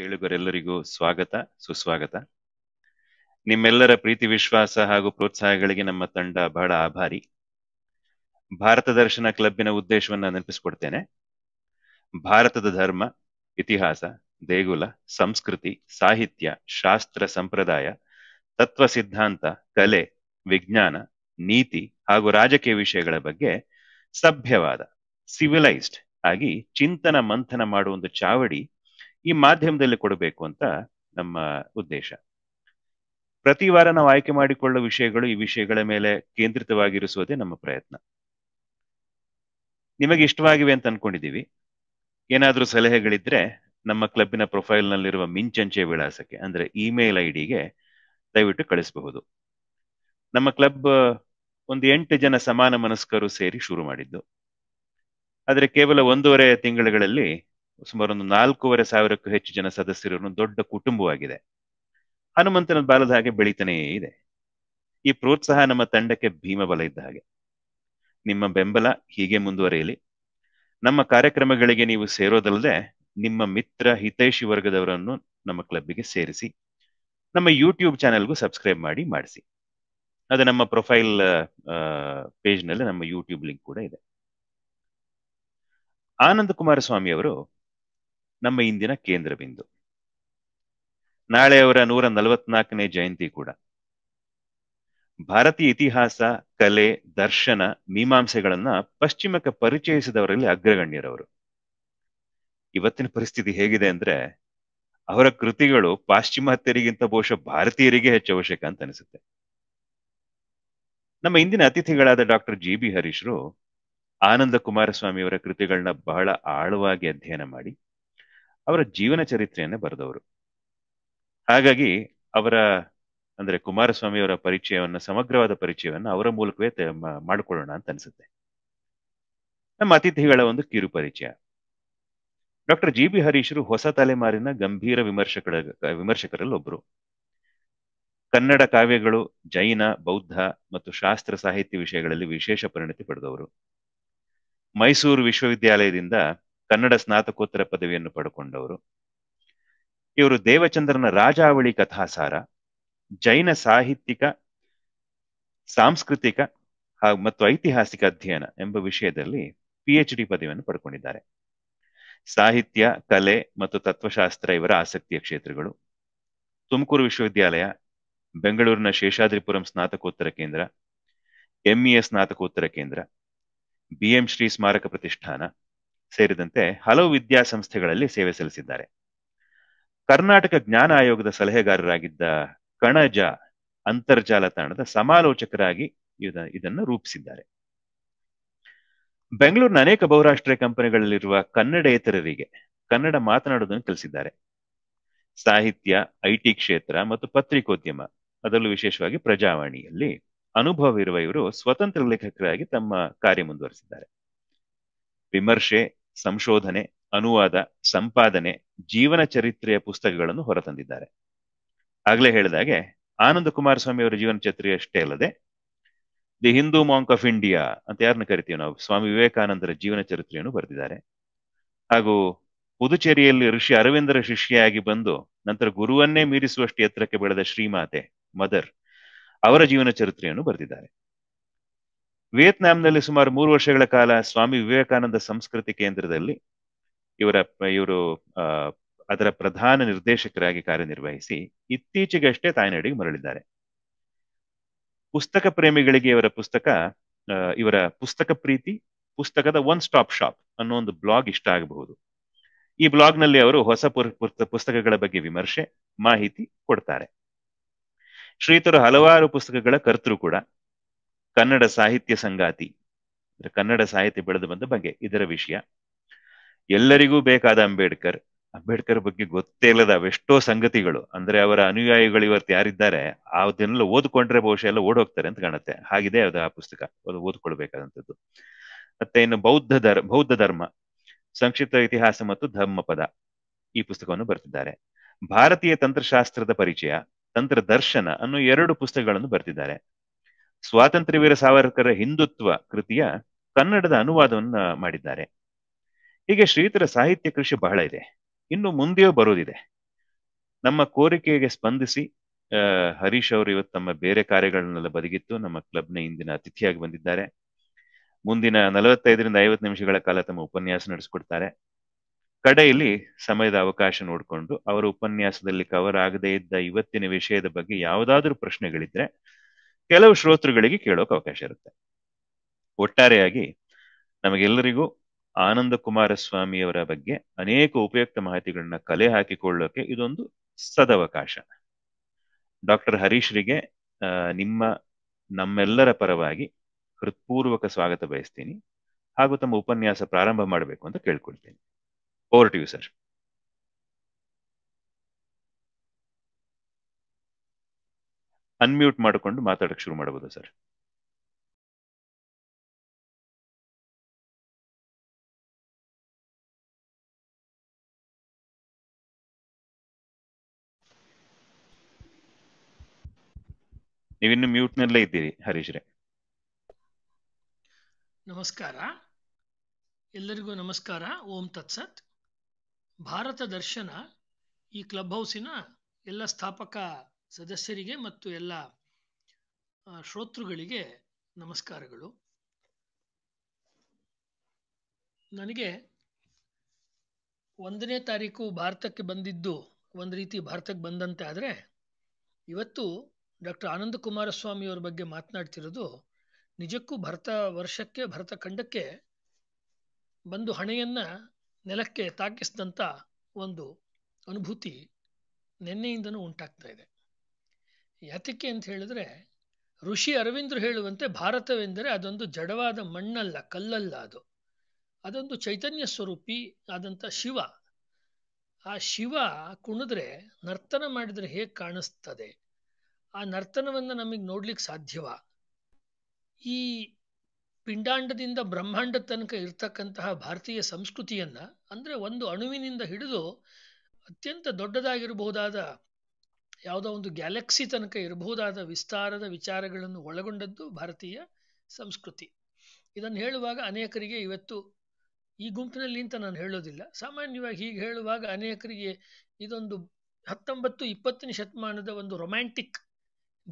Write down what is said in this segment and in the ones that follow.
ಕೇಳುಗರೆಲ್ಲರಿಗೂ ಸ್ವಾಗತ ಸುಸ್ವಾಗತ ನಿಮ್ಮೆಲ್ಲರ ಪ್ರೀತಿ ವಿಶ್ವಾಸ ಹಾಗೂ ಪ್ರೋತ್ಸಾಹಗಳಿಗೆ ನಮ್ಮ ತಂಡ ಬಹಳ ಆಭಾರಿ ಭಾರತ ದರ್ಶನ ಕ್ಲಬ್ನ ಉದ್ದೇಶವನ್ನ ನೆನಪಿಸಿಕೊಡ್ತೇನೆ ಭಾರತದ ಧರ್ಮ ಇತಿಹಾಸ ದೇಗುಲ ಸಂಸ್ಕೃತಿ ಸಾಹಿತ್ಯ ಶಾಸ್ತ್ರ ಸಂಪ್ರದಾಯ ತತ್ವ ಸಿದ್ಧಾಂತ ಕಲೆ ವಿಜ್ಞಾನ ನೀತಿ ಹಾಗೂ ರಾಜಕೀಯ ವಿಷಯಗಳ ಬಗ್ಗೆ ಸಭ್ಯವಾದ ಸಿವಿಲೈಸ್ಡ್ ಆಗಿ ಚಿಂತನ ಮಂಥನ ಮಾಡುವ ಒಂದು ಚಾವಡಿ ಈ ಮಾಧ್ಯಮದಲ್ಲಿ ಕೊಡಬೇಕು ಅಂತ ನಮ್ಮ ಉದ್ದೇಶ ಪ್ರತಿ ವಾರ ನಾವು ಆಯ್ಕೆ ಮಾಡಿಕೊಳ್ಳುವ ವಿಷಯಗಳು ಈ ವಿಷಯಗಳ ಮೇಲೆ ಕೇಂದ್ರಿತವಾಗಿರಿಸುವುದೇ ನಮ್ಮ ಪ್ರಯತ್ನ ನಿಮಗೆ ಇಷ್ಟವಾಗಿವೆ ಅಂತ ಅನ್ಕೊಂಡಿದ್ದೀವಿ ಏನಾದರೂ ಸಲಹೆಗಳಿದ್ರೆ ನಮ್ಮ ಕ್ಲಬ್ಬಿನ ನಲ್ಲಿರುವ ಮಿಂಚಂಚೆ ವಿಳಾಸಕ್ಕೆ ಅಂದ್ರೆ ಇಮೇಲ್ ಐ ಡಿಗೆ ದಯವಿಟ್ಟು ಕಳಿಸಬಹುದು ನಮ್ಮ ಕ್ಲಬ್ ಒಂದು ಎಂಟು ಜನ ಸಮಾನ ಮನಸ್ಕರು ಸೇರಿ ಶುರು ಮಾಡಿದ್ದು ಆದರೆ ಕೇವಲ ಒಂದೂವರೆ ತಿಂಗಳುಗಳಲ್ಲಿ ಸುಮಾರು ಒಂದು ನಾಲ್ಕೂವರೆ ಸಾವಿರಕ್ಕೂ ಹೆಚ್ಚು ಜನ ಸದಸ್ಯರು ದೊಡ್ಡ ಕುಟುಂಬವಾಗಿದೆ ಹನುಮಂತನ ಬಾಲದ ಹಾಗೆ ಬೆಳೀತಾನೇ ಇದೆ ಈ ಪ್ರೋತ್ಸಾಹ ನಮ್ಮ ತಂಡಕ್ಕೆ ಭೀಮ ಬಲ ಇದ್ದ ಹಾಗೆ ನಿಮ್ಮ ಬೆಂಬಲ ಹೀಗೆ ಮುಂದುವರೆಯಲಿ ನಮ್ಮ ಕಾರ್ಯಕ್ರಮಗಳಿಗೆ ನೀವು ಸೇರೋದಲ್ಲದೆ ನಿಮ್ಮ ಮಿತ್ರ ಹಿತೈಷಿ ವರ್ಗದವರನ್ನು ನಮ್ಮ ಕ್ಲಬ್ಗೆ ಸೇರಿಸಿ ನಮ್ಮ ಯೂಟ್ಯೂಬ್ ಚಾನೆಲ್ಗೂ ಸಬ್ಸ್ಕ್ರೈಬ್ ಮಾಡಿ ಮಾಡಿಸಿ ಅದು ನಮ್ಮ ಪ್ರೊಫೈಲ್ ಪೇಜ್ನಲ್ಲಿ ನಮ್ಮ ಯೂಟ್ಯೂಬ್ ಲಿಂಕ್ ಕೂಡ ಇದೆ ಆನಂದ ಕುಮಾರಸ್ವಾಮಿ ಅವರು ನಮ್ಮ ಇಂದಿನ ಕೇಂದ್ರ ಬಿಂದು ನಾಳೆ ಅವರ ನೂರ ನಲವತ್ನಾಲ್ಕನೇ ಜಯಂತಿ ಕೂಡ ಭಾರತೀಯ ಇತಿಹಾಸ ಕಲೆ ದರ್ಶನ ಮೀಮಾಂಸೆಗಳನ್ನ ಪಶ್ಚಿಮಕ್ಕೆ ಪರಿಚಯಿಸಿದವರಲ್ಲಿ ಅಗ್ರಗಣ್ಯರವರು ಇವತ್ತಿನ ಪರಿಸ್ಥಿತಿ ಹೇಗಿದೆ ಅಂದ್ರೆ ಅವರ ಕೃತಿಗಳು ಪಾಶ್ಚಿಮಾತ್ಯರಿಗಿಂತ ಬಹುಶಃ ಭಾರತೀಯರಿಗೆ ಹೆಚ್ಚು ಅವಶ್ಯಕ ಅಂತ ಅನಿಸುತ್ತೆ ನಮ್ಮ ಇಂದಿನ ಅತಿಥಿಗಳಾದ ಡಾಕ್ಟರ್ ಜಿ ಬಿ ಹರೀಶ್ರು ಆನಂದ ಅವರ ಕೃತಿಗಳನ್ನ ಬಹಳ ಆಳವಾಗಿ ಅಧ್ಯಯನ ಮಾಡಿ ಅವರ ಜೀವನ ಚರಿತ್ರೆಯನ್ನು ಬರೆದವರು ಹಾಗಾಗಿ ಅವರ ಅಂದ್ರೆ ಕುಮಾರಸ್ವಾಮಿಯವರ ಪರಿಚಯವನ್ನ ಸಮಗ್ರವಾದ ಪರಿಚಯವನ್ನು ಅವರ ಮೂಲಕವೇ ಮಾಡಿಕೊಳ್ಳೋಣ ಅಂತ ಅನ್ಸುತ್ತೆ ನಮ್ಮ ಅತಿಥಿಗಳ ಒಂದು ಕಿರು ಪರಿಚಯ ಡಾಕ್ಟರ್ ಜಿ ಬಿ ಹರೀಶರು ಹೊಸ ತಲೆಮಾರಿನ ಗಂಭೀರ ವಿಮರ್ಶಕರ ವಿಮರ್ಶಕರಲ್ಲಿ ಒಬ್ರು ಕನ್ನಡ ಕಾವ್ಯಗಳು ಜೈನ ಬೌದ್ಧ ಮತ್ತು ಶಾಸ್ತ್ರ ಸಾಹಿತ್ಯ ವಿಷಯಗಳಲ್ಲಿ ವಿಶೇಷ ಪರಿಣತಿ ಪಡೆದವರು ಮೈಸೂರು ವಿಶ್ವವಿದ್ಯಾಲಯದಿಂದ ಕನ್ನಡ ಸ್ನಾತಕೋತ್ತರ ಪದವಿಯನ್ನು ಪಡ್ಕೊಂಡವರು ಇವರು ದೇವಚಂದ್ರನ ರಾಜಾವಳಿ ಕಥಾಸಾರ ಜೈನ ಸಾಹಿತ್ಯಿಕ ಸಾಂಸ್ಕೃತಿಕ ಹಾಗೂ ಮತ್ತು ಐತಿಹಾಸಿಕ ಅಧ್ಯಯನ ಎಂಬ ವಿಷಯದಲ್ಲಿ ಪಿ ಎಚ್ ಡಿ ಪದವಿಯನ್ನು ಪಡ್ಕೊಂಡಿದ್ದಾರೆ ಸಾಹಿತ್ಯ ಕಲೆ ಮತ್ತು ತತ್ವಶಾಸ್ತ್ರ ಇವರ ಆಸಕ್ತಿಯ ಕ್ಷೇತ್ರಗಳು ತುಮಕೂರು ವಿಶ್ವವಿದ್ಯಾಲಯ ಬೆಂಗಳೂರಿನ ಶೇಷಾದ್ರಿಪುರಂ ಸ್ನಾತಕೋತ್ತರ ಕೇಂದ್ರ ಎಂಇಎ e ಸ್ನಾತಕೋತ್ತರ ಕೇಂದ್ರ ಬಿಎಂ ಶ್ರೀ ಸ್ಮಾರಕ ಪ್ರತಿಷ್ಠಾನ ಸೇರಿದಂತೆ ಹಲವು ವಿದ್ಯಾಸಂಸ್ಥೆಗಳಲ್ಲಿ ಸೇವೆ ಸಲ್ಲಿಸಿದ್ದಾರೆ ಕರ್ನಾಟಕ ಜ್ಞಾನ ಆಯೋಗದ ಸಲಹೆಗಾರರಾಗಿದ್ದ ಕಣಜ ಅಂತರ್ಜಾಲ ತಾಣದ ಸಮಾಲೋಚಕರಾಗಿ ಇದನ್ನು ರೂಪಿಸಿದ್ದಾರೆ ಬೆಂಗಳೂರಿನ ಅನೇಕ ಬಹುರಾಷ್ಟ್ರೀಯ ಕಂಪನಿಗಳಲ್ಲಿರುವ ಕನ್ನಡೇತರರಿಗೆ ಕನ್ನಡ ಮಾತನಾಡುವುದನ್ನು ಕಲಿಸಿದ್ದಾರೆ ಸಾಹಿತ್ಯ ಐಟಿ ಕ್ಷೇತ್ರ ಮತ್ತು ಪತ್ರಿಕೋದ್ಯಮ ಅದರಲ್ಲೂ ವಿಶೇಷವಾಗಿ ಪ್ರಜಾವಾಣಿಯಲ್ಲಿ ಅನುಭವವಿರುವ ಇವರು ಸ್ವತಂತ್ರ ಲೇಖಕರಾಗಿ ತಮ್ಮ ಕಾರ್ಯ ಮುಂದುವರೆಸಿದ್ದಾರೆ ವಿಮರ್ಶೆ ಸಂಶೋಧನೆ ಅನುವಾದ ಸಂಪಾದನೆ ಜೀವನ ಚರಿತ್ರೆಯ ಪುಸ್ತಕಗಳನ್ನು ಹೊರತಂದಿದ್ದಾರೆ ಆಗ್ಲೇ ಹೇಳಿದಾಗೆ ಆನಂದ ಅವರ ಜೀವನ ಚರಿತ್ರೆಯಷ್ಟೇ ಅಷ್ಟೇ ಅಲ್ಲದೆ the Hindu monk of India ಅಂತ ಯಾರನ್ನ ಕರಿತೀವಿ ನಾವು ಸ್ವಾಮಿ ವಿವೇಕಾನಂದರ ಜೀವನ ಚರಿತ್ರೆಯನ್ನು ಬರೆದಿದ್ದಾರೆ ಹಾಗೂ ಪುದುಚೇರಿಯಲ್ಲಿ ಋಷಿ ಅರವಿಂದರ ಶಿಷ್ಯಾಗಿ ಬಂದು ನಂತರ ಗುರುವನ್ನೇ ಮೀರಿಸುವಷ್ಟು ಎತ್ತರಕ್ಕೆ ಬೆಳೆದ ಶ್ರೀಮಾತೆ ಮದರ್ ಅವರ ಜೀವನ ಚರಿತ್ರೆಯನ್ನು ಬರೆದಿದ್ದಾರೆ ವಿಯೆಟ್ನಾಂನಲ್ಲಿ ಸುಮಾರು ಮೂರು ವರ್ಷಗಳ ಕಾಲ ಸ್ವಾಮಿ ವಿವೇಕಾನಂದ ಸಂಸ್ಕೃತಿ ಕೇಂದ್ರದಲ್ಲಿ ಇವರ ಇವರು ಅದರ ಪ್ರಧಾನ ನಿರ್ದೇಶಕರಾಗಿ ಕಾರ್ಯನಿರ್ವಹಿಸಿ ಇತ್ತೀಚೆಗಷ್ಟೇ ತಾಯ್ನಾಡಿಗೆ ಮರಳಿದ್ದಾರೆ ಪುಸ್ತಕ ಪ್ರೇಮಿಗಳಿಗೆ ಇವರ ಪುಸ್ತಕ ಇವರ ಪುಸ್ತಕ ಪ್ರೀತಿ ಪುಸ್ತಕದ ಒನ್ ಸ್ಟಾಪ್ ಶಾಪ್ ಅನ್ನೋ ಒಂದು ಬ್ಲಾಗ್ ಇಷ್ಟ ಆಗಬಹುದು ಈ ಬ್ಲಾಗ್ನಲ್ಲಿ ಅವರು ಹೊಸ ಪುಸ್ತಕಗಳ ಬಗ್ಗೆ ವಿಮರ್ಶೆ ಮಾಹಿತಿ ಕೊಡ್ತಾರೆ ಶ್ರೀತರು ಹಲವಾರು ಪುಸ್ತಕಗಳ ಕರ್ತೃ ಕೂಡ ಕನ್ನಡ ಸಾಹಿತ್ಯ ಸಂಗಾತಿ ಕನ್ನಡ ಸಾಹಿತ್ಯ ಬೆಳೆದು ಬಂದ ಬಗ್ಗೆ ಇದರ ವಿಷಯ ಎಲ್ಲರಿಗೂ ಬೇಕಾದ ಅಂಬೇಡ್ಕರ್ ಅಂಬೇಡ್ಕರ್ ಬಗ್ಗೆ ಗೊತ್ತೇ ಇಲ್ಲದ ಅವೆಷ್ಟೋ ಸಂಗತಿಗಳು ಅಂದ್ರೆ ಅವರ ಅನುಯಾಯಿಗಳು ಇವತ್ತು ಯಾರಿದ್ದಾರೆ ಆ ಅದನ್ನೆಲ್ಲ ಓದ್ಕೊಂಡ್ರೆ ಬಹುಶಃ ಎಲ್ಲ ಓಡೋಗ್ತಾರೆ ಅಂತ ಕಾಣುತ್ತೆ ಹಾಗಿದೆ ಅದು ಆ ಪುಸ್ತಕ ಅದು ಓದ್ಕೊಳ್ಬೇಕಾದಂಥದ್ದು ಮತ್ತೆ ಇನ್ನು ಬೌದ್ಧ ಧರ್ಮ ಬೌದ್ಧ ಧರ್ಮ ಸಂಕ್ಷಿಪ್ತ ಇತಿಹಾಸ ಮತ್ತು ಧರ್ಮ ಪದ ಈ ಪುಸ್ತಕವನ್ನು ಬರ್ತಿದ್ದಾರೆ ಭಾರತೀಯ ತಂತ್ರಶಾಸ್ತ್ರದ ಪರಿಚಯ ತಂತ್ರ ದರ್ಶನ ಅನ್ನೋ ಎರಡು ಪುಸ್ತಕಗಳನ್ನು ಬರ್ತಿದ್ದಾರೆ ಸ್ವಾತಂತ್ರ್ಯ ವೀರ ಸಾವರ್ಕರ ಹಿಂದುತ್ವ ಕೃತಿಯ ಕನ್ನಡದ ಅನುವಾದವನ್ನ ಮಾಡಿದ್ದಾರೆ ಹೀಗೆ ಶ್ರೀತರ ಸಾಹಿತ್ಯ ಕೃಷಿ ಬಹಳ ಇದೆ ಇನ್ನು ಮುಂದೆಯೂ ಬರೋದಿದೆ ನಮ್ಮ ಕೋರಿಕೆಗೆ ಸ್ಪಂದಿಸಿ ಹರೀಶ್ ಅವರು ಇವತ್ತು ತಮ್ಮ ಬೇರೆ ಕಾರ್ಯಗಳನ್ನೆಲ್ಲ ಬದಿಗಿತ್ತು ನಮ್ಮ ಕ್ಲಬ್ನ ಇಂದಿನ ಅತಿಥಿಯಾಗಿ ಬಂದಿದ್ದಾರೆ ಮುಂದಿನ ನಲವತ್ತೈದರಿಂದ ಐವತ್ತು ನಿಮಿಷಗಳ ಕಾಲ ತಮ್ಮ ಉಪನ್ಯಾಸ ನಡೆಸಿಕೊಡ್ತಾರೆ ಕಡೆಯಲ್ಲಿ ಸಮಯದ ಅವಕಾಶ ನೋಡಿಕೊಂಡು ಅವರ ಉಪನ್ಯಾಸದಲ್ಲಿ ಕವರ್ ಆಗದೇ ಇದ್ದ ಇವತ್ತಿನ ವಿಷಯದ ಬಗ್ಗೆ ಯಾವುದಾದ್ರೂ ಪ್ರಶ್ನೆಗಳಿದ್ರೆ ಕೆಲವು ಶ್ರೋತೃಗಳಿಗೆ ಕೇಳೋಕೆ ಅವಕಾಶ ಇರುತ್ತೆ ಒಟ್ಟಾರೆಯಾಗಿ ನಮಗೆಲ್ಲರಿಗೂ ಆನಂದ ಕುಮಾರಸ್ವಾಮಿಯವರ ಬಗ್ಗೆ ಅನೇಕ ಉಪಯುಕ್ತ ಮಾಹಿತಿಗಳನ್ನ ಕಲೆ ಹಾಕಿಕೊಳ್ಳೋಕೆ ಇದೊಂದು ಸದವಕಾಶ ಡಾಕ್ಟರ್ ಹರೀಶ್ರಿಗೆ ನಿಮ್ಮ ನಮ್ಮೆಲ್ಲರ ಪರವಾಗಿ ಹೃತ್ಪೂರ್ವಕ ಸ್ವಾಗತ ಬಯಸ್ತೀನಿ ಹಾಗೂ ತಮ್ಮ ಉಪನ್ಯಾಸ ಪ್ರಾರಂಭ ಮಾಡಬೇಕು ಅಂತ ಕೇಳ್ಕೊಳ್ತೀನಿ over to you sir unmute ಮಾಡಿಕೊಂಡು ಮಾತಾಡಕ್ಕೆ ಶುರು ಮಾಡಬಹುದು ಸರ್ ನೀವಿನ್ನು ಮ್ಯೂಟ್ನಲ್ಲೇ ಇದ್ದೀರಿ ರೇ ನಮಸ್ಕಾರ ಎಲ್ಲರಿಗೂ ನಮಸ್ಕಾರ ಓಂ ತತ್ಸತ್ ಭಾರತ ದರ್ಶನ ಈ ಕ್ಲಬ್ ಹೌಸಿನ ಎಲ್ಲ ಸ್ಥಾಪಕ ಸದಸ್ಯರಿಗೆ ಮತ್ತು ಎಲ್ಲ ಶ್ರೋತೃಗಳಿಗೆ ನಮಸ್ಕಾರಗಳು ನನಗೆ ಒಂದನೇ ತಾರೀಕು ಭಾರತಕ್ಕೆ ಬಂದಿದ್ದು ಒಂದು ರೀತಿ ಭಾರತಕ್ಕೆ ಬಂದಂತೆ ಆದರೆ ಇವತ್ತು ಡಾಕ್ಟರ್ ಆನಂದ ಕುಮಾರಸ್ವಾಮಿಯವರ ಬಗ್ಗೆ ಮಾತನಾಡ್ತಿರೋದು ನಿಜಕ್ಕೂ ಭರತ ವರ್ಷಕ್ಕೆ ಭರತ ಖಂಡಕ್ಕೆ ಬಂದು ಹಣೆಯನ್ನು ನೆಲಕ್ಕೆ ತಾಕಿಸಿದಂಥ ಒಂದು ಅನುಭೂತಿ ನಿನ್ನೆಯಿಂದನೂ ಉಂಟಾಗ್ತಾ ಇದೆ ಯಾತಕ್ಕೆ ಅಂತ ಹೇಳಿದ್ರೆ ಋಷಿ ಅರವಿಂದ್ರ ಹೇಳುವಂತೆ ಭಾರತವೆಂದರೆ ಅದೊಂದು ಜಡವಾದ ಮಣ್ಣಲ್ಲ ಕಲ್ಲಲ್ಲ ಅದು ಅದೊಂದು ಚೈತನ್ಯ ಸ್ವರೂಪಿ ಆದಂಥ ಶಿವ ಆ ಶಿವ ಕುಣಿದ್ರೆ ನರ್ತನ ಮಾಡಿದರೆ ಹೇಗೆ ಕಾಣಿಸ್ತದೆ ಆ ನರ್ತನವನ್ನು ನಮಗೆ ನೋಡ್ಲಿಕ್ಕೆ ಸಾಧ್ಯವ ಈ ಪಿಂಡಾಂಡದಿಂದ ಬ್ರಹ್ಮಾಂಡದ ತನಕ ಇರ್ತಕ್ಕಂತಹ ಭಾರತೀಯ ಸಂಸ್ಕೃತಿಯನ್ನು ಅಂದರೆ ಒಂದು ಅಣುವಿನಿಂದ ಹಿಡಿದು ಅತ್ಯಂತ ದೊಡ್ಡದಾಗಿರಬಹುದಾದ ಯಾವುದೋ ಒಂದು ಗ್ಯಾಲಕ್ಸಿ ತನಕ ಇರಬಹುದಾದ ವಿಸ್ತಾರದ ವಿಚಾರಗಳನ್ನು ಒಳಗೊಂಡದ್ದು ಭಾರತೀಯ ಸಂಸ್ಕೃತಿ ಇದನ್ನು ಹೇಳುವಾಗ ಅನೇಕರಿಗೆ ಇವತ್ತು ಈ ಗುಂಪಿನಲ್ಲಿ ಅಂತ ನಾನು ಹೇಳೋದಿಲ್ಲ ಸಾಮಾನ್ಯವಾಗಿ ಹೀಗೆ ಹೇಳುವಾಗ ಅನೇಕರಿಗೆ ಇದೊಂದು ಹತ್ತೊಂಬತ್ತು ಇಪ್ಪತ್ತನೇ ಶತಮಾನದ ಒಂದು ರೊಮ್ಯಾಂಟಿಕ್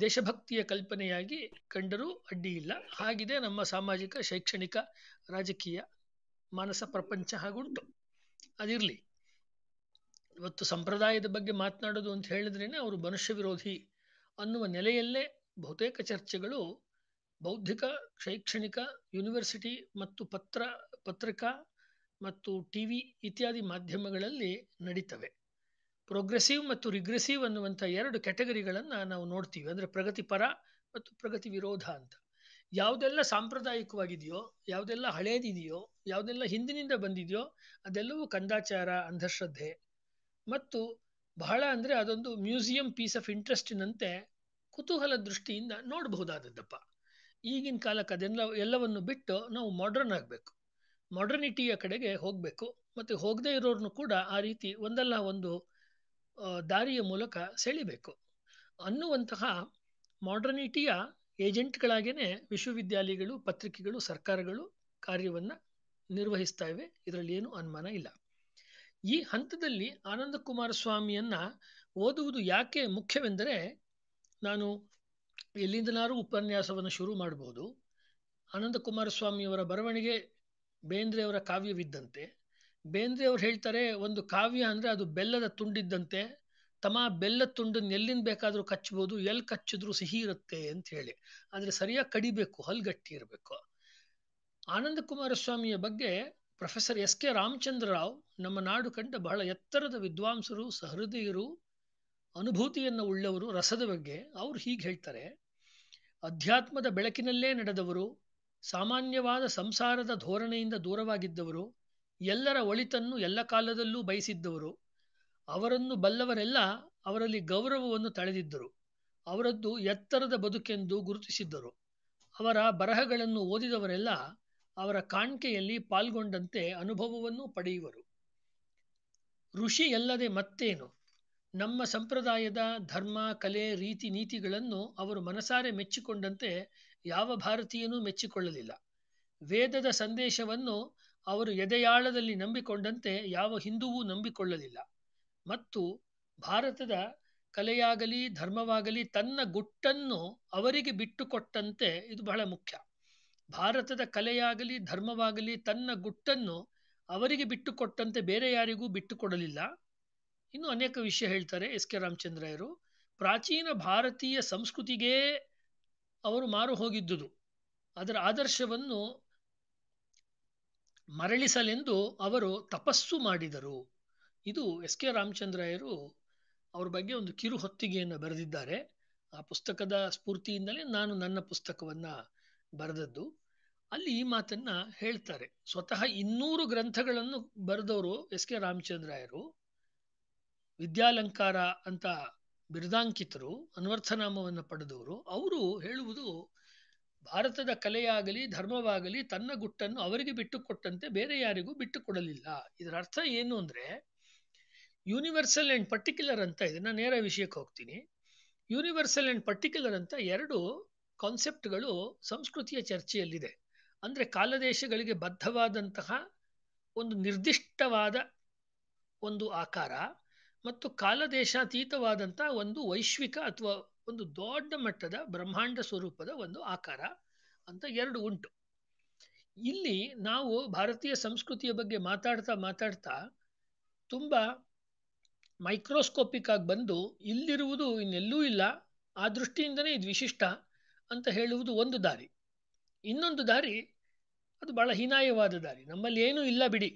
ದೇಶಭಕ್ತಿಯ ಕಲ್ಪನೆಯಾಗಿ ಕಂಡರೂ ಅಡ್ಡಿ ಇಲ್ಲ ಹಾಗಿದೆ ನಮ್ಮ ಸಾಮಾಜಿಕ ಶೈಕ್ಷಣಿಕ ರಾಜಕೀಯ ಮಾನಸ ಪ್ರಪಂಚ ಹಾಗುಂಟು ಅದಿರಲಿ ಇವತ್ತು ಸಂಪ್ರದಾಯದ ಬಗ್ಗೆ ಮಾತನಾಡೋದು ಅಂತ ಹೇಳಿದ್ರೇ ಅವರು ಮನುಷ್ಯ ವಿರೋಧಿ ಅನ್ನುವ ನೆಲೆಯಲ್ಲೇ ಬಹುತೇಕ ಚರ್ಚೆಗಳು ಬೌದ್ಧಿಕ ಶೈಕ್ಷಣಿಕ ಯೂನಿವರ್ಸಿಟಿ ಮತ್ತು ಪತ್ರ ಪತ್ರಿಕಾ ಮತ್ತು ಟಿ ವಿ ಇತ್ಯಾದಿ ಮಾಧ್ಯಮಗಳಲ್ಲಿ ನಡೀತವೆ ಪ್ರೋಗ್ರೆಸಿವ್ ಮತ್ತು ರಿಗ್ರೆಸಿವ್ ಅನ್ನುವಂಥ ಎರಡು ಕ್ಯಾಟಗರಿಗಳನ್ನು ನಾವು ನೋಡ್ತೀವಿ ಅಂದರೆ ಪ್ರಗತಿಪರ ಮತ್ತು ಪ್ರಗತಿ ವಿರೋಧ ಅಂತ ಯಾವುದೆಲ್ಲ ಸಾಂಪ್ರದಾಯಿಕವಾಗಿದೆಯೋ ಯಾವುದೆಲ್ಲ ಹಳೇದಿದೆಯೋ ಯಾವುದೆಲ್ಲ ಹಿಂದಿನಿಂದ ಬಂದಿದೆಯೋ ಅದೆಲ್ಲವೂ ಕಂದಾಚಾರ ಅಂಧಶ್ರದ್ಧೆ ಮತ್ತು ಬಹಳ ಅಂದರೆ ಅದೊಂದು ಮ್ಯೂಸಿಯಂ ಪೀಸ್ ಆಫ್ ಇಂಟ್ರೆಸ್ಟಿನಂತೆ ಕುತೂಹಲ ದೃಷ್ಟಿಯಿಂದ ನೋಡಬಹುದಾದದ್ದಪ್ಪ ಈಗಿನ ಕಾಲಕ್ಕೆ ಅದೆಲ್ಲ ಎಲ್ಲವನ್ನು ಬಿಟ್ಟು ನಾವು ಮಾಡ್ರನ್ ಆಗಬೇಕು ಮಾಡ್ರನಿಟಿಯ ಕಡೆಗೆ ಹೋಗಬೇಕು ಮತ್ತು ಹೋಗದೇ ಇರೋರನ್ನು ಕೂಡ ಆ ರೀತಿ ಒಂದಲ್ಲ ಒಂದು ದಾರಿಯ ಮೂಲಕ ಸೆಳಿಬೇಕು ಅನ್ನುವಂತಹ ಮಾಡ್ರನಿಟಿಯ ಏಜೆಂಟ್ಗಳಾಗೇ ವಿಶ್ವವಿದ್ಯಾಲಯಗಳು ಪತ್ರಿಕೆಗಳು ಸರ್ಕಾರಗಳು ಕಾರ್ಯವನ್ನು ನಿರ್ವಹಿಸ್ತಾ ಇವೆ ಇದರಲ್ಲಿ ಏನು ಅನುಮಾನ ಇಲ್ಲ ಈ ಹಂತದಲ್ಲಿ ಆನಂದಕುಮಾರ ಸ್ವಾಮಿಯನ್ನ ಓದುವುದು ಯಾಕೆ ಮುಖ್ಯವೆಂದರೆ ನಾನು ಎಲ್ಲಿಂದನಾದರೂ ಉಪನ್ಯಾಸವನ್ನು ಶುರು ಮಾಡ್ಬೋದು ಆನಂದಕುಮಾರ ಸ್ವಾಮಿಯವರ ಬರವಣಿಗೆ ಬೇಂದ್ರೆಯವರ ಕಾವ್ಯವಿದ್ದಂತೆ ಬೇಂದ್ರೆಯವರು ಹೇಳ್ತಾರೆ ಒಂದು ಕಾವ್ಯ ಅಂದರೆ ಅದು ಬೆಲ್ಲದ ತುಂಡಿದ್ದಂತೆ ತಮ ಬೆಲ್ಲ ತುಂಡನ್ನು ಎಲ್ಲಿಂದ ಬೇಕಾದರೂ ಕಚ್ಚಬಹುದು ಎಲ್ಲಿ ಕಚ್ಚಿದ್ರೂ ಸಿಹಿ ಇರುತ್ತೆ ಅಂತ ಹೇಳಿ ಆದರೆ ಸರಿಯಾಗಿ ಕಡಿಬೇಕು ಹಲ್ಗಟ್ಟಿ ಇರಬೇಕು ಆನಂದಕುಮಾರ ಸ್ವಾಮಿಯ ಬಗ್ಗೆ professor S K Ramachandra Rao ನಮ್ಮ ನಾಡು ಕಂಡ ಬಹಳ ಎತ್ತರದ ವಿದ್ವಾಂಸರು ಸಹೃದಯರು ಅನುಭೂತಿಯನ್ನು ಉಳ್ಳವರು ರಸದ ಬಗ್ಗೆ ಅವರು ಹೀಗೆ ಹೇಳ್ತಾರೆ ಅಧ್ಯಾತ್ಮದ ಬೆಳಕಿನಲ್ಲೇ ನಡೆದವರು ಸಾಮಾನ್ಯವಾದ ಸಂಸಾರದ ಧೋರಣೆಯಿಂದ ದೂರವಾಗಿದ್ದವರು ಎಲ್ಲರ ಒಳಿತನ್ನು ಎಲ್ಲ ಕಾಲದಲ್ಲೂ ಬಯಸಿದ್ದವರು ಅವರನ್ನು ಬಲ್ಲವರೆಲ್ಲ ಅವರಲ್ಲಿ ಗೌರವವನ್ನು ತಳೆದಿದ್ದರು ಅವರದ್ದು ಎತ್ತರದ ಬದುಕೆಂದು ಗುರುತಿಸಿದ್ದರು ಅವರ ಬರಹಗಳನ್ನು ಓದಿದವರೆಲ್ಲ ಅವರ ಕಾಣ್ಕೆಯಲ್ಲಿ ಪಾಲ್ಗೊಂಡಂತೆ ಅನುಭವವನ್ನು ಪಡೆಯುವರು ಋಷಿಯಲ್ಲದೆ ಮತ್ತೇನು ನಮ್ಮ ಸಂಪ್ರದಾಯದ ಧರ್ಮ ಕಲೆ ರೀತಿ ನೀತಿಗಳನ್ನು ಅವರು ಮನಸಾರೆ ಮೆಚ್ಚಿಕೊಂಡಂತೆ ಯಾವ ಭಾರತೀಯನೂ ಮೆಚ್ಚಿಕೊಳ್ಳಲಿಲ್ಲ ವೇದದ ಸಂದೇಶವನ್ನು ಅವರು ಎದೆಯಾಳದಲ್ಲಿ ನಂಬಿಕೊಂಡಂತೆ ಯಾವ ಹಿಂದುವೂ ನಂಬಿಕೊಳ್ಳಲಿಲ್ಲ ಮತ್ತು ಭಾರತದ ಕಲೆಯಾಗಲಿ ಧರ್ಮವಾಗಲಿ ತನ್ನ ಗುಟ್ಟನ್ನು ಅವರಿಗೆ ಬಿಟ್ಟುಕೊಟ್ಟಂತೆ ಇದು ಬಹಳ ಮುಖ್ಯ ಭಾರತದ ಕಲೆಯಾಗಲಿ ಧರ್ಮವಾಗಲಿ ತನ್ನ ಗುಟ್ಟನ್ನು ಅವರಿಗೆ ಬಿಟ್ಟುಕೊಟ್ಟಂತೆ ಬೇರೆ ಯಾರಿಗೂ ಬಿಟ್ಟುಕೊಡಲಿಲ್ಲ ಇನ್ನು ಅನೇಕ ವಿಷಯ ಹೇಳ್ತಾರೆ ಎಸ್ ಕೆ ರಾಮಚಂದ್ರಯ್ಯರು ಪ್ರಾಚೀನ ಭಾರತೀಯ ಸಂಸ್ಕೃತಿಗೇ ಅವರು ಮಾರು ಹೋಗಿದ್ದುದು ಅದರ ಆದರ್ಶವನ್ನು ಮರಳಿಸಲೆಂದು ಅವರು ತಪಸ್ಸು ಮಾಡಿದರು ಇದು ಎಸ್ ಕೆ ರಾಮಚಂದ್ರಯ್ಯರು ಅವ್ರ ಬಗ್ಗೆ ಒಂದು ಕಿರು ಹೊತ್ತಿಗೆಯನ್ನು ಬರೆದಿದ್ದಾರೆ ಆ ಪುಸ್ತಕದ ಸ್ಫೂರ್ತಿಯಿಂದಲೇ ನಾನು ನನ್ನ ಪುಸ್ತಕವನ್ನ ಬರೆದದ್ದು ಅಲ್ಲಿ ಈ ಮಾತನ್ನ ಹೇಳ್ತಾರೆ ಸ್ವತಃ ಇನ್ನೂರು ಗ್ರಂಥಗಳನ್ನು ಬರೆದವರು ಎಸ್ ಕೆ ರಾಮಚಂದ್ರಯ್ಯರು ವಿದ್ಯಾಲಂಕಾರ ಅಂತ ಬಿರುದಾಂಕಿತರು ಅನ್ವರ್ಥನಾಮವನ್ನು ಪಡೆದವರು ಅವರು ಹೇಳುವುದು ಭಾರತದ ಕಲೆಯಾಗಲಿ ಧರ್ಮವಾಗಲಿ ತನ್ನ ಗುಟ್ಟನ್ನು ಅವರಿಗೆ ಬಿಟ್ಟುಕೊಟ್ಟಂತೆ ಬೇರೆ ಯಾರಿಗೂ ಬಿಟ್ಟುಕೊಡಲಿಲ್ಲ ಇದರ ಅರ್ಥ ಏನು ಅಂದರೆ ಯೂನಿವರ್ಸಲ್ ಆ್ಯಂಡ್ ಪರ್ಟಿಕ್ಯುಲರ್ ಅಂತ ಇದನ್ನ ನೇರ ವಿಷಯಕ್ಕೆ ಹೋಗ್ತೀನಿ ಯೂನಿವರ್ಸಲ್ ಆ್ಯಂಡ್ ಪರ್ಟಿಕ್ಯುಲರ್ ಅಂತ ಎರಡು ಕಾನ್ಸೆಪ್ಟ್ಗಳು ಸಂಸ್ಕೃತಿಯ ಚರ್ಚೆಯಲ್ಲಿದೆ ಅಂದರೆ ಕಾಲದೇಶಗಳಿಗೆ ಬದ್ಧವಾದಂತಹ ಒಂದು ನಿರ್ದಿಷ್ಟವಾದ ಒಂದು ಆಕಾರ ಮತ್ತು ಕಾಲದೇಶಾತೀತವಾದಂಥ ಒಂದು ವೈಶ್ವಿಕ ಅಥವಾ ಒಂದು ದೊಡ್ಡ ಮಟ್ಟದ ಬ್ರಹ್ಮಾಂಡ ಸ್ವರೂಪದ ಒಂದು ಆಕಾರ ಅಂತ ಎರಡು ಉಂಟು ಇಲ್ಲಿ ನಾವು ಭಾರತೀಯ ಸಂಸ್ಕೃತಿಯ ಬಗ್ಗೆ ಮಾತಾಡ್ತಾ ಮಾತಾಡ್ತಾ ತುಂಬ ಮೈಕ್ರೋಸ್ಕೋಪಿಕ್ ಆಗಿ ಬಂದು ಇಲ್ಲಿರುವುದು ಇನ್ನೆಲ್ಲೂ ಇಲ್ಲ ಆ ದೃಷ್ಟಿಯಿಂದನೇ ಇದು ವಿಶಿಷ್ಟ ಅಂತ ಹೇಳುವುದು ಒಂದು ದಾರಿ ಇನ್ನೊಂದು ದಾರಿ ಅದು ಬಹಳ ಹೀನಾಯವಾದ ದಾರಿ ನಮ್ಮಲ್ಲಿ ಏನೂ ಇಲ್ಲ ಬಿಡಿ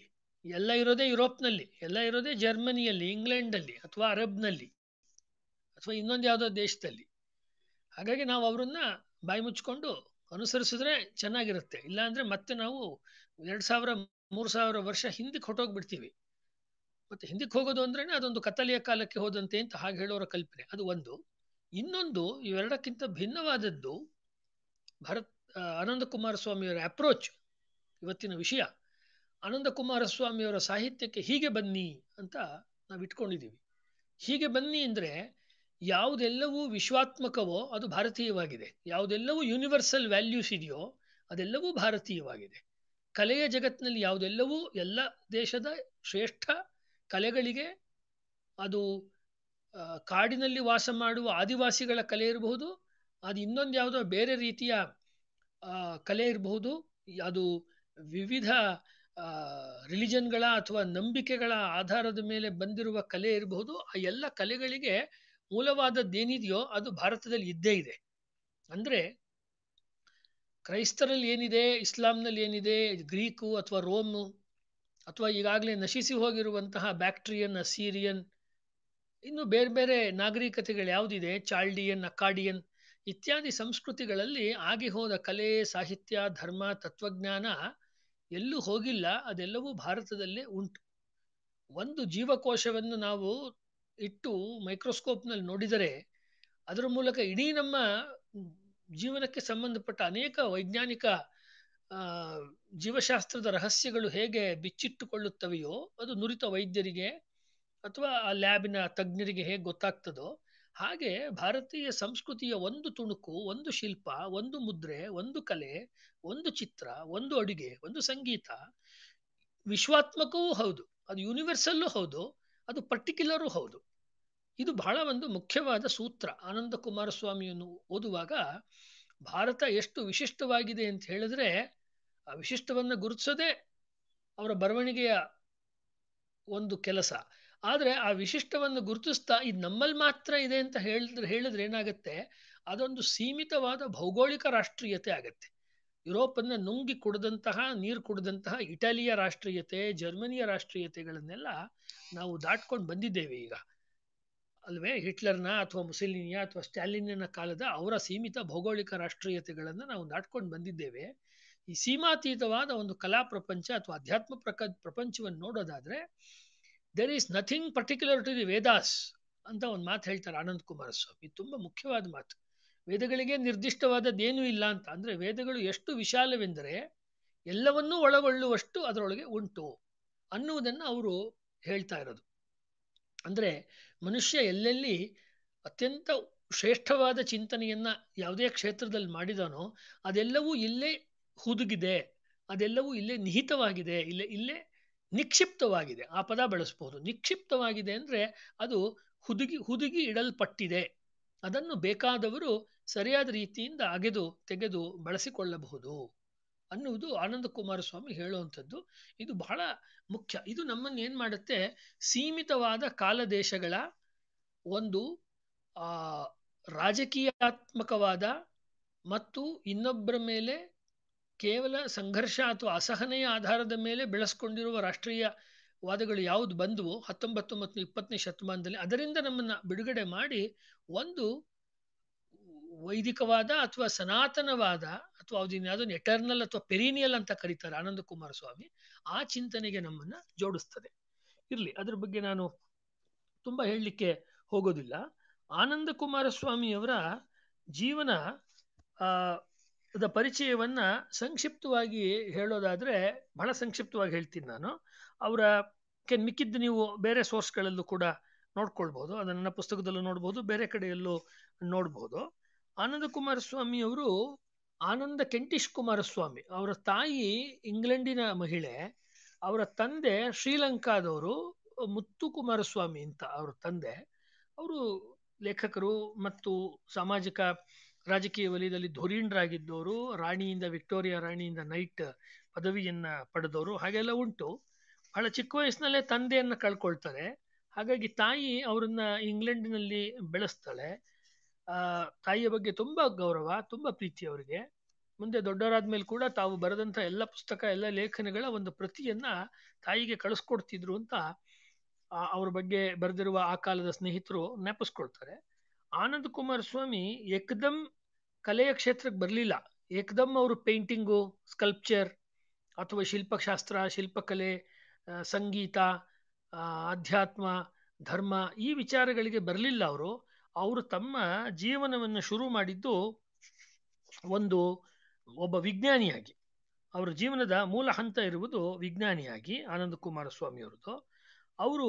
ಎಲ್ಲ ಇರೋದೇ ಯುರೋಪ್ನಲ್ಲಿ ಎಲ್ಲ ಇರೋದೇ ಜರ್ಮನಿಯಲ್ಲಿ ಇಂಗ್ಲೆಂಡಲ್ಲಿ ಅಥವಾ ಅರಬ್ನಲ್ಲಿ ಅಥವಾ ಇನ್ನೊಂದು ಯಾವುದೋ ದೇಶದಲ್ಲಿ ಹಾಗಾಗಿ ನಾವು ಅವರನ್ನ ಬಾಯಿ ಮುಚ್ಚಿಕೊಂಡು ಅನುಸರಿಸಿದ್ರೆ ಚೆನ್ನಾಗಿರುತ್ತೆ ಇಲ್ಲಾಂದರೆ ಮತ್ತೆ ನಾವು ಎರಡು ಸಾವಿರ ಮೂರು ಸಾವಿರ ವರ್ಷ ಹಿಂದಕ್ಕೆ ಹೊಟ್ಟೋಗ್ಬಿಡ್ತೀವಿ ಮತ್ತೆ ಹಿಂದಕ್ಕೆ ಹೋಗೋದು ಅಂದ್ರೇ ಅದೊಂದು ಕತ್ತಲೆಯ ಕಾಲಕ್ಕೆ ಹೋದಂತೆ ಅಂತ ಹಾಗೆ ಹೇಳೋರ ಕಲ್ಪನೆ ಅದು ಒಂದು ಇನ್ನೊಂದು ಇವೆರಡಕ್ಕಿಂತ ಭಿನ್ನವಾದದ್ದು ಭರತ್ ಆನಂದ ಕುಮಾರಸ್ವಾಮಿಯವರ ಅಪ್ರೋಚ್ ಇವತ್ತಿನ ವಿಷಯ ಆನಂದ ಕುಮಾರಸ್ವಾಮಿಯವರ ಸಾಹಿತ್ಯಕ್ಕೆ ಹೀಗೆ ಬನ್ನಿ ಅಂತ ನಾವು ಇಟ್ಕೊಂಡಿದ್ದೀವಿ ಹೀಗೆ ಬನ್ನಿ ಅಂದರೆ ಯಾವುದೆಲ್ಲವೂ ವಿಶ್ವಾತ್ಮಕವೋ ಅದು ಭಾರತೀಯವಾಗಿದೆ ಯಾವುದೆಲ್ಲವೂ ಯೂನಿವರ್ಸಲ್ ವ್ಯಾಲ್ಯೂಸ್ ಇದೆಯೋ ಅದೆಲ್ಲವೂ ಭಾರತೀಯವಾಗಿದೆ ಕಲೆಯ ಜಗತ್ತಿನಲ್ಲಿ ಯಾವುದೆಲ್ಲವೂ ಎಲ್ಲ ದೇಶದ ಶ್ರೇಷ್ಠ ಕಲೆಗಳಿಗೆ ಅದು ಕಾಡಿನಲ್ಲಿ ವಾಸ ಮಾಡುವ ಆದಿವಾಸಿಗಳ ಕಲೆ ಇರಬಹುದು ಅದು ಇನ್ನೊಂದು ಯಾವುದೋ ಬೇರೆ ರೀತಿಯ ಕಲೆ ಇರಬಹುದು ಅದು ವಿವಿಧ ರಿಲಿಜನ್ಗಳ ಅಥವಾ ನಂಬಿಕೆಗಳ ಆಧಾರದ ಮೇಲೆ ಬಂದಿರುವ ಕಲೆ ಇರಬಹುದು ಆ ಎಲ್ಲ ಕಲೆಗಳಿಗೆ ಮೂಲವಾದದ್ದೇನಿದೆಯೋ ಅದು ಭಾರತದಲ್ಲಿ ಇದ್ದೇ ಇದೆ ಅಂದರೆ ಕ್ರೈಸ್ತರಲ್ಲಿ ಏನಿದೆ ಇಸ್ಲಾಂನಲ್ಲಿ ಏನಿದೆ ಗ್ರೀಕು ಅಥವಾ ರೋಮು ಅಥವಾ ಈಗಾಗಲೇ ನಶಿಸಿ ಹೋಗಿರುವಂತಹ ಬ್ಯಾಕ್ಟ್ರಿಯನ್ ಅಸೀರಿಯನ್ ಇನ್ನು ಬೇರೆ ಬೇರೆ ನಾಗರಿಕತೆಗಳು ಯಾವುದಿದೆ ಚಾಲ್ಡಿಯನ್ ಅಕಾಡಿಯನ್ ಇತ್ಯಾದಿ ಸಂಸ್ಕೃತಿಗಳಲ್ಲಿ ಆಗಿ ಹೋದ ಕಲೆ ಸಾಹಿತ್ಯ ಧರ್ಮ ತತ್ವಜ್ಞಾನ ಎಲ್ಲೂ ಹೋಗಿಲ್ಲ ಅದೆಲ್ಲವೂ ಭಾರತದಲ್ಲೇ ಉಂಟು ಒಂದು ಜೀವಕೋಶವನ್ನು ನಾವು ಇಟ್ಟು ಮೈಕ್ರೋಸ್ಕೋಪ್ನಲ್ಲಿ ನೋಡಿದರೆ ಅದರ ಮೂಲಕ ಇಡೀ ನಮ್ಮ ಜೀವನಕ್ಕೆ ಸಂಬಂಧಪಟ್ಟ ಅನೇಕ ವೈಜ್ಞಾನಿಕ ಜೀವಶಾಸ್ತ್ರದ ರಹಸ್ಯಗಳು ಹೇಗೆ ಬಿಚ್ಚಿಟ್ಟುಕೊಳ್ಳುತ್ತವೆಯೋ ಅದು ನುರಿತ ವೈದ್ಯರಿಗೆ ಅಥವಾ ಆ ಲ್ಯಾಬಿನ ತಜ್ಞರಿಗೆ ಹೇಗೆ ಗೊತ್ತಾಗ್ತದೋ ಹಾಗೆ ಭಾರತೀಯ ಸಂಸ್ಕೃತಿಯ ಒಂದು ತುಣುಕು ಒಂದು ಶಿಲ್ಪ ಒಂದು ಮುದ್ರೆ ಒಂದು ಕಲೆ ಒಂದು ಚಿತ್ರ ಒಂದು ಅಡುಗೆ ಒಂದು ಸಂಗೀತ ವಿಶ್ವಾತ್ಮಕವೂ ಹೌದು ಅದು ಯೂನಿವರ್ಸಲ್ಲೂ ಹೌದು ಅದು ಪರ್ಟಿಕ್ಯುಲರು ಹೌದು ಇದು ಬಹಳ ಒಂದು ಮುಖ್ಯವಾದ ಸೂತ್ರ ಆನಂದ ಕುಮಾರಸ್ವಾಮಿಯನ್ನು ಓದುವಾಗ ಭಾರತ ಎಷ್ಟು ವಿಶಿಷ್ಟವಾಗಿದೆ ಅಂತ ಹೇಳಿದ್ರೆ ಆ ವಿಶಿಷ್ಟವನ್ನು ಗುರುತಿಸೋದೇ ಅವರ ಬರವಣಿಗೆಯ ಒಂದು ಕೆಲಸ ಆದರೆ ಆ ವಿಶಿಷ್ಟವನ್ನು ಗುರುತಿಸ್ತಾ ಇದು ನಮ್ಮಲ್ಲಿ ಮಾತ್ರ ಇದೆ ಅಂತ ಹೇಳಿದ್ರೆ ಹೇಳಿದ್ರೆ ಏನಾಗುತ್ತೆ ಅದೊಂದು ಸೀಮಿತವಾದ ಭೌಗೋಳಿಕ ರಾಷ್ಟ್ರೀಯತೆ ಆಗತ್ತೆ ಯುರೋಪನ್ನು ನುಂಗಿ ಕುಡಿದಂತಹ ನೀರು ಕುಡಿದಂತಹ ಇಟಲಿಯ ರಾಷ್ಟ್ರೀಯತೆ ಜರ್ಮನಿಯ ರಾಷ್ಟ್ರೀಯತೆಗಳನ್ನೆಲ್ಲ ನಾವು ದಾಟ್ಕೊಂಡು ಬಂದಿದ್ದೇವೆ ಈಗ ಅಲ್ವೇ ಹಿಟ್ಲರ್ನ ಅಥವಾ ಮುಸಲಿನಿಯ ಅಥವಾ ಸ್ಟಾಲಿನ ಕಾಲದ ಅವರ ಸೀಮಿತ ಭೌಗೋಳಿಕ ರಾಷ್ಟ್ರೀಯತೆಗಳನ್ನು ನಾವು ದಾಟ್ಕೊಂಡು ಬಂದಿದ್ದೇವೆ ಈ ಸೀಮಾತೀತವಾದ ಒಂದು ಕಲಾ ಪ್ರಪಂಚ ಅಥವಾ ಅಧ್ಯಾತ್ಮ ಪ್ರಕ ಪ್ರಪಂಚವನ್ನು ನೋಡೋದಾದರೆ there is nothing particular to the Vedas ಅಂತ ಒಂದು ಮಾತು ಹೇಳ್ತಾರೆ ಆನಂದ್ ಕುಮಾರಸ್ವಾಮಿ ತುಂಬ ಮುಖ್ಯವಾದ ಮಾತು ವೇದಗಳಿಗೆ ನಿರ್ದಿಷ್ಟವಾದದ್ದೇನೂ ಇಲ್ಲ ಅಂತ ಅಂದರೆ ವೇದಗಳು ಎಷ್ಟು ವಿಶಾಲವೆಂದರೆ ಎಲ್ಲವನ್ನೂ ಒಳಗೊಳ್ಳುವಷ್ಟು ಅದರೊಳಗೆ ಉಂಟು ಅನ್ನುವುದನ್ನು ಅವರು ಹೇಳ್ತಾ ಇರೋದು ಅಂದರೆ ಮನುಷ್ಯ ಎಲ್ಲೆಲ್ಲಿ ಅತ್ಯಂತ ಶ್ರೇಷ್ಠವಾದ ಚಿಂತನೆಯನ್ನು ಯಾವುದೇ ಕ್ಷೇತ್ರದಲ್ಲಿ ಮಾಡಿದಾನೋ ಅದೆಲ್ಲವೂ ಇಲ್ಲೇ ಹುದುಗಿದೆ ಅದೆಲ್ಲವೂ ಇಲ್ಲೇ ನಿಹಿತವಾಗಿದೆ ಇಲ್ಲೇ ಇಲ್ಲೇ ನಿಕ್ಷಿಪ್ತವಾಗಿದೆ ಆ ಪದ ಬಳಸಬಹುದು ನಿಕ್ಷಿಪ್ತವಾಗಿದೆ ಅಂದರೆ ಅದು ಹುದುಗಿ ಹುದುಗಿ ಇಡಲ್ಪಟ್ಟಿದೆ ಅದನ್ನು ಬೇಕಾದವರು ಸರಿಯಾದ ರೀತಿಯಿಂದ ಅಗೆದು ತೆಗೆದು ಬಳಸಿಕೊಳ್ಳಬಹುದು ಅನ್ನುವುದು ಆನಂದ ಕುಮಾರಸ್ವಾಮಿ ಹೇಳುವಂಥದ್ದು ಇದು ಬಹಳ ಮುಖ್ಯ ಇದು ನಮ್ಮನ್ನು ಏನು ಮಾಡುತ್ತೆ ಸೀಮಿತವಾದ ಕಾಲದೇಶಗಳ ಒಂದು ರಾಜಕೀಯಾತ್ಮಕವಾದ ಮತ್ತು ಇನ್ನೊಬ್ಬರ ಮೇಲೆ ಕೇವಲ ಸಂಘರ್ಷ ಅಥವಾ ಅಸಹನೆಯ ಆಧಾರದ ಮೇಲೆ ಬೆಳೆಸ್ಕೊಂಡಿರುವ ರಾಷ್ಟ್ರೀಯ ವಾದಗಳು ಯಾವುದು ಬಂದವು ಹತ್ತೊಂಬತ್ತು ಮತ್ತು ಇಪ್ಪತ್ತನೇ ಶತಮಾನದಲ್ಲಿ ಅದರಿಂದ ನಮ್ಮನ್ನು ಬಿಡುಗಡೆ ಮಾಡಿ ಒಂದು ವೈದಿಕವಾದ ಅಥವಾ ಸನಾತನವಾದ ಅಥವಾ ಯಾವುದಿನ್ಯಾವುದನ್ನು ಎಟರ್ನಲ್ ಅಥವಾ ಪೆರಿನಿಯಲ್ ಅಂತ ಕರೀತಾರೆ ಆನಂದ ಕುಮಾರಸ್ವಾಮಿ ಆ ಚಿಂತನೆಗೆ ನಮ್ಮನ್ನು ಜೋಡಿಸ್ತದೆ ಇರಲಿ ಅದ್ರ ಬಗ್ಗೆ ನಾನು ತುಂಬ ಹೇಳಲಿಕ್ಕೆ ಹೋಗೋದಿಲ್ಲ ಆನಂದ ಕುಮಾರಸ್ವಾಮಿಯವರ ಜೀವನ ಅದ ಪರಿಚಯವನ್ನು ಸಂಕ್ಷಿಪ್ತವಾಗಿ ಹೇಳೋದಾದರೆ ಬಹಳ ಸಂಕ್ಷಿಪ್ತವಾಗಿ ಹೇಳ್ತೀನಿ ನಾನು ಅವರ ಮಿಕ್ಕಿದ್ದು ನೀವು ಬೇರೆ ಸೋರ್ಸ್ಗಳಲ್ಲೂ ಕೂಡ ನೋಡ್ಕೊಳ್ಬೋದು ಅದನ್ನು ಪುಸ್ತಕದಲ್ಲೂ ನೋಡ್ಬೋದು ಬೇರೆ ಕಡೆಯಲ್ಲೂ ನೋಡ್ಬೋದು ಆನಂದ ಅವರು ಆನಂದ ಕೆಂಟಿಶ್ ಕುಮಾರಸ್ವಾಮಿ ಅವರ ತಾಯಿ ಇಂಗ್ಲೆಂಡಿನ ಮಹಿಳೆ ಅವರ ತಂದೆ ಶ್ರೀಲಂಕಾದವರು ಮುತ್ತು ಕುಮಾರಸ್ವಾಮಿ ಅಂತ ಅವರ ತಂದೆ ಅವರು ಲೇಖಕರು ಮತ್ತು ಸಾಮಾಜಿಕ ರಾಜಕೀಯ ವಲಯದಲ್ಲಿ ಧುರೀಣರಾಗಿದ್ದವರು ರಾಣಿಯಿಂದ ವಿಕ್ಟೋರಿಯಾ ರಾಣಿಯಿಂದ ನೈಟ್ ಪದವಿಯನ್ನ ಪಡೆದವರು ಹಾಗೆಲ್ಲ ಉಂಟು ಬಹಳ ಚಿಕ್ಕ ವಯಸ್ಸಿನಲ್ಲೇ ತಂದೆಯನ್ನು ಕಳ್ಕೊಳ್ತಾರೆ ಹಾಗಾಗಿ ತಾಯಿ ಅವರನ್ನ ಇಂಗ್ಲೆಂಡಿನಲ್ಲಿ ಬೆಳೆಸ್ತಾಳೆ ತಾಯಿಯ ಬಗ್ಗೆ ತುಂಬ ಗೌರವ ತುಂಬ ಪ್ರೀತಿ ಅವರಿಗೆ ಮುಂದೆ ದೊಡ್ಡವರಾದ ಮೇಲೆ ಕೂಡ ತಾವು ಬರೆದಂಥ ಎಲ್ಲ ಪುಸ್ತಕ ಎಲ್ಲ ಲೇಖನಗಳ ಒಂದು ಪ್ರತಿಯನ್ನ ತಾಯಿಗೆ ಕಳಿಸ್ಕೊಡ್ತಿದ್ರು ಅಂತ ಅವ್ರ ಬಗ್ಗೆ ಬರೆದಿರುವ ಆ ಕಾಲದ ಸ್ನೇಹಿತರು ನೆಪಿಸ್ಕೊಳ್ತಾರೆ ಆನಂದ್ ಕುಮಾರ್ ಸ್ವಾಮಿ ಏಕದಂ ಕಲೆಯ ಕ್ಷೇತ್ರಕ್ಕೆ ಬರಲಿಲ್ಲ ಏಕದಮ್ ಅವರು ಪೇಂಟಿಂಗು ಸ್ಕಲ್ಪ್ಚರ್ ಅಥವಾ ಶಿಲ್ಪಶಾಸ್ತ್ರ ಶಿಲ್ಪಕಲೆ ಸಂಗೀತ ಅಧ್ಯಾತ್ಮ ಧರ್ಮ ಈ ವಿಚಾರಗಳಿಗೆ ಬರಲಿಲ್ಲ ಅವರು ಅವರು ತಮ್ಮ ಜೀವನವನ್ನು ಶುರು ಮಾಡಿದ್ದು ಒಂದು ಒಬ್ಬ ವಿಜ್ಞಾನಿಯಾಗಿ ಅವರ ಜೀವನದ ಮೂಲ ಹಂತ ಇರುವುದು ವಿಜ್ಞಾನಿಯಾಗಿ ಆನಂದ ಕುಮಾರ ಸ್ವಾಮಿಯವ್ರದ್ದು ಅವರು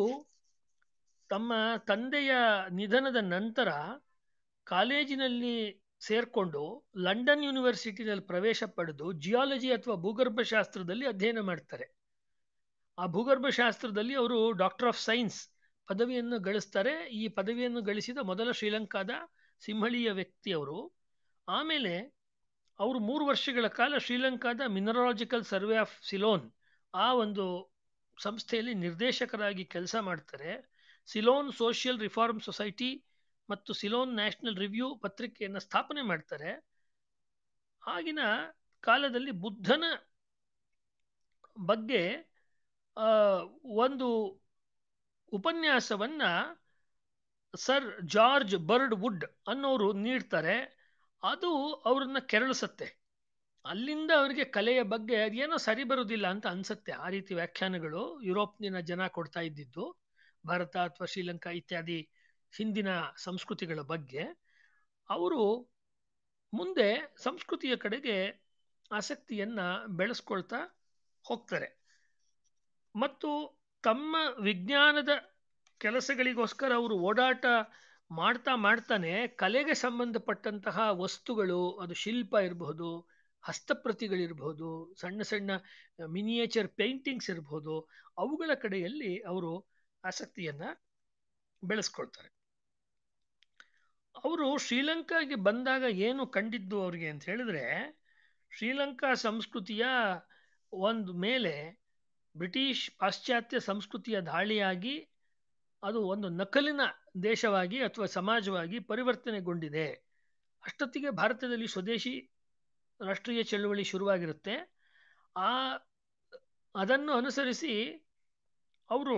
ತಮ್ಮ ತಂದೆಯ ನಿಧನದ ನಂತರ ಕಾಲೇಜಿನಲ್ಲಿ ಸೇರಿಕೊಂಡು ಲಂಡನ್ ಯೂನಿವರ್ಸಿಟಿನಲ್ಲಿ ಪ್ರವೇಶ ಪಡೆದು ಜಿಯಾಲಜಿ ಅಥವಾ ಭೂಗರ್ಭಶಾಸ್ತ್ರದಲ್ಲಿ ಅಧ್ಯಯನ ಮಾಡ್ತಾರೆ ಆ ಭೂಗರ್ಭಶಾಸ್ತ್ರದಲ್ಲಿ ಅವರು ಡಾಕ್ಟರ್ ಆಫ್ ಸೈನ್ಸ್ ಪದವಿಯನ್ನು ಗಳಿಸ್ತಾರೆ ಈ ಪದವಿಯನ್ನು ಗಳಿಸಿದ ಮೊದಲ ಶ್ರೀಲಂಕಾದ ಸಿಂಹಳೀಯ ವ್ಯಕ್ತಿಯವರು ಆಮೇಲೆ ಅವರು ಮೂರು ವರ್ಷಗಳ ಕಾಲ ಶ್ರೀಲಂಕಾದ ಮಿನರಾಲಜಿಕಲ್ ಸರ್ವೆ ಆಫ್ ಸಿಲೋನ್ ಆ ಒಂದು ಸಂಸ್ಥೆಯಲ್ಲಿ ನಿರ್ದೇಶಕರಾಗಿ ಕೆಲಸ ಮಾಡ್ತಾರೆ ಸಿಲೋನ್ ಸೋಷಿಯಲ್ ರಿಫಾರ್ಮ್ ಸೊಸೈಟಿ ಮತ್ತು ಸಿಲೋನ್ ನ್ಯಾಷನಲ್ ರಿವ್ಯೂ ಪತ್ರಿಕೆಯನ್ನು ಸ್ಥಾಪನೆ ಮಾಡ್ತಾರೆ ಆಗಿನ ಕಾಲದಲ್ಲಿ ಬುದ್ಧನ ಬಗ್ಗೆ ಒಂದು ಉಪನ್ಯಾಸವನ್ನು ಸರ್ ಜಾರ್ಜ್ ಬರ್ಡ್ ವುಡ್ ಅನ್ನೋರು ನೀಡ್ತಾರೆ ಅದು ಅವ್ರನ್ನ ಕೆರಳಿಸತ್ತೆ ಅಲ್ಲಿಂದ ಅವರಿಗೆ ಕಲೆಯ ಬಗ್ಗೆ ಅದೇನೋ ಸರಿ ಬರುವುದಿಲ್ಲ ಅಂತ ಅನಿಸುತ್ತೆ ಆ ರೀತಿ ವ್ಯಾಖ್ಯಾನಗಳು ಯುರೋಪ್ನಿನ ಜನ ಕೊಡ್ತಾ ಇದ್ದಿದ್ದು ಭಾರತ ಅಥವಾ ಶ್ರೀಲಂಕಾ ಇತ್ಯಾದಿ ಹಿಂದಿನ ಸಂಸ್ಕೃತಿಗಳ ಬಗ್ಗೆ ಅವರು ಮುಂದೆ ಸಂಸ್ಕೃತಿಯ ಕಡೆಗೆ ಆಸಕ್ತಿಯನ್ನು ಬೆಳೆಸ್ಕೊಳ್ತಾ ಹೋಗ್ತಾರೆ ಮತ್ತು ತಮ್ಮ ವಿಜ್ಞಾನದ ಕೆಲಸಗಳಿಗೋಸ್ಕರ ಅವರು ಓಡಾಟ ಮಾಡ್ತಾ ಮಾಡ್ತಾನೆ ಕಲೆಗೆ ಸಂಬಂಧಪಟ್ಟಂತಹ ವಸ್ತುಗಳು ಅದು ಶಿಲ್ಪ ಇರಬಹುದು ಹಸ್ತಪ್ರತಿಗಳಿರ್ಬೋದು ಸಣ್ಣ ಸಣ್ಣ ಮಿನಿಯೇಚರ್ ಪೇಂಟಿಂಗ್ಸ್ ಇರಬಹುದು ಅವುಗಳ ಕಡೆಯಲ್ಲಿ ಅವರು ಆಸಕ್ತಿಯನ್ನು ಬೆಳೆಸ್ಕೊಳ್ತಾರೆ ಅವರು ಶ್ರೀಲಂಕಾಗೆ ಬಂದಾಗ ಏನು ಕಂಡಿದ್ದು ಅವರಿಗೆ ಅಂತ ಹೇಳಿದ್ರೆ ಶ್ರೀಲಂಕಾ ಸಂಸ್ಕೃತಿಯ ಒಂದು ಮೇಲೆ ಬ್ರಿಟಿಷ್ ಪಾಶ್ಚಾತ್ಯ ಸಂಸ್ಕೃತಿಯ ದಾಳಿಯಾಗಿ ಅದು ಒಂದು ನಕಲಿನ ದೇಶವಾಗಿ ಅಥವಾ ಸಮಾಜವಾಗಿ ಪರಿವರ್ತನೆಗೊಂಡಿದೆ ಅಷ್ಟೊತ್ತಿಗೆ ಭಾರತದಲ್ಲಿ ಸ್ವದೇಶಿ ರಾಷ್ಟ್ರೀಯ ಚಳುವಳಿ ಶುರುವಾಗಿರುತ್ತೆ ಆ ಅದನ್ನು ಅನುಸರಿಸಿ ಅವರು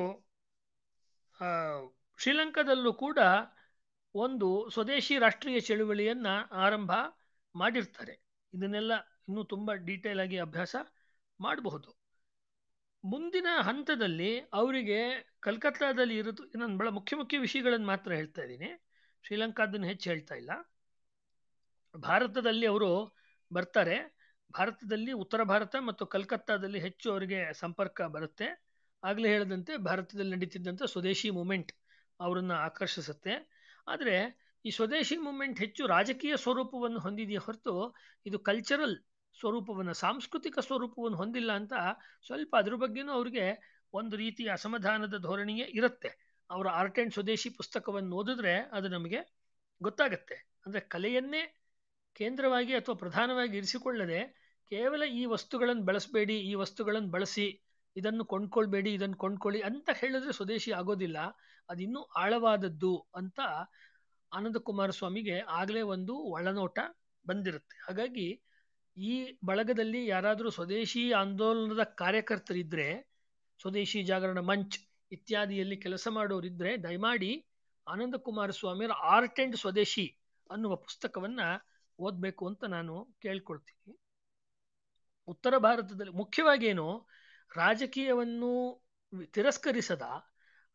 ಶ್ರೀಲಂಕಾದಲ್ಲೂ ಕೂಡ ಒಂದು ಸ್ವದೇಶಿ ರಾಷ್ಟ್ರೀಯ ಚಳುವಳಿಯನ್ನು ಆರಂಭ ಮಾಡಿರ್ತಾರೆ ಇದನ್ನೆಲ್ಲ ಇನ್ನೂ ತುಂಬ ಡೀಟೇಲ್ ಆಗಿ ಅಭ್ಯಾಸ ಮಾಡಬಹುದು ಮುಂದಿನ ಹಂತದಲ್ಲಿ ಅವರಿಗೆ ಕಲ್ಕತ್ತಾದಲ್ಲಿ ಇರೋದು ನಾನು ಬಹಳ ಮುಖ್ಯ ಮುಖ್ಯ ವಿಷಯಗಳನ್ನು ಮಾತ್ರ ಹೇಳ್ತಾ ಇದ್ದೀನಿ ಶ್ರೀಲಂಕಾದನ್ನು ಹೆಚ್ಚು ಹೇಳ್ತಾ ಇಲ್ಲ ಭಾರತದಲ್ಲಿ ಅವರು ಬರ್ತಾರೆ ಭಾರತದಲ್ಲಿ ಉತ್ತರ ಭಾರತ ಮತ್ತು ಕಲ್ಕತ್ತಾದಲ್ಲಿ ಹೆಚ್ಚು ಅವರಿಗೆ ಸಂಪರ್ಕ ಬರುತ್ತೆ ಆಗಲೇ ಹೇಳಿದಂತೆ ಭಾರತದಲ್ಲಿ ನಡೀತಿದ್ದಂಥ ಸ್ವದೇಶಿ ಮೂಮೆಂಟ್ ಅವರನ್ನು ಆಕರ್ಷಿಸುತ್ತೆ ಆದರೆ ಈ ಸ್ವದೇಶಿ ಮೂಮೆಂಟ್ ಹೆಚ್ಚು ರಾಜಕೀಯ ಸ್ವರೂಪವನ್ನು ಹೊಂದಿದೆಯೇ ಹೊರತು ಇದು ಕಲ್ಚರಲ್ ಸ್ವರೂಪವನ್ನು ಸಾಂಸ್ಕೃತಿಕ ಸ್ವರೂಪವನ್ನು ಹೊಂದಿಲ್ಲ ಅಂತ ಸ್ವಲ್ಪ ಅದ್ರ ಬಗ್ಗೆನೂ ಅವರಿಗೆ ಒಂದು ರೀತಿಯ ಅಸಮಾಧಾನದ ಧೋರಣೆಯೇ ಇರುತ್ತೆ ಅವರ ಆರ್ಟ್ ಆ್ಯಂಡ್ ಸ್ವದೇಶಿ ಪುಸ್ತಕವನ್ನು ಓದಿದ್ರೆ ಅದು ನಮಗೆ ಗೊತ್ತಾಗತ್ತೆ ಅಂದರೆ ಕಲೆಯನ್ನೇ ಕೇಂದ್ರವಾಗಿ ಅಥವಾ ಪ್ರಧಾನವಾಗಿ ಇರಿಸಿಕೊಳ್ಳದೆ ಕೇವಲ ಈ ವಸ್ತುಗಳನ್ನು ಬಳಸಬೇಡಿ ಈ ವಸ್ತುಗಳನ್ನು ಬಳಸಿ ಇದನ್ನು ಕೊಂಡ್ಕೊಳ್ಬೇಡಿ ಇದನ್ನು ಕೊಂಡ್ಕೊಳ್ಳಿ ಅಂತ ಹೇಳಿದ್ರೆ ಸ್ವದೇಶಿ ಆಗೋದಿಲ್ಲ ಅದಿನ್ನೂ ಆಳವಾದದ್ದು ಅಂತ ಆನಂದ ಕುಮಾರ ಸ್ವಾಮಿಗೆ ಆಗ್ಲೇ ಒಂದು ಒಳನೋಟ ಬಂದಿರುತ್ತೆ ಹಾಗಾಗಿ ಈ ಬಳಗದಲ್ಲಿ ಯಾರಾದರೂ ಸ್ವದೇಶಿ ಆಂದೋಲನದ ಕಾರ್ಯಕರ್ತರಿದ್ರೆ ಸ್ವದೇಶಿ ಜಾಗರಣ ಮಂಚ್ ಇತ್ಯಾದಿಯಲ್ಲಿ ಕೆಲಸ ಮಾಡೋರಿದ್ರೆ ದಯಮಾಡಿ ಆನಂದ ಕುಮಾರ ಸ್ವಾಮಿಯರ ಆರ್ಟ್ ಅಂಡ್ ಸ್ವದೇಶಿ ಅನ್ನುವ ಪುಸ್ತಕವನ್ನ ಓದ್ಬೇಕು ಅಂತ ನಾನು ಕೇಳ್ಕೊಳ್ತೀನಿ ಉತ್ತರ ಭಾರತದಲ್ಲಿ ಮುಖ್ಯವಾಗಿ ಏನು ರಾಜಕೀಯವನ್ನು ತಿರಸ್ಕರಿಸದ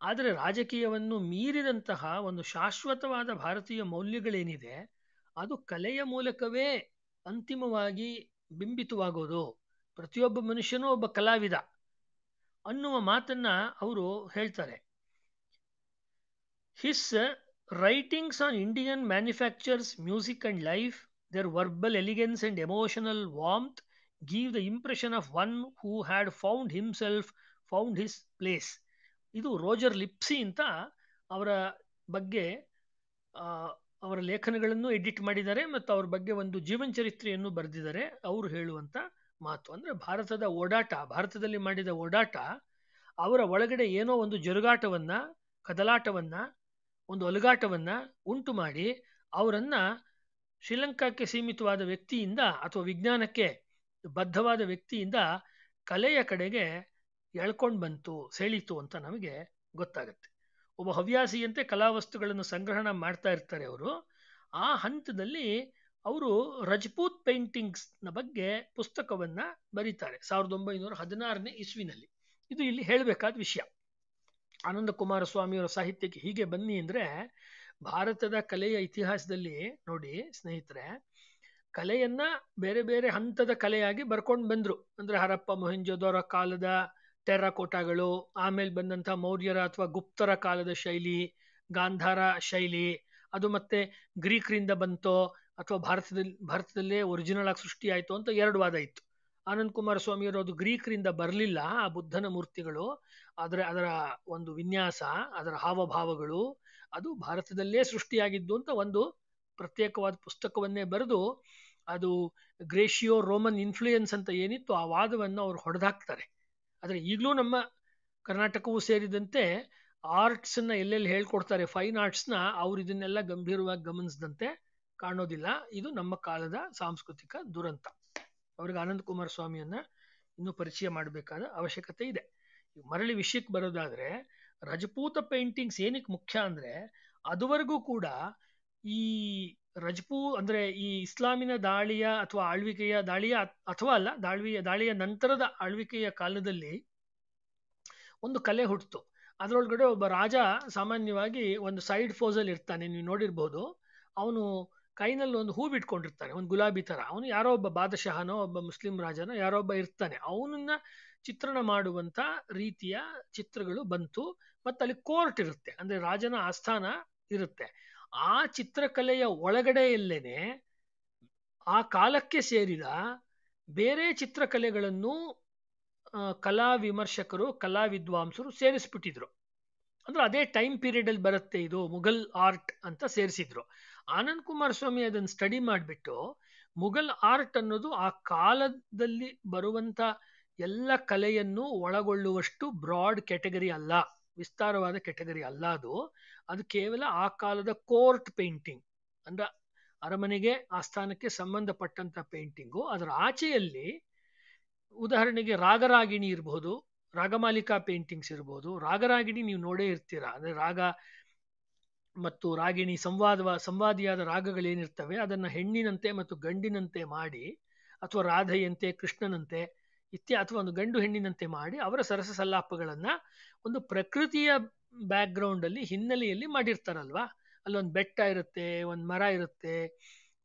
ಆದರೆ ರಾಜಕೀಯವನ್ನು ಮೀರಿದಂತಹ ಒಂದು ಶಾಶ್ವತವಾದ ಭಾರತೀಯ ಮೌಲ್ಯಗಳೇನಿದೆ ಅದು ಕಲೆಯ ಮೂಲಕವೇ ಅಂತಿಮವಾಗಿ ಬಿಂಬಿತವಾಗೋದು ಪ್ರತಿಯೊಬ್ಬ ಮನುಷ್ಯನೂ ಒಬ್ಬ ಕಲಾವಿದ ಅನ್ನುವ ಮಾತನ್ನ ಅವರು ಹೇಳ್ತಾರೆ his writings on Indian manufactures music and life their verbal elegance and emotional warmth give the impression of one who had found himself found his place ಇದು ರೋಜರ್ ಲಿಪ್ಸಿ ಅಂತ ಅವರ ಬಗ್ಗೆ ಅವರ ಲೇಖನಗಳನ್ನು ಎಡಿಟ್ ಮಾಡಿದ್ದಾರೆ ಮತ್ತು ಅವ್ರ ಬಗ್ಗೆ ಒಂದು ಜೀವನ ಚರಿತ್ರೆಯನ್ನು ಬರೆದಿದ್ದಾರೆ ಅವರು ಹೇಳುವಂಥ ಮಾತು ಅಂದರೆ ಭಾರತದ ಓಡಾಟ ಭಾರತದಲ್ಲಿ ಮಾಡಿದ ಓಡಾಟ ಅವರ ಒಳಗಡೆ ಏನೋ ಒಂದು ಜರುಗಾಟವನ್ನು ಕದಲಾಟವನ್ನು ಒಂದು ಒಲಗಾಟವನ್ನು ಉಂಟು ಮಾಡಿ ಅವರನ್ನು ಶ್ರೀಲಂಕಾಕ್ಕೆ ಸೀಮಿತವಾದ ವ್ಯಕ್ತಿಯಿಂದ ಅಥವಾ ವಿಜ್ಞಾನಕ್ಕೆ ಬದ್ಧವಾದ ವ್ಯಕ್ತಿಯಿಂದ ಕಲೆಯ ಕಡೆಗೆ ಎಳ್ಕೊಂಡು ಬಂತು ಸೆಳೀತು ಅಂತ ನಮಗೆ ಗೊತ್ತಾಗುತ್ತೆ ಒಬ್ಬ ಹವ್ಯಾಸಿಯಂತೆ ಕಲಾವಸ್ತುಗಳನ್ನು ಸಂಗ್ರಹಣ ಮಾಡ್ತಾ ಇರ್ತಾರೆ ಅವರು ಆ ಹಂತದಲ್ಲಿ ಅವರು ರಜಪೂತ್ ಪೇಂಟಿಂಗ್ಸ್ನ ಬಗ್ಗೆ ಪುಸ್ತಕವನ್ನ ಬರೀತಾರೆ ಸಾವಿರದ ಒಂಬೈನೂರ ಹದಿನಾರನೇ ಇಸ್ವಿನಲ್ಲಿ ಇದು ಇಲ್ಲಿ ಹೇಳಬೇಕಾದ ವಿಷಯ ಆನಂದ ಕುಮಾರಸ್ವಾಮಿಯವರ ಸಾಹಿತ್ಯಕ್ಕೆ ಹೀಗೆ ಬನ್ನಿ ಅಂದ್ರೆ ಭಾರತದ ಕಲೆಯ ಇತಿಹಾಸದಲ್ಲಿ ನೋಡಿ ಸ್ನೇಹಿತರೆ ಕಲೆಯನ್ನ ಬೇರೆ ಬೇರೆ ಹಂತದ ಕಲೆಯಾಗಿ ಬರ್ಕೊಂಡು ಬಂದರು ಅಂದರೆ ಹರಪ್ಪ ಮೊಹೆಂಜೊದಾರ ಕಾಲದ ಟೆರ್ರಾಕೋಟಗಳು ಆಮೇಲೆ ಬಂದಂಥ ಮೌರ್ಯರ ಅಥವಾ ಗುಪ್ತರ ಕಾಲದ ಶೈಲಿ ಗಾಂಧಾರ ಶೈಲಿ ಅದು ಮತ್ತೆ ಗ್ರೀಕ್ರಿಂದ ಬಂತೋ ಅಥವಾ ಭಾರತದಲ್ಲಿ ಭಾರತದಲ್ಲೇ ಒರಿಜಿನಲ್ ಆಗಿ ಸೃಷ್ಟಿಯಾಯಿತು ಅಂತ ಎರಡು ವಾದ ಇತ್ತು ಆನಂದ್ ಕುಮಾರ ಸ್ವಾಮಿಯವರು ಅದು ಗ್ರೀಕ್ರಿಂದ ಬರಲಿಲ್ಲ ಆ ಬುದ್ಧನ ಮೂರ್ತಿಗಳು ಆದರೆ ಅದರ ಒಂದು ವಿನ್ಯಾಸ ಅದರ ಹಾವಭಾವಗಳು ಅದು ಭಾರತದಲ್ಲೇ ಸೃಷ್ಟಿಯಾಗಿದ್ದು ಅಂತ ಒಂದು ಪ್ರತ್ಯೇಕವಾದ ಪುಸ್ತಕವನ್ನೇ ಬರೆದು ಅದು ಗ್ರೇಷಿಯೋ ರೋಮನ್ ಇನ್ಫ್ಲೂಯೆನ್ಸ್ ಅಂತ ಏನಿತ್ತು ಆ ವಾದವನ್ನು ಅವರು ಹೊಡೆದಾಕ್ತಾರೆ ಆದರೆ ಈಗಲೂ ನಮ್ಮ ಕರ್ನಾಟಕವೂ ಸೇರಿದಂತೆ ಆರ್ಟ್ಸನ್ನು ಎಲ್ಲೆಲ್ಲಿ ಹೇಳ್ಕೊಡ್ತಾರೆ ಫೈನ್ ಆರ್ಟ್ಸ್ನ ಅವರು ಇದನ್ನೆಲ್ಲ ಗಂಭೀರವಾಗಿ ಗಮನಿಸದಂತೆ ಕಾಣೋದಿಲ್ಲ ಇದು ನಮ್ಮ ಕಾಲದ ಸಾಂಸ್ಕೃತಿಕ ದುರಂತ ಅವ್ರಿಗೆ ಆನಂದ ಕುಮಾರ್ ಸ್ವಾಮಿಯನ್ನು ಇನ್ನೂ ಪರಿಚಯ ಮಾಡಬೇಕಾದ ಅವಶ್ಯಕತೆ ಇದೆ ಮರಳಿ ವಿಷಯಕ್ಕೆ ಬರೋದಾದ್ರೆ ರಜಪೂತ ಪೇಂಟಿಂಗ್ಸ್ ಏನಕ್ಕೆ ಮುಖ್ಯ ಅಂದ್ರೆ ಅದುವರೆಗೂ ಕೂಡ ಈ ರಜಪೂ ಅಂದ್ರೆ ಈ ಇಸ್ಲಾಮಿನ ದಾಳಿಯ ಅಥವಾ ಆಳ್ವಿಕೆಯ ದಾಳಿಯ ಅಥವಾ ಅಲ್ಲ ದಾಳ್ವಿಯ ದಾಳಿಯ ನಂತರದ ಆಳ್ವಿಕೆಯ ಕಾಲದಲ್ಲಿ ಒಂದು ಕಲೆ ಹುಟ್ಟಿತು ಅದರೊಳಗಡೆ ಒಬ್ಬ ರಾಜ ಸಾಮಾನ್ಯವಾಗಿ ಒಂದು ಸೈಡ್ ಫೋಸಲ್ಲಿ ಇರ್ತಾನೆ ನೀವು ನೋಡಿರ್ಬಹುದು ಅವನು ಕೈನಲ್ಲಿ ಒಂದು ಹೂ ಬಿಟ್ಕೊಂಡಿರ್ತಾನೆ ಒಂದು ಗುಲಾಬಿ ಥರ ಅವನು ಯಾರೋ ಒಬ್ಬ ಬಾದಶಹನೋ ಒಬ್ಬ ಮುಸ್ಲಿಂ ರಾಜನೋ ಯಾರೋ ಒಬ್ಬ ಇರ್ತಾನೆ ಅವನನ್ನ ಚಿತ್ರಣ ಮಾಡುವಂಥ ರೀತಿಯ ಚಿತ್ರಗಳು ಬಂತು ಮತ್ತಲ್ಲಿ ಅಲ್ಲಿ ಕೋರ್ಟ್ ಇರುತ್ತೆ ಅಂದ್ರೆ ರಾಜನ ಆಸ್ಥಾನ ಇರುತ್ತೆ ಆ ಚಿತ್ರಕಲೆಯ ಒಳಗಡೆಯಲ್ಲೇನೆ ಆ ಕಾಲಕ್ಕೆ ಸೇರಿದ ಬೇರೆ ಚಿತ್ರಕಲೆಗಳನ್ನು ಕಲಾ ವಿಮರ್ಶಕರು ಕಲಾ ವಿದ್ವಾಂಸರು ಸೇರಿಸ್ಬಿಟ್ಟಿದ್ರು ಅಂದ್ರೆ ಅದೇ ಟೈಮ್ ಅಲ್ಲಿ ಬರುತ್ತೆ ಇದು ಮುಘಲ್ ಆರ್ಟ್ ಅಂತ ಸೇರಿಸಿದ್ರು ಆನಂದ್ ಕುಮಾರ್ ಸ್ವಾಮಿ ಅದನ್ನು ಸ್ಟಡಿ ಮಾಡಿಬಿಟ್ಟು ಮುಘಲ್ ಆರ್ಟ್ ಅನ್ನೋದು ಆ ಕಾಲದಲ್ಲಿ ಬರುವಂಥ ಎಲ್ಲ ಕಲೆಯನ್ನು ಒಳಗೊಳ್ಳುವಷ್ಟು ಬ್ರಾಡ್ ಕ್ಯಾಟಗರಿ ಅಲ್ಲ ವಿಸ್ತಾರವಾದ ಕೆಟಗರಿ ಅಲ್ಲ ಅದು ಅದು ಕೇವಲ ಆ ಕಾಲದ ಕೋರ್ಟ್ ಪೇಂಟಿಂಗ್ ಅಂದ್ರೆ ಅರಮನೆಗೆ ಆ ಸ್ಥಾನಕ್ಕೆ ಸಂಬಂಧಪಟ್ಟಂತ ಪೇಂಟಿಂಗು ಅದರ ಆಚೆಯಲ್ಲಿ ಉದಾಹರಣೆಗೆ ರಾಗರಾಗಿಣಿ ಇರಬಹುದು ರಾಗಮಾಲಿಕಾ ಪೇಂಟಿಂಗ್ಸ್ ಇರಬಹುದು ರಾಗರಾಗಿಣಿ ನೀವು ನೋಡೇ ಇರ್ತೀರ ಅಂದ್ರೆ ರಾಗ ಮತ್ತು ರಾಗಿಣಿ ಸಂವಾದವ ಸಂವಾದಿಯಾದ ರಾಗಗಳೇನಿರ್ತವೆ ಅದನ್ನು ಹೆಣ್ಣಿನಂತೆ ಮತ್ತು ಗಂಡಿನಂತೆ ಮಾಡಿ ಅಥವಾ ರಾಧೆಯಂತೆ ಕೃಷ್ಣನಂತೆ ಇತ್ಯ ಅಥವಾ ಒಂದು ಗಂಡು ಹೆಣ್ಣಿನಂತೆ ಮಾಡಿ ಅವರ ಸರಸ ಸಲ್ಲಾಪಗಳನ್ನು ಒಂದು ಪ್ರಕೃತಿಯ ಅಲ್ಲಿ ಹಿನ್ನೆಲೆಯಲ್ಲಿ ಮಾಡಿರ್ತಾರಲ್ವಾ ಅಲ್ಲೊಂದು ಬೆಟ್ಟ ಇರುತ್ತೆ ಒಂದು ಮರ ಇರುತ್ತೆ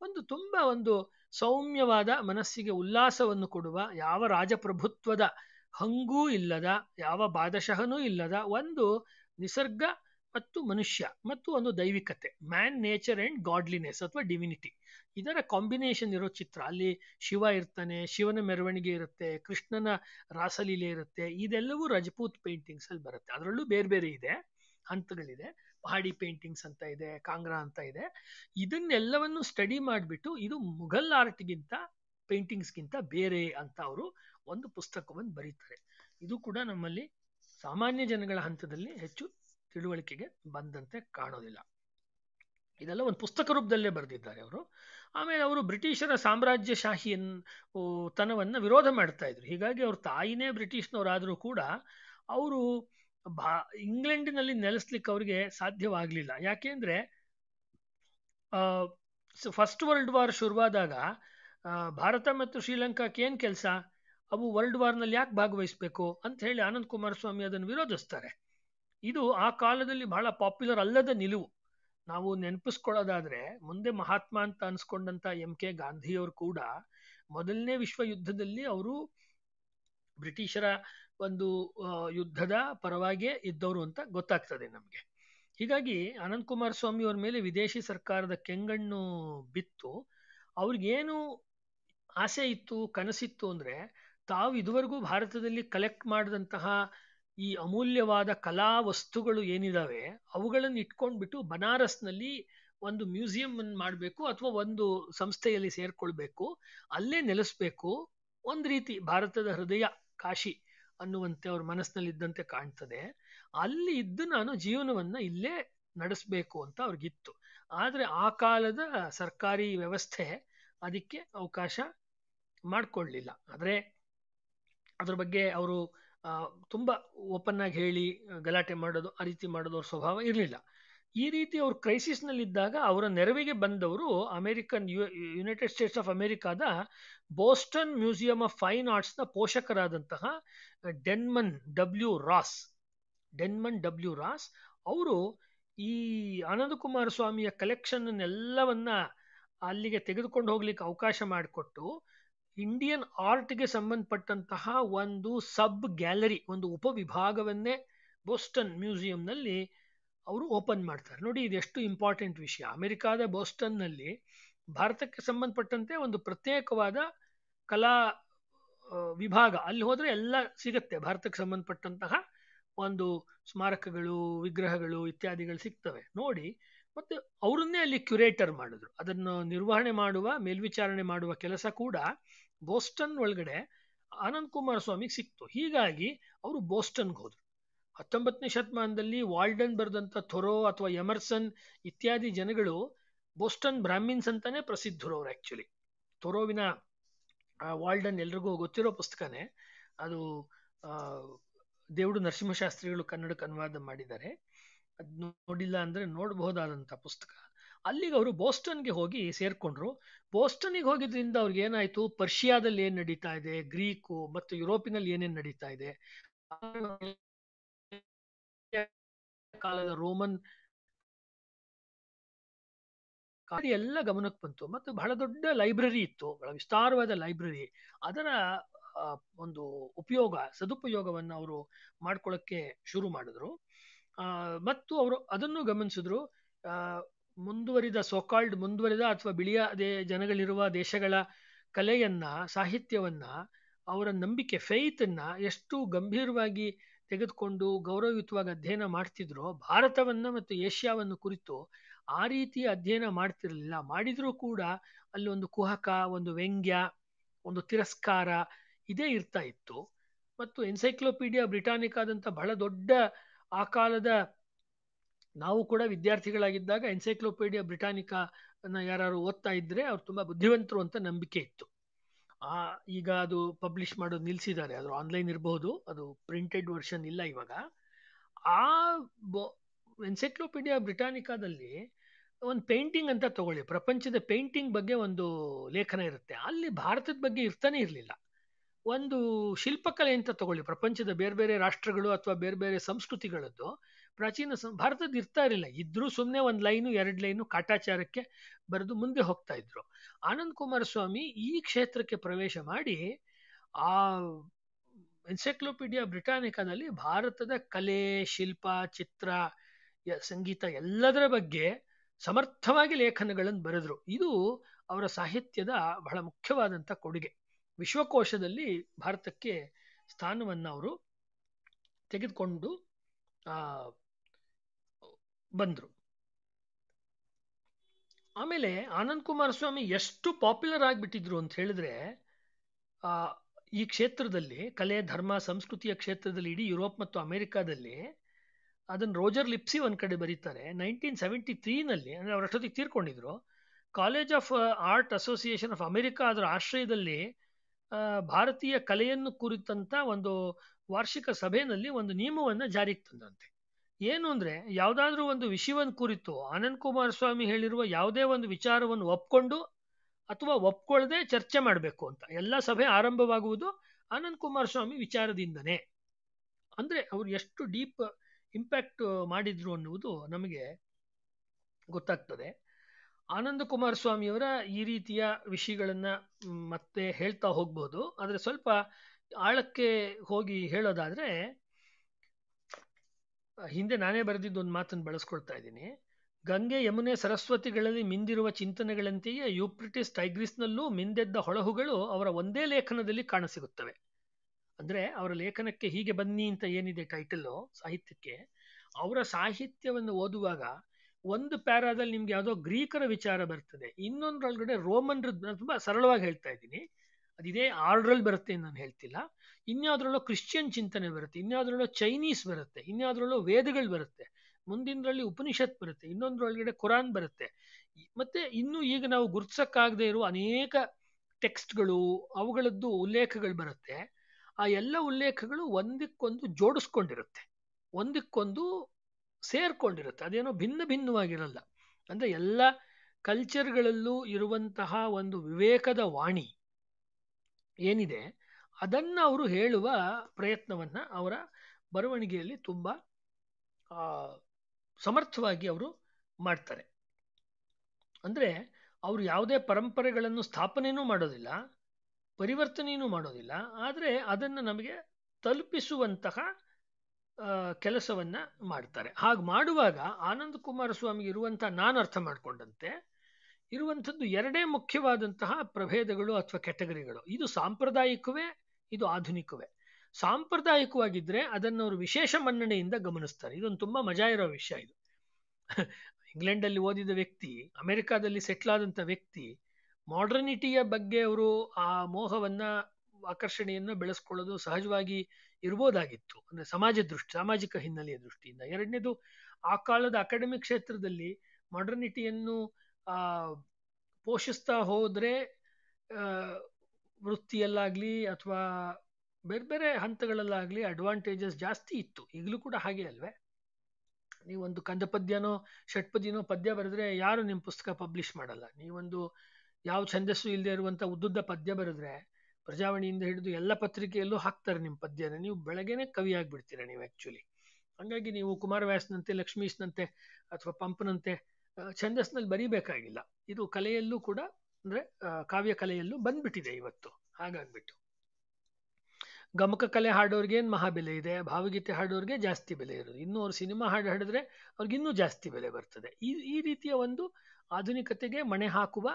ಒಂದು ತುಂಬ ಒಂದು ಸೌಮ್ಯವಾದ ಮನಸ್ಸಿಗೆ ಉಲ್ಲಾಸವನ್ನು ಕೊಡುವ ಯಾವ ರಾಜಪ್ರಭುತ್ವದ ಹಂಗೂ ಇಲ್ಲದ ಯಾವ ಬಾದಶಹನೂ ಇಲ್ಲದ ಒಂದು ನಿಸರ್ಗ ಮತ್ತು ಮನುಷ್ಯ ಮತ್ತು ಒಂದು ದೈವಿಕತೆ ಮ್ಯಾನ್ ನೇಚರ್ ಅಂಡ್ ಗಾಡ್ಲಿನೆಸ್ ಅಥವಾ ಡಿವಿನಿಟಿ ಇದರ ಕಾಂಬಿನೇಷನ್ ಇರೋ ಚಿತ್ರ ಅಲ್ಲಿ ಶಿವ ಇರ್ತಾನೆ ಶಿವನ ಮೆರವಣಿಗೆ ಇರುತ್ತೆ ಕೃಷ್ಣನ ರಾಸಲೀಲೆ ಇರುತ್ತೆ ಇದೆಲ್ಲವೂ ರಜಪೂತ್ ಪೇಂಟಿಂಗ್ಸ್ ಅಲ್ಲಿ ಬರುತ್ತೆ ಅದರಲ್ಲೂ ಬೇರೆ ಬೇರೆ ಇದೆ ಹಂತಗಳಿದೆ ಪಹಾಡಿ ಪೇಂಟಿಂಗ್ಸ್ ಅಂತ ಇದೆ ಕಾಂಗ್ರಾ ಅಂತ ಇದೆ ಇದನ್ನೆಲ್ಲವನ್ನು ಸ್ಟಡಿ ಮಾಡಿಬಿಟ್ಟು ಇದು ಮುಘಲ್ ಆರ್ಟ್ಗಿಂತ ಪೇಂಟಿಂಗ್ಸ್ಗಿಂತ ಬೇರೆ ಅಂತ ಅವರು ಒಂದು ಪುಸ್ತಕವನ್ನು ಬರೀತಾರೆ ಇದು ಕೂಡ ನಮ್ಮಲ್ಲಿ ಸಾಮಾನ್ಯ ಜನಗಳ ಹಂತದಲ್ಲಿ ಹೆಚ್ಚು ತಿಳುವಳಿಕೆಗೆ ಬಂದಂತೆ ಕಾಣೋದಿಲ್ಲ ಇದೆಲ್ಲ ಒಂದು ಪುಸ್ತಕ ರೂಪದಲ್ಲೇ ಬರೆದಿದ್ದಾರೆ ಅವರು ಆಮೇಲೆ ಅವರು ಬ್ರಿಟಿಷರ ಸಾಮ್ರಾಜ್ಯಶಾಹಿಯನ್ ತನವನ್ನು ವಿರೋಧ ಮಾಡ್ತಾ ಇದ್ರು ಹೀಗಾಗಿ ಅವ್ರ ತಾಯಿನೇ ಬ್ರಿಟಿಷ್ನವರಾದರೂ ಕೂಡ ಅವರು ಭಾ ಇಂಗ್ಲೆಂಡಿನಲ್ಲಿ ನೆಲೆಸ್ಲಿಕ್ಕೆ ಅವರಿಗೆ ಸಾಧ್ಯವಾಗಲಿಲ್ಲ ಯಾಕೆಂದರೆ ಫಸ್ಟ್ ವರ್ಲ್ಡ್ ವಾರ್ ಶುರುವಾದಾಗ ಭಾರತ ಮತ್ತು ಶ್ರೀಲಂಕಾಕ್ಕೆ ಏನು ಕೆಲಸ ಅವು ವರ್ಲ್ಡ್ ವಾರ್ನಲ್ಲಿ ಯಾಕೆ ಭಾಗವಹಿಸಬೇಕು ಅಂತ ಹೇಳಿ ಆನಂದ್ ಕುಮಾರಸ್ವಾಮಿ ಅದನ್ನು ವಿರೋಧಿಸ್ತಾರೆ ಇದು ಆ ಕಾಲದಲ್ಲಿ ಬಹಳ ಪಾಪ್ಯುಲರ್ ಅಲ್ಲದ ನಿಲುವು ನಾವು ನೆನಪಿಸ್ಕೊಳ್ಳೋದಾದ್ರೆ ಮುಂದೆ ಮಹಾತ್ಮ ಅಂತ ಅನ್ಸ್ಕೊಂಡಂತ ಎಂ ಕೆ ಗಾಂಧಿಯವರು ಕೂಡ ಮೊದಲನೇ ವಿಶ್ವ ಯುದ್ಧದಲ್ಲಿ ಅವರು ಬ್ರಿಟಿಷರ ಒಂದು ಯುದ್ಧದ ಪರವಾಗಿ ಇದ್ದವರು ಅಂತ ಗೊತ್ತಾಗ್ತದೆ ನಮಗೆ ಹೀಗಾಗಿ ಅನಂತ್ ಕುಮಾರ್ ಅವರ ಮೇಲೆ ವಿದೇಶಿ ಸರ್ಕಾರದ ಕೆಂಗಣ್ಣು ಬಿತ್ತು ಅವ್ರಿಗೇನು ಆಸೆ ಇತ್ತು ಕನಸಿತ್ತು ಅಂದ್ರೆ ತಾವು ಇದುವರೆಗೂ ಭಾರತದಲ್ಲಿ ಕಲೆಕ್ಟ್ ಮಾಡಿದಂತಹ ಈ ಅಮೂಲ್ಯವಾದ ಕಲಾ ವಸ್ತುಗಳು ಏನಿದ್ದಾವೆ ಅವುಗಳನ್ನು ಇಟ್ಕೊಂಡ್ಬಿಟ್ಟು ಬನಾರಸ್ನಲ್ಲಿ ಒಂದು ಮ್ಯೂಸಿಯಂ ಮಾಡಬೇಕು ಅಥವಾ ಒಂದು ಸಂಸ್ಥೆಯಲ್ಲಿ ಸೇರ್ಕೊಳ್ಬೇಕು ಅಲ್ಲೇ ನೆಲೆಸಬೇಕು ಒಂದು ರೀತಿ ಭಾರತದ ಹೃದಯ ಕಾಶಿ ಅನ್ನುವಂತೆ ಅವ್ರ ಇದ್ದಂತೆ ಕಾಣ್ತದೆ ಅಲ್ಲಿ ಇದ್ದು ನಾನು ಜೀವನವನ್ನ ಇಲ್ಲೇ ನಡೆಸಬೇಕು ಅಂತ ಅವ್ರಿಗಿತ್ತು ಆದರೆ ಆ ಕಾಲದ ಸರ್ಕಾರಿ ವ್ಯವಸ್ಥೆ ಅದಕ್ಕೆ ಅವಕಾಶ ಮಾಡಿಕೊಳ್ಳಲಿಲ್ಲ ಆದರೆ ಅದ್ರ ಬಗ್ಗೆ ಅವರು ತುಂಬ ಓಪನ್ ಆಗಿ ಹೇಳಿ ಗಲಾಟೆ ಮಾಡೋದು ಆ ರೀತಿ ಮಾಡೋದು ಅವ್ರ ಸ್ವಭಾವ ಇರಲಿಲ್ಲ ಈ ರೀತಿ ಅವರು ಕ್ರೈಸಿಸ್ನಲ್ಲಿದ್ದಾಗ ಅವರ ನೆರವಿಗೆ ಬಂದವರು American U United States of ಅಮೆರಿಕಾದ ಬೋಸ್ಟನ್ ಮ್ಯೂಸಿಯಂ ಆಫ್ ಫೈನ್ ಆರ್ಟ್ಸ್ನ ಪೋಷಕರಾದಂತಹ Denman W Ross Denman W Ross ಅವರು ಈ ಆನಂದಕುಮಾರ ಸ್ವಾಮಿಯ ಕಲೆಕ್ಷನ್ನೆಲ್ಲವನ್ನ ಅಲ್ಲಿಗೆ ತೆಗೆದುಕೊಂಡು ಹೋಗ್ಲಿಕ್ಕೆ ಅವಕಾಶ ಮಾಡಿಕೊಟ್ಟು ಇಂಡಿಯನ್ ಆರ್ಟ್ಗೆ ಸಂಬಂಧಪಟ್ಟಂತಹ ಒಂದು ಸಬ್ ಗ್ಯಾಲರಿ ಒಂದು ಉಪವಿಭಾಗವನ್ನೇ ಬೋಸ್ಟನ್ ಮ್ಯೂಸಿಯಂನಲ್ಲಿ ಅವರು ಓಪನ್ ಮಾಡ್ತಾರೆ ನೋಡಿ ಇದೆಷ್ಟು ಇಂಪಾರ್ಟೆಂಟ್ ವಿಷಯ ಅಮೆರಿಕಾದ ಬೋಸ್ಟನ್ನಲ್ಲಿ ಭಾರತಕ್ಕೆ ಸಂಬಂಧಪಟ್ಟಂತೆ ಒಂದು ಪ್ರತ್ಯೇಕವಾದ ಕಲಾ ವಿಭಾಗ ಅಲ್ಲಿ ಹೋದರೆ ಎಲ್ಲ ಸಿಗತ್ತೆ ಭಾರತಕ್ಕೆ ಸಂಬಂಧಪಟ್ಟಂತಹ ಒಂದು ಸ್ಮಾರಕಗಳು ವಿಗ್ರಹಗಳು ಇತ್ಯಾದಿಗಳು ಸಿಗ್ತವೆ ನೋಡಿ ಮತ್ತು ಅವರನ್ನೇ ಅಲ್ಲಿ ಕ್ಯುರೇಟರ್ ಮಾಡಿದ್ರು ಅದನ್ನು ನಿರ್ವಹಣೆ ಮಾಡುವ ಮೇಲ್ವಿಚಾರಣೆ ಮಾಡುವ ಕೆಲಸ ಕೂಡ ಬೋಸ್ಟನ್ ಒಳಗಡೆ ಆನಂದ್ ಕುಮಾರ್ ಸ್ವಾಮಿಗೆ ಸಿಕ್ತು ಹೀಗಾಗಿ ಅವರು ಬೋಸ್ಟನ್ಗೆ ಹೋದ್ರು ಹತ್ತೊಂಬತ್ತನೇ ಶತಮಾನದಲ್ಲಿ ವಾಲ್ಡನ್ ಬರೆದಂಥ ಥೊರೋ ಅಥವಾ ಎಮರ್ಸನ್ ಇತ್ಯಾದಿ ಜನಗಳು ಬೋಸ್ಟನ್ ಬ್ರಾಹ್ಮಿನ್ಸ್ ಅಂತಾನೆ ಪ್ರಸಿದ್ಧರು ಅವ್ರು ಆ್ಯಕ್ಚುಲಿ ಥೊರೋವಿನ ವಾಲ್ಡನ್ ಎಲ್ರಿಗೂ ಗೊತ್ತಿರೋ ಪುಸ್ತಕನೇ ಅದು ದೇವುಡು ನರಸಿಂಹಶಾಸ್ತ್ರಿಗಳು ಕನ್ನಡಕ್ಕೆ ಅನುವಾದ ಮಾಡಿದ್ದಾರೆ ಅದ್ ನೋಡಿಲ್ಲ ಅಂದ್ರೆ ನೋಡಬಹುದಾದಂತ ಪುಸ್ತಕ ಅಲ್ಲಿಗೆ ಅವರು ಬೋಸ್ಟನ್ಗೆ ಹೋಗಿ ಸೇರ್ಕೊಂಡ್ರು ಬೋಸ್ಟನ್ಗೆ ಹೋಗಿದ್ರಿಂದ ಅವ್ರಿಗೆ ಏನಾಯ್ತು ಪರ್ಷಿಯಾದಲ್ಲಿ ಏನು ನಡೀತಾ ಇದೆ ಗ್ರೀಕು ಮತ್ತು ಯುರೋಪಿನಲ್ಲಿ ಏನೇನ್ ನಡೀತಾ ಇದೆ ಕಾಲದ ರೋಮನ್ ಎಲ್ಲ ಗಮನಕ್ಕೆ ಬಂತು ಮತ್ತು ಬಹಳ ದೊಡ್ಡ ಲೈಬ್ರರಿ ಇತ್ತು ಬಹಳ ವಿಸ್ತಾರವಾದ ಲೈಬ್ರರಿ ಅದರ ಒಂದು ಉಪಯೋಗ ಸದುಪಯೋಗವನ್ನು ಅವರು ಮಾಡ್ಕೊಳ್ಳೋಕ್ಕೆ ಶುರು ಮಾಡಿದ್ರು ಮತ್ತು ಅವರು ಅದನ್ನು ಗಮನಿಸಿದ್ರು ಮುಂದುವರಿದ ಸೋಕಾಲ್ಡ್ ಮುಂದುವರಿದ ಅಥವಾ ಬಿಳಿಯ ದೇ ಜನಗಳಿರುವ ದೇಶಗಳ ಕಲೆಯನ್ನು ಸಾಹಿತ್ಯವನ್ನು ಅವರ ನಂಬಿಕೆ ಫೇಯ್ತನ್ನು ಎಷ್ಟು ಗಂಭೀರವಾಗಿ ತೆಗೆದುಕೊಂಡು ಗೌರವಯುತವಾಗಿ ಅಧ್ಯಯನ ಮಾಡ್ತಿದ್ರೋ ಭಾರತವನ್ನು ಮತ್ತು ಏಷ್ಯಾವನ್ನು ಕುರಿತು ಆ ರೀತಿ ಅಧ್ಯಯನ ಮಾಡ್ತಿರಲಿಲ್ಲ ಮಾಡಿದರೂ ಕೂಡ ಅಲ್ಲಿ ಒಂದು ಕುಹಕ ಒಂದು ವ್ಯಂಗ್ಯ ಒಂದು ತಿರಸ್ಕಾರ ಇದೇ ಇರ್ತಾ ಇತ್ತು ಮತ್ತು ಎನ್ಸೈಕ್ಲೋಪೀಡಿಯಾ ಬ್ರಿಟಾನಿಕಾದಂಥ ಬಹಳ ದೊಡ್ಡ ಆ ಕಾಲದ ನಾವು ಕೂಡ ವಿದ್ಯಾರ್ಥಿಗಳಾಗಿದ್ದಾಗ ಎನ್ಸೈಕ್ಲೋಪೀಡಿಯಾ ಬ್ರಿಟಾನಿಕಾನ ಯಾರು ಓದ್ತಾ ಇದ್ದರೆ ಅವ್ರು ತುಂಬ ಬುದ್ಧಿವಂತರು ಅಂತ ನಂಬಿಕೆ ಇತ್ತು ಆ ಈಗ ಅದು ಪಬ್ಲಿಷ್ ಮಾಡೋದು ನಿಲ್ಸಿದ್ದಾರೆ ಅದು ಆನ್ಲೈನ್ ಇರಬಹುದು ಅದು ಪ್ರಿಂಟೆಡ್ ವರ್ಷನ್ ಇಲ್ಲ ಇವಾಗ ಆ ಎನ್ಸೈಕ್ಲೋಪೀಡಿಯಾ ಬ್ರಿಟಾನಿಕಾದಲ್ಲಿ ಒಂದು ಪೇಂಟಿಂಗ್ ಅಂತ ತಗೊಳ್ಳಿ ಪ್ರಪಂಚದ ಪೇಂಟಿಂಗ್ ಬಗ್ಗೆ ಒಂದು ಲೇಖನ ಇರುತ್ತೆ ಅಲ್ಲಿ ಭಾರತದ ಬಗ್ಗೆ ಇರ್ತಾನೆ ಇರಲಿಲ್ಲ ಒಂದು ಶಿಲ್ಪಕಲೆ ಅಂತ ತಗೊಳ್ಳಿ ಪ್ರಪಂಚದ ಬೇರೆ ಬೇರೆ ರಾಷ್ಟ್ರಗಳು ಅಥವಾ ಬೇರೆ ಬೇರೆ ಸಂಸ್ಕೃತಿಗಳದ್ದು ಪ್ರಾಚೀನ ಸಂ ಭಾರತದ ಇರ್ತಾ ಇರಲಿಲ್ಲ ಇದ್ರೂ ಸುಮ್ಮನೆ ಒಂದು ಲೈನು ಎರಡು ಲೈನು ಕಾಟಾಚಾರಕ್ಕೆ ಬರೆದು ಮುಂದೆ ಹೋಗ್ತಾ ಇದ್ರು ಆನಂದ್ ಕುಮಾರಸ್ವಾಮಿ ಈ ಕ್ಷೇತ್ರಕ್ಕೆ ಪ್ರವೇಶ ಮಾಡಿ ಆ ಎನ್ಸೈಕ್ಲೋಪೀಡಿಯಾ ಬ್ರಿಟಾನಿಕಾನಲ್ಲಿ ಭಾರತದ ಕಲೆ ಶಿಲ್ಪ ಚಿತ್ರ ಸಂಗೀತ ಎಲ್ಲದರ ಬಗ್ಗೆ ಸಮರ್ಥವಾಗಿ ಲೇಖನಗಳನ್ನು ಬರೆದ್ರು ಇದು ಅವರ ಸಾಹಿತ್ಯದ ಬಹಳ ಮುಖ್ಯವಾದಂಥ ಕೊಡುಗೆ ವಿಶ್ವಕೋಶದಲ್ಲಿ ಭಾರತಕ್ಕೆ ಸ್ಥಾನವನ್ನು ಅವರು ತೆಗೆದುಕೊಂಡು ಬಂದರು ಆಮೇಲೆ ಆನಂದ್ ಕುಮಾರಸ್ವಾಮಿ ಎಷ್ಟು ಪಾಪ್ಯುಲರ್ ಆಗಿಬಿಟ್ಟಿದ್ರು ಅಂತ ಹೇಳಿದ್ರೆ ಈ ಕ್ಷೇತ್ರದಲ್ಲಿ ಕಲೆ ಧರ್ಮ ಸಂಸ್ಕೃತಿಯ ಕ್ಷೇತ್ರದಲ್ಲಿ ಇಡೀ ಯುರೋಪ್ ಮತ್ತು ಅಮೆರಿಕಾದಲ್ಲಿ ಅದನ್ನು ರೋಜರ್ ಲಿಪ್ಸಿ ಒಂದು ಕಡೆ ಬರೀತಾರೆ ನೈನ್ಟೀನ್ ಸೆವೆಂಟಿ ತ್ರೀನಲ್ಲಿ ಅಂದರೆ ಅವ್ರ ಅಷ್ಟೊತ್ತಿಗೆ ತೀರ್ಕೊಂಡಿದ್ರು college of art association of America ಅದರ ಆಶ್ರಯದಲ್ಲಿ ಭಾರತೀಯ ಕಲೆಯನ್ನು ಕುರಿತಂಥ ಒಂದು ವಾರ್ಷಿಕ ಸಭೆಯಲ್ಲಿ ಒಂದು ನಿಯಮವನ್ನು ಜಾರಿಗೆ ತಂದಂತೆ ಏನು ಅಂದರೆ ಯಾವುದಾದ್ರೂ ಒಂದು ವಿಷಯವನ್ನು ಕುರಿತು ಆನಂದ್ ಕುಮಾರ್ ಸ್ವಾಮಿ ಹೇಳಿರುವ ಯಾವುದೇ ಒಂದು ವಿಚಾರವನ್ನು ಒಪ್ಕೊಂಡು ಅಥವಾ ಒಪ್ಕೊಳ್ಳದೆ ಚರ್ಚೆ ಮಾಡಬೇಕು ಅಂತ ಎಲ್ಲ ಸಭೆ ಆರಂಭವಾಗುವುದು ಆನಂದ್ ಕುಮಾರ್ ಸ್ವಾಮಿ ವಿಚಾರದಿಂದನೇ ಅಂದರೆ ಅವರು ಎಷ್ಟು ಡೀಪ್ ಇಂಪ್ಯಾಕ್ಟ್ ಮಾಡಿದ್ರು ಅನ್ನುವುದು ನಮಗೆ ಗೊತ್ತಾಗ್ತದೆ ಆನಂದ್ ಕುಮಾರ್ ಸ್ವಾಮಿಯವರ ಈ ರೀತಿಯ ವಿಷಯಗಳನ್ನು ಮತ್ತೆ ಹೇಳ್ತಾ ಹೋಗ್ಬೋದು ಆದರೆ ಸ್ವಲ್ಪ ಆಳಕ್ಕೆ ಹೋಗಿ ಹೇಳೋದಾದರೆ ಹಿಂದೆ ನಾನೇ ಬರೆದಿದ್ದ ಒಂದು ಮಾತನ್ನು ಬಳಸ್ಕೊಳ್ತಾ ಇದ್ದೀನಿ ಗಂಗೆ ಯಮುನೆ ಸರಸ್ವತಿಗಳಲ್ಲಿ ಮಿಂದಿರುವ ಚಿಂತನೆಗಳಂತೆಯೇ ಯೂಪ್ರಿಟಿಸ್ ಟೈಗ್ರಿಸ್ನಲ್ಲೂ ಮಿಂದೆದ್ದ ಹೊಳಹುಗಳು ಅವರ ಒಂದೇ ಲೇಖನದಲ್ಲಿ ಕಾಣಸಿಗುತ್ತವೆ ಅಂದರೆ ಅವರ ಲೇಖನಕ್ಕೆ ಹೀಗೆ ಬನ್ನಿ ಅಂತ ಏನಿದೆ ಟೈಟಲ್ಲು ಸಾಹಿತ್ಯಕ್ಕೆ ಅವರ ಸಾಹಿತ್ಯವನ್ನು ಓದುವಾಗ ಒಂದು ಪ್ಯಾರಾದಲ್ಲಿ ನಿಮ್ಗೆ ಯಾವುದೋ ಗ್ರೀಕರ ವಿಚಾರ ಬರ್ತದೆ ಇನ್ನೊಂದರೊಳಗಡೆ ರೋಮನ್ರದ್ದು ತುಂಬಾ ಸರಳವಾಗಿ ಹೇಳ್ತಾ ಇದ್ದೀನಿ ಅದಿದೇ ಆರ್ಡ್ರಲ್ಲಿ ಬರುತ್ತೆ ನಾನು ಹೇಳ್ತಿಲ್ಲ ಇನ್ಯಾವುದ್ರಲ್ಲೋ ಕ್ರಿಶ್ಚಿಯನ್ ಚಿಂತನೆ ಬರುತ್ತೆ ಇನ್ಯಾವುದ್ರಲ್ಲೋ ಚೈನೀಸ್ ಬರುತ್ತೆ ಇನ್ಯಾವುದ್ರಲ್ಲೋ ವೇದಗಳು ಬರುತ್ತೆ ಮುಂದಿನದರಲ್ಲಿ ಉಪನಿಷತ್ ಬರುತ್ತೆ ಇನ್ನೊಂದರೊಳಗಡೆ ಕುರಾನ್ ಬರುತ್ತೆ ಮತ್ತೆ ಇನ್ನೂ ಈಗ ನಾವು ಗುರುತಿಸಕ್ಕಾಗದೇ ಇರುವ ಅನೇಕ ಟೆಕ್ಸ್ಟ್ಗಳು ಅವುಗಳದ್ದು ಉಲ್ಲೇಖಗಳು ಬರುತ್ತೆ ಆ ಎಲ್ಲ ಉಲ್ಲೇಖಗಳು ಒಂದಕ್ಕೊಂದು ಜೋಡಿಸ್ಕೊಂಡಿರುತ್ತೆ ಒಂದಕ್ಕೊಂದು ಸೇರ್ಕೊಂಡಿರುತ್ತೆ ಅದೇನೋ ಭಿನ್ನ ಭಿನ್ನವಾಗಿರಲ್ಲ ಅಂದರೆ ಎಲ್ಲ ಕಲ್ಚರ್ಗಳಲ್ಲೂ ಇರುವಂತಹ ಒಂದು ವಿವೇಕದ ವಾಣಿ ಏನಿದೆ ಅದನ್ನು ಅವರು ಹೇಳುವ ಪ್ರಯತ್ನವನ್ನು ಅವರ ಬರವಣಿಗೆಯಲ್ಲಿ ತುಂಬ ಸಮರ್ಥವಾಗಿ ಅವರು ಮಾಡ್ತಾರೆ ಅಂದರೆ ಅವರು ಯಾವುದೇ ಪರಂಪರೆಗಳನ್ನು ಸ್ಥಾಪನೆಯೂ ಮಾಡೋದಿಲ್ಲ ಪರಿವರ್ತನೆಯೂ ಮಾಡೋದಿಲ್ಲ ಆದರೆ ಅದನ್ನು ನಮಗೆ ತಲುಪಿಸುವಂತಹ ಕೆಲಸವನ್ನು ಮಾಡ್ತಾರೆ ಹಾಗೆ ಮಾಡುವಾಗ ಆನಂದ್ ಕುಮಾರ ಸ್ವಾಮಿ ಇರುವಂಥ ನಾನು ಅರ್ಥ ಮಾಡಿಕೊಂಡಂತೆ ಇರುವಂಥದ್ದು ಎರಡೇ ಮುಖ್ಯವಾದಂತಹ ಪ್ರಭೇದಗಳು ಅಥವಾ ಕ್ಯಾಟಗರಿಗಳು ಇದು ಸಾಂಪ್ರದಾಯಿಕವೇ ಇದು ಆಧುನಿಕವೇ ಸಾಂಪ್ರದಾಯಿಕವಾಗಿದ್ದರೆ ಅದನ್ನು ಅವರು ವಿಶೇಷ ಮನ್ನಣೆಯಿಂದ ಗಮನಿಸ್ತಾರೆ ಇದೊಂದು ತುಂಬ ಮಜಾ ಇರೋ ವಿಷಯ ಇದು ಇಂಗ್ಲೆಂಡಲ್ಲಿ ಓದಿದ ವ್ಯಕ್ತಿ ಅಮೆರಿಕಾದಲ್ಲಿ ಸೆಟ್ಲ್ ಆದಂತ ವ್ಯಕ್ತಿ ಮಾಡರ್ನಿಟಿಯ ಬಗ್ಗೆ ಅವರು ಆ ಮೋಹವನ್ನು ಆಕರ್ಷಣೆಯನ್ನು ಬೆಳೆಸ್ಕೊಳ್ಳೋದು ಸಹಜವಾಗಿ ಇರ್ಬೋದಾಗಿತ್ತು ಅಂದರೆ ಸಮಾಜ ದೃಷ್ಟಿ ಸಾಮಾಜಿಕ ಹಿನ್ನೆಲೆಯ ದೃಷ್ಟಿಯಿಂದ ಎರಡನೇದು ಆ ಕಾಲದ ಅಕಾಡೆಮಿಕ್ ಕ್ಷೇತ್ರದಲ್ಲಿ ಮಾಡರ್ನಿಟಿಯನ್ನು ಪೋಷಿಸ್ತಾ ಹೋದರೆ ವೃತ್ತಿಯಲ್ಲಾಗಲಿ ಅಥವಾ ಬೇರೆ ಬೇರೆ ಹಂತಗಳಲ್ಲಾಗಲಿ ಅಡ್ವಾಂಟೇಜಸ್ ಜಾಸ್ತಿ ಇತ್ತು ಈಗಲೂ ಕೂಡ ಹಾಗೆ ಅಲ್ವೇ ನೀವೊಂದು ಕಂದಪದ್ಯನೋ ಷಟ್ಪದಿನೋ ಪದ್ಯ ಬರೆದ್ರೆ ಯಾರು ನಿಮ್ಮ ಪುಸ್ತಕ ಪಬ್ಲಿಷ್ ಮಾಡಲ್ಲ ನೀವೊಂದು ಯಾವ ಛಂದಸ್ಸು ಇಲ್ಲದೆ ಇರುವಂಥ ಉದ್ದುದ್ದ ಪದ್ಯ ಬರೆದ್ರೆ ಪ್ರಜಾವಾಣಿಯಿಂದ ಹಿಡಿದು ಎಲ್ಲ ಪತ್ರಿಕೆಯಲ್ಲೂ ಹಾಕ್ತಾರೆ ನಿಮ್ಮ ಪದ್ಯನ ನೀವು ಕವಿ ಕವಿಯಾಗಿಬಿಡ್ತೀರ ನೀವು ಆ್ಯಕ್ಚುಲಿ ಹಾಗಾಗಿ ನೀವು ವ್ಯಾಸ್ನಂತೆ ಲಕ್ಷ್ಮೀಶ್ನಂತೆ ಅಥವಾ ಪಂಪನಂತೆ ಛಂದಸ್ನಲ್ಲಿ ಬರೀಬೇಕಾಗಿಲ್ಲ ಇದು ಕಲೆಯಲ್ಲೂ ಕೂಡ ಅಂದ್ರೆ ಕಾವ್ಯ ಕಲೆಯಲ್ಲೂ ಬಂದ್ಬಿಟ್ಟಿದೆ ಇವತ್ತು ಹಾಗಾಗ್ಬಿಟ್ಟು ಗಮಕ ಕಲೆ ಹಾಡೋರಿಗೆ ಏನು ಬೆಲೆ ಇದೆ ಭಾವಗೀತೆ ಹಾಡೋರಿಗೆ ಜಾಸ್ತಿ ಬೆಲೆ ಇರೋದು ಇನ್ನೂ ಅವ್ರು ಸಿನಿಮಾ ಹಾಡು ಹಾಡಿದ್ರೆ ಇನ್ನೂ ಜಾಸ್ತಿ ಬೆಲೆ ಬರ್ತದೆ ಈ ಈ ರೀತಿಯ ಒಂದು ಆಧುನಿಕತೆಗೆ ಮಣೆ ಹಾಕುವ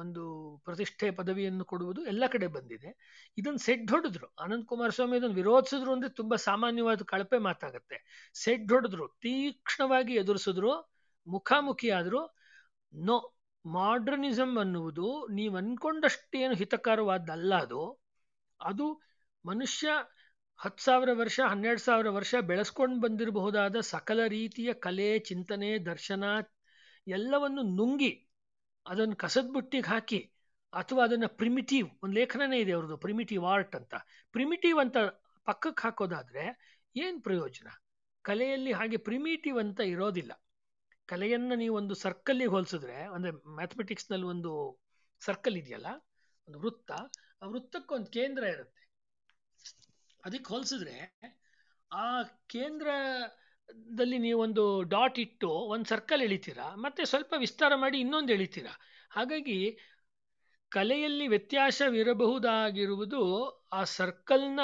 ಒಂದು ಪ್ರತಿಷ್ಠೆ ಪದವಿಯನ್ನು ಕೊಡುವುದು ಎಲ್ಲ ಕಡೆ ಬಂದಿದೆ ಇದನ್ನು ಸೆಡ್ ಹೊಡೆದ್ರು ಕುಮಾರ್ ಸ್ವಾಮಿ ಇದನ್ನು ವಿರೋಧಿಸಿದ್ರು ಅಂದ್ರೆ ತುಂಬಾ ಸಾಮಾನ್ಯವಾದ ಕಳಪೆ ಮಾತಾಗತ್ತೆ ಸೆಡ್ ಹೊಡೆದ್ರು ತೀಕ್ಷ್ಣವಾಗಿ ಎದುರಿಸಿದ್ರು ಮುಖಾಮುಖಿಯಾದರೂ ನೋ ಮಾಡ್ರನಿಸಮ್ ಅನ್ನುವುದು ನೀವು ಅಂದ್ಕೊಂಡಷ್ಟೇನು ಹಿತಕರವಾದ್ದಲ್ಲ ಅದು ಅದು ಮನುಷ್ಯ ಹತ್ತು ಸಾವಿರ ವರ್ಷ ಹನ್ನೆರಡು ಸಾವಿರ ವರ್ಷ ಬೆಳೆಸ್ಕೊಂಡು ಬಂದಿರಬಹುದಾದ ಸಕಲ ರೀತಿಯ ಕಲೆ ಚಿಂತನೆ ದರ್ಶನ ಎಲ್ಲವನ್ನು ನುಂಗಿ ಅದನ್ನು ಕಸದ ಬುಟ್ಟಿಗೆ ಹಾಕಿ ಅಥವಾ ಅದನ್ನು ಪ್ರಿಮಿಟಿವ್ ಒಂದು ಲೇಖನನೇ ಇದೆ ಅವ್ರದ್ದು ಪ್ರಿಮಿಟಿವ್ ಆರ್ಟ್ ಅಂತ ಪ್ರಿಮಿಟಿವ್ ಅಂತ ಪಕ್ಕಕ್ಕೆ ಹಾಕೋದಾದ್ರೆ ಏನು ಪ್ರಯೋಜನ ಕಲೆಯಲ್ಲಿ ಹಾಗೆ ಪ್ರಿಮಿಟಿವ್ ಅಂತ ಇರೋದಿಲ್ಲ ಕಲೆಯನ್ನು ನೀವೊಂದು ಸರ್ಕಲ್ಲಿಗೆ ಹೋಲಿಸಿದ್ರೆ ಮ್ಯಾಥಮೆಟಿಕ್ಸ್ ಮ್ಯಾಥಮೆಟಿಕ್ಸ್ನಲ್ಲಿ ಒಂದು ಸರ್ಕಲ್ ಇದೆಯಲ್ಲ ಒಂದು ವೃತ್ತ ಆ ವೃತ್ತಕ್ಕೊಂದು ಕೇಂದ್ರ ಇರುತ್ತೆ ಅದಕ್ಕೆ ಹೋಲಿಸಿದ್ರೆ ಆ ಕೇಂದ್ರದಲ್ಲಿ ನೀವೊಂದು ಡಾಟ್ ಇಟ್ಟು ಒಂದು ಸರ್ಕಲ್ ಎಳಿತೀರಾ ಮತ್ತೆ ಸ್ವಲ್ಪ ವಿಸ್ತಾರ ಮಾಡಿ ಇನ್ನೊಂದು ಎಳಿತೀರಾ ಹಾಗಾಗಿ ಕಲೆಯಲ್ಲಿ ವ್ಯತ್ಯಾಸವಿರಬಹುದಾಗಿರುವುದು ಆ ಸರ್ಕಲ್ನ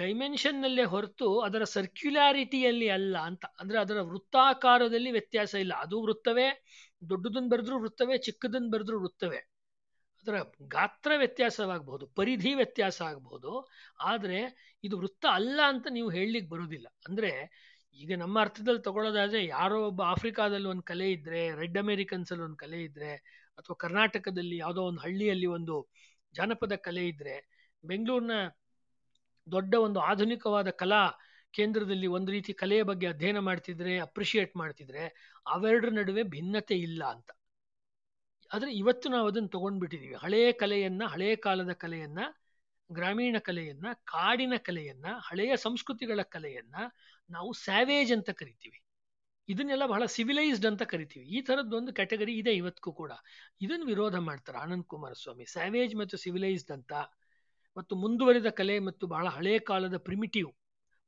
ಡೈಮೆನ್ಷನ್ನಲ್ಲೇ ಹೊರತು ಅದರ ಸರ್ಕ್ಯುಲಾರಿಟಿಯಲ್ಲಿ ಅಲ್ಲ ಅಂತ ಅಂದರೆ ಅದರ ವೃತ್ತಾಕಾರದಲ್ಲಿ ವ್ಯತ್ಯಾಸ ಇಲ್ಲ ಅದು ವೃತ್ತವೇ ದೊಡ್ಡದನ್ನು ಬರೆದ್ರೂ ವೃತ್ತವೇ ಚಿಕ್ಕದನ್ನು ಬರೆದ್ರೂ ವೃತ್ತವೇ ಅದರ ಗಾತ್ರ ವ್ಯತ್ಯಾಸವಾಗಬಹುದು ಪರಿಧಿ ವ್ಯತ್ಯಾಸ ಆಗಬಹುದು ಆದರೆ ಇದು ವೃತ್ತ ಅಲ್ಲ ಅಂತ ನೀವು ಹೇಳಲಿಕ್ಕೆ ಬರೋದಿಲ್ಲ ಅಂದರೆ ಈಗ ನಮ್ಮ ಅರ್ಥದಲ್ಲಿ ತಗೊಳ್ಳೋದಾದರೆ ಯಾರೋ ಒಬ್ಬ ಆಫ್ರಿಕಾದಲ್ಲಿ ಒಂದು ಕಲೆ ಇದ್ದರೆ ರೆಡ್ ಅಮೇರಿಕನ್ಸಲ್ಲಿ ಒಂದು ಕಲೆ ಇದ್ದರೆ ಅಥವಾ ಕರ್ನಾಟಕದಲ್ಲಿ ಯಾವುದೋ ಒಂದು ಹಳ್ಳಿಯಲ್ಲಿ ಒಂದು ಜಾನಪದ ಕಲೆ ಇದ್ದರೆ ಬೆಂಗಳೂರಿನ ದೊಡ್ಡ ಒಂದು ಆಧುನಿಕವಾದ ಕಲಾ ಕೇಂದ್ರದಲ್ಲಿ ಒಂದು ರೀತಿ ಕಲೆಯ ಬಗ್ಗೆ ಅಧ್ಯಯನ ಮಾಡ್ತಿದ್ರೆ ಅಪ್ರಿಷಿಯೇಟ್ ಮಾಡ್ತಿದ್ರೆ ಅವೆರಡರ ನಡುವೆ ಭಿನ್ನತೆ ಇಲ್ಲ ಅಂತ ಆದರೆ ಇವತ್ತು ನಾವು ಅದನ್ನು ತೊಗೊಂಡ್ಬಿಟ್ಟಿದ್ದೀವಿ ಹಳೆಯ ಕಲೆಯನ್ನ ಹಳೆಯ ಕಾಲದ ಕಲೆಯನ್ನ ಗ್ರಾಮೀಣ ಕಲೆಯನ್ನ ಕಾಡಿನ ಕಲೆಯನ್ನ ಹಳೆಯ ಸಂಸ್ಕೃತಿಗಳ ಕಲೆಯನ್ನ ನಾವು ಸ್ಯಾವೇಜ್ ಅಂತ ಕರಿತೀವಿ ಇದನ್ನೆಲ್ಲ ಬಹಳ ಸಿವಿಲೈಸ್ಡ್ ಅಂತ ಕರಿತೀವಿ ಈ ಒಂದು ಕ್ಯಾಟಗರಿ ಇದೆ ಇವತ್ತಿಗೂ ಕೂಡ ಇದನ್ನು ವಿರೋಧ ಮಾಡ್ತಾರೆ ಆನಂದ್ ಕುಮಾರಸ್ವಾಮಿ ಸ್ಯಾವೇಜ್ ಮತ್ತು ಸಿವಿಲೈಸ್ಡ್ ಅಂತ ಮತ್ತು ಮುಂದುವರಿದ ಕಲೆ ಮತ್ತು ಬಹಳ ಹಳೆಯ ಕಾಲದ ಪ್ರಿಮಿಟಿವ್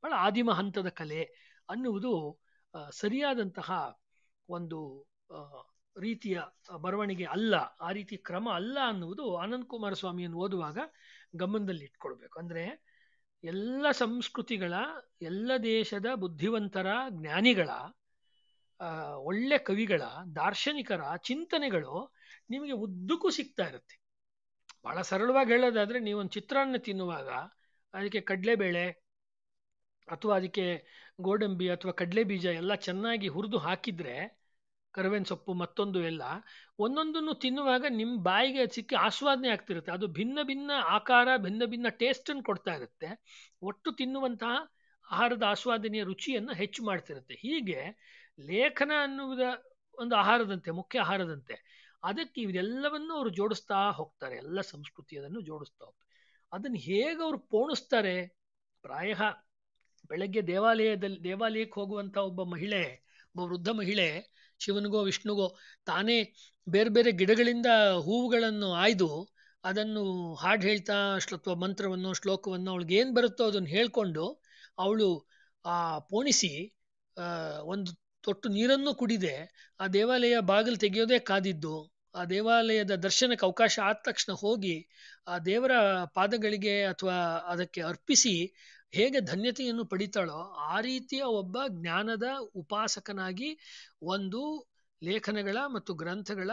ಬಹಳ ಆದಿಮ ಹಂತದ ಕಲೆ ಅನ್ನುವುದು ಸರಿಯಾದಂತಹ ಒಂದು ರೀತಿಯ ಬರವಣಿಗೆ ಅಲ್ಲ ಆ ರೀತಿ ಕ್ರಮ ಅಲ್ಲ ಅನ್ನುವುದು ಆನಂದ್ ಕುಮಾರ ಸ್ವಾಮಿಯನ್ನು ಓದುವಾಗ ಇಟ್ಕೊಳ್ಬೇಕು ಅಂದ್ರೆ ಎಲ್ಲ ಸಂಸ್ಕೃತಿಗಳ ಎಲ್ಲ ದೇಶದ ಬುದ್ಧಿವಂತರ ಜ್ಞಾನಿಗಳ ಒಳ್ಳೆ ಕವಿಗಳ ದಾರ್ಶನಿಕರ ಚಿಂತನೆಗಳು ನಿಮಗೆ ಉದ್ದಕ್ಕೂ ಸಿಗ್ತಾ ಇರುತ್ತೆ ಬಹಳ ಸರಳವಾಗಿ ಹೇಳೋದಾದರೆ ಒಂದು ಚಿತ್ರಾನ್ನ ತಿನ್ನುವಾಗ ಅದಕ್ಕೆ ಕಡಲೆಬೇಳೆ ಅಥವಾ ಅದಕ್ಕೆ ಗೋಡಂಬಿ ಅಥವಾ ಕಡಲೆ ಬೀಜ ಎಲ್ಲ ಚೆನ್ನಾಗಿ ಹುರಿದು ಹಾಕಿದರೆ ಕರುವೇನ್ ಸೊಪ್ಪು ಮತ್ತೊಂದು ಎಲ್ಲ ಒಂದೊಂದನ್ನು ತಿನ್ನುವಾಗ ನಿಮ್ಮ ಬಾಯಿಗೆ ಸಿಕ್ಕಿ ಆಸ್ವಾದನೆ ಆಗ್ತಿರುತ್ತೆ ಅದು ಭಿನ್ನ ಭಿನ್ನ ಆಕಾರ ಭಿನ್ನ ಭಿನ್ನ ಟೇಸ್ಟನ್ನು ಕೊಡ್ತಾ ಇರುತ್ತೆ ಒಟ್ಟು ತಿನ್ನುವಂತಹ ಆಹಾರದ ಆಸ್ವಾದನೆಯ ರುಚಿಯನ್ನು ಹೆಚ್ಚು ಮಾಡ್ತಿರುತ್ತೆ ಹೀಗೆ ಲೇಖನ ಅನ್ನುವುದ ಒಂದು ಆಹಾರದಂತೆ ಮುಖ್ಯ ಆಹಾರದಂತೆ ಅದಕ್ಕೆ ಇವರೆಲ್ಲವನ್ನೂ ಅವರು ಜೋಡಿಸ್ತಾ ಹೋಗ್ತಾರೆ ಎಲ್ಲ ಸಂಸ್ಕೃತಿ ಅದನ್ನು ಜೋಡಿಸ್ತಾ ಹೋಗ್ತಾರೆ ಅದನ್ನು ಹೇಗೆ ಅವರು ಪೋಣಿಸ್ತಾರೆ ಪ್ರಾಯ ಬೆಳಗ್ಗೆ ದೇವಾಲಯದಲ್ಲಿ ದೇವಾಲಯಕ್ಕೆ ಹೋಗುವಂಥ ಒಬ್ಬ ಮಹಿಳೆ ಒಬ್ಬ ವೃದ್ಧ ಮಹಿಳೆ ಶಿವನಿಗೋ ವಿಷ್ಣುಗೋ ತಾನೇ ಬೇರೆ ಬೇರೆ ಗಿಡಗಳಿಂದ ಹೂವುಗಳನ್ನು ಆಯ್ದು ಅದನ್ನು ಹಾಡು ಹೇಳ್ತಾ ಅಥವಾ ಮಂತ್ರವನ್ನು ಶ್ಲೋಕವನ್ನು ಏನು ಬರುತ್ತೋ ಅದನ್ನು ಹೇಳ್ಕೊಂಡು ಅವಳು ಆ ಪೋಣಿಸಿ ಒಂದು ತೊಟ್ಟು ನೀರನ್ನು ಕುಡಿದೆ ಆ ದೇವಾಲಯ ಬಾಗಿಲು ತೆಗೆಯೋದೇ ಕಾದಿದ್ದು ಆ ದೇವಾಲಯದ ದರ್ಶನಕ್ಕೆ ಅವಕಾಶ ಆದ ತಕ್ಷಣ ಹೋಗಿ ಆ ದೇವರ ಪಾದಗಳಿಗೆ ಅಥವಾ ಅದಕ್ಕೆ ಅರ್ಪಿಸಿ ಹೇಗೆ ಧನ್ಯತೆಯನ್ನು ಪಡಿತಾಳೋ ಆ ರೀತಿಯ ಒಬ್ಬ ಜ್ಞಾನದ ಉಪಾಸಕನಾಗಿ ಒಂದು ಲೇಖನಗಳ ಮತ್ತು ಗ್ರಂಥಗಳ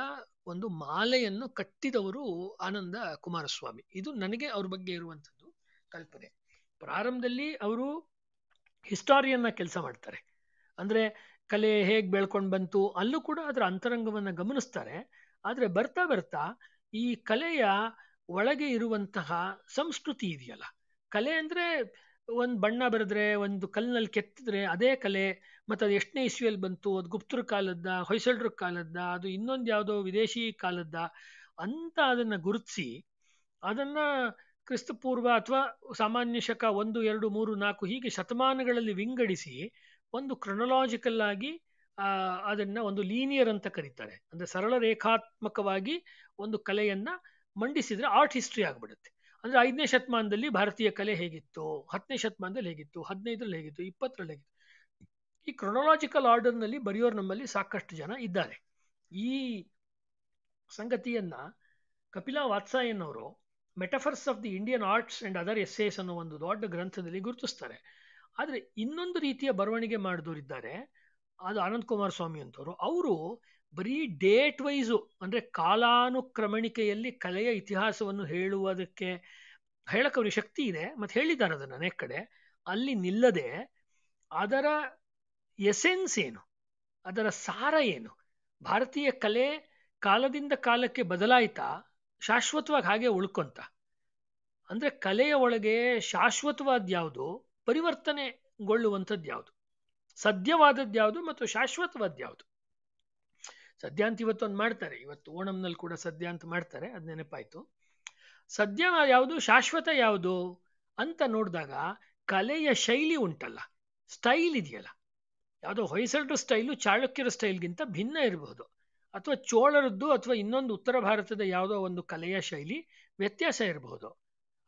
ಒಂದು ಮಾಲೆಯನ್ನು ಕಟ್ಟಿದವರು ಆನಂದ ಕುಮಾರಸ್ವಾಮಿ ಇದು ನನಗೆ ಅವ್ರ ಬಗ್ಗೆ ಇರುವಂಥದ್ದು ಕಲ್ಪನೆ ಪ್ರಾರಂಭದಲ್ಲಿ ಅವರು ಹಿಸ್ಟಾರಿಯನ್ನ ಕೆಲಸ ಮಾಡ್ತಾರೆ ಅಂದರೆ ಕಲೆ ಹೇಗೆ ಬೆಳ್ಕೊಂಡು ಬಂತು ಅಲ್ಲೂ ಕೂಡ ಅದರ ಅಂತರಂಗವನ್ನು ಗಮನಿಸ್ತಾರೆ ಆದರೆ ಬರ್ತಾ ಬರ್ತಾ ಈ ಕಲೆಯ ಒಳಗೆ ಇರುವಂತಹ ಸಂಸ್ಕೃತಿ ಇದೆಯಲ್ಲ ಕಲೆ ಅಂದರೆ ಒಂದು ಬಣ್ಣ ಬರೆದ್ರೆ ಒಂದು ಕಲ್ಲಿನಲ್ಲಿ ಕೆತ್ತಿದ್ರೆ ಅದೇ ಕಲೆ ಮತ್ತು ಅದು ಎಷ್ಟನೇ ಇಸ್ವಿಯಲ್ಲಿ ಬಂತು ಅದು ಗುಪ್ತರ ಕಾಲದ್ದ ಹೊಯ್ಸಳರ ಕಾಲದ್ದ ಅದು ಇನ್ನೊಂದು ಯಾವುದೋ ವಿದೇಶಿ ಕಾಲದ್ದ ಅಂತ ಅದನ್ನು ಗುರುತಿಸಿ ಅದನ್ನು ಕ್ರಿಸ್ತಪೂರ್ವ ಅಥವಾ ಸಾಮಾನ್ಯ ಶಕ ಒಂದು ಎರಡು ಮೂರು ನಾಲ್ಕು ಹೀಗೆ ಶತಮಾನಗಳಲ್ಲಿ ವಿಂಗಡಿಸಿ ಒಂದು ಕ್ರೊನಲಾಜಿಕಲ್ ಆಗಿ ಅದನ್ನ ಒಂದು ಲೀನಿಯರ್ ಅಂತ ಕರೀತಾರೆ ಅಂದ್ರೆ ಸರಳ ರೇಖಾತ್ಮಕವಾಗಿ ಒಂದು ಕಲೆಯನ್ನ ಮಂಡಿಸಿದ್ರೆ ಆರ್ಟ್ ಹಿಸ್ಟ್ರಿ ಆಗ್ಬಿಡುತ್ತೆ ಅಂದ್ರೆ ಐದನೇ ಶತಮಾನದಲ್ಲಿ ಭಾರತೀಯ ಕಲೆ ಹೇಗಿತ್ತು ಹತ್ತನೇ ಶತಮಾನದಲ್ಲಿ ಹೇಗಿತ್ತು ಹದಿನೈದರಲ್ಲಿ ಹೇಗಿತ್ತು ಇಪ್ಪತ್ತರಲ್ಲಿ ಹೇಗಿತ್ತು ಈ ಕ್ರೊನಾಲಾಜಿಕಲ್ ಆರ್ಡರ್ನಲ್ಲಿ ಬರೆಯೋರ್ ನಮ್ಮಲ್ಲಿ ಸಾಕಷ್ಟು ಜನ ಇದ್ದಾರೆ ಈ ಸಂಗತಿಯನ್ನ ಕಪಿಲಾ ವಾತ್ಸಾಯನ್ ಅವರು metaphors of the Indian arts and other essays ಅನ್ನೋ ಒಂದು ದೊಡ್ಡ ಗ್ರಂಥದಲ್ಲಿ ಗುರುತಿಸ್ತಾರೆ ಆದರೆ ಇನ್ನೊಂದು ರೀತಿಯ ಬರವಣಿಗೆ ಮಾಡಿದವರಿದ್ದಾರೆ ಅದು ಅನಂತ್ ಕುಮಾರ್ ಸ್ವಾಮಿ ಅಂತವರು ಅವರು ಬರೀ ಡೇಟ್ ವೈಸು ಅಂದ್ರೆ ಕಾಲಾನುಕ್ರಮಣಿಕೆಯಲ್ಲಿ ಕಲೆಯ ಇತಿಹಾಸವನ್ನು ಹೇಳುವುದಕ್ಕೆ ಹೇಳಕ್ಕೆ ಅವ್ರಿಗೆ ಶಕ್ತಿ ಇದೆ ಮತ್ತೆ ಹೇಳಿದ್ದಾರೆ ಅದನ್ನು ಅನೇಕ ಕಡೆ ಅಲ್ಲಿ ನಿಲ್ಲದೆ ಅದರ ಎಸೆನ್ಸ್ ಏನು ಅದರ ಸಾರ ಏನು ಭಾರತೀಯ ಕಲೆ ಕಾಲದಿಂದ ಕಾಲಕ್ಕೆ ಬದಲಾಯಿತಾ ಶಾಶ್ವತವಾಗಿ ಹಾಗೆ ಉಳ್ಕೊಂತ ಅಂದ್ರೆ ಕಲೆಯ ಒಳಗೆ ಶಾಶ್ವತವಾದ ಯಾವುದು ಪರಿವರ್ತನೆಗೊಳ್ಳುವಂಥದ್ದು ಯಾವುದು ಸದ್ಯವಾದದ್ದು ಯಾವುದು ಮತ್ತು ಯಾವುದು ಸದ್ಯ ಅಂತ ಇವತ್ತೊಂದು ಮಾಡ್ತಾರೆ ಇವತ್ತು ಓಣಂನಲ್ಲಿ ಕೂಡ ಸದ್ಯ ಅಂತ ಮಾಡ್ತಾರೆ ಅದ್ ನೆನಪಾಯ್ತು ಸದ್ಯ ಯಾವುದು ಶಾಶ್ವತ ಯಾವುದು ಅಂತ ನೋಡಿದಾಗ ಕಲೆಯ ಶೈಲಿ ಉಂಟಲ್ಲ ಸ್ಟೈಲ್ ಇದೆಯಲ್ಲ ಯಾವುದೋ ಹೊಯ್ಸಳರ ಸ್ಟೈಲು ಚಾಳುಕ್ಯರ ಸ್ಟೈಲ್ಗಿಂತ ಭಿನ್ನ ಇರಬಹುದು ಅಥವಾ ಚೋಳರದ್ದು ಅಥವಾ ಇನ್ನೊಂದು ಉತ್ತರ ಭಾರತದ ಯಾವುದೋ ಒಂದು ಕಲೆಯ ಶೈಲಿ ವ್ಯತ್ಯಾಸ ಇರಬಹುದು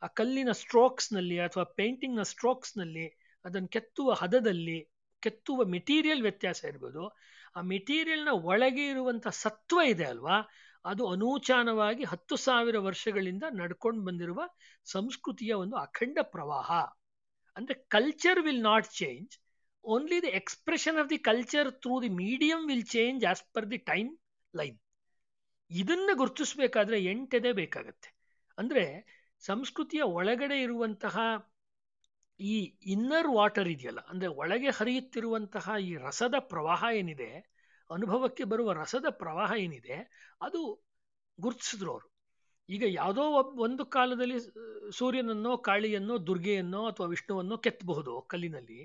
ಆ ಕಲ್ಲಿನ ಸ್ಟ್ರೋಕ್ಸ್ನಲ್ಲಿ ಅಥವಾ ಪೇಂಟಿಂಗ್ನ ಸ್ಟ್ರೋಕ್ಸ್ನಲ್ಲಿ ಅದನ್ನು ಕೆತ್ತುವ ಹದದಲ್ಲಿ ಕೆತ್ತುವ ಮೆಟೀರಿಯಲ್ ವ್ಯತ್ಯಾಸ ಇರ್ಬೋದು ಆ ಮೆಟೀರಿಯಲ್ನ ಒಳಗೆ ಇರುವಂಥ ಸತ್ವ ಇದೆ ಅಲ್ವಾ ಅದು ಅನೂಚಾನವಾಗಿ ಹತ್ತು ಸಾವಿರ ವರ್ಷಗಳಿಂದ ನಡ್ಕೊಂಡು ಬಂದಿರುವ ಸಂಸ್ಕೃತಿಯ ಒಂದು ಅಖಂಡ ಪ್ರವಾಹ ಅಂದರೆ culture will not change only the expression of the culture through the medium will change as per the time line ಇದನ್ನು ಗುರುತಿಸಬೇಕಾದ್ರೆ ಎಂಟೆದೆ ಬೇಕಾಗತ್ತೆ ಅಂದರೆ ಸಂಸ್ಕೃತಿಯ ಒಳಗಡೆ ಇರುವಂತಹ ಈ ಇನ್ನರ್ ವಾಟರ್ ಇದೆಯಲ್ಲ ಅಂದರೆ ಒಳಗೆ ಹರಿಯುತ್ತಿರುವಂತಹ ಈ ರಸದ ಪ್ರವಾಹ ಏನಿದೆ ಅನುಭವಕ್ಕೆ ಬರುವ ರಸದ ಪ್ರವಾಹ ಏನಿದೆ ಅದು ಗುರುತಿಸಿದ್ರು ಅವರು ಈಗ ಯಾವುದೋ ಒಬ್ಬ ಒಂದು ಕಾಲದಲ್ಲಿ ಸೂರ್ಯನನ್ನೋ ಕಾಳಿಯನ್ನೋ ದುರ್ಗೆಯನ್ನೋ ಅಥವಾ ವಿಷ್ಣುವನ್ನೋ ಕೆತ್ತಬಹುದು ಕಲ್ಲಿನಲ್ಲಿ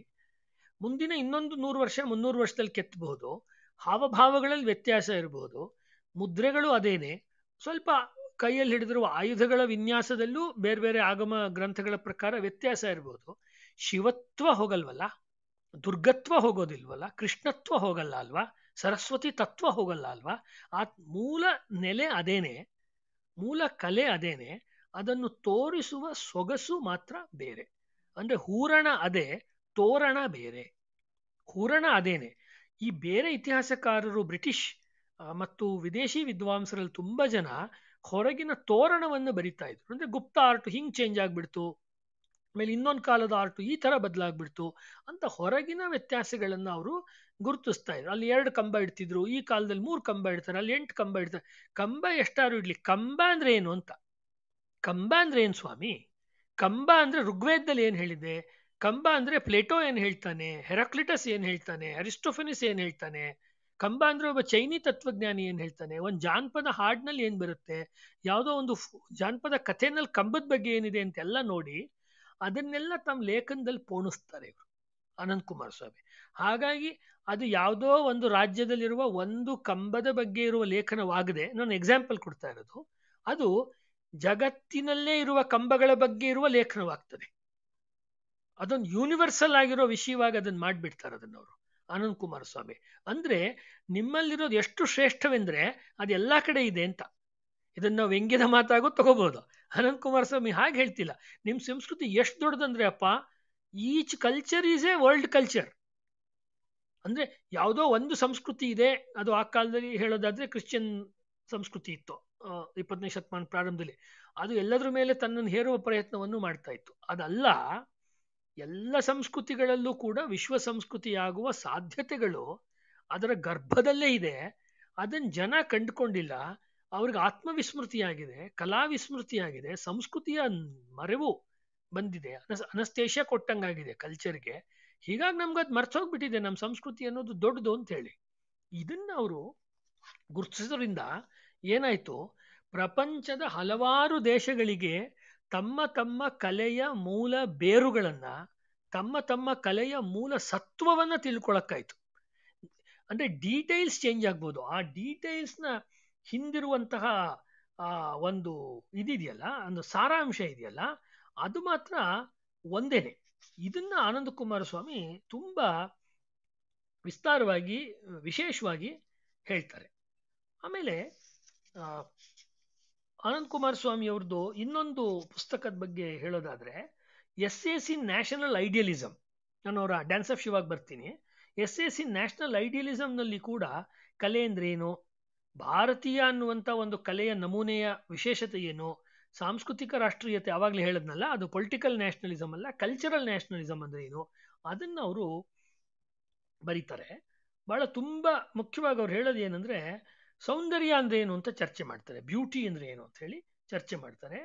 ಮುಂದಿನ ಇನ್ನೊಂದು ನೂರು ವರ್ಷ ಮುನ್ನೂರು ವರ್ಷದಲ್ಲಿ ಕೆತ್ತಬಹುದು ಹಾವಭಾವಗಳಲ್ಲಿ ವ್ಯತ್ಯಾಸ ಇರಬಹುದು ಮುದ್ರೆಗಳು ಅದೇನೆ ಸ್ವಲ್ಪ ಕೈಯಲ್ಲಿ ಹಿಡಿದಿರುವ ಆಯುಧಗಳ ವಿನ್ಯಾಸದಲ್ಲೂ ಬೇರೆ ಬೇರೆ ಆಗಮ ಗ್ರಂಥಗಳ ಪ್ರಕಾರ ವ್ಯತ್ಯಾಸ ಇರ್ಬೋದು ಶಿವತ್ವ ಹೋಗಲ್ವಲ್ಲ ದುರ್ಗತ್ವ ಹೋಗೋದಿಲ್ವಲ್ಲ ಕೃಷ್ಣತ್ವ ಹೋಗಲ್ಲ ಅಲ್ವಾ ಸರಸ್ವತಿ ತತ್ವ ಹೋಗಲ್ಲ ಅಲ್ವಾ ಆ ಮೂಲ ನೆಲೆ ಅದೇನೆ ಮೂಲ ಕಲೆ ಅದೇನೆ ಅದನ್ನು ತೋರಿಸುವ ಸೊಗಸು ಮಾತ್ರ ಬೇರೆ ಅಂದ್ರೆ ಹೂರಣ ಅದೇ ತೋರಣ ಬೇರೆ ಹೂರಣ ಅದೇನೆ ಈ ಬೇರೆ ಇತಿಹಾಸಕಾರರು ಬ್ರಿಟಿಷ್ ಮತ್ತು ವಿದೇಶಿ ವಿದ್ವಾಂಸರಲ್ಲಿ ತುಂಬಾ ಜನ ಹೊರಗಿನ ತೋರಣವನ್ನು ಬರಿತಾ ಇದ್ರು ಅಂದ್ರೆ ಗುಪ್ತ ಆರ್ಟು ಹಿಂಗ್ ಚೇಂಜ್ ಆಗಿಬಿಡ್ತು ಆಮೇಲೆ ಇನ್ನೊಂದು ಕಾಲದ ಆರ್ಟು ಈ ಥರ ಬದಲಾಗ್ಬಿಡ್ತು ಅಂತ ಹೊರಗಿನ ವ್ಯತ್ಯಾಸಗಳನ್ನು ಅವರು ಗುರುತಿಸ್ತಾ ಇದ್ರು ಅಲ್ಲಿ ಎರಡು ಕಂಬ ಇಡ್ತಿದ್ರು ಈ ಕಾಲದಲ್ಲಿ ಮೂರು ಕಂಬ ಇಡ್ತಾರೆ ಅಲ್ಲಿ ಎಂಟು ಕಂಬ ಇಡ್ತಾರೆ ಕಂಬ ಎಷ್ಟಾರು ಇಡ್ಲಿ ಕಂಬ ಅಂದ್ರೆ ಏನು ಅಂತ ಕಂಬ ಅಂದ್ರೆ ಏನು ಸ್ವಾಮಿ ಕಂಬ ಅಂದ್ರೆ ಋಗ್ವೇದದಲ್ಲಿ ಏನು ಹೇಳಿದೆ ಕಂಬ ಅಂದ್ರೆ ಪ್ಲೇಟೋ ಏನು ಹೇಳ್ತಾನೆ ಹೆರಾಕ್ಲಿಟಸ್ ಏನು ಹೇಳ್ತಾನೆ ಅರಿಸ್ಟೋಫನಿಸ್ ಏನು ಹೇಳ್ತಾನೆ ಕಂಬ ಅಂದ್ರೆ ಒಬ್ಬ ಚೈನಿ ತತ್ವಜ್ಞಾನಿ ಏನು ಹೇಳ್ತಾನೆ ಒಂದು ಜಾನಪದ ಹಾಡಿನಲ್ಲಿ ಏನು ಬರುತ್ತೆ ಯಾವುದೋ ಒಂದು ಜಾನಪದ ಕಥೆನಲ್ಲಿ ಕಂಬದ ಬಗ್ಗೆ ಏನಿದೆ ಅಂತೆಲ್ಲ ನೋಡಿ ಅದನ್ನೆಲ್ಲ ತಮ್ಮ ಲೇಖನದಲ್ಲಿ ಪೋಣಿಸ್ತಾರೆ ಇವರು ಅನಂತ್ ಕುಮಾರ್ ಸ್ವಾಮಿ ಹಾಗಾಗಿ ಅದು ಯಾವುದೋ ಒಂದು ರಾಜ್ಯದಲ್ಲಿರುವ ಒಂದು ಕಂಬದ ಬಗ್ಗೆ ಇರುವ ಲೇಖನವಾಗದೆ ನಾನು ಎಕ್ಸಾಂಪಲ್ ಕೊಡ್ತಾ ಇರೋದು ಅದು ಜಗತ್ತಿನಲ್ಲೇ ಇರುವ ಕಂಬಗಳ ಬಗ್ಗೆ ಇರುವ ಲೇಖನವಾಗ್ತದೆ ಅದೊಂದು ಯೂನಿವರ್ಸಲ್ ಆಗಿರೋ ವಿಷಯವಾಗಿ ಅದನ್ನ ಮಾಡಿಬಿಡ್ತಾರೆ ಅದನ್ನು ಅವರು ಆನಂದ್ ಕುಮಾರಸ್ವಾಮಿ ಅಂದ್ರೆ ನಿಮ್ಮಲ್ಲಿರೋದು ಎಷ್ಟು ಶ್ರೇಷ್ಠವೆಂದರೆ ಎಲ್ಲಾ ಕಡೆ ಇದೆ ಅಂತ ಇದನ್ನ ನಾವು ವ್ಯಂಗ್ಯದ ಮಾತಾಗೂ ತಗೋಬೋದು ಕುಮಾರ್ ಕುಮಾರಸ್ವಾಮಿ ಹಾಗೆ ಹೇಳ್ತಿಲ್ಲ ನಿಮ್ಮ ಸಂಸ್ಕೃತಿ ಎಷ್ಟು ದೊಡ್ಡದಂದ್ರೆ ಅಪ್ಪ each culture is a world culture ಅಂದ್ರೆ ಯಾವುದೋ ಒಂದು ಸಂಸ್ಕೃತಿ ಇದೆ ಅದು ಆ ಕಾಲದಲ್ಲಿ ಹೇಳೋದಾದ್ರೆ ಕ್ರಿಶ್ಚಿಯನ್ ಸಂಸ್ಕೃತಿ ಇತ್ತು ಇಪ್ಪತ್ತನೇ ಶತಮಾನ ಪ್ರಾರಂಭದಲ್ಲಿ ಅದು ಎಲ್ಲದರ ಮೇಲೆ ತನ್ನನ್ನು ಹೇರುವ ಪ್ರಯತ್ನವನ್ನು ಮಾಡ್ತಾ ಇತ್ತು ಅದಲ್ಲ ಎಲ್ಲ ಸಂಸ್ಕೃತಿಗಳಲ್ಲೂ ಕೂಡ ವಿಶ್ವ ಸಂಸ್ಕೃತಿಯಾಗುವ ಸಾಧ್ಯತೆಗಳು ಅದರ ಗರ್ಭದಲ್ಲೇ ಇದೆ ಅದನ್ನ ಜನ ಕಂಡುಕೊಂಡಿಲ್ಲ ಅವ್ರಿಗೆ ಆತ್ಮವಿಸ್ಮೃತಿಯಾಗಿದೆ ಕಲಾ ವಿಸ್ಮೃತಿಯಾಗಿದೆ ಸಂಸ್ಕೃತಿಯ ಮರೆವು ಬಂದಿದೆ ಅನಸ್ ಅನಸ್ತೇಷ್ಯ ಕೊಟ್ಟಂಗಾಗಿದೆ ಕಲ್ಚರ್ಗೆ ಹೀಗಾಗಿ ನಮ್ಗೆ ಅದು ಮರ್ತೋಗ್ಬಿಟ್ಟಿದೆ ನಮ್ಮ ಸಂಸ್ಕೃತಿ ಅನ್ನೋದು ದೊಡ್ಡದು ಅಂತ ಹೇಳಿ ಇದನ್ನ ಅವರು ಗುರುತಿಸೋದ್ರಿಂದ ಏನಾಯಿತು ಪ್ರಪಂಚದ ಹಲವಾರು ದೇಶಗಳಿಗೆ ತಮ್ಮ ತಮ್ಮ ಕಲೆಯ ಮೂಲ ಬೇರುಗಳನ್ನ ತಮ್ಮ ತಮ್ಮ ಕಲೆಯ ಮೂಲ ಸತ್ವವನ್ನ ತಿಳ್ಕೊಳಕ್ಕಾಯ್ತು ಅಂದ್ರೆ ಡೀಟೇಲ್ಸ್ ಚೇಂಜ್ ಆಗ್ಬೋದು ಆ ಡೀಟೇಲ್ಸ್ನ ಹಿಂದಿರುವಂತಹ ಒಂದು ಇದಿದೆಯಲ್ಲ ಒಂದು ಸಾರಾಂಶ ಇದೆಯಲ್ಲ ಅದು ಮಾತ್ರ ಒಂದೇನೆ ಇದನ್ನ ಆನಂದ ಕುಮಾರಸ್ವಾಮಿ ತುಂಬ ವಿಸ್ತಾರವಾಗಿ ವಿಶೇಷವಾಗಿ ಹೇಳ್ತಾರೆ ಆಮೇಲೆ ಆನಂದ್ ಕುಮಾರ್ ಸ್ವಾಮಿ ಅವ್ರದ್ದು ಇನ್ನೊಂದು ಪುಸ್ತಕದ ಬಗ್ಗೆ ಹೇಳೋದಾದರೆ essays national idealism ನಾನು ಅವರ ಡ್ಯಾನ್ಸ್ ಆಫ್ ಶಿವಾಗ್ ಬರ್ತೀನಿ ಎಸ್ ಎ ಸಿ ನ್ಯಾಷನಲ್ ಐಡಿಯಲಿಸಮ್ನಲ್ಲಿ ಕೂಡ ಕಲೆ ಅಂದ್ರೇನು ಭಾರತೀಯ ಅನ್ನುವಂಥ ಒಂದು ಕಲೆಯ ನಮೂನೆಯ ವಿಶೇಷತೆ ಏನು ಸಾಂಸ್ಕೃತಿಕ ರಾಷ್ಟ್ರೀಯತೆ ಆವಾಗಲೇ ಹೇಳದ್ನಲ್ಲ ಅದು ಪೊಲಿಟಿಕಲ್ ನ್ಯಾಷನಲಿಸಮ್ ಅಲ್ಲ ಕಲ್ಚರಲ್ ನ್ಯಾಷನಲಿಸಮ್ ಅಂದ್ರೆ ಏನು ಅದನ್ನು ಅವರು ಬರೀತಾರೆ ಬಹಳ ತುಂಬ ಮುಖ್ಯವಾಗಿ ಅವ್ರು ಹೇಳೋದು ಏನಂದ್ರೆ ಸೌಂದರ್ಯ ಅಂದ್ರೆ ಏನು ಅಂತ ಚರ್ಚೆ ಮಾಡ್ತಾರೆ ಬ್ಯೂಟಿ ಅಂದ್ರೆ ಏನು ಅಂತ ಹೇಳಿ ಚರ್ಚೆ ಮಾಡ್ತಾರೆ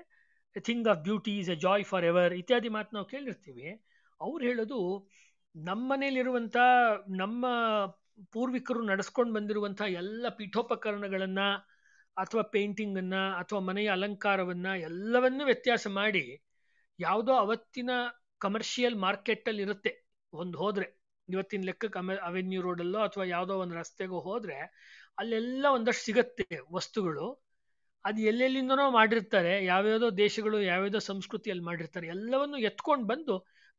thing of beauty is a joy forever ಇತ್ಯಾದಿ ಮಾತು ನಾವು ಕೇಳಿರ್ತೀವಿ ಅವ್ರು ಹೇಳೋದು ನಮ್ಮನೇಲಿರುವಂಥ ನಮ್ಮ ಪೂರ್ವಿಕರು ನಡೆಸ್ಕೊಂಡು ಬಂದಿರುವಂಥ ಎಲ್ಲ ಪೀಠೋಪಕರಣಗಳನ್ನ ಅಥವಾ ಅನ್ನ ಅಥವಾ ಮನೆಯ ಅಲಂಕಾರವನ್ನ ಎಲ್ಲವನ್ನೂ ವ್ಯತ್ಯಾಸ ಮಾಡಿ ಯಾವುದೋ ಅವತ್ತಿನ ಕಮರ್ಷಿಯಲ್ ಅಲ್ಲಿ ಇರುತ್ತೆ ಒಂದು ಹೋದ್ರೆ ಇವತ್ತಿನ ಲೆಕ್ಕಕ್ಕೆ ಅವೆನ್ಯೂ ಅವೆನ್ಯೂ ರೋಡಲ್ಲೋ ಅಥವಾ ಯಾವುದೋ ಒಂದು ರಸ್ತೆಗೋ ಹೋದ್ರೆ ಅಲ್ಲೆಲ್ಲ ಒಂದಷ್ಟು ಸಿಗತ್ತೆ ವಸ್ತುಗಳು ಅದು ಎಲ್ಲೆಲ್ಲಿಂದನೋ ಮಾಡಿರ್ತಾರೆ ಯಾವ್ಯಾವುದೋ ದೇಶಗಳು ಯಾವ್ಯಾವುದೋ ಸಂಸ್ಕೃತಿಯಲ್ಲಿ ಮಾಡಿರ್ತಾರೆ ಎಲ್ಲವನ್ನು ಎತ್ಕೊಂಡು ಬಂದು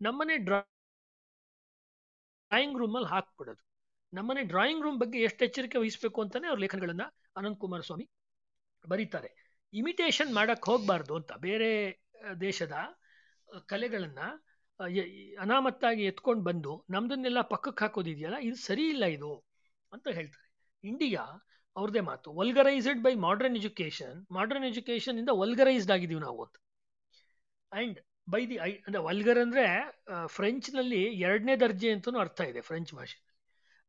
ನಮ್ಮನೆ ಡ್ರಾಯಿಂಗ್ ರೂಮಲ್ಲಿ ಹಾಕ್ಬಿಡೋದು ನಮ್ಮನೆ ಡ್ರಾಯಿಂಗ್ ರೂಮ್ ಬಗ್ಗೆ ಎಷ್ಟು ಎಚ್ಚರಿಕೆ ವಹಿಸ್ಬೇಕು ಅಂತಾನೆ ಅವ್ರ ಲೇಖನಗಳನ್ನು ಅನಂತ್ ಕುಮಾರ್ ಸ್ವಾಮಿ ಬರೀತಾರೆ ಇಮಿಟೇಷನ್ ಮಾಡಕ್ ಹೋಗ್ಬಾರ್ದು ಅಂತ ಬೇರೆ ದೇಶದ ಕಲೆಗಳನ್ನು ಅನಾಮತ್ತಾಗಿ ಎತ್ಕೊಂಡ್ ಬಂದು ನಮ್ದನ್ನೆಲ್ಲ ಪಕ್ಕಕ್ಕೆ ಹಾಕೋದಿದೆಯಲ್ಲ ಇದು ಸರಿ ಇಲ್ಲ ಇದು ಅಂತ ಹೇಳ್ತಾರೆ ಇಂಡಿಯಾ ಅವ್ರದೇ ಮಾತು vulgarised by modern education modern education ಇಂದ ವಲ್ಗರೈಸ್ಡ್ ಆಗಿದ್ದೀವಿ ನಾವು ಅಂತ ಅಂಡ್ ಬೈ ದಿ ಐ ಅಂದರೆ ವಲ್ಗರ್ ಅಂದರೆ ಫ್ರೆಂಚ್ನಲ್ಲಿ ಎರಡನೇ ದರ್ಜೆ ಅಂತಲೂ ಅರ್ಥ ಇದೆ ಫ್ರೆಂಚ್ ಭಾಷೆ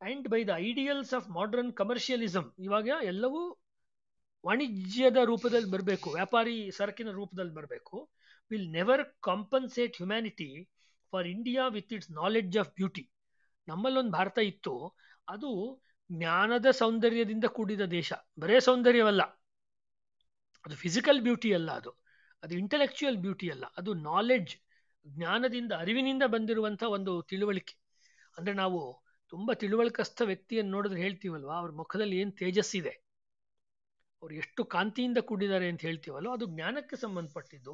and by the ideals of modern commercialism ಇವಾಗ ಎಲ್ಲವೂ ವಾಣಿಜ್ಯದ ರೂಪದಲ್ಲಿ ಬರಬೇಕು ವ್ಯಾಪಾರಿ ಸರಕಿನ ರೂಪದಲ್ಲಿ ಬರಬೇಕು will never compensate humanity for India with its knowledge of beauty ನಮ್ಮಲ್ಲೊಂದು ಭಾರತ ಇತ್ತು ಅದು ಜ್ಞಾನದ ಸೌಂದರ್ಯದಿಂದ ಕೂಡಿದ ದೇಶ ಬರೇ ಸೌಂದರ್ಯವಲ್ಲ ಅದು ಫಿಸಿಕಲ್ ಬ್ಯೂಟಿ ಅಲ್ಲ ಅದು ಅದು ಇಂಟಲೆಕ್ಚುಯಲ್ ಬ್ಯೂಟಿ ಅಲ್ಲ ಅದು ನಾಲೆಡ್ಜ್ ಜ್ಞಾನದಿಂದ ಅರಿವಿನಿಂದ ಬಂದಿರುವಂಥ ಒಂದು ತಿಳುವಳಿಕೆ ಅಂದರೆ ನಾವು ತುಂಬ ತಿಳುವಳಿಕಸ್ಥ ವ್ಯಕ್ತಿಯನ್ನು ನೋಡಿದ್ರೆ ಹೇಳ್ತೀವಲ್ವಾ ಅವ್ರ ಮುಖದಲ್ಲಿ ಏನು ತೇಜಸ್ಸಿದೆ ಅವ್ರು ಎಷ್ಟು ಕಾಂತಿಯಿಂದ ಕೂಡಿದ್ದಾರೆ ಅಂತ ಹೇಳ್ತೀವಲ್ವ ಅದು ಜ್ಞಾನಕ್ಕೆ ಸಂಬಂಧಪಟ್ಟಿದ್ದು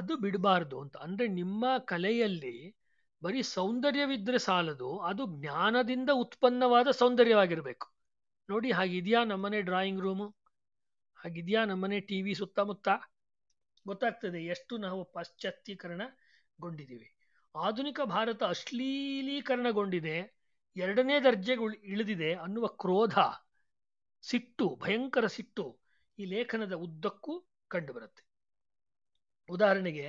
ಅದು ಬಿಡಬಾರ್ದು ಅಂತ ಅಂದರೆ ನಿಮ್ಮ ಕಲೆಯಲ್ಲಿ ಬರೀ ಸೌಂದರ್ಯವಿದ್ದರೆ ಸಾಲದು ಅದು ಜ್ಞಾನದಿಂದ ಉತ್ಪನ್ನವಾದ ಸೌಂದರ್ಯವಾಗಿರಬೇಕು ನೋಡಿ ಹಾಗಿದೆಯಾ ನಮ್ಮನೆ ಡ್ರಾಯಿಂಗ್ ರೂಮು ಹಾಗಿದೆಯಾ ನಮ್ಮನೆ ಟಿ ವಿ ಸುತ್ತಮುತ್ತ ಗೊತ್ತಾಗ್ತದೆ ಎಷ್ಟು ನಾವು ಪಾಶ್ಚಾತ್ಯೀಕರಣಗೊಂಡಿದ್ದೀವಿ ಆಧುನಿಕ ಭಾರತ ಅಶ್ಲೀಲೀಕರಣಗೊಂಡಿದೆ ಎರಡನೇ ದರ್ಜೆಗಳು ಇಳಿದಿದೆ ಅನ್ನುವ ಕ್ರೋಧ ಸಿಟ್ಟು ಭಯಂಕರ ಸಿಟ್ಟು ಈ ಲೇಖನದ ಉದ್ದಕ್ಕೂ ಕಂಡುಬರುತ್ತೆ ಉದಾಹರಣೆಗೆ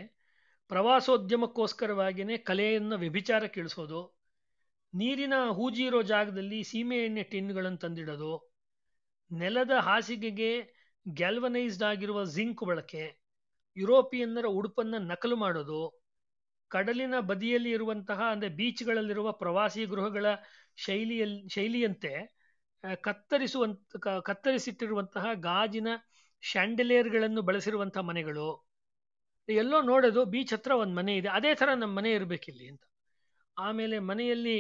ಪ್ರವಾಸೋದ್ಯಮಕ್ಕೋಸ್ಕರವಾಗಿಯೇ ಕಲೆಯನ್ನು ವ್ಯಭಿಚಾರ ಇಳಿಸೋದು ನೀರಿನ ಹೂಜಿ ಇರೋ ಜಾಗದಲ್ಲಿ ಸೀಮೆ ಎಣ್ಣೆ ಟಿನ್ಗಳನ್ನು ತಂದಿಡೋದು ನೆಲದ ಹಾಸಿಗೆಗೆ ಗ್ಯಾಲ್ವನೈಸ್ಡ್ ಆಗಿರುವ ಜಿಂಕ್ ಬಳಕೆ ಯುರೋಪಿಯನ್ನರ ಉಡುಪನ್ನು ನಕಲು ಮಾಡೋದು ಕಡಲಿನ ಬದಿಯಲ್ಲಿ ಇರುವಂತಹ ಅಂದರೆ ಬೀಚ್ಗಳಲ್ಲಿರುವ ಪ್ರವಾಸಿ ಗೃಹಗಳ ಶೈಲಿಯಲ್ಲಿ ಶೈಲಿಯಂತೆ ಕತ್ತರಿಸುವಂತ ಕತ್ತರಿಸಿಟ್ಟಿರುವಂತಹ ಗಾಜಿನ ಶ್ಯಾಂಡಲೇರ್ಗಳನ್ನು ಬಳಸಿರುವಂಥ ಮನೆಗಳು ಎಲ್ಲೋ ನೋಡೋದು ಬೀಚ್ ಹತ್ರ ಒಂದು ಮನೆ ಇದೆ ಅದೇ ಥರ ನಮ್ಮ ಮನೆ ಇರಬೇಕಿಲ್ಲಿ ಅಂತ ಆಮೇಲೆ ಮನೆಯಲ್ಲಿ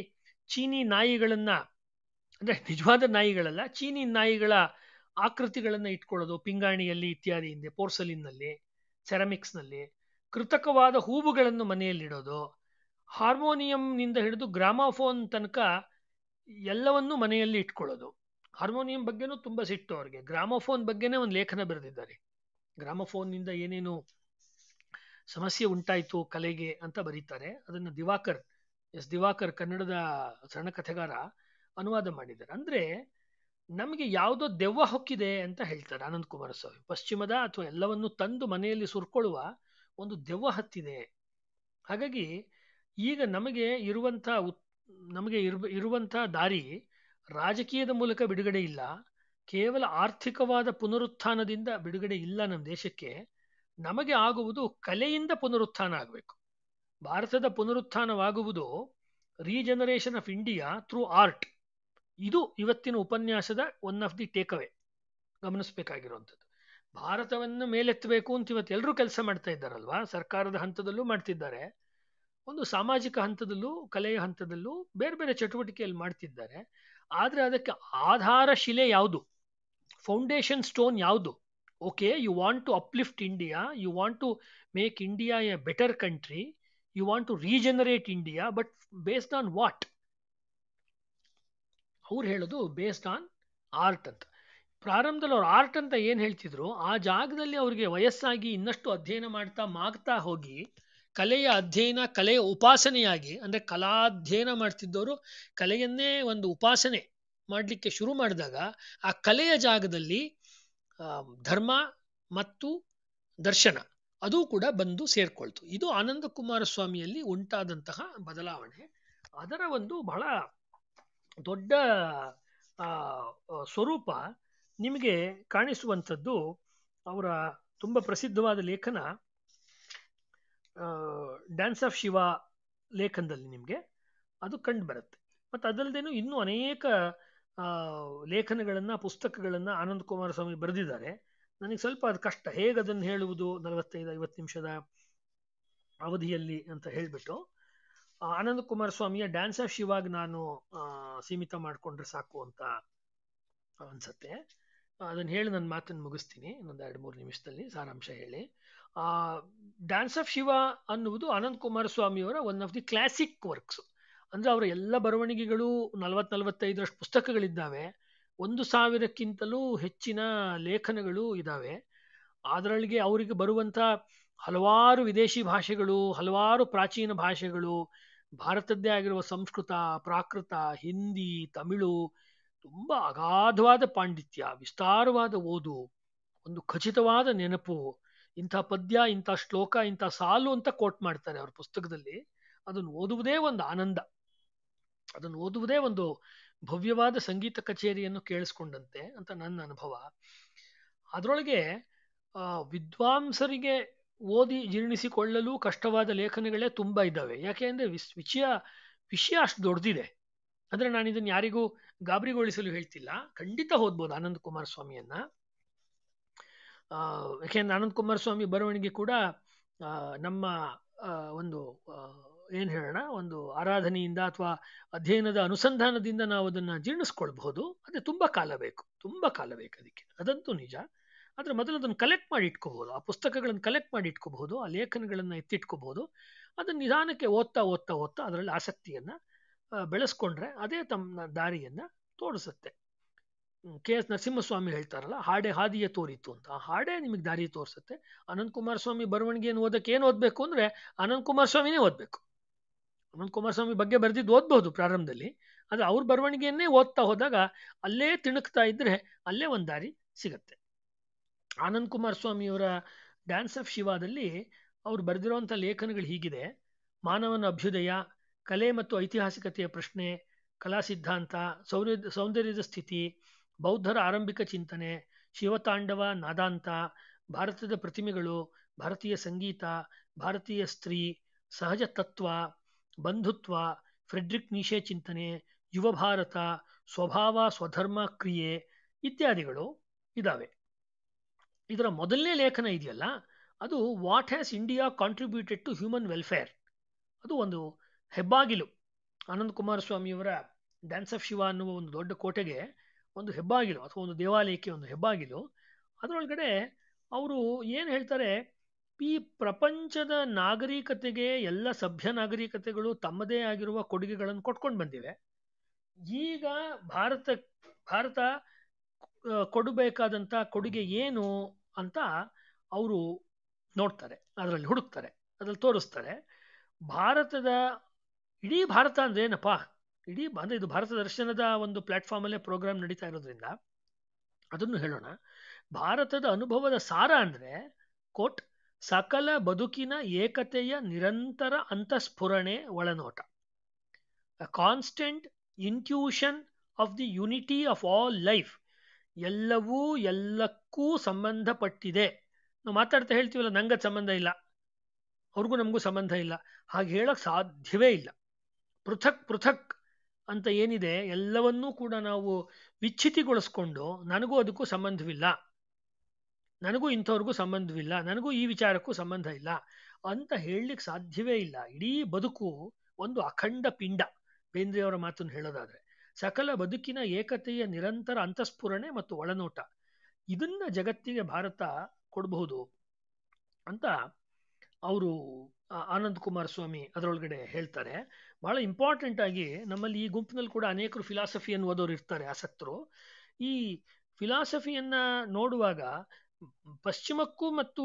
ಚೀನಿ ನಾಯಿಗಳನ್ನು ಅಂದರೆ ನಿಜವಾದ ನಾಯಿಗಳಲ್ಲ ಚೀನಿ ನಾಯಿಗಳ ಆಕೃತಿಗಳನ್ನು ಇಟ್ಕೊಳ್ಳೋದು ಪಿಂಗಾಣಿಯಲ್ಲಿ ಇತ್ಯಾದಿಯಿಂದ ಪೋರ್ಸಲಿನ್ನಲ್ಲಿ ನಲ್ಲಿ ಕೃತಕವಾದ ಹೂವುಗಳನ್ನು ಮನೆಯಲ್ಲಿಡೋದು ಹಾರ್ಮೋನಿಯಂನಿಂದ ಹಿಡಿದು ಗ್ರಾಮಾಫೋನ್ ತನಕ ಎಲ್ಲವನ್ನೂ ಮನೆಯಲ್ಲಿ ಇಟ್ಕೊಳ್ಳೋದು ಹಾರ್ಮೋನಿಯಂ ಬಗ್ಗೆನೂ ತುಂಬ ಸಿಟ್ಟು ಅವ್ರಿಗೆ ಗ್ರಾಮಫೋನ್ ಬಗ್ಗೆನೇ ಒಂದು ಲೇಖನ ಬರೆದಿದ್ದಾರೆ ಗ್ರಾಮಫೋನ್ನಿಂದ ಏನೇನು ಸಮಸ್ಯೆ ಉಂಟಾಯಿತು ಕಲೆಗೆ ಅಂತ ಬರೀತಾರೆ ಅದನ್ನು ದಿವಾಕರ್ ಎಸ್ ದಿವಾಕರ್ ಕನ್ನಡದ ಸಣ್ಣ ಕಥೆಗಾರ ಅನುವಾದ ಮಾಡಿದ್ದಾರೆ ಅಂದರೆ ನಮಗೆ ಯಾವುದೋ ದೆವ್ವ ಹೊಕ್ಕಿದೆ ಅಂತ ಹೇಳ್ತಾರೆ ಆನಂದ್ ಕುಮಾರಸ್ವಾಮಿ ಪಶ್ಚಿಮದ ಅಥವಾ ಎಲ್ಲವನ್ನು ತಂದು ಮನೆಯಲ್ಲಿ ಸುರ್ಕೊಳ್ಳುವ ಒಂದು ದೆವ್ವ ಹತ್ತಿದೆ ಹಾಗಾಗಿ ಈಗ ನಮಗೆ ಇರುವಂಥ ಉತ್ ನಮಗೆ ಇರ್ ಇರುವಂಥ ದಾರಿ ರಾಜಕೀಯದ ಮೂಲಕ ಬಿಡುಗಡೆ ಇಲ್ಲ ಕೇವಲ ಆರ್ಥಿಕವಾದ ಪುನರುತ್ಥಾನದಿಂದ ಬಿಡುಗಡೆ ಇಲ್ಲ ನಮ್ಮ ದೇಶಕ್ಕೆ ನಮಗೆ ಆಗುವುದು ಕಲೆಯಿಂದ ಪುನರುತ್ಥಾನ ಆಗಬೇಕು ಭಾರತದ ಪುನರುತ್ಥಾನವಾಗುವುದು regeneration of India through art ಇದು ಇವತ್ತಿನ ಉಪನ್ಯಾಸದ one of the take away ಗಮನಿಸಬೇಕಾಗಿರುವಂಥದ್ದು ಭಾರತವನ್ನು ಮೇಲೆತ್ತಬೇಕು ಅಂತ ಇವತ್ತು ಎಲ್ಲರೂ ಕೆಲಸ ಮಾಡ್ತಾ ಇದ್ದಾರಲ್ವಾ ಸರ್ಕಾರದ ಹಂತದಲ್ಲೂ ಮಾಡ್ತಿದ್ದಾರೆ ಒಂದು ಸಾಮಾಜಿಕ ಹಂತದಲ್ಲೂ ಕಲೆಯ ಹಂತದಲ್ಲೂ ಬೇರೆ ಬೇರೆ ಚಟುವಟಿಕೆಯಲ್ಲಿ ಮಾಡ್ತಿದ್ದಾರೆ ಆದರೆ ಅದಕ್ಕೆ ಆಧಾರ ಶಿಲೆ ಯಾವುದು ಫೌಂಡೇಶನ್ ಸ್ಟೋನ್ ಯಾವುದು okay you want to uplift India you want to make India a better country you want to regenerate India but based on what ಅವ್ರು ಹೇಳೋದು ಬೇಸ್ಡ್ ಆನ್ ಆರ್ಟ್ ಅಂತ ಪ್ರಾರಂಭದಲ್ಲಿ ಅವ್ರು ಆರ್ಟ್ ಅಂತ ಏನು ಹೇಳ್ತಿದ್ರು ಆ ಜಾಗದಲ್ಲಿ ಅವರಿಗೆ ವಯಸ್ಸಾಗಿ ಇನ್ನಷ್ಟು ಅಧ್ಯಯನ ಮಾಡ್ತಾ ಮಾಗ್ತಾ ಹೋಗಿ ಕಲೆಯ ಅಧ್ಯಯನ ಕಲೆಯ ಉಪಾಸನೆಯಾಗಿ ಅಂದ್ರೆ ಕಲಾ ಅಧ್ಯಯನ ಮಾಡ್ತಿದ್ದವರು ಕಲೆಯನ್ನೇ ಒಂದು ಉಪಾಸನೆ ಮಾಡಲಿಕ್ಕೆ ಶುರು ಮಾಡಿದಾಗ ಆ ಕಲೆಯ ಜಾಗದಲ್ಲಿ ಧರ್ಮ ಮತ್ತು ದರ್ಶನ ಅದು ಕೂಡ ಬಂದು ಸೇರ್ಕೊಳ್ತು ಇದು ಆನಂದ ಕುಮಾರ ಸ್ವಾಮಿಯಲ್ಲಿ ಉಂಟಾದಂತಹ ಬದಲಾವಣೆ ಅದರ ಒಂದು ಬಹಳ ದೊಡ್ಡ ಸ್ವರೂಪ ನಿಮಗೆ ಕಾಣಿಸುವಂಥದ್ದು ಅವರ ತುಂಬ ಪ್ರಸಿದ್ಧವಾದ ಲೇಖನ ಡ್ಯಾನ್ಸ್ ಆಫ್ ಶಿವ ಲೇಖನದಲ್ಲಿ ನಿಮಗೆ ಅದು ಕಂಡು ಬರುತ್ತೆ ಮತ್ತು ಅದಲ್ಲದೇನು ಇನ್ನೂ ಅನೇಕ ಲೇಖನಗಳನ್ನು ಪುಸ್ತಕಗಳನ್ನು ಆನಂದ ಕುಮಾರ ಸ್ವಾಮಿ ಬರೆದಿದ್ದಾರೆ ನನಗೆ ಸ್ವಲ್ಪ ಅದು ಕಷ್ಟ ಹೇಗೆ ಅದನ್ನು ಹೇಳುವುದು ನಲವತ್ತೈದು ಐವತ್ತು ನಿಮಿಷದ ಅವಧಿಯಲ್ಲಿ ಅಂತ ಹೇಳಿಬಿಟ್ಟು ಆನಂದ್ ಕುಮಾರ್ ಸ್ವಾಮಿಯ ಡ್ಯಾನ್ಸ್ ಆಫ್ ಶಿವಾಗ ನಾನು ಸೀಮಿತ ಮಾಡಿಕೊಂಡ್ರೆ ಸಾಕು ಅಂತ ಅನ್ಸತ್ತೆ ಅದನ್ನು ಹೇಳಿ ನನ್ನ ಮಾತನ್ನು ಮುಗಿಸ್ತೀನಿ ಇನ್ನೊಂದು ಎರಡು ಮೂರು ನಿಮಿಷದಲ್ಲಿ ಸಾರಾಂಶ ಹೇಳಿ ಡ್ಯಾನ್ಸ್ ಆಫ್ ಶಿವ ಅನ್ನುವುದು ಆನಂದ್ ಕುಮಾರ ಸ್ವಾಮಿಯವರ one of the classic works ಅಂದರೆ ಅವರ ಎಲ್ಲ ಬರವಣಿಗೆಗಳು ನಲವತ್ತು ನಲವತ್ತೈದರಷ್ಟು ಪುಸ್ತಕಗಳಿದ್ದಾವೆ ಒಂದು ಸಾವಿರಕ್ಕಿಂತಲೂ ಹೆಚ್ಚಿನ ಲೇಖನಗಳು ಇದ್ದಾವೆ ಅದರೊಳಗೆ ಅವರಿಗೆ ಬರುವಂಥ ಹಲವಾರು ವಿದೇಶಿ ಭಾಷೆಗಳು ಹಲವಾರು ಪ್ರಾಚೀನ ಭಾಷೆಗಳು ಭಾರತದ್ದೇ ಆಗಿರುವ ಸಂಸ್ಕೃತ ಪ್ರಾಕೃತ ಹಿಂದಿ ತಮಿಳು ತುಂಬ ಅಗಾಧವಾದ ಪಾಂಡಿತ್ಯ ವಿಸ್ತಾರವಾದ ಓದು ಒಂದು ಖಚಿತವಾದ ನೆನಪು ಇಂಥ ಪದ್ಯ ಇಂಥ ಶ್ಲೋಕ ಇಂಥ ಸಾಲು ಅಂತ ಕೋಟ್ ಮಾಡ್ತಾರೆ ಅವ್ರ ಪುಸ್ತಕದಲ್ಲಿ ಅದನ್ನು ಓದುವುದೇ ಒಂದು ಆನಂದ ಅದನ್ನು ಓದುವುದೇ ಒಂದು ಭವ್ಯವಾದ ಸಂಗೀತ ಕಚೇರಿಯನ್ನು ಕೇಳಿಸ್ಕೊಂಡಂತೆ ಅಂತ ನನ್ನ ಅನುಭವ ಅದರೊಳಗೆ ವಿದ್ವಾಂಸರಿಗೆ ಓದಿ ಜೀರ್ಣಿಸಿಕೊಳ್ಳಲು ಕಷ್ಟವಾದ ಲೇಖನಗಳೇ ತುಂಬಾ ಇದ್ದಾವೆ ಯಾಕೆ ಅಂದ್ರೆ ವಿಷಯ ವಿಷಯ ಅಷ್ಟು ದೊಡ್ಡದಿದೆ ಅಂದರೆ ನಾನು ಇದನ್ನು ಯಾರಿಗೂ ಗಾಬರಿಗೊಳಿಸಲು ಹೇಳ್ತಿಲ್ಲ ಖಂಡಿತ ಓದ್ಬೋದು ಆನಂದ್ ಕುಮಾರ್ ಸ್ವಾಮಿಯನ್ನ ಯಾಕೆಂದರೆ ಆನಂದ್ ಕುಮಾರ್ ಸ್ವಾಮಿ ಬರವಣಿಗೆ ಕೂಡ ನಮ್ಮ ಒಂದು ಏನು ಹೇಳೋಣ ಒಂದು ಆರಾಧನೆಯಿಂದ ಅಥವಾ ಅಧ್ಯಯನದ ಅನುಸಂಧಾನದಿಂದ ನಾವು ಅದನ್ನು ಜೀರ್ಣಿಸ್ಕೊಳ್ಬಹುದು ಅದೇ ತುಂಬ ಕಾಲ ಬೇಕು ತುಂಬ ಕಾಲ ಬೇಕು ಅದಕ್ಕೆ ಅದಂತೂ ನಿಜ ಆದರೆ ಮೊದಲು ಅದನ್ನ ಕಲೆಕ್ಟ್ ಮಾಡಿ ಇಟ್ಕೋಬಹುದು ಆ ಪುಸ್ತಕಗಳನ್ನು ಕಲೆಕ್ಟ್ ಮಾಡಿ ಇಟ್ಕೋಬಹುದು ಆ ಲೇಖನಗಳನ್ನು ಎತ್ತಿಟ್ಕೋಬಹುದು ಅದನ್ನು ನಿಧಾನಕ್ಕೆ ಓದ್ತಾ ಓದ್ತಾ ಓದ್ತಾ ಅದರಲ್ಲಿ ಆಸಕ್ತಿಯನ್ನು ಬೆಳೆಸ್ಕೊಂಡ್ರೆ ಅದೇ ತಮ್ಮ ದಾರಿಯನ್ನು ತೋರಿಸುತ್ತೆ ಕೆ ಎಸ್ ನರಸಿಂಹಸ್ವಾಮಿ ಹೇಳ್ತಾರಲ್ಲ ಹಾಡೆ ಹಾದಿಯ ತೋರಿತು ಅಂತ ಆ ಹಾಡೆ ನಿಮಗೆ ದಾರಿ ತೋರಿಸುತ್ತೆ ಅನಂತಕುಮಾರ ಸ್ವಾಮಿ ಬರವಣಿಗೆಯನ್ನು ಓದಕ್ಕೆ ಏನು ಓದಬೇಕು ಅಂದರೆ ಅನಂತಕುಮಾರ ಕುಮಾರಸ್ವಾಮಿನೇ ಓದಬೇಕು ಅನಂತ ಕುಮಾರ್ ಸ್ವಾಮಿ ಬಗ್ಗೆ ಬರೆದಿದ್ದು ಓದಬಹುದು ಪ್ರಾರಂಭದಲ್ಲಿ ಆದರೆ ಅವ್ರ ಬರವಣಿಗೆಯನ್ನೇ ಓದ್ತಾ ಹೋದಾಗ ಅಲ್ಲೇ ತಿಣುಕ್ತಾ ಇದ್ದರೆ ಅಲ್ಲೇ ಒಂದು ದಾರಿ ಸಿಗತ್ತೆ ಆನಂದ್ ಕುಮಾರ ಸ್ವಾಮಿಯವರ ಡ್ಯಾನ್ಸ್ ಆಫ್ ಶಿವಾದಲ್ಲಿ ಅವರು ಬರೆದಿರುವಂಥ ಲೇಖನಗಳು ಹೀಗಿದೆ ಮಾನವನ ಅಭ್ಯುದಯ ಕಲೆ ಮತ್ತು ಐತಿಹಾಸಿಕತೆಯ ಪ್ರಶ್ನೆ ಕಲಾ ಸಿದ್ಧಾಂತ ಸೌರ್ಯ ಸೌಂದರ್ಯದ ಸ್ಥಿತಿ ಬೌದ್ಧರ ಆರಂಭಿಕ ಚಿಂತನೆ ಶಿವತಾಂಡವ ನಾದಾಂತ ಭಾರತದ ಪ್ರತಿಮೆಗಳು ಭಾರತೀಯ ಸಂಗೀತ ಭಾರತೀಯ ಸ್ತ್ರೀ ಸಹಜ ತತ್ವ ಬಂಧುತ್ವ ಫ್ರೆಡ್ರಿಕ್ ನೀಶೆ ಚಿಂತನೆ ಯುವ ಭಾರತ ಸ್ವಭಾವ ಸ್ವಧರ್ಮ ಕ್ರಿಯೆ ಇತ್ಯಾದಿಗಳು ಇದ್ದಾವೆ ಇದರ ಮೊದಲನೇ ಲೇಖನ ಇದೆಯಲ್ಲ ಅದು what has India contributed to human welfare ಅದು ಒಂದು ಹೆಬ್ಬಾಗಿಲು ಆನಂದ್ ಕುಮಾರಸ್ವಾಮಿಯವರ ಡ್ಯಾನ್ಸ್ ಆಫ್ ಶಿವ ಅನ್ನುವ ಒಂದು ದೊಡ್ಡ ಕೋಟೆಗೆ ಒಂದು ಹೆಬ್ಬಾಗಿಲು ಅಥವಾ ಒಂದು ದೇವಾಲಯಕ್ಕೆ ಒಂದು ಹೆಬ್ಬಾಗಿಲು ಅದರೊಳಗಡೆ ಅವರು ಏನು ಹೇಳ್ತಾರೆ ಈ ಪ್ರಪಂಚದ ನಾಗರಿಕತೆಗೆ ಎಲ್ಲ ಸಭ್ಯ ನಾಗರಿಕತೆಗಳು ತಮ್ಮದೇ ಆಗಿರುವ ಕೊಡುಗೆಗಳನ್ನು ಕೊಟ್ಕೊಂಡು ಬಂದಿವೆ ಈಗ ಭಾರತ ಭಾರತ ಕೊಡಬೇಕಾದಂಥ ಕೊಡುಗೆ ಏನು ಅಂತ ಅವರು ನೋಡ್ತಾರೆ ಅದರಲ್ಲಿ ಹುಡುಕ್ತಾರೆ ಅದರಲ್ಲಿ ತೋರಿಸ್ತಾರೆ ಭಾರತದ ಇಡೀ ಭಾರತ ಅಂದರೆ ಏನಪ್ಪ ಇಡೀ ಅಂದರೆ ಇದು ಭಾರತ ದರ್ಶನದ ಒಂದು ಪ್ಲ್ಯಾಟ್ಫಾರ್ಮಲ್ಲೇ ಪ್ರೋಗ್ರಾಮ್ ನಡೀತಾ ಇರೋದ್ರಿಂದ ಅದನ್ನು ಹೇಳೋಣ ಭಾರತದ ಅನುಭವದ ಸಾರ ಅಂದರೆ ಕೋಟ್ ಸಕಲ ಬದುಕಿನ ಏಕತೆಯ ನಿರಂತರ ಅಂತಸ್ಫುರಣೆ ಒಳನೋಟ the constant intuition of the unity of all life ಎಲ್ಲವೂ ಎಲ್ಲಕ್ಕೂ ಸಂಬಂಧಪಟ್ಟಿದೆ ನಾವು ಮಾತಾಡ್ತಾ ಹೇಳ್ತೀವಲ್ಲ ನಂಗೆ ಸಂಬಂಧ ಇಲ್ಲ ಅವ್ರಿಗೂ ನಮಗೂ ಸಂಬಂಧ ಇಲ್ಲ ಹಾಗೆ ಹೇಳಕ್ ಸಾಧ್ಯವೇ ಇಲ್ಲ ಪೃಥಕ್ ಪೃಥಕ್ ಅಂತ ಏನಿದೆ ಎಲ್ಲವನ್ನೂ ಕೂಡ ನಾವು ವಿಚ್ಛಿತಿಗೊಳಿಸ್ಕೊಂಡು ನನಗೂ ಅದಕ್ಕೂ ಸಂಬಂಧವಿಲ್ಲ ನನಗೂ ಇಂಥವ್ರಿಗೂ ಸಂಬಂಧವಿಲ್ಲ ನನಗೂ ಈ ವಿಚಾರಕ್ಕೂ ಸಂಬಂಧ ಇಲ್ಲ ಅಂತ ಹೇಳಲಿಕ್ಕೆ ಸಾಧ್ಯವೇ ಇಲ್ಲ ಇಡೀ ಬದುಕು ಒಂದು ಅಖಂಡ ಪಿಂಡ ಬೇಂದ್ರೆಯವರ ಮಾತನ್ನು ಹೇಳೋದಾದ್ರೆ ಸಕಲ ಬದುಕಿನ ಏಕತೆಯ ನಿರಂತರ ಅಂತಸ್ಫುರಣೆ ಮತ್ತು ಒಳನೋಟ ಇದನ್ನ ಜಗತ್ತಿಗೆ ಭಾರತ ಕೊಡಬಹುದು ಅಂತ ಅವರು ಆನಂದ್ ಕುಮಾರ್ ಸ್ವಾಮಿ ಅದರೊಳಗಡೆ ಹೇಳ್ತಾರೆ ಬಹಳ ಇಂಪಾರ್ಟೆಂಟ್ ಆಗಿ ನಮ್ಮಲ್ಲಿ ಈ ಗುಂಪಿನಲ್ಲಿ ಕೂಡ ಅನೇಕರು ಫಿಲಾಸಫಿ ಓದೋರು ಇರ್ತಾರೆ ಆಸಕ್ತರು ಈ ಫಿಲಾಸಫಿಯನ್ನ ನೋಡುವಾಗ ಪಶ್ಚಿಮಕ್ಕೂ ಮತ್ತು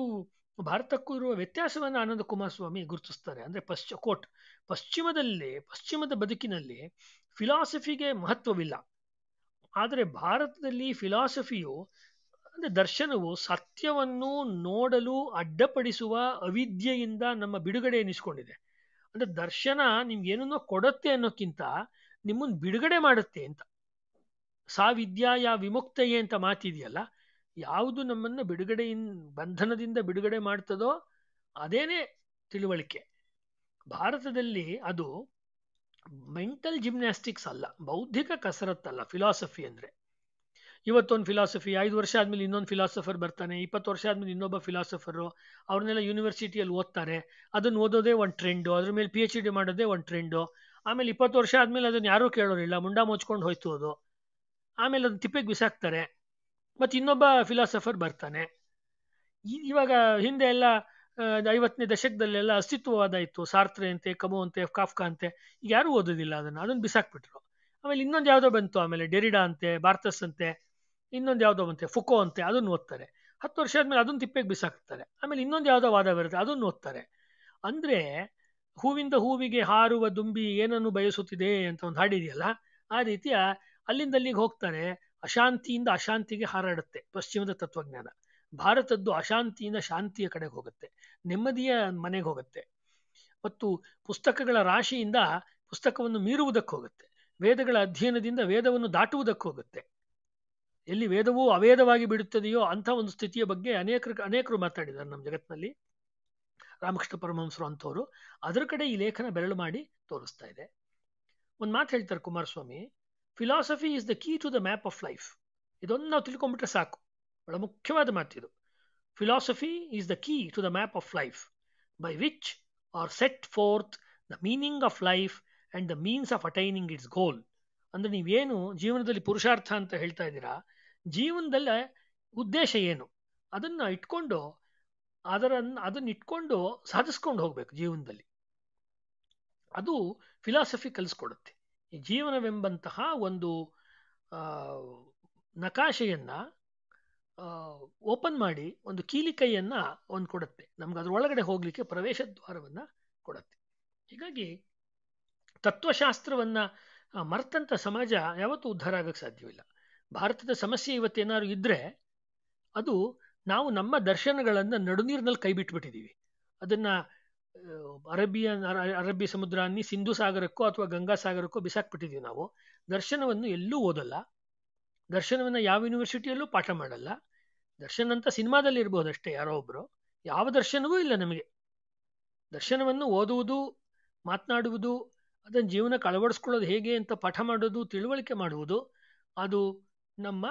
ಭಾರತಕ್ಕೂ ಇರುವ ವ್ಯತ್ಯಾಸವನ್ನು ಆನಂದ ಕುಮಾರಸ್ವಾಮಿ ಗುರುತಿಸ್ತಾರೆ ಅಂದ್ರೆ ಪಶ್ಚಿಮ ಕೋಟ್ ಪಶ್ಚಿಮದಲ್ಲಿ ಪಶ್ಚಿಮದ ಬದುಕಿನಲ್ಲಿ ಫಿಲಾಸಫಿಗೆ ಮಹತ್ವವಿಲ್ಲ ಆದರೆ ಭಾರತದಲ್ಲಿ ಫಿಲಾಸಫಿಯು ಅಂದ್ರೆ ದರ್ಶನವು ಸತ್ಯವನ್ನು ನೋಡಲು ಅಡ್ಡಪಡಿಸುವ ಅವಿದ್ಯೆಯಿಂದ ನಮ್ಮ ಬಿಡುಗಡೆ ಎನಿಸ್ಕೊಂಡಿದೆ ಅಂದ್ರೆ ದರ್ಶನ ಏನನ್ನೋ ಕೊಡುತ್ತೆ ಅನ್ನೋಕ್ಕಿಂತ ನಿಮ್ಮನ್ನು ಬಿಡುಗಡೆ ಮಾಡುತ್ತೆ ಅಂತ ಸಾವಿದ್ಯಾ ಯಾ ವಿಮುಕ್ತಯೇ ಅಂತ ಮಾತಿದೆಯಲ್ಲ ಯಾವುದು ನಮ್ಮನ್ನು ಬಿಡುಗಡೆಯಿಂದ ಬಂಧನದಿಂದ ಬಿಡುಗಡೆ ಮಾಡ್ತದೋ ಅದೇನೇ ತಿಳುವಳಿಕೆ ಭಾರತದಲ್ಲಿ ಅದು ಮೆಂಟಲ್ ಜಿಮ್ನಾಸ್ಟಿಕ್ಸ್ ಅಲ್ಲ ಬೌದ್ಧಿಕ ಕಸರತ್ತಲ್ಲ ಫಿಲಾಸಫಿ ಅಂದರೆ ಇವತ್ತೊಂದು ಫಿಲಾಸಫಿ ಐದು ವರ್ಷ ಆದಮೇಲೆ ಇನ್ನೊಂದು ಫಿಲಾಸಫರ್ ಬರ್ತಾನೆ ಇಪ್ಪತ್ತು ವರ್ಷ ಆದ್ಮೇಲೆ ಇನ್ನೊಬ್ಬ ಫಿಲಾಸಫರು ಅವ್ರನ್ನೆಲ್ಲ ಯೂನಿವರ್ಸಿಟಿಯಲ್ಲಿ ಓದ್ತಾರೆ ಅದನ್ನು ಓದೋದೇ ಒಂದು ಟ್ರೆಂಡು ಅದ್ರ ಮೇಲೆ ಪಿ ಎಚ್ ಡಿ ಮಾಡೋದೇ ಒಂದು ಟ್ರೆಂಡು ಆಮೇಲೆ ಇಪ್ಪತ್ತು ವರ್ಷ ಆದಮೇಲೆ ಅದನ್ನು ಯಾರೂ ಕೇಳೋರಿಲ್ಲ ಮುಂಡಾ ಮುಚ್ಕೊಂಡು ಹೋಯ್ತು ಅದು ಆಮೇಲೆ ಅದನ್ನು ತಿಪ್ಪೆಗೆ ಬಿಸಾಕ್ತಾರೆ ಮತ್ತೆ ಇನ್ನೊಬ್ಬ ಫಿಲಾಸಫರ್ ಬರ್ತಾನೆ ಇವಾಗ ಹಿಂದೆ ಎಲ್ಲ ಐವತ್ತನೇ ದಶಕದಲ್ಲೆಲ್ಲ ಅಸ್ತಿತ್ವವಾದ ಇತ್ತು ಸಾರ್ತ್ರೆ ಅಂತೆ ಕಮು ಅಂತೆ ಕಾಫ್ಕಾ ಅಂತೆ ಈಗ ಯಾರೂ ಓದೋದಿಲ್ಲ ಅದನ್ನು ಅದನ್ನು ಬಿಸಾಕ್ಬಿಟ್ರು ಆಮೇಲೆ ಇನ್ನೊಂದು ಯಾವುದೋ ಬಂತು ಆಮೇಲೆ ಡೆರಿಡಾ ಅಂತೆ ಬಾರ್ತಸ್ ಅಂತೆ ಇನ್ನೊಂದು ಯಾವುದೋ ಬಂತೆ ಫುಕೋ ಅಂತೆ ಅದನ್ನು ಓದ್ತಾರೆ ಹತ್ತು ವರ್ಷ ಆದಮೇಲೆ ಅದನ್ನ ತಿಪ್ಪೆಗೆ ಬಿಸಾಕ್ತಾರೆ ಆಮೇಲೆ ಇನ್ನೊಂದು ಯಾವುದೋ ವಾದ ಬರುತ್ತೆ ಅದನ್ನು ಓದ್ತಾರೆ ಅಂದ್ರೆ ಹೂವಿಂದ ಹೂವಿಗೆ ಹಾರುವ ದುಂಬಿ ಏನನ್ನು ಬಯಸುತ್ತಿದೆ ಅಂತ ಒಂದು ಹಾಡಿದೆಯಲ್ಲ ಆ ರೀತಿಯ ಅಲ್ಲಿಂದ ಅಲ್ಲಿಗೆ ಹೋಗ್ತಾನೆ ಅಶಾಂತಿಯಿಂದ ಅಶಾಂತಿಗೆ ಹಾರಾಡುತ್ತೆ ಪಶ್ಚಿಮದ ತತ್ವಜ್ಞಾನ ಭಾರತದ್ದು ಅಶಾಂತಿಯಿಂದ ಶಾಂತಿಯ ಕಡೆಗೆ ಹೋಗುತ್ತೆ ನೆಮ್ಮದಿಯ ಮನೆಗೆ ಹೋಗುತ್ತೆ ಮತ್ತು ಪುಸ್ತಕಗಳ ರಾಶಿಯಿಂದ ಪುಸ್ತಕವನ್ನು ಮೀರುವುದಕ್ಕೆ ಹೋಗುತ್ತೆ ವೇದಗಳ ಅಧ್ಯಯನದಿಂದ ವೇದವನ್ನು ದಾಟುವುದಕ್ಕೆ ಹೋಗುತ್ತೆ ಎಲ್ಲಿ ವೇದವೂ ಅವೇದವಾಗಿ ಬಿಡುತ್ತದೆಯೋ ಅಂಥ ಒಂದು ಸ್ಥಿತಿಯ ಬಗ್ಗೆ ಅನೇಕರು ಅನೇಕರು ಮಾತಾಡಿದ್ದಾರೆ ನಮ್ಮ ಜಗತ್ತಿನಲ್ಲಿ ರಾಮಕೃಷ್ಣ ಪರಮಹಂಸರು ಅಂತವರು ಅದರ ಕಡೆ ಈ ಲೇಖನ ಬೆರಳು ಮಾಡಿ ತೋರಿಸ್ತಾ ಇದೆ ಒಂದು ಮಾತು ಹೇಳ್ತಾರೆ Kumaraswamy philosophy is the key to the map of life ಇದೊಂದು ನಾವು ತಿಳ್ಕೊಂಡ್ಬಿಟ್ರೆ ಸಾಕು ಬಹಳ ಮುಖ್ಯವಾದ ಮಾತಿದು philosophy is the key to the map of life by which are set forth the meaning of life and the means of attaining its goal ಅಂದರೆ ನೀವೇನು ಜೀವನದಲ್ಲಿ ಪುರುಷಾರ್ಥ ಅಂತ ಹೇಳ್ತಾ ಇದ್ದೀರಾ ಜೀವನದಲ್ಲೇ ಉದ್ದೇಶ ಏನು ಅದನ್ನ ಇಟ್ಕೊಂಡು ಅದರ ಅದನ್ನ ಇಟ್ಕೊಂಡು ಸಾಧಿಸ್ಕೊಂಡು ಹೋಗ್ಬೇಕು ಜೀವನದಲ್ಲಿ ಅದು ಫಿಲಾಸಫಿ ಕಲಿಸ್ಕೊಡುತ್ತೆ ಜೀವನವೆಂಬಂತಹ ಒಂದು ನಕಾಶೆಯನ್ನ ಓಪನ್ ಮಾಡಿ ಒಂದು ಕೀಲಿಕೈಯನ್ನು ಒಂದು ಕೊಡುತ್ತೆ ನಮ್ಗೆ ಅದರ ಒಳಗಡೆ ಹೋಗಲಿಕ್ಕೆ ಪ್ರವೇಶ ದ್ವಾರವನ್ನ ಕೊಡುತ್ತೆ ಹೀಗಾಗಿ ತತ್ವಶಾಸ್ತ್ರವನ್ನ ಮರ್ತಂತ ಸಮಾಜ ಯಾವತ್ತೂ ಉದ್ಧಾರ ಆಗಕ್ಕೆ ಸಾಧ್ಯವಿಲ್ಲ ಭಾರತದ ಸಮಸ್ಯೆ ಇವತ್ತೇನಾದ್ರು ಇದ್ದರೆ ಅದು ನಾವು ನಮ್ಮ ದರ್ಶನಗಳನ್ನು ನಡುನೀರಿನಲ್ಲಿ ಕೈ ಬಿಟ್ಬಿಟ್ಟಿದ್ದೀವಿ ಅದನ್ನ ಅರಬಿಯನ್ ಅರಬ್ಬಿ ಸಮುದ್ರಾನ್ನಿ ಸಿಂಧು ಸಾಗರಕ್ಕೋ ಅಥವಾ ಗಂಗಾ ಸಾಗರಕ್ಕೋ ಬಿಸಾಕ್ಬಿಟ್ಟಿದ್ದೀವಿ ನಾವು ದರ್ಶನವನ್ನು ಎಲ್ಲೂ ಓದಲ್ಲ ದರ್ಶನವನ್ನು ಯಾವ ಯೂನಿವರ್ಸಿಟಿಯಲ್ಲೂ ಪಾಠ ಮಾಡಲ್ಲ ದರ್ಶನ ಅಂತ ಸಿನಿಮಾದಲ್ಲಿ ಇರಬಹುದು ಅಷ್ಟೇ ಯಾರೋ ಒಬ್ಬರು ಯಾವ ದರ್ಶನವೂ ಇಲ್ಲ ನಮಗೆ ದರ್ಶನವನ್ನು ಓದುವುದು ಮಾತನಾಡುವುದು ಅದನ್ನು ಜೀವನಕ್ಕೆ ಅಳವಡಿಸ್ಕೊಳ್ಳೋದು ಹೇಗೆ ಅಂತ ಪಾಠ ಮಾಡೋದು ತಿಳುವಳಿಕೆ ಮಾಡುವುದು ಅದು ನಮ್ಮ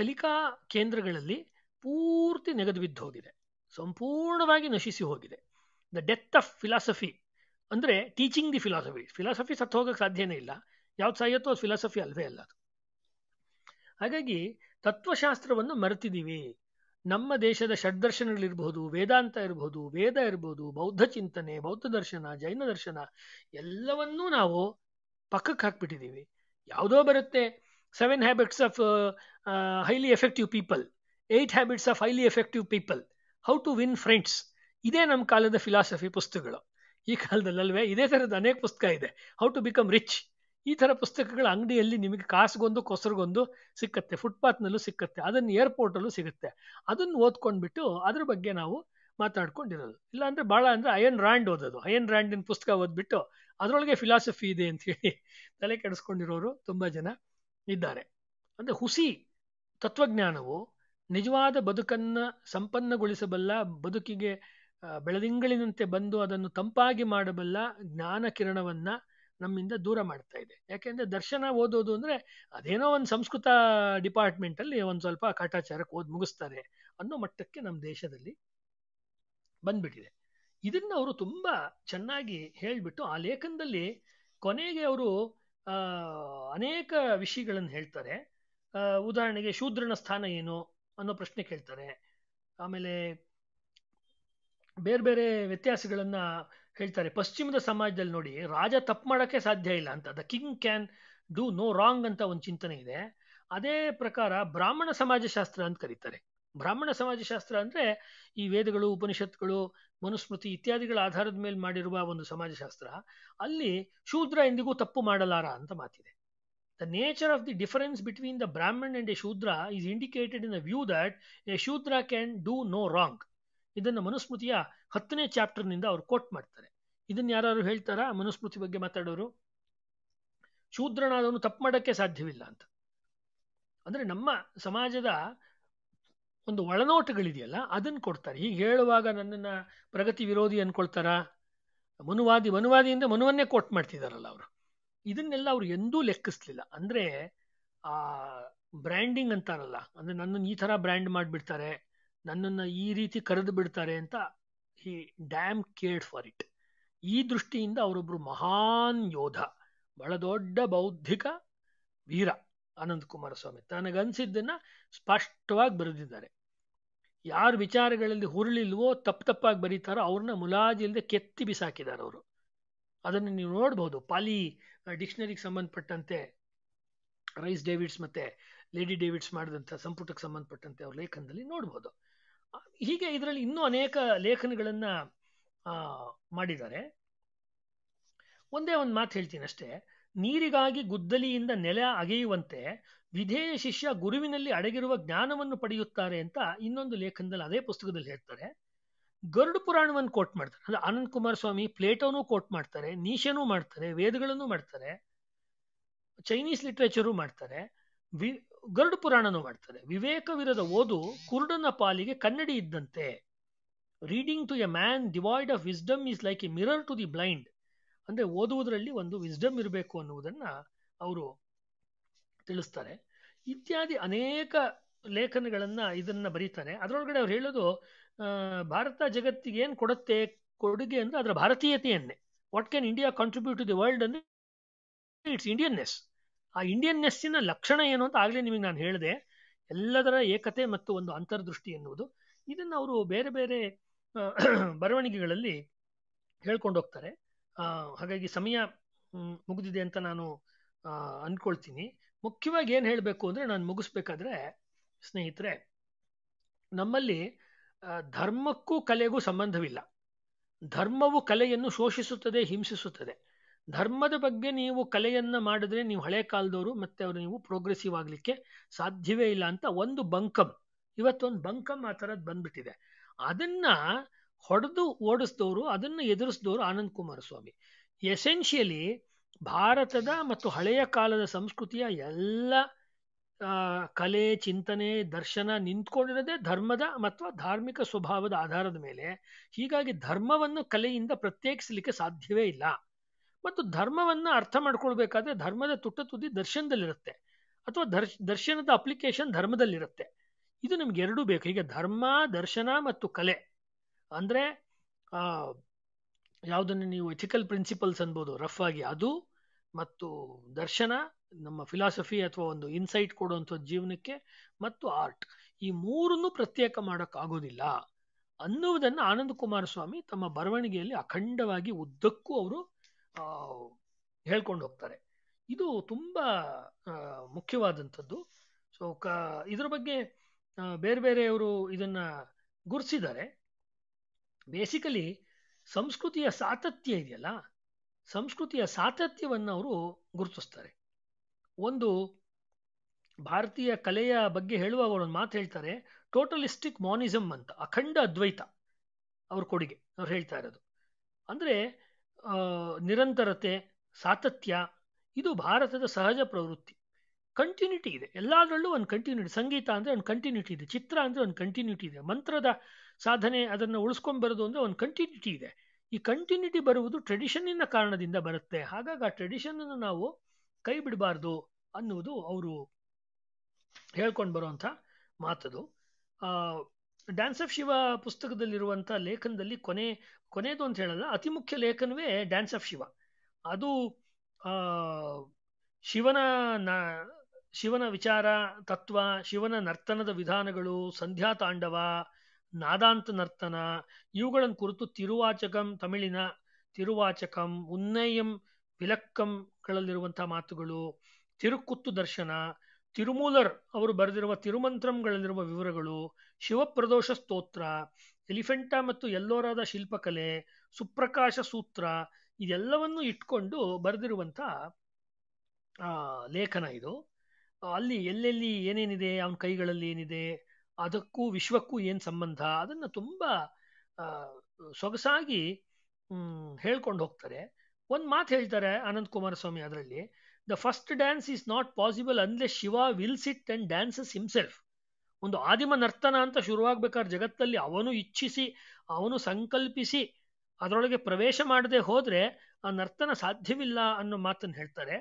ಕಲಿಕಾ ಕೇಂದ್ರಗಳಲ್ಲಿ ಪೂರ್ತಿ ನೆಗೆದು ಬಿದ್ದು ಹೋಗಿದೆ ಸಂಪೂರ್ಣವಾಗಿ ನಶಿಸಿ ಹೋಗಿದೆ ದ ಡೆತ್ ಆಫ್ ಫಿಲಾಸಫಿ ಅಂದರೆ ಟೀಚಿಂಗ್ ದಿ ಫಿಲಾಸಫಿ ಫಿಲಾಸಫಿ ಸತ್ತು ಹೋಗಕ್ಕೆ ಸಾಧ್ಯನೇ ಇಲ್ಲ ಯಾವ್ದು ಸಾಯತ್ತೋ ಅದು ಫಿಲಾಸಫಿ ಅಲ್ವೇ ಅಲ್ಲ ಅದು ಹಾಗಾಗಿ ತತ್ವಶಾಸ್ತ್ರವನ್ನು ಮರೆತಿದ್ದೀವಿ ನಮ್ಮ ದೇಶದ ಷಡ್ದರ್ಶನಗಳಿರಬಹುದು ವೇದಾಂತ ಇರಬಹುದು ವೇದ ಇರಬಹುದು ಬೌದ್ಧ ಚಿಂತನೆ ಬೌದ್ಧ ದರ್ಶನ ಜೈನ ದರ್ಶನ ಎಲ್ಲವನ್ನೂ ನಾವು ಪಕ್ಕಕ್ಕೆ ಹಾಕ್ಬಿಟ್ಟಿದ್ದೀವಿ ಯಾವುದೋ ಬರುತ್ತೆ seven habits of highly effective people eight habits of highly effective people how to win friends ಇದೇ ನಮ್ಮ ಕಾಲದ ಫಿಲಾಸಫಿ ಪುಸ್ತಕಗಳು ಈ ಕಾಲದಲ್ಲಲ್ವೇ ಇದೇ ಥರದ ಅನೇಕ ಪುಸ್ತಕ ಇದೆ ಹೌ ಟು ಬಿಕಮ್ ರಿಚ್ ಈ ಥರ ಪುಸ್ತಕಗಳ ಅಂಗಡಿಯಲ್ಲಿ ನಿಮಗೆ ಕಾಸುಗೊಂದು ಕೊಸರಿಗೊಂದು ಸಿಕ್ಕತ್ತೆ ಫುಟ್ಪಾತ್ನಲ್ಲೂ ಸಿಕ್ಕತ್ತೆ ಅದನ್ನು ಏರ್ಪೋರ್ಟಲ್ಲೂ ಸಿಗುತ್ತೆ ಅದನ್ನು ಓದ್ಕೊಂಡ್ಬಿಟ್ಟು ಅದ್ರ ಬಗ್ಗೆ ನಾವು ಮಾತಾಡ್ಕೊಂಡಿರೋದು ಇಲ್ಲಾಂದ್ರೆ ಭಾಳ ಅಂದರೆ ಅಯನ್ ರ್ಯಾಂಡ್ ಓದೋದು ಅಯನ್ ರ್ಯಾಂಡಿನ ಪುಸ್ತಕ ಓದ್ಬಿಟ್ಟು ಅದರೊಳಗೆ ಫಿಲಾಸಫಿ ಇದೆ ಅಂತ ಹೇಳಿ ತಲೆ ಕೆಡಿಸ್ಕೊಂಡಿರೋರು ತುಂಬ ಜನ ಇದ್ದಾರೆ ಅಂದರೆ ಹುಸಿ ತತ್ವಜ್ಞಾನವು ನಿಜವಾದ ಬದುಕನ್ನು ಸಂಪನ್ನಗೊಳಿಸಬಲ್ಲ ಬದುಕಿಗೆ ಬೆಳದಿಂಗಳಿನಂತೆ ಬಂದು ಅದನ್ನು ತಂಪಾಗಿ ಮಾಡಬಲ್ಲ ಜ್ಞಾನ ಕಿರಣವನ್ನ ನಮ್ಮಿಂದ ದೂರ ಮಾಡ್ತಾ ಇದೆ ಯಾಕೆಂದ್ರೆ ದರ್ಶನ ಓದೋದು ಅಂದ್ರೆ ಅದೇನೋ ಒಂದು ಸಂಸ್ಕೃತ ಡಿಪಾರ್ಟ್ಮೆಂಟ್ ಅಲ್ಲಿ ಒಂದು ಸ್ವಲ್ಪ ಕಾಟಾಚಾರಕ್ಕೆ ಓದ್ ಮುಗಿಸ್ತಾರೆ ಅನ್ನೋ ಮಟ್ಟಕ್ಕೆ ನಮ್ಮ ದೇಶದಲ್ಲಿ ಬಂದ್ಬಿಟ್ಟಿದೆ ಇದನ್ನು ಅವರು ತುಂಬಾ ಚೆನ್ನಾಗಿ ಹೇಳಿಬಿಟ್ಟು ಆ ಲೇಖನದಲ್ಲಿ ಕೊನೆಗೆ ಅವರು ಅನೇಕ ವಿಷಯಗಳನ್ನು ಹೇಳ್ತಾರೆ ಉದಾಹರಣೆಗೆ ಶೂದ್ರನ ಸ್ಥಾನ ಏನು ಅನ್ನೋ ಪ್ರಶ್ನೆ ಕೇಳ್ತಾರೆ ಆಮೇಲೆ ಬೇರೆ ಬೇರೆ ವ್ಯತ್ಯಾಸಗಳನ್ನು ಹೇಳ್ತಾರೆ ಪಶ್ಚಿಮದ ಸಮಾಜದಲ್ಲಿ ನೋಡಿ ರಾಜ ತಪ್ಪು ಮಾಡೋಕ್ಕೆ ಸಾಧ್ಯ ಇಲ್ಲ ಅಂತ the king can do no wrong ಅಂತ ಒಂದು ಚಿಂತನೆ ಇದೆ ಅದೇ ಪ್ರಕಾರ ಬ್ರಾಹ್ಮಣ ಸಮಾಜಶಾಸ್ತ್ರ ಅಂತ ಕರೀತಾರೆ ಬ್ರಾಹ್ಮಣ ಸಮಾಜಶಾಸ್ತ್ರ ಅಂದರೆ ಈ ವೇದಗಳು ಉಪನಿಷತ್ಗಳು ಮನುಸ್ಮೃತಿ ಇತ್ಯಾದಿಗಳ ಆಧಾರದ ಮೇಲೆ ಮಾಡಿರುವ ಒಂದು ಸಮಾಜಶಾಸ್ತ್ರ ಅಲ್ಲಿ ಶೂದ್ರ ಎಂದಿಗೂ ತಪ್ಪು ಮಾಡಲಾರ ಅಂತ ಮಾತಿದೆ the nature of the difference between the Brahman and a Shudra is indicated in the view that a Shudra can do no wrong ಇದನ್ನು ಮನುಸ್ಮೃತಿಯ ಹತ್ತನೇ ಚಾಪ್ಟರ್ನಿಂದ ಅವರು ಕೋಟ್ ಮಾಡ್ತಾರೆ ಇದನ್ನು ಯಾರು ಹೇಳ್ತಾರಾ ಮನುಸ್ಮೃತಿ ಬಗ್ಗೆ ಮಾತಾಡೋರು ಶೂದ್ರನಾದವನು ತಪ್ಪು ಮಾಡೋಕ್ಕೆ ಸಾಧ್ಯವಿಲ್ಲ ಅಂತ ಅಂದರೆ ನಮ್ಮ ಸಮಾಜದ ಒಂದು ಒಳನೋಟಗಳಿದೆಯಲ್ಲ ಅದನ್ನ ಕೊಡ್ತಾರೆ ಹೀಗೆ ಹೇಳುವಾಗ ನನ್ನನ್ನು ಪ್ರಗತಿ ವಿರೋಧಿ ಅಂದ್ಕೊಳ್ತಾರಾ ಮನುವಾದಿ ಮನುವಾದಿಯಿಂದ ಮನುವನ್ನೇ ಕೋಟ್ ಮಾಡ್ತಿದ್ದಾರಲ್ಲ ಅವರು ಇದನ್ನೆಲ್ಲ ಅವರು ಎಂದೂ ಲೆಕ್ಕಿಸ್ಲಿಲ್ಲ ಅಂದರೆ ಆ ಬ್ರ್ಯಾಂಡಿಂಗ್ ಅಂತಾರಲ್ಲ ಅಂದರೆ ನನ್ನನ್ನು ಈ ಥರ ಬ್ರ್ಯಾಂಡ್ ಮಾಡಿಬಿಡ್ತಾರೆ ನನ್ನನ್ನು ಈ ರೀತಿ ಕರೆದು ಬಿಡ್ತಾರೆ ಅಂತ he damn cared for it ಈ ದೃಷ್ಟಿಯಿಂದ ಅವರೊಬ್ಬರು ಮಹಾನ್ ಯೋಧ ಬಹಳ ದೊಡ್ಡ ಬೌದ್ಧಿಕ ವೀರ ಆನಂದ್ ಕುಮಾರಸ್ವಾಮಿ ತನಗನ್ಸಿದ್ದನ್ನು ಸ್ಪಷ್ಟವಾಗಿ ಬರೆದಿದ್ದಾರೆ ಯಾರು ವಿಚಾರಗಳಲ್ಲಿ ಹುರುಳಿಲ್ವೋ ತಪ್ಪು ತಪ್ಪಾಗಿ ಬರೀತಾರೋ ಅವ್ರನ್ನ ಮುಲಾಜಿಲ್ಲದೆ ಕೆತ್ತಿ ಬಿಸಾಕಿದ್ದಾರೆ ಅವರು ಅದನ್ನು ನೀವು ನೋಡ್ಬೋದು ಪಾಲಿ ಡಿಕ್ಷನರಿಗೆ ಸಂಬಂಧಪಟ್ಟಂತೆ ರೈಸ್ ಡೇವಿಡ್ಸ್ ಮತ್ತೆ ಲೇಡಿ ಡೇವಿಡ್ಸ್ ಮಾಡಿದಂಥ ಸಂಪುಟಕ್ಕೆ ಸಂಬಂಧಪಟ್ಟಂತೆ ಅವ್ರ ಲೇಖನದಲ್ಲಿ ನೋಡ್ಬೋದು ಹೀಗೆ ಇದರಲ್ಲಿ ಇನ್ನೂ ಅನೇಕ ಲೇಖನಗಳನ್ನು ಮಾಡಿದ್ದಾರೆ ಒಂದೇ ಒಂದು ಮಾತು ಹೇಳ್ತೀನಿ ಅಷ್ಟೇ ನೀರಿಗಾಗಿ ಗುದ್ದಲಿಯಿಂದ ನೆಲ ಅಗೆಯುವಂತೆ ವಿಧೇಯ ಶಿಷ್ಯ ಗುರುವಿನಲ್ಲಿ ಅಡಗಿರುವ ಜ್ಞಾನವನ್ನು ಪಡೆಯುತ್ತಾರೆ ಅಂತ ಇನ್ನೊಂದು ಲೇಖನದಲ್ಲಿ ಅದೇ ಪುಸ್ತಕದಲ್ಲಿ ಹೇಳ್ತಾರೆ ಗರುಡ್ ಪುರಾಣವನ್ನು ಕೋಟ್ ಮಾಡ್ತಾರೆ ಅಂದ್ರೆ ಆನಂದ್ ಕುಮಾರ್ ಸ್ವಾಮಿ ಪ್ಲೇಟೋನು ಕೋಟ್ ಮಾಡ್ತಾರೆ ನೀಶನೂ ಮಾಡ್ತಾರೆ ವೇದಗಳನ್ನೂ ಮಾಡ್ತಾರೆ ಚೈನೀಸ್ ಲಿಟ್ರೇಚರು ಮಾಡ್ತಾರೆ ವಿ ಗರುಡ ಪುರಾಣನೂ ಮಾಡ್ತಾರೆ ವಿವೇಕವಿರದ ಓದು ಕುರುಡನ ಪಾಲಿಗೆ ಕನ್ನಡಿ ಇದ್ದಂತೆ reading to a man devoid of wisdom is like a mirror to the blind ಅಂದ್ರೆ ಓದುವುದರಲ್ಲಿ ಒಂದು ವಿಸ್ಡಮ್ ಇರಬೇಕು ಅನ್ನುವುದನ್ನ ಅವರು ತಿಳಿಸ್ತಾರೆ ಇತ್ಯಾದಿ ಅನೇಕ ಲೇಖನಗಳನ್ನ ಇದನ್ನ ಬರೀತಾರೆ ಅದರೊಳಗಡೆ ಅವ್ರು ಹೇಳೋದು ಭಾರತ ಜಗತ್ತಿಗೆ ಏನು ಕೊಡುತ್ತೆ ಕೊಡುಗೆ ಅಂದರೆ ಅದರ ಭಾರತೀಯತೆಯನ್ನೇ what can India contribute to the world ಅಂದರೆ ಇಟ್ಸ್ ಇಂಡಿಯನ್ನೆಸ್ ಆ ಇಂಡಿಯನ್ನೆಸ್ಸಿನ ಲಕ್ಷಣ ಏನು ಅಂತ ಆಗಲೇ ನಿಮಗೆ ನಾನು ಹೇಳಿದೆ ಎಲ್ಲದರ ಏಕತೆ ಮತ್ತು ಒಂದು ಅಂತರ್ದೃಷ್ಟಿ ಎನ್ನುವುದು ಇದನ್ನು ಅವರು ಬೇರೆ ಬೇರೆ ಬರವಣಿಗೆಗಳಲ್ಲಿ ಹೇಳ್ಕೊಂಡು ಹೋಗ್ತಾರೆ ಹಾಗಾಗಿ ಸಮಯ ಮುಗಿದಿದೆ ಅಂತ ನಾನು ಅಂದ್ಕೊಳ್ತೀನಿ ಮುಖ್ಯವಾಗಿ ಏನು ಹೇಳಬೇಕು ಅಂದರೆ ನಾನು ಮುಗಿಸ್ಬೇಕಾದ್ರೆ ಸ್ನೇಹಿತರೆ ನಮ್ಮಲ್ಲಿ ಧರ್ಮಕ್ಕೂ ಕಲೆಗೂ ಸಂಬಂಧವಿಲ್ಲ ಧರ್ಮವು ಕಲೆಯನ್ನು ಶೋಷಿಸುತ್ತದೆ ಹಿಂಸಿಸುತ್ತದೆ ಧರ್ಮದ ಬಗ್ಗೆ ನೀವು ಕಲೆಯನ್ನು ಮಾಡಿದ್ರೆ ನೀವು ಹಳೆ ಕಾಲದವರು ಮತ್ತೆ ಅವರು ನೀವು ಪ್ರೋಗ್ರೆಸಿವ್ ಆಗಲಿಕ್ಕೆ ಸಾಧ್ಯವೇ ಇಲ್ಲ ಅಂತ ಒಂದು ಬಂಕಮ್ ಇವತ್ತೊಂದು ಬಂಕಮ್ ಆ ಥರದ್ದು ಬಂದ್ಬಿಟ್ಟಿದೆ ಅದನ್ನ ಹೊಡೆದು ಓಡಿಸಿದವರು ಅದನ್ನು ಎದುರಿಸಿದವರು ಆನಂದ್ ಸ್ವಾಮಿ ಎಸೆನ್ಷಿಯಲಿ ಭಾರತದ ಮತ್ತು ಹಳೆಯ ಕಾಲದ ಸಂಸ್ಕೃತಿಯ ಎಲ್ಲ ಕಲೆ ಚಿಂತನೆ ದರ್ಶನ ನಿಂತ್ಕೊಂಡಿರೋದೇ ಧರ್ಮದ ಮತ್ತು ಧಾರ್ಮಿಕ ಸ್ವಭಾವದ ಆಧಾರದ ಮೇಲೆ ಹೀಗಾಗಿ ಧರ್ಮವನ್ನು ಕಲೆಯಿಂದ ಪ್ರತ್ಯೇಕಿಸಲಿಕ್ಕೆ ಸಾಧ್ಯವೇ ಇಲ್ಲ ಮತ್ತು ಧರ್ಮವನ್ನು ಅರ್ಥ ಮಾಡ್ಕೊಳ್ಬೇಕಾದ್ರೆ ಧರ್ಮದ ತುಟ್ಟ ತುದಿ ದರ್ಶನದಲ್ಲಿರುತ್ತೆ ಅಥವಾ ದರ್ಶ್ ದರ್ಶನದ ಅಪ್ಲಿಕೇಶನ್ ಧರ್ಮದಲ್ಲಿರುತ್ತೆ ಇದು ನಿಮ್ಗೆ ಎರಡೂ ಬೇಕು ಹೀಗೆ ಧರ್ಮ ದರ್ಶನ ಮತ್ತು ಕಲೆ ಅಂದ್ರೆ ಆ ಯಾವುದನ್ನು ನೀವು ಎಥಿಕಲ್ ಪ್ರಿನ್ಸಿಪಲ್ಸ್ ಅನ್ಬೋದು ರಫ್ ಆಗಿ ಅದು ಮತ್ತು ದರ್ಶನ ನಮ್ಮ ಫಿಲಾಸಫಿ ಅಥವಾ ಒಂದು ಇನ್ಸೈಟ್ ಕೊಡುವಂಥ ಜೀವನಕ್ಕೆ ಮತ್ತು ಆರ್ಟ್ ಈ ಮೂರನ್ನು ಪ್ರತ್ಯೇಕ ಮಾಡೋಕ್ಕಾಗೋದಿಲ್ಲ ಅನ್ನುವುದನ್ನು ಆನಂದ ಕುಮಾರಸ್ವಾಮಿ ತಮ್ಮ ಬರವಣಿಗೆಯಲ್ಲಿ ಅಖಂಡವಾಗಿ ಉದ್ದಕ್ಕೂ ಅವರು ಹೇಳ್ಕೊಂಡು ಹೋಗ್ತಾರೆ ಇದು ತುಂಬಾ ಮುಖ್ಯವಾದಂಥದ್ದು ಸೊ ಕ ಇದ್ರ ಬಗ್ಗೆ ಬೇರೆ ಬೇರೆಯವರು ಇದನ್ನ ಗುರ್ಸಿದ್ದಾರೆ ಬೇಸಿಕಲಿ ಸಂಸ್ಕೃತಿಯ ಸಾತತ್ಯ ಇದೆಯಲ್ಲ ಸಂಸ್ಕೃತಿಯ ಸಾತತ್ಯವನ್ನು ಅವರು ಗುರುತಿಸ್ತಾರೆ ಒಂದು ಭಾರತೀಯ ಕಲೆಯ ಬಗ್ಗೆ ಹೇಳುವಾಗ ಅವರೊಂದು ಮಾತು ಹೇಳ್ತಾರೆ ಟೋಟಲಿಸ್ಟಿಕ್ ಮಾನಿಸಮ್ ಅಂತ ಅಖಂಡ ಅದ್ವೈತ ಅವ್ರ ಕೊಡುಗೆ ಅವ್ರು ಹೇಳ್ತಾ ಇರೋದು ಅಂದ್ರೆ ನಿರಂತರತೆ ಸಾತತ್ಯ ಇದು ಭಾರತದ ಸಹಜ ಪ್ರವೃತ್ತಿ ಕಂಟಿನ್ಯೂಟಿ ಇದೆ ಎಲ್ಲದರಲ್ಲೂ ಒಂದು ಕಂಟಿನ್ಯೂಟಿ ಸಂಗೀತ ಅಂದರೆ ಒಂದು ಕಂಟಿನ್ಯೂಟಿ ಇದೆ ಚಿತ್ರ ಅಂದರೆ ಒಂದು ಕಂಟಿನ್ಯೂಟಿ ಇದೆ ಮಂತ್ರದ ಸಾಧನೆ ಅದನ್ನು ಉಳಿಸ್ಕೊಂಬರೋದು ಬರೋದು ಅಂದರೆ ಒಂದು ಕಂಟಿನ್ಯೂಟಿ ಇದೆ ಈ ಕಂಟಿನ್ಯೂಟಿ ಬರುವುದು ಟ್ರೆಡಿಷನ್ನಿನ ಕಾರಣದಿಂದ ಬರುತ್ತೆ ಹಾಗಾಗಿ ಆ ಟ್ರೆಡಿಷನನ್ನು ನಾವು ಕೈ ಬಿಡಬಾರ್ದು ಅನ್ನುವುದು ಅವರು ಹೇಳ್ಕೊಂಡು ಬರುವಂಥ ಮಾತದು ಡ್ಯಾನ್ಸ್ ಆಫ್ ಶಿವ ಪುಸ್ತಕದಲ್ಲಿರುವಂಥ ಲೇಖನದಲ್ಲಿ ಕೊನೆ ಕೊನೆದು ಅಂತ ಹೇಳಲ್ಲ ಅತಿ ಮುಖ್ಯ ಲೇಖನವೇ ಡ್ಯಾನ್ಸ್ ಆಫ್ ಶಿವ ಅದು ಶಿವನ ನ ಶಿವನ ವಿಚಾರ ತತ್ವ ಶಿವನ ನರ್ತನದ ವಿಧಾನಗಳು ಸಂಧ್ಯಾ ತಾಂಡವ ನಾದಾಂತ ನರ್ತನ ಇವುಗಳನ್ನು ಕುರಿತು ತಿರುವಾಚಕಂ ತಮಿಳಿನ ತಿರುವಾಚಕಂ ಉನ್ನಯಂ ವಿಲಕ್ಕಂಗಳಲ್ಲಿರುವಂಥ ಮಾತುಗಳು ತಿರುಕುತ್ತು ದರ್ಶನ ತಿರುಮೂಲರ್ ಅವರು ಬರೆದಿರುವ ತಿರುಮಂತ್ರಂಗಳಲ್ಲಿರುವ ವಿವರಗಳು ಶಿವಪ್ರದೋಷ ಸ್ತೋತ್ರ ಎಲಿಫೆಂಟಾ ಮತ್ತು ಎಲ್ಲೋರಾದ ಶಿಲ್ಪಕಲೆ ಸುಪ್ರಕಾಶ ಸೂತ್ರ ಇದೆಲ್ಲವನ್ನು ಇಟ್ಕೊಂಡು ಬರೆದಿರುವಂಥ ಲೇಖನ ಇದು ಅಲ್ಲಿ ಎಲ್ಲೆಲ್ಲಿ ಏನೇನಿದೆ ಅವನ ಕೈಗಳಲ್ಲಿ ಏನಿದೆ ಅದಕ್ಕೂ ವಿಶ್ವಕ್ಕೂ ಏನು ಸಂಬಂಧ ಅದನ್ನು ತುಂಬ ಸೊಗಸಾಗಿ ಹೇಳ್ಕೊಂಡು ಹೋಗ್ತಾರೆ ಒಂದು ಮಾತು ಹೇಳ್ತಾರೆ ಅನಂತ ಕುಮಾರಸ್ವಾಮಿ ಅದರಲ್ಲಿ the first dance is not possible unless Shiva wills it and dances himself ಒಂದು ಆದಿಮ ನರ್ತನ ಅಂತ ಶುರುವಾಗಬೇಕಾದ್ರೆ ಜಗತ್ತಲ್ಲಿ ಅವನು ಇಚ್ಛಿಸಿ ಅವನು ಸಂಕಲ್ಪಿಸಿ ಅದರೊಳಗೆ ಪ್ರವೇಶ ಮಾಡದೆ ಹೋದ್ರೆ ಆ ನರ್ತನ ಸಾಧ್ಯವಿಲ್ಲ ಅನ್ನೋ ಮಾತನ್ನು ಹೇಳ್ತಾರೆ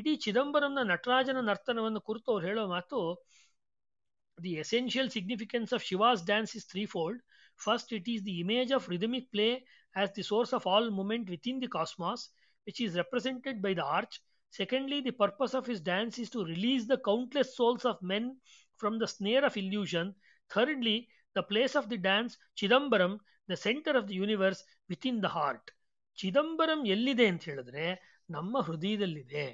ಇಡೀ ಚಿದಂಬರಂನ ನಟರಾಜನ ನರ್ತನವನ್ನು ಕುರಿತು ಅವ್ರು ಹೇಳೋ ಮಾತು the essential significance of Shiva's dance is three fold first it is the image of rhythmic play as the source of all movement within the cosmos which is represented by the arch secondly the purpose of his dance is to release the countless souls of men from the snare of illusion thirdly the place of the dance Chidambaram the centre of the universe with in the heart Chidambaram ಎಲ್ಲಿದೆ ಅಂತ ಹೇಳಿದ್ರೆ ನಮ್ಮ ಹೃದಯದಲ್ಲಿದೆ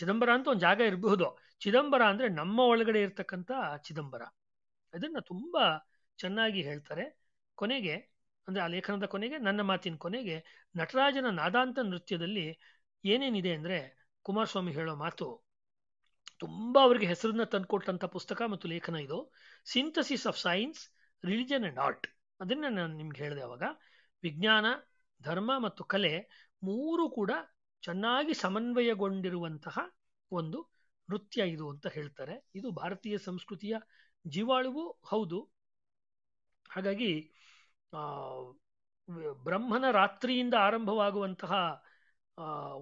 ಚಿದಂಬರ ಅಂತ ಒಂದು ಜಾಗ ಇರಬಹುದು ಚಿದಂಬರ ಅಂದ್ರೆ ನಮ್ಮ ಒಳಗಡೆ ಇರತಕ್ಕಂಥ ಚಿದಂಬರ ಅದನ್ನ ತುಂಬಾ ಚೆನ್ನಾಗಿ ಹೇಳ್ತಾರೆ ಕೊನೆಗೆ ಅಂದ್ರೆ ಆ ಲೇಖನದ ಕೊನೆಗೆ ನನ್ನ ಮಾತಿನ ಕೊನೆಗೆ ನಟರಾಜನ ನಾದಾಂತ ನೃತ್ಯದಲ್ಲಿ ಏನೇನಿದೆ ಅಂದರೆ ಕುಮಾರಸ್ವಾಮಿ ಹೇಳೋ ಮಾತು ತುಂಬ ಅವರಿಗೆ ಹೆಸರನ್ನ ತಂದುಕೊಟ್ಟಂಥ ಪುಸ್ತಕ ಮತ್ತು ಲೇಖನ ಇದು synthesis of science religion and art ಅದನ್ನು ನಾನು ನಿಮ್ಗೆ ಹೇಳಿದೆ ಅವಾಗ ವಿಜ್ಞಾನ ಧರ್ಮ ಮತ್ತು ಕಲೆ ಮೂರು ಕೂಡ ಚೆನ್ನಾಗಿ ಸಮನ್ವಯಗೊಂಡಿರುವಂತಹ ಒಂದು ನೃತ್ಯ ಇದು ಅಂತ ಹೇಳ್ತಾರೆ ಇದು ಭಾರತೀಯ ಸಂಸ್ಕೃತಿಯ ಜೀವಾಳುವೂ ಹೌದು ಹಾಗಾಗಿ ಬ್ರಹ್ಮನ ರಾತ್ರಿಯಿಂದ ಆರಂಭವಾಗುವಂತಹ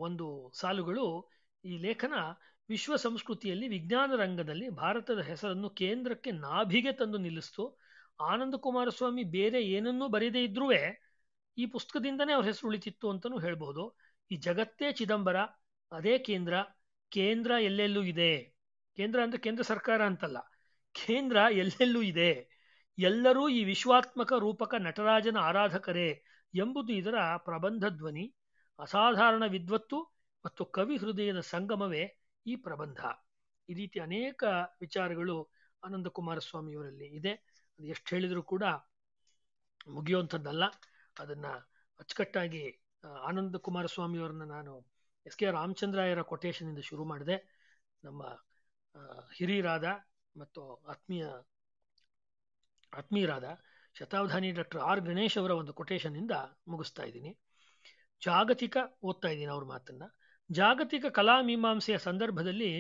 ಒಂದು ಸಾಲುಗಳು ಈ ಲೇಖನ ವಿಶ್ವ ಸಂಸ್ಕೃತಿಯಲ್ಲಿ ವಿಜ್ಞಾನ ರಂಗದಲ್ಲಿ ಭಾರತದ ಹೆಸರನ್ನು ಕೇಂದ್ರಕ್ಕೆ ನಾಭಿಗೆ ತಂದು ನಿಲ್ಲಿಸ್ತು ಆನಂದ ಕುಮಾರಸ್ವಾಮಿ ಬೇರೆ ಏನನ್ನೂ ಬರೀದೇ ಇದ್ರೂ ಈ ಪುಸ್ತಕದಿಂದನೇ ಅವ್ರ ಹೆಸರು ಉಳಿತಿತ್ತು ಅಂತಲೂ ಹೇಳ್ಬೋದು ಈ ಜಗತ್ತೇ ಚಿದಂಬರ ಅದೇ ಕೇಂದ್ರ ಕೇಂದ್ರ ಎಲ್ಲೆಲ್ಲೂ ಇದೆ ಕೇಂದ್ರ ಅಂದ್ರೆ ಕೇಂದ್ರ ಸರ್ಕಾರ ಅಂತಲ್ಲ ಕೇಂದ್ರ ಎಲ್ಲೆಲ್ಲೂ ಇದೆ ಎಲ್ಲರೂ ಈ ವಿಶ್ವಾತ್ಮಕ ರೂಪಕ ನಟರಾಜನ ಆರಾಧಕರೇ ಎಂಬುದು ಇದರ ಪ್ರಬಂಧ ಧ್ವನಿ ಅಸಾಧಾರಣ ವಿದ್ವತ್ತು ಮತ್ತು ಕವಿ ಹೃದಯದ ಸಂಗಮವೇ ಈ ಪ್ರಬಂಧ ಈ ರೀತಿ ಅನೇಕ ವಿಚಾರಗಳು ಆನಂದ ಕುಮಾರಸ್ವಾಮಿಯವರಲ್ಲಿ ಇದೆ ಅದು ಎಷ್ಟು ಹೇಳಿದರೂ ಕೂಡ ಮುಗಿಯುವಂಥದ್ದಲ್ಲ ಅದನ್ನು ಅಚ್ಚುಕಟ್ಟಾಗಿ ಆನಂದ ಕುಮಾರಸ್ವಾಮಿಯವರನ್ನ ನಾನು ಎಸ್ ಕೆ ರಾಮಚಂದ್ರಾಯರ ಕೊಟೇಶನಿಂದ ಶುರು ಮಾಡಿದೆ ನಮ್ಮ ಹಿರಿಯರಾದ ಮತ್ತು ಆತ್ಮೀಯ ಆತ್ಮೀಯರಾದ ಶತಾವಧಾನಿ ಡಾಕ್ಟರ್ ಆರ್ ಗಣೇಶ್ ಅವರ ಒಂದು ಕೊಟೇಶನಿಂದ ಮುಗಿಸ್ತಾ ಇದ್ದೀನಿ ಜಾಗತಿಕ ಓದ್ತಾ ಇದ್ದೀನಿ ಅವ್ರ ಮಾತನ್ನ ಜಾಗತಿಕ ಕಲಾ ಮೀಮಾಂಸೆಯ ಸಂದರ್ಭದಲ್ಲಿ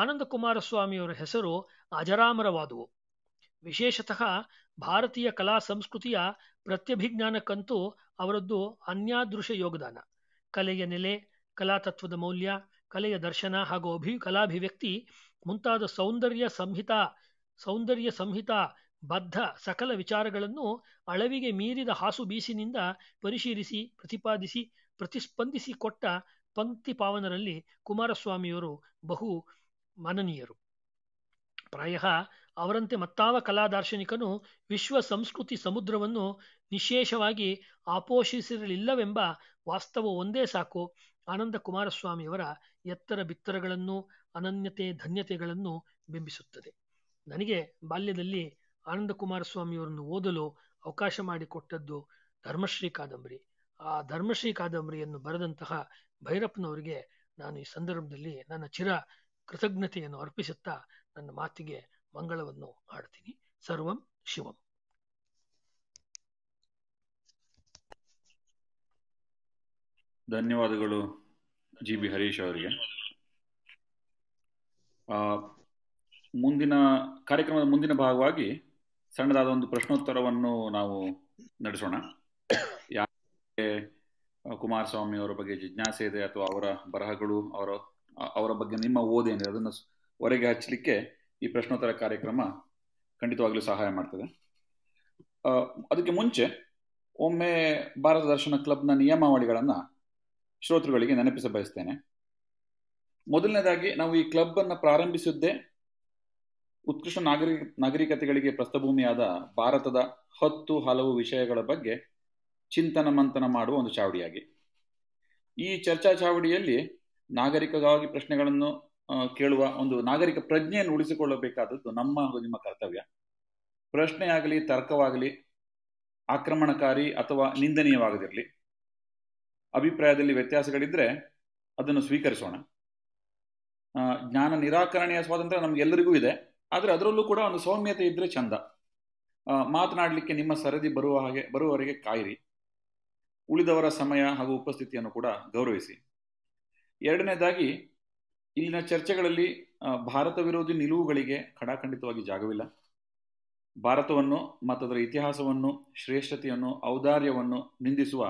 ಆನಂದ ಕುಮಾರಸ್ವಾಮಿಯವರ ಹೆಸರು ಅಜರಾಮರವಾದುವು ವಿಶೇಷತಃ ಭಾರತೀಯ ಕಲಾ ಸಂಸ್ಕೃತಿಯ ಪ್ರತ್ಯಭಿಜ್ಞಾನಕ್ಕಂತೂ ಅವರದ್ದು ಅನ್ಯಾದೃಶ ಯೋಗದಾನ ಕಲೆಯ ನೆಲೆ ಕಲಾತತ್ವದ ಮೌಲ್ಯ ಕಲೆಯ ದರ್ಶನ ಹಾಗೂ ಅಭಿ ಕಲಾಭಿವ್ಯಕ್ತಿ ಮುಂತಾದ ಸೌಂದರ್ಯ ಸಂಹಿತ ಸೌಂದರ್ಯ ಸಂಹಿತ ಬದ್ಧ ಸಕಲ ವಿಚಾರಗಳನ್ನು ಅಳವಿಗೆ ಮೀರಿದ ಹಾಸು ಬೀಸಿನಿಂದ ಪರಿಶೀಲಿಸಿ ಪ್ರತಿಪಾದಿಸಿ ಪ್ರತಿಸ್ಪಂದಿಸಿ ಕೊಟ್ಟ ಪಂಕ್ತಿ ಪಾವನರಲ್ಲಿ ಕುಮಾರಸ್ವಾಮಿಯವರು ಬಹು ಮಾನನೀಯರು ಪ್ರಾಯಃ ಅವರಂತೆ ಮತ್ತಾವ ಕಲಾ ದಾರ್ಶನಿಕನು ವಿಶ್ವ ಸಂಸ್ಕೃತಿ ಸಮುದ್ರವನ್ನು ನಿಶೇಷವಾಗಿ ಆಪೋಷಿಸಿರಲಿಲ್ಲವೆಂಬ ವಾಸ್ತವ ಒಂದೇ ಸಾಕು ಆನಂದ ಕುಮಾರಸ್ವಾಮಿಯವರ ಎತ್ತರ ಬಿತ್ತರಗಳನ್ನು ಅನನ್ಯತೆ ಧನ್ಯತೆಗಳನ್ನು ಬಿಂಬಿಸುತ್ತದೆ ನನಗೆ ಬಾಲ್ಯದಲ್ಲಿ ಆನಂದ ಕುಮಾರಸ್ವಾಮಿಯವರನ್ನು ಓದಲು ಅವಕಾಶ ಮಾಡಿಕೊಟ್ಟದ್ದು ಧರ್ಮಶ್ರೀ ಕಾದಂಬರಿ ಆ ಧರ್ಮಶ್ರೀ ಕಾದಂಬರಿಯನ್ನು ಬರೆದಂತಹ ಭೈರಪ್ಪನವರಿಗೆ ನಾನು ಈ ಸಂದರ್ಭದಲ್ಲಿ ನನ್ನ ಚಿರ ಕೃತಜ್ಞತೆಯನ್ನು ಅರ್ಪಿಸುತ್ತಾ ನನ್ನ ಮಾತಿಗೆ ಮಂಗಳವನ್ನು ಹಾಡ್ತೀನಿ ಸರ್ವಂ ಶಿವಂ ಧನ್ಯವಾದಗಳು ಜಿ ಬಿ ಹರೀಶ್ ಅವರಿಗೆ ಆ ಮುಂದಿನ ಕಾರ್ಯಕ್ರಮದ ಮುಂದಿನ ಭಾಗವಾಗಿ ಸಣ್ಣದಾದ ಒಂದು ಪ್ರಶ್ನೋತ್ತರವನ್ನು ನಾವು ನಡೆಸೋಣ ಕುಮಾರಸ್ವಾಮಿ ಅವರ ಬಗ್ಗೆ ಜಿಜ್ಞಾಸೆ ಇದೆ ಅಥವಾ ಅವರ ಬರಹಗಳು ಅವರ ಅವರ ಬಗ್ಗೆ ನಿಮ್ಮ ಓದೇನಿದೆ ಅದನ್ನು ಹೊರಗೆ ಹಚ್ಚಲಿಕ್ಕೆ ಈ ಪ್ರಶ್ನೋತ್ತರ ಕಾರ್ಯಕ್ರಮ ಖಂಡಿತವಾಗ್ಲೂ ಸಹಾಯ ಮಾಡ್ತದೆ ಅದಕ್ಕೆ ಮುಂಚೆ ಒಮ್ಮೆ ಭಾರತ ದರ್ಶನ ಕ್ಲಬ್ನ ನಿಯಮಾವಳಿಗಳನ್ನು ಶ್ರೋತೃಗಳಿಗೆ ನೆನಪಿಸ ಬಯಸ್ತೇನೆ ಮೊದಲನೇದಾಗಿ ನಾವು ಈ ಕ್ಲಬ್ ಅನ್ನು ಪ್ರಾರಂಭಿಸಿದ್ದೇ ಉತ್ಕೃಷ್ಟ ನಾಗರಿಕ ನಾಗರಿಕತೆಗಳಿಗೆ ಪ್ರಸ್ಥಭೂಮಿಯಾದ ಭಾರತದ ಹತ್ತು ಹಲವು ವಿಷಯಗಳ ಬಗ್ಗೆ ಚಿಂತನ ಮಂಥನ ಮಾಡುವ ಒಂದು ಚಾವಡಿಯಾಗಿ ಈ ಚರ್ಚಾ ಚಾವಡಿಯಲ್ಲಿ ನಾಗರಿಕವಾಗಿ ಪ್ರಶ್ನೆಗಳನ್ನು ಕೇಳುವ ಒಂದು ನಾಗರಿಕ ಪ್ರಜ್ಞೆಯನ್ನು ಉಳಿಸಿಕೊಳ್ಳಬೇಕಾದದ್ದು ನಮ್ಮ ನಿಮ್ಮ ಕರ್ತವ್ಯ ಪ್ರಶ್ನೆ ಆಗಲಿ ತರ್ಕವಾಗಲಿ ಆಕ್ರಮಣಕಾರಿ ಅಥವಾ ನಿಂದನೀಯವಾಗದಿರಲಿ ಅಭಿಪ್ರಾಯದಲ್ಲಿ ವ್ಯತ್ಯಾಸಗಳಿದ್ರೆ ಅದನ್ನು ಸ್ವೀಕರಿಸೋಣ ಜ್ಞಾನ ನಿರಾಕರಣೆಯ ಸ್ವಾತಂತ್ರ್ಯ ನಮಗೆಲ್ಲರಿಗೂ ಇದೆ ಆದರೆ ಅದರಲ್ಲೂ ಕೂಡ ಒಂದು ಸೌಮ್ಯತೆ ಇದ್ದರೆ ಚಂದ ಮಾತನಾಡಲಿಕ್ಕೆ ನಿಮ್ಮ ಸರದಿ ಬರುವ ಹಾಗೆ ಬರುವವರೆಗೆ ಕಾಯಿರಿ ಉಳಿದವರ ಸಮಯ ಹಾಗೂ ಉಪಸ್ಥಿತಿಯನ್ನು ಕೂಡ ಗೌರವಿಸಿ ಎರಡನೇದಾಗಿ ಇಲ್ಲಿನ ಚರ್ಚೆಗಳಲ್ಲಿ ಭಾರತ ವಿರೋಧಿ ನಿಲುವುಗಳಿಗೆ ಖಡಾಖಂಡಿತವಾಗಿ ಜಾಗವಿಲ್ಲ ಭಾರತವನ್ನು ಮತ್ತದರ ಇತಿಹಾಸವನ್ನು ಶ್ರೇಷ್ಠತೆಯನ್ನು ಔದಾರ್ಯವನ್ನು ನಿಂದಿಸುವ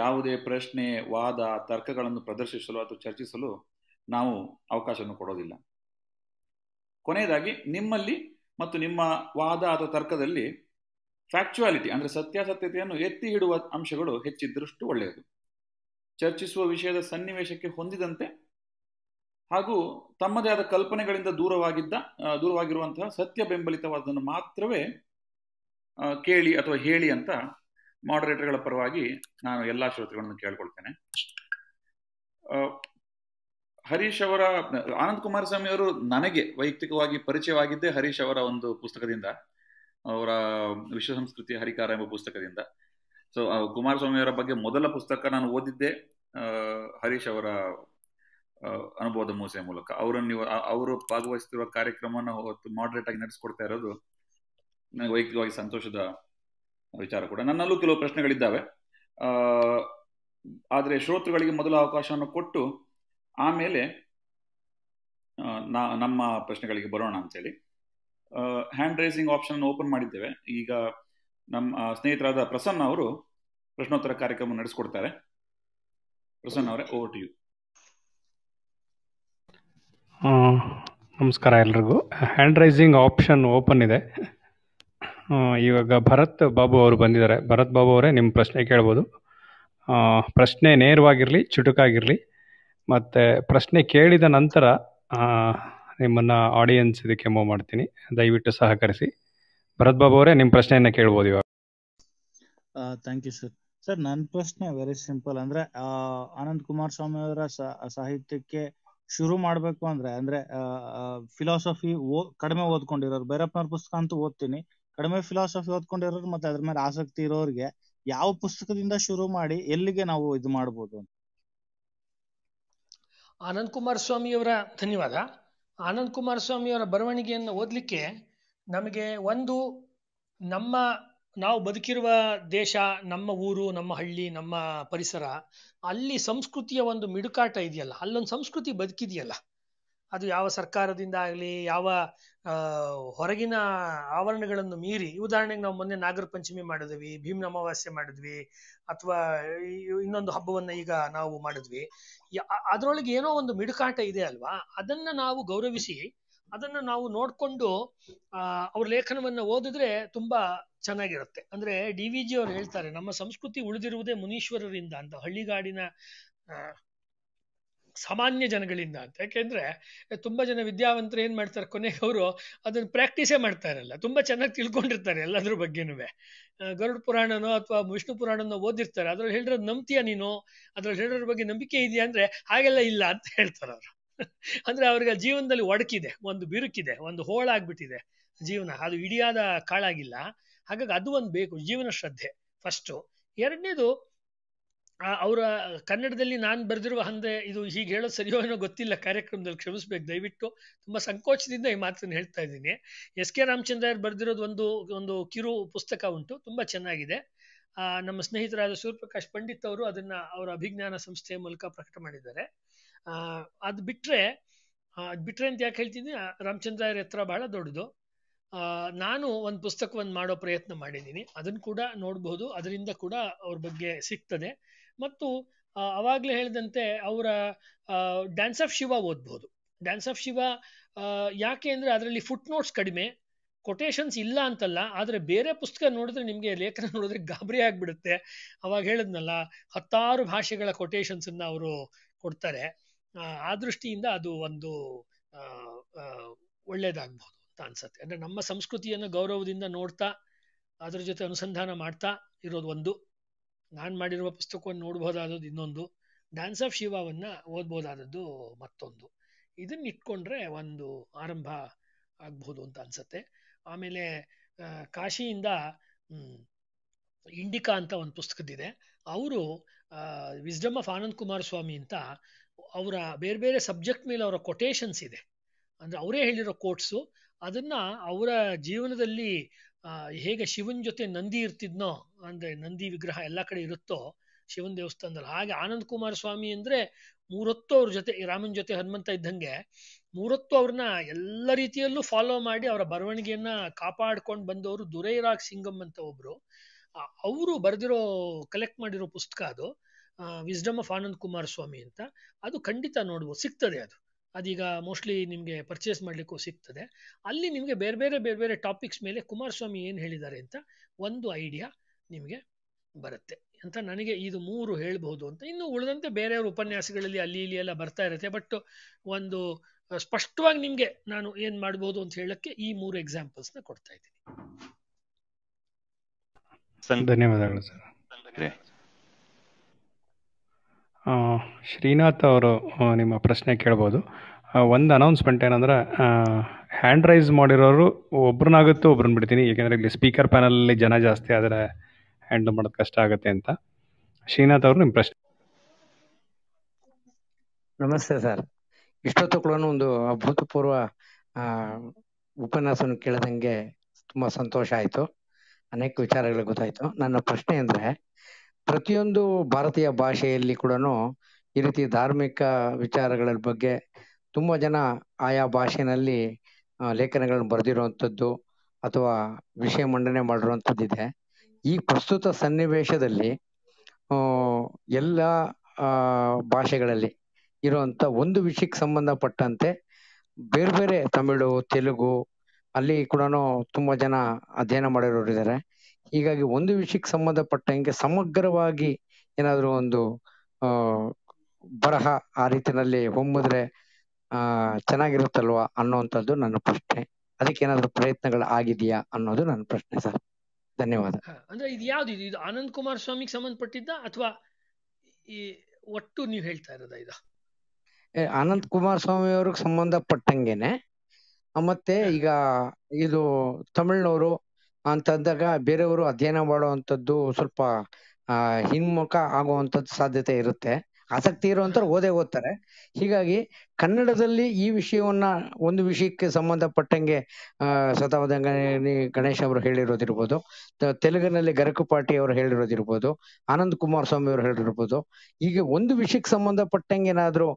ಯಾವುದೇ ಪ್ರಶ್ನೆ ವಾದ ತರ್ಕಗಳನ್ನು ಪ್ರದರ್ಶಿಸಲು ಅಥವಾ ಚರ್ಚಿಸಲು ನಾವು ಅವಕಾಶವನ್ನು ಕೊಡೋದಿಲ್ಲ ಕೊನೆಯದಾಗಿ ನಿಮ್ಮಲ್ಲಿ ಮತ್ತು ನಿಮ್ಮ ವಾದ ಅಥವಾ ತರ್ಕದಲ್ಲಿ ಫ್ಯಾಕ್ಚುಯಾಲಿಟಿ ಅಂದರೆ ಸತ್ಯಾಸತ್ಯತೆಯನ್ನು ಎತ್ತಿ ಹಿಡುವ ಅಂಶಗಳು ಹೆಚ್ಚಿದ್ದರಷ್ಟು ಒಳ್ಳೆಯದು ಚರ್ಚಿಸುವ ವಿಷಯದ ಸನ್ನಿವೇಶಕ್ಕೆ ಹೊಂದಿದಂತೆ ಹಾಗೂ ತಮ್ಮದೇ ಆದ ಕಲ್ಪನೆಗಳಿಂದ ದೂರವಾಗಿದ್ದ ದೂರವಾಗಿರುವಂತಹ ಸತ್ಯ ಬೆಂಬಲಿತವಾದನ್ನು ಮಾತ್ರವೇ ಕೇಳಿ ಅಥವಾ ಹೇಳಿ ಅಂತ ಮಾಡರೇಟರ್ಗಳ ಪರವಾಗಿ ನಾನು ಎಲ್ಲ ಶ್ರೋತೃಗಳನ್ನು ಕೇಳ್ಕೊಳ್ತೇನೆ ಹರೀಶ್ ಅವರ ಆನಂದ್ ಕುಮಾರಸ್ವಾಮಿ ಅವರು ನನಗೆ ವೈಯಕ್ತಿಕವಾಗಿ ಪರಿಚಯವಾಗಿದ್ದೇ ಹರೀಶ್ ಅವರ ಒಂದು ಪುಸ್ತಕದಿಂದ ಅವರ ವಿಶ್ವ ಸಂಸ್ಕೃತಿ ಹರಿಕಾರ ಎಂಬ ಪುಸ್ತಕದಿಂದ ಸೊ ಕುಮಾರಸ್ವಾಮಿಯವರ ಬಗ್ಗೆ ಮೊದಲ ಪುಸ್ತಕ ನಾನು ಓದಿದ್ದೆ ಹರೀಶ್ ಅವರ ಅನುಭವದ ಮೂಸೆಯ ಮೂಲಕ ಅವರನ್ನು ನೀವು ಅವರು ಭಾಗವಹಿಸ್ತಿರುವ ಕಾರ್ಯಕ್ರಮವನ್ನು ಹೊತ್ತು ಮಾಡರೇಟ್ ಆಗಿ ನಡೆಸ್ಕೊಡ್ತಾ ಇರೋದು ನನಗೆ ವೈಯಕ್ತಿಕವಾಗಿ ಸಂತೋಷದ ವಿಚಾರ ಕೂಡ ನನ್ನಲ್ಲೂ ಕೆಲವು ಪ್ರಶ್ನೆಗಳಿದ್ದಾವೆ ಆದರೆ ಶ್ರೋತೃಗಳಿಗೆ ಮೊದಲ ಅವಕಾಶವನ್ನು ಕೊಟ್ಟು ಆಮೇಲೆ ನಾ ನಮ್ಮ ಪ್ರಶ್ನೆಗಳಿಗೆ ಬರೋಣ ಅಂತೇಳಿ ಹ್ಯಾಂಡ್ ರೈಸಿಂಗ್ ಆಪ್ಷನ್ ಓಪನ್ ಮಾಡಿದ್ದೇವೆ ಈಗ ನಮ್ಮ ಸ್ನೇಹಿತರಾದ ಪ್ರಸನ್ನ ಅವರು ಪ್ರಶ್ನೋತ್ತರ ಕಾರ್ಯಕ್ರಮ ನಡೆಸಿಕೊಡ್ತಾರೆ ಪ್ರಸನ್ನ ಅವರೇ ಓವರ್ ಟು ಯು ನಮಸ್ಕಾರ ಎಲ್ರಿಗೂ ಹ್ಯಾಂಡ್ ರೈಸಿಂಗ್ ಆಪ್ಷನ್ ಓಪನ್ ಇದೆ ಇವಾಗ ಭರತ್ ಬಾಬು ಅವರು ಬಂದಿದ್ದಾರೆ ಭರತ್ ಬಾಬು ಅವರೇ ನಿಮ್ಮ ಪ್ರಶ್ನೆ ಕೇಳ್ಬೋದು ಪ್ರಶ್ನೆ ನೇರವಾಗಿರಲಿ ಚುಟುಕಾಗಿರಲಿ ಮತ್ತು ಪ್ರಶ್ನೆ ಕೇಳಿದ ನಂತರ ನಿಮ್ಮನ್ನ ಆಡಿಯನ್ಸ್ ಇದಕ್ಕೆ ಮೂವ್ ಮಾಡ್ತೀನಿ ದಯವಿಟ್ಟು ಸಹಕರಿಸಿ ಭರತ್ ಬಾಬು ಅವರೇ ನಿಮ್ಮ ಪ್ರಶ್ನೆಯನ್ನ ಕೇಳ್ಬೋದು ಇವಾಗ ಥ್ಯಾಂಕ್ ಯು ಸರ್ ಸರ್ ನನ್ನ ಪ್ರಶ್ನೆ ವೆರಿ ಸಿಂಪಲ್ ಅಂದ್ರೆ ಆನಂದ್ ಕುಮಾರ್ ಸ್ವಾಮಿ ಅವರ ಸಾಹಿತ್ಯಕ್ಕೆ ಶುರು ಮಾಡ್ಬೇಕು ಅಂದ್ರೆ ಅಂದ್ರೆ ಫಿಲಾಸಫಿ ಓ ಕಡಿಮೆ ಓದ್ಕೊಂಡಿರೋರು ಬೈರಪ್ಪನವ್ರ ಪುಸ್ತಕ ಅಂತೂ ಓದ್ತೀನಿ ಕಡಿಮೆ ಫಿಲಾಸಫಿ ಓದ್ಕೊಂಡಿರೋರು ಮತ್ತೆ ಅದ್ರ ಮೇಲೆ ಆಸಕ್ತಿ ಇರೋರಿಗೆ ಯಾವ ಪುಸ್ತಕದಿಂದ ಶುರು ಮಾಡಿ ಎಲ್ಲಿಗೆ ನಾವು ಇದು ಮಾಡ್ಬೋದು ಆನಂದ್ ಕುಮಾರ್ ಸ್ವಾಮಿ ಅವರ ಧನ್ಯವಾದ ಆನಂದ್ ಅವರ ಬರವಣಿಗೆಯನ್ನು ಓದಲಿಕ್ಕೆ ನಮಗೆ ಒಂದು ನಮ್ಮ ನಾವು ಬದುಕಿರುವ ದೇಶ ನಮ್ಮ ಊರು ನಮ್ಮ ಹಳ್ಳಿ ನಮ್ಮ ಪರಿಸರ ಅಲ್ಲಿ ಸಂಸ್ಕೃತಿಯ ಒಂದು ಮಿಡುಕಾಟ ಇದೆಯಲ್ಲ ಅಲ್ಲೊಂದು ಸಂಸ್ಕೃತಿ ಬದುಕಿದೆಯಲ್ಲ ಅದು ಯಾವ ಸರ್ಕಾರದಿಂದ ಆಗಲಿ ಯಾವ ಹೊರಗಿನ ಆವರಣಗಳನ್ನು ಮೀರಿ ಉದಾಹರಣೆಗೆ ನಾವು ಮೊನ್ನೆ ನಾಗರ ಪಂಚಮಿ ಮಾಡಿದ್ವಿ ಭೀಮ್ ಅಮಾವಾಸ್ಯೆ ಮಾಡಿದ್ವಿ ಅಥವಾ ಇನ್ನೊಂದು ಹಬ್ಬವನ್ನ ಈಗ ನಾವು ಮಾಡಿದ್ವಿ ಅದರೊಳಗೆ ಏನೋ ಒಂದು ಮಿಡುಕಾಟ ಇದೆ ಅಲ್ವಾ ಅದನ್ನ ನಾವು ಗೌರವಿಸಿ ಅದನ್ನ ನಾವು ನೋಡಿಕೊಂಡು ಅವ್ರ ಲೇಖನವನ್ನ ಓದಿದ್ರೆ ತುಂಬಾ ಚೆನ್ನಾಗಿರುತ್ತೆ ಅಂದ್ರೆ ಡಿ ವಿ ಜಿ ಅವ್ರು ಹೇಳ್ತಾರೆ ನಮ್ಮ ಸಂಸ್ಕೃತಿ ಉಳಿದಿರುವುದೇ ಮುನೀಶ್ವರರಿಂದ ಅಂತ ಹಳ್ಳಿಗಾಡಿನ ಸಾಮಾನ್ಯ ಜನಗಳಿಂದ ಅಂತ ಯಾಕೆಂದ್ರೆ ತುಂಬಾ ಜನ ವಿದ್ಯಾವಂತರು ಏನ್ ಮಾಡ್ತಾರೆ ಕೊನೆಗೆ ಅವರು ಅದನ್ನ ಪ್ರಾಕ್ಟೀಸೇ ಮಾಡ್ತಾ ಇರಲ್ಲ ತುಂಬಾ ಚೆನ್ನಾಗಿ ತಿಳ್ಕೊಂಡಿರ್ತಾರೆ ಎಲ್ಲದ್ರ ಬಗ್ಗೆನೂ ಗರುಡ್ ಪುರಾಣನೋ ಅಥವಾ ವಿಷ್ಣು ಪುರಾಣನೋ ಓದಿರ್ತಾರೆ ಅದ್ರಲ್ಲಿ ಹೇಳಿರೋದು ನಂಬ್ತೀಯ ನೀನು ಅದ್ರಲ್ಲಿ ಹೇಳಿರೋದ್ರ ಬಗ್ಗೆ ನಂಬಿಕೆ ಇದೆಯಾ ಅಂದ್ರೆ ಹಾಗೆಲ್ಲ ಇಲ್ಲ ಅಂತ ಹೇಳ್ತಾರೆ ಅವರು ಅಂದ್ರೆ ಅವ್ರಿಗೆ ಜೀವನದಲ್ಲಿ ಒಡಕಿದೆ ಒಂದು ಬಿರುಕಿದೆ ಒಂದು ಹೋಳಾಗ್ಬಿಟ್ಟಿದೆ ಜೀವನ ಅದು ಇಡಿಯಾದ ಕಾಳಾಗಿಲ್ಲ ಹಾಗಾಗಿ ಅದು ಒಂದು ಬೇಕು ಜೀವನ ಶ್ರದ್ಧೆ ಫಸ್ಟು ಎರಡನೇದು ಆ ಅವರ ಕನ್ನಡದಲ್ಲಿ ನಾನು ಬರೆದಿರುವ ಹಂದೆ ಇದು ಹೀಗೆ ಹೇಳೋದು ಸರಿಯೋ ಏನೋ ಗೊತ್ತಿಲ್ಲ ಕಾರ್ಯಕ್ರಮದಲ್ಲಿ ಕ್ಷಮಿಸ್ಬೇಕು ದಯವಿಟ್ಟು ತುಂಬ ಸಂಕೋಚದಿಂದ ಈ ಮಾತನ್ನು ಹೇಳ್ತಾ ಇದ್ದೀನಿ ಎಸ್ ಕೆ ಅವರು ಬರೆದಿರೋದು ಒಂದು ಒಂದು ಕಿರು ಪುಸ್ತಕ ಉಂಟು ತುಂಬ ಚೆನ್ನಾಗಿದೆ ನಮ್ಮ ಸ್ನೇಹಿತರಾದ ಸೂರ್ಯಪ್ರಕಾಶ್ ಪಂಡಿತ್ ಅವರು ಅದನ್ನ ಅವರ ಅಭಿಜ್ಞಾನ ಸಂಸ್ಥೆಯ ಮೂಲಕ ಪ್ರಕಟ ಮಾಡಿದ್ದಾರೆ ಅದು ಬಿಟ್ರೆ ಅದ್ ಬಿಟ್ರೆ ಅಂತ ಯಾಕೆ ಹೇಳ್ತೀನಿ ರಾಮಚಂದ್ರ ಎತ್ತರ ಬಹಳ ದೊಡ್ಡದು ನಾನು ಒಂದು ಪುಸ್ತಕವನ್ನು ಮಾಡೋ ಪ್ರಯತ್ನ ಮಾಡಿದ್ದೀನಿ ಅದನ್ನು ಕೂಡ ನೋಡಬಹುದು ಅದರಿಂದ ಕೂಡ ಅವ್ರ ಬಗ್ಗೆ ಸಿಗ್ತದೆ ಮತ್ತು ಅವಾಗ್ಲೇ ಹೇಳಿದಂತೆ ಅವರ ಡ್ಯಾನ್ಸ್ ಆಫ್ ಶಿವ ಓದ್ಬೋದು ಡ್ಯಾನ್ಸ್ ಆಫ್ ಶಿವ ಯಾಕೆ ಅಂದರೆ ಅದರಲ್ಲಿ ಫುಟ್ ನೋಟ್ಸ್ ಕಡಿಮೆ ಕೊಟೇಶನ್ಸ್ ಇಲ್ಲ ಅಂತಲ್ಲ ಆದರೆ ಬೇರೆ ಪುಸ್ತಕ ನೋಡಿದ್ರೆ ನಿಮಗೆ ಲೇಖನ ನೋಡಿದ್ರೆ ಗಾಬರಿ ಆಗಿಬಿಡುತ್ತೆ ಅವಾಗ ಹೇಳಿದ್ನಲ್ಲ ಹತ್ತಾರು ಭಾಷೆಗಳ ಕೊಟೇಶನ್ಸನ್ನು ಅವರು ಕೊಡ್ತಾರೆ ಆ ದೃಷ್ಟಿಯಿಂದ ಅದು ಒಂದು ಒಳ್ಳೇದಾಗ್ಬೋದು ಅಂತ ಅನ್ಸುತ್ತೆ ಅಂದರೆ ನಮ್ಮ ಸಂಸ್ಕೃತಿಯನ್ನು ಗೌರವದಿಂದ ನೋಡ್ತಾ ಅದ್ರ ಜೊತೆ ಅನುಸಂಧಾನ ಮಾಡ್ತಾ ಇರೋದು ಒಂದು ನಾನು ಮಾಡಿರುವ ಪುಸ್ತಕವನ್ನು ನೋಡ್ಬೋದಾದದ್ದು ಇನ್ನೊಂದು ಡ್ಯಾನ್ಸ್ ಆಫ್ ಶಿವವನ್ನ ಓದ್ಬೋದಾದದ್ದು ಮತ್ತೊಂದು ಇದನ್ನ ಇಟ್ಕೊಂಡ್ರೆ ಒಂದು ಆರಂಭ ಆಗ್ಬಹುದು ಅಂತ ಅನ್ಸತ್ತೆ ಆಮೇಲೆ ಕಾಶಿಯಿಂದ ಇಂಡಿಕಾ ಅಂತ ಒಂದು ಪುಸ್ತಕದಿದೆ ಅವರು ವಿಸ್ಡಮ್ ಆಫ್ ಆನಂದ್ ಕುಮಾರ್ ಸ್ವಾಮಿ ಅಂತ ಅವರ ಬೇರೆ ಬೇರೆ ಸಬ್ಜೆಕ್ಟ್ ಮೇಲೆ ಅವರ ಕೊಟೇಶನ್ಸ್ ಇದೆ ಅಂದರೆ ಅವರೇ ಹೇಳಿರೋ ಕೋಟ್ಸು ಅದನ್ನು ಅವರ ಜೀವನದಲ್ಲಿ ಹೇಗೆ ಶಿವನ ಜೊತೆ ನಂದಿ ಇರ್ತಿದ್ನೋ ಅಂದ್ರೆ ನಂದಿ ವಿಗ್ರಹ ಎಲ್ಲ ಕಡೆ ಇರುತ್ತೋ ಶಿವನ ದೇವಸ್ಥಾನದಲ್ಲಿ ಹಾಗೆ ಆನಂದ್ ಕುಮಾರ ಸ್ವಾಮಿ ಅಂದ್ರೆ ಮೂರೊತ್ತು ಅವ್ರ ಜೊತೆ ರಾಮನ ಜೊತೆ ಹನುಮಂತ ಇದ್ದಂಗೆ ಮೂರೊತ್ತು ಅವ್ರನ್ನ ಎಲ್ಲ ರೀತಿಯಲ್ಲೂ ಫಾಲೋ ಮಾಡಿ ಅವರ ಬರವಣಿಗೆಯನ್ನ ಕಾಪಾಡ್ಕೊಂಡು ಬಂದವರು ದುರೈರಾಗ್ ಸಿಂಗಮ್ ಅಂತ ಒಬ್ರು ಅವರು ಬರೆದಿರೋ ಕಲೆಕ್ಟ್ ಮಾಡಿರೋ ಪುಸ್ತಕ ಅದು ವಿಸ್ಡಮ್ ಆಫ್ ಆನಂದ್ ಕುಮಾರ್ ಸ್ವಾಮಿ ಅಂತ ಅದು ಖಂಡಿತ ನೋಡ್ಬೋದು ಸಿಗ್ತದೆ ಅದು ಅದೀಗ ಮೋಸ್ಟ್ಲಿ ನಿಮಗೆ ಪರ್ಚೇಸ್ ಮಾಡಲಿಕ್ಕೂ ಸಿಗ್ತದೆ ಅಲ್ಲಿ ನಿಮಗೆ ಬೇರೆ ಬೇರೆ ಬೇರೆ ಬೇರೆ ಟಾಪಿಕ್ಸ್ ಮೇಲೆ ಕುಮಾರಸ್ವಾಮಿ ಏನು ಹೇಳಿದ್ದಾರೆ ಅಂತ ಒಂದು ಐಡಿಯಾ ನಿಮಗೆ ಬರುತ್ತೆ ಅಂತ ನನಗೆ ಇದು ಮೂರು ಹೇಳಬಹುದು ಅಂತ ಇನ್ನು ಉಳಿದಂತೆ ಬೇರೆಯವ್ರ ಉಪನ್ಯಾಸಗಳಲ್ಲಿ ಅಲ್ಲಿ ಇಲ್ಲಿ ಎಲ್ಲ ಬರ್ತಾ ಇರುತ್ತೆ ಬಟ್ ಒಂದು ಸ್ಪಷ್ಟವಾಗಿ ನಿಮಗೆ ನಾನು ಏನು ಮಾಡ್ಬೋದು ಅಂತ ಹೇಳಕ್ಕೆ ಈ ಮೂರು ನ ಕೊಡ್ತಾ ಇದ್ದೀನಿ ಧನ್ಯವಾದಗಳು ಸರ್ ಶ್ರೀನಾಥ್ ಅವರು ನಿಮ್ಮ ಪ್ರಶ್ನೆ ಕೇಳ್ಬೋದು ಒಂದು ಅನೌನ್ಸ್ಮೆಂಟ್ ಏನಂದ್ರೆ ಹ್ಯಾಂಡ್ ರೈಸ್ ಮಾಡಿರೋರು ಒಬ್ರನ್ನಾಗುತ್ತೆ ಒಬ್ರನ್ನ ಬಿಡ್ತೀನಿ ಏಕೆಂದರೆ ಇಲ್ಲಿ ಸ್ಪೀಕರ್ ಪ್ಯಾನಲಲ್ಲಿ ಜನ ಜಾಸ್ತಿ ಆದರೆ ಹ್ಯಾಂಡಲ್ ಮಾಡೋದು ಕಷ್ಟ ಆಗುತ್ತೆ ಅಂತ ಶ್ರೀನಾಥ್ ಅವರು ನಿಮ್ಮ ಪ್ರಶ್ನೆ ನಮಸ್ತೆ ಸರ್ ಇಷ್ಟೊತ್ತು ಕೂಡ ಒಂದು ಅಭೂತಪೂರ್ವ ಉಪನ್ಯಾಸವನ್ನು ಕೇಳಿದಂಗೆ ತುಂಬ ಸಂತೋಷ ಆಯಿತು ಅನೇಕ ವಿಚಾರಗಳು ಗೊತ್ತಾಯಿತು ನನ್ನ ಪ್ರಶ್ನೆ ಅಂದರೆ ಪ್ರತಿಯೊಂದು ಭಾರತೀಯ ಭಾಷೆಯಲ್ಲಿ ಕೂಡ ಈ ರೀತಿ ಧಾರ್ಮಿಕ ವಿಚಾರಗಳ ಬಗ್ಗೆ ತುಂಬ ಜನ ಆಯಾ ಭಾಷೆನಲ್ಲಿ ಲೇಖನಗಳನ್ನು ಬರೆದಿರುವಂಥದ್ದು ಅಥವಾ ವಿಷಯ ಮಂಡನೆ ಇದೆ ಈ ಪ್ರಸ್ತುತ ಸನ್ನಿವೇಶದಲ್ಲಿ ಎಲ್ಲ ಭಾಷೆಗಳಲ್ಲಿ ಇರುವಂತ ಒಂದು ವಿಷಯಕ್ಕೆ ಸಂಬಂಧಪಟ್ಟಂತೆ ಬೇರೆ ಬೇರೆ ತಮಿಳು ತೆಲುಗು ಅಲ್ಲಿ ಕೂಡ ತುಂಬಾ ಜನ ಅಧ್ಯಯನ ಮಾಡಿರೋರು ಇದ್ದಾರೆ ಹೀಗಾಗಿ ಒಂದು ವಿಷಯಕ್ಕೆ ಸಂಬಂಧಪಟ್ಟಂಗೆ ಸಮಗ್ರವಾಗಿ ಏನಾದರೂ ಒಂದು ಬರಹ ಆ ರೀತಿನಲ್ಲಿ ಹೊಮ್ಮಿದ್ರೆ ಚೆನ್ನಾಗಿರುತ್ತಲ್ವಾ ಅನ್ನೋವಂಥದ್ದು ನನ್ನ ಪ್ರಶ್ನೆ ಅದಕ್ಕೆ ಏನಾದರೂ ಪ್ರಯತ್ನಗಳು ಆಗಿದೆಯಾ ಅನ್ನೋದು ನನ್ನ ಪ್ರಶ್ನೆ ಸರ್ ಧನ್ಯವಾದ ಅಂದ್ರೆ ಇದು ಯಾವ್ದು ಇದು ಆನಂದ್ ಕುಮಾರ್ ಸ್ವಾಮಿಗೆ ಸಂಬಂಧಪಟ್ಟಿದ್ದ ಅಥವಾ ಈ ಒಟ್ಟು ನೀವು ಹೇಳ್ತಾ ಇರೋದ ಇದು ಅನಂತ್ ಕುಮಾರ್ ಸ್ವಾಮಿ ಅವ್ರಿಗೆ ಸಂಬಂಧಪಟ್ಟಂಗೆನೆ ಮತ್ತೆ ಈಗ ಇದು ತಮಿಳ್ನವರು ಅಂತಂದಾಗ ಬೇರೆಯವರು ಅಧ್ಯಯನ ಮಾಡುವಂಥದ್ದು ಸ್ವಲ್ಪ ಹಿಮ್ಮುಖ ಆಗುವಂಥದ್ದು ಸಾಧ್ಯತೆ ಇರುತ್ತೆ ಆಸಕ್ತಿ ಇರುವಂತವ್ರು ಓದೇ ಓದ್ತಾರೆ ಹೀಗಾಗಿ ಕನ್ನಡದಲ್ಲಿ ಈ ವಿಷಯವನ್ನ ಒಂದು ವಿಷಯಕ್ಕೆ ಸಂಬಂಧಪಟ್ಟಂಗೆ ಸತಾವದ ಗಣೇಶ್ ಅವರು ಹೇಳಿರೋದಿರ್ಬೋದು ತೆಲುಗಿನಲ್ಲಿ ಪಾಟಿ ಅವರು ಹೇಳಿರೋದಿರ್ಬೋದು ಆನಂದ್ ಕುಮಾರ್ ಸ್ವಾಮಿ ಅವರು ಹೇಳಿರ್ಬೋದು ಹೀಗೆ ಒಂದು ವಿಷಯಕ್ಕೆ ಸಂಬಂಧಪಟ್ಟಂಗೆ ಏನಾದ್ರು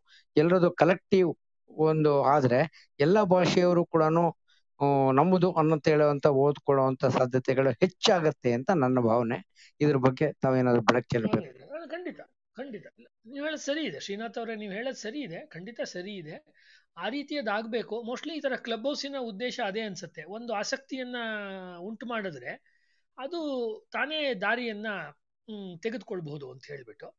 ಎಲ್ಲರದು ಕಲೆಕ್ಟಿವ್ ಒಂದು ಆದ್ರೆ ಎಲ್ಲ ಭಾಷೆಯವರು ಕೂಡ ನಮ್ಮದು ಅನ್ನಂತ ಹೇಳುವಂತ ಓದ್ಕೊಳ್ಳುವಂತ ಸಾಧ್ಯತೆಗಳು ಹೆಚ್ಚಾಗತ್ತೆ ಅಂತ ನನ್ನ ಭಾವನೆ ಇದ್ರ ಬಗ್ಗೆ ತಾವೇನಾದ್ರು ಬೆಳಕು ಖಂಡಿತ ಖಂಡಿತ ನೀವು ಹೇಳೋದು ಸರಿ ಇದೆ ಶ್ರೀನಾಥ್ ಅವರೇ ನೀವು ಹೇಳೋದು ಸರಿ ಇದೆ ಖಂಡಿತ ಸರಿ ಇದೆ ಆ ರೀತಿಯದಾಗಬೇಕು ಮೋಸ್ಟ್ಲಿ ಈ ಥರ ಕ್ಲಬ್ ಹೌಸಿನ ಉದ್ದೇಶ ಅದೇ ಅನ್ಸುತ್ತೆ ಒಂದು ಆಸಕ್ತಿಯನ್ನು ಉಂಟು ಮಾಡಿದ್ರೆ ಅದು ತಾನೇ ದಾರಿಯನ್ನು ತೆಗೆದುಕೊಳ್ಬಹುದು ಅಂತ ಹೇಳಿಬಿಟ್ಟು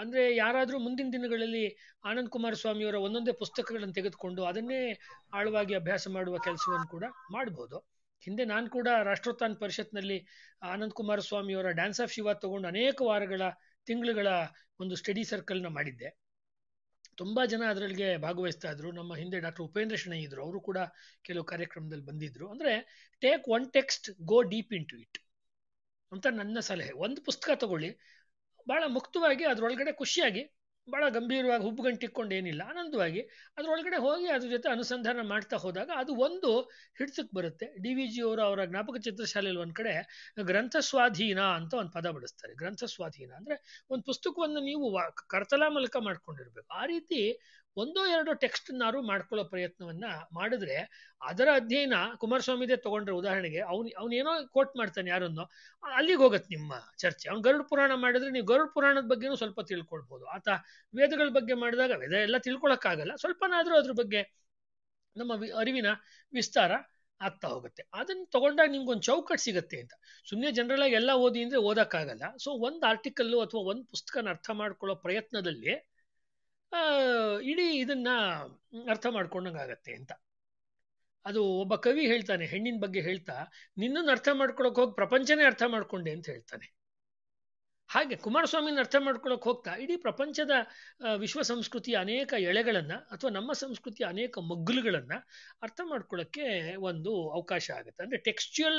ಅಂದ್ರೆ ಯಾರಾದರೂ ಮುಂದಿನ ದಿನಗಳಲ್ಲಿ ಆನಂದ್ ಕುಮಾರ್ ಸ್ವಾಮಿಯವರ ಒಂದೊಂದೇ ಪುಸ್ತಕಗಳನ್ನು ತೆಗೆದುಕೊಂಡು ಅದನ್ನೇ ಆಳವಾಗಿ ಅಭ್ಯಾಸ ಮಾಡುವ ಕೆಲಸವನ್ನು ಕೂಡ ಮಾಡ್ಬೋದು ಹಿಂದೆ ನಾನು ಕೂಡ ರಾಷ್ಟ್ರೋತ್ಥಾನ ಪರಿಷತ್ನಲ್ಲಿ ಆನಂದ್ ಕುಮಾರ್ ಸ್ವಾಮಿಯವರ ಡ್ಯಾನ್ಸ್ ಆಫ್ ಶಿವ ತಗೊಂಡು ಅನೇಕ ವಾರಗಳ ತಿಂಗಳುಗಳ ಒಂದು ಸ್ಟಡಿ ಸರ್ಕಲ್ನ ಮಾಡಿದ್ದೆ ತುಂಬಾ ಜನ ಅದರಲ್ಲಿಗೆ ಭಾಗವಹಿಸ್ತಾ ಇದ್ರು ನಮ್ಮ ಹಿಂದೆ ಡಾಕ್ಟರ್ ಉಪೇಂದ್ರ ಶೆಣೈ ಇದ್ರು ಅವರು ಕೂಡ ಕೆಲವು ಕಾರ್ಯಕ್ರಮದಲ್ಲಿ ಬಂದಿದ್ರು ಅಂದ್ರೆ take one text go deep into it ಅಂತ ನನ್ನ ಸಲಹೆ ಒಂದು ಪುಸ್ತಕ ತಗೊಳ್ಳಿ ಬಹಳ ಮುಕ್ತವಾಗಿ ಅದರೊಳಗಡೆ ಖುಷಿಯಾಗಿ ಬಹಳ ಗಂಭೀರವಾಗಿ ಹುಬ್ಬುಗಂಟಿಕ್ಕೊಂಡು ಏನಿಲ್ಲ ಆನಂದವಾಗಿ ಅದರೊಳಗಡೆ ಹೋಗಿ ಅದ್ರ ಜೊತೆ ಅನುಸಂಧಾನ ಮಾಡ್ತಾ ಹೋದಾಗ ಅದು ಒಂದು ಹಿಡ್ಸಕ್ ಬರುತ್ತೆ ಡಿ ವಿ ಜಿ ಅವರು ಅವರ ಜ್ಞಾಪಕ ಚಿತ್ರಶಾಲೆಯಲ್ಲಿ ಒಂದು ಕಡೆ ಗ್ರಂಥ ಸ್ವಾಧೀನ ಅಂತ ಒಂದು ಪದ ಬಳಸ್ತಾರೆ ಗ್ರಂಥ ಸ್ವಾಧೀನ ಅಂದ್ರೆ ಒಂದು ಪುಸ್ತಕವನ್ನು ನೀವು ಕರ್ತಲಾ ಮೂಲಕ ಮಾಡ್ಕೊಂಡಿರ್ಬೇಕು ಆ ರೀತಿ ಒಂದೋ ಎರಡೋ ನಾರು ಮಾಡ್ಕೊಳ್ಳೋ ಪ್ರಯತ್ನವನ್ನು ಮಾಡಿದ್ರೆ ಅದರ ಅಧ್ಯಯನ ಕುಮಾರಸ್ವಾಮಿದೇ ತಗೊಂಡ್ರೆ ಉದಾಹರಣೆಗೆ ಅವ್ನು ಅವ್ನೇನೋ ಕೋಟ್ ಮಾಡ್ತಾನೆ ಯಾರನ್ನೋ ಅಲ್ಲಿಗೆ ಹೋಗುತ್ತೆ ನಿಮ್ಮ ಚರ್ಚೆ ಅವ್ನು ಗರುಡ ಪುರಾಣ ಮಾಡಿದ್ರೆ ನೀವು ಗರುಡ ಪುರಾಣದ ಬಗ್ಗೆನೂ ಸ್ವಲ್ಪ ತಿಳ್ಕೊಳ್ಬೋದು ಆತ ವೇದಗಳ ಬಗ್ಗೆ ಮಾಡಿದಾಗ ವೇದ ಎಲ್ಲ ಆಗಲ್ಲ ಸ್ವಲ್ಪನಾದರೂ ಅದ್ರ ಬಗ್ಗೆ ನಮ್ಮ ಅರಿವಿನ ವಿಸ್ತಾರ ಆಗ್ತಾ ಹೋಗುತ್ತೆ ಅದನ್ನು ತಗೊಂಡಾಗ ನಿಮ್ಗೊಂದು ಚೌಕಟ್ ಸಿಗುತ್ತೆ ಅಂತ ಸುಮ್ಮನೆ ಜನರಲ್ ಆಗಿ ಎಲ್ಲ ಓದಿ ಅಂದರೆ ಓದೋಕ್ಕಾಗಲ್ಲ ಸೊ ಒಂದು ಆರ್ಟಿಕಲ್ಲು ಅಥವಾ ಒಂದು ಪುಸ್ತಕನ ಅರ್ಥ ಮಾಡ್ಕೊಳ್ಳೋ ಪ್ರಯತ್ನದಲ್ಲಿ ಇಡೀ ಇದನ್ನ ಅರ್ಥ ಮಾಡ್ಕೊಂಡಂಗಾಗತ್ತೆ ಅಂತ ಅದು ಒಬ್ಬ ಕವಿ ಹೇಳ್ತಾನೆ ಹೆಣ್ಣಿನ ಬಗ್ಗೆ ಹೇಳ್ತಾ ನಿನ್ನನ್ನು ಅರ್ಥ ಮಾಡ್ಕೊಳಕ್ ಹೋಗಿ ಪ್ರಪಂಚನೇ ಅರ್ಥ ಮಾಡ್ಕೊಂಡೆ ಅಂತ ಹೇಳ್ತಾನೆ ಹಾಗೆ ಕುಮಾರಸ್ವಾಮಿನ ಅರ್ಥ ಮಾಡ್ಕೊಳಕ್ ಹೋಗ್ತಾ ಇಡೀ ಪ್ರಪಂಚದ ವಿಶ್ವ ಸಂಸ್ಕೃತಿಯ ಅನೇಕ ಎಳೆಗಳನ್ನ ಅಥವಾ ನಮ್ಮ ಸಂಸ್ಕೃತಿಯ ಅನೇಕ ಮಗ್ಗುಲುಗಳನ್ನ ಅರ್ಥ ಮಾಡ್ಕೊಳಕ್ಕೆ ಒಂದು ಅವಕಾಶ ಆಗುತ್ತೆ ಅಂದ್ರೆ ಟೆಕ್ಸ್ಚುಯಲ್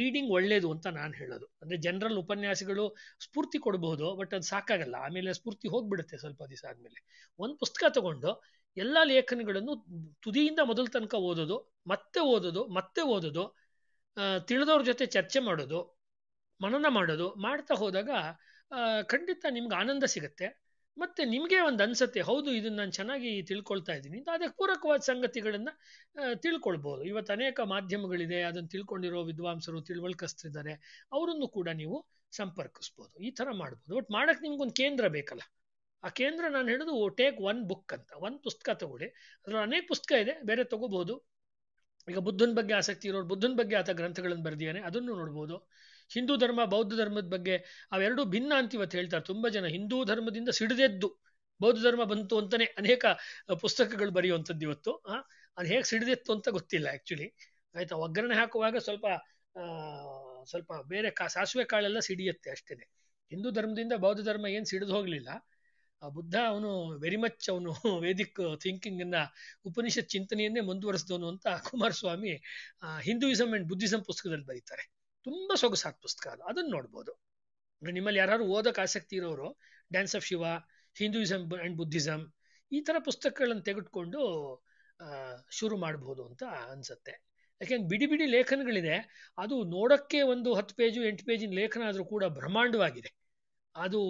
ರೀಡಿಂಗ್ ಒಳ್ಳೇದು ಅಂತ ನಾನು ಹೇಳೋದು ಅಂದರೆ ಜನರಲ್ ಉಪನ್ಯಾಸಗಳು ಸ್ಫೂರ್ತಿ ಕೊಡಬಹುದು ಬಟ್ ಅದು ಸಾಕಾಗಲ್ಲ ಆಮೇಲೆ ಸ್ಫೂರ್ತಿ ಹೋಗ್ಬಿಡುತ್ತೆ ಸ್ವಲ್ಪ ದಿವಸ ಆದಮೇಲೆ ಒಂದು ಪುಸ್ತಕ ತಗೊಂಡು ಎಲ್ಲ ಲೇಖನಗಳನ್ನು ತುದಿಯಿಂದ ಮೊದಲ ತನಕ ಓದೋದು ಮತ್ತೆ ಓದೋದು ಮತ್ತೆ ಓದೋದು ತಿಳಿದವ್ರ ಜೊತೆ ಚರ್ಚೆ ಮಾಡೋದು ಮನನ ಮಾಡೋದು ಮಾಡ್ತಾ ಹೋದಾಗ ಖಂಡಿತ ನಿಮ್ಗೆ ಆನಂದ ಸಿಗುತ್ತೆ ಮತ್ತೆ ನಿಮಗೆ ಒಂದು ಅನ್ಸುತ್ತೆ ಹೌದು ಇದನ್ನ ನಾನು ಚೆನ್ನಾಗಿ ತಿಳ್ಕೊಳ್ತಾ ಇದ್ದೀನಿ ಅಂತ ಅದಕ್ಕೆ ಪೂರಕವಾದ ಸಂಗತಿಗಳನ್ನು ತಿಳ್ಕೊಳ್ಬೋದು ಇವತ್ತು ಅನೇಕ ಮಾಧ್ಯಮಗಳಿದೆ ಅದನ್ನು ತಿಳ್ಕೊಂಡಿರೋ ವಿದ್ವಾಂಸರು ತಿಳುವಳ್ಕಿಸ್ತಿದ್ದಾರೆ ಅವರನ್ನು ಕೂಡ ನೀವು ಸಂಪರ್ಕಿಸ್ಬೋದು ಈ ಥರ ಮಾಡ್ಬೋದು ಬಟ್ ಮಾಡೋಕ್ಕೆ ನಿಮ್ಗೊಂದು ಕೇಂದ್ರ ಬೇಕಲ್ಲ ಆ ಕೇಂದ್ರ ನಾನು ಹೇಳೋದು ಟೇಕ್ ಒನ್ ಬುಕ್ ಅಂತ ಒಂದು ಪುಸ್ತಕ ತಗೊಳ್ಳಿ ಅದರಲ್ಲಿ ಅನೇಕ ಪುಸ್ತಕ ಇದೆ ಬೇರೆ ತಗೋಬಹುದು ಈಗ ಬುದ್ಧನ ಬಗ್ಗೆ ಆಸಕ್ತಿ ಇರೋರು ಬುದ್ಧನ ಬಗ್ಗೆ ಆತ ಗ್ರಂಥಗಳನ್ನು ಬರೆದಿದ್ದಾನೆ ಅದನ್ನು ನೋಡ್ಬೋದು ಹಿಂದೂ ಧರ್ಮ ಬೌದ್ಧ ಧರ್ಮದ ಬಗ್ಗೆ ಅವೆರಡೂ ಭಿನ್ನ ಅಂತ ಇವತ್ತು ಹೇಳ್ತಾರೆ ತುಂಬ ಜನ ಹಿಂದೂ ಧರ್ಮದಿಂದ ಸಿಡಿದೆದ್ದು ಬೌದ್ಧ ಧರ್ಮ ಬಂತು ಅಂತಾನೆ ಅನೇಕ ಪುಸ್ತಕಗಳು ಬರೆಯುವಂಥದ್ದು ಇವತ್ತು ಅದು ಹೇಗೆ ಸಿಡಿದೆತ್ತು ಅಂತ ಗೊತ್ತಿಲ್ಲ ಆ್ಯಕ್ಚುಲಿ ಆಯ್ತಾ ಒಗ್ಗರಣೆ ಹಾಕುವಾಗ ಸ್ವಲ್ಪ ಸ್ವಲ್ಪ ಬೇರೆ ಕಾ ಸಾಸಿವೆ ಕಾಳೆಲ್ಲ ಸಿಡಿಯತ್ತೆ ಅಷ್ಟೇ ಹಿಂದೂ ಧರ್ಮದಿಂದ ಬೌದ್ಧ ಧರ್ಮ ಏನು ಸಿಡಿದು ಹೋಗಲಿಲ್ಲ ಬುದ್ಧ ಅವನು ವೆರಿ ಮಚ್ ಅವನು ವೇದಿಕ್ ಥಿಂಕಿಂಗನ್ನು ಉಪನಿಷತ್ ಚಿಂತನೆಯನ್ನೇ ಮುಂದುವರೆಸಿದವನು ಅಂತ ಕುಮಾರಸ್ವಾಮಿ ಹಿಂದೂಯಿಸಮ್ ಅಂಡ್ ಬುದ್ಧಿಸಂ ಪುಸ್ತಕದಲ್ಲಿ ಬರೀತಾರೆ ತುಂಬ ಸೊಗಸಾದ ಪುಸ್ತಕ ಅದು ಅದನ್ನು ನೋಡ್ಬೋದು ಅಂದರೆ ನಿಮ್ಮಲ್ಲಿ ಯಾರು ಓದೋಕ್ಕೆ ಆಸಕ್ತಿ ಇರೋರು dance of Shiva Hinduism and Buddhism ಈ ಥರ ಪುಸ್ತಕಗಳನ್ನು ತೆಗೆದುಕೊಂಡು ಶುರು ಮಾಡ್ಬೋದು ಅಂತ ಅನ್ಸುತ್ತೆ ಯಾಕೆಂದ್ರೆ ಬಿಡಿ ಬಿಡಿ ಲೇಖನಗಳಿದೆ ಅದು ನೋಡೋಕ್ಕೆ ಒಂದು ಹತ್ತು ಪೇಜು ಎಂಟು ಪೇಜಿನ ಲೇಖನ ಆದರೂ ಕೂಡ ಬ್ರಹ್ಮಾಂಡವಾಗಿದೆ ಅದು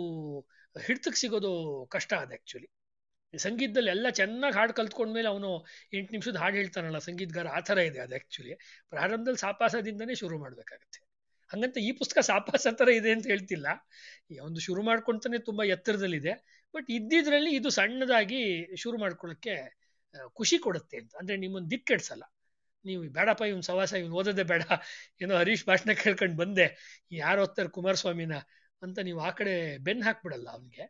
ಹಿಡ್ತಕ್ಕೆ ಸಿಗೋದು ಕಷ್ಟ ಅದು ಆ್ಯಕ್ಚುಲಿ ಸಂಗೀತದಲ್ಲಿ ಎಲ್ಲ ಚೆನ್ನಾಗಿ ಹಾಡು ಕಲ್ತ್ಕೊಂಡ್ಮೇಲೆ ಅವನು ಎಂಟು ನಿಮಿಷದ ಹಾಡು ಹೇಳ್ತಾನಲ್ಲ ಸಂಗೀತಗಾರ ಆ ಥರ ಇದೆ ಅದು ಆ್ಯಕ್ಚುಲಿ ಪ್ರಾರಂಭದಲ್ಲಿ ಸಾಪಾಸದಿಂದನೇ ಶುರು ಮಾಡಬೇಕಾಗತ್ತೆ ಹಂಗಂತ ಈ ಪುಸ್ತಕ ಸಾಪಾಸ ಥರ ಇದೆ ಅಂತ ಹೇಳ್ತಿಲ್ಲ ಒಂದು ಶುರು ಮಾಡ್ಕೊಂತಾನೆ ತುಂಬಾ ಎತ್ತರದಲ್ಲಿದೆ ಬಟ್ ಇದ್ದಿದ್ರಲ್ಲಿ ಇದು ಸಣ್ಣದಾಗಿ ಶುರು ಮಾಡ್ಕೊಳಕ್ಕೆ ಖುಷಿ ಕೊಡುತ್ತೆ ಅಂತ ಅಂದ್ರೆ ನಿಮ್ಮೊಂದು ದಿಕ್ಕೆಡ್ಸಲ್ಲ ನೀವು ಬೇಡಪ್ಪ ಇವ್ನ ಸವಾಸ ಇವ್ನು ಓದೋದೇ ಬೇಡ ಏನೋ ಹರೀಶ್ ಭಾಷಣ ಕೇಳ್ಕೊಂಡು ಬಂದೆ ಯಾರು ಓದ್ತಾರೆ ಕುಮಾರಸ್ವಾಮಿನ ಅಂತ ನೀವು ಆ ಕಡೆ ಬೆನ್ ಹಾಕ್ಬಿಡಲ್ಲ ಅವನಿಗೆ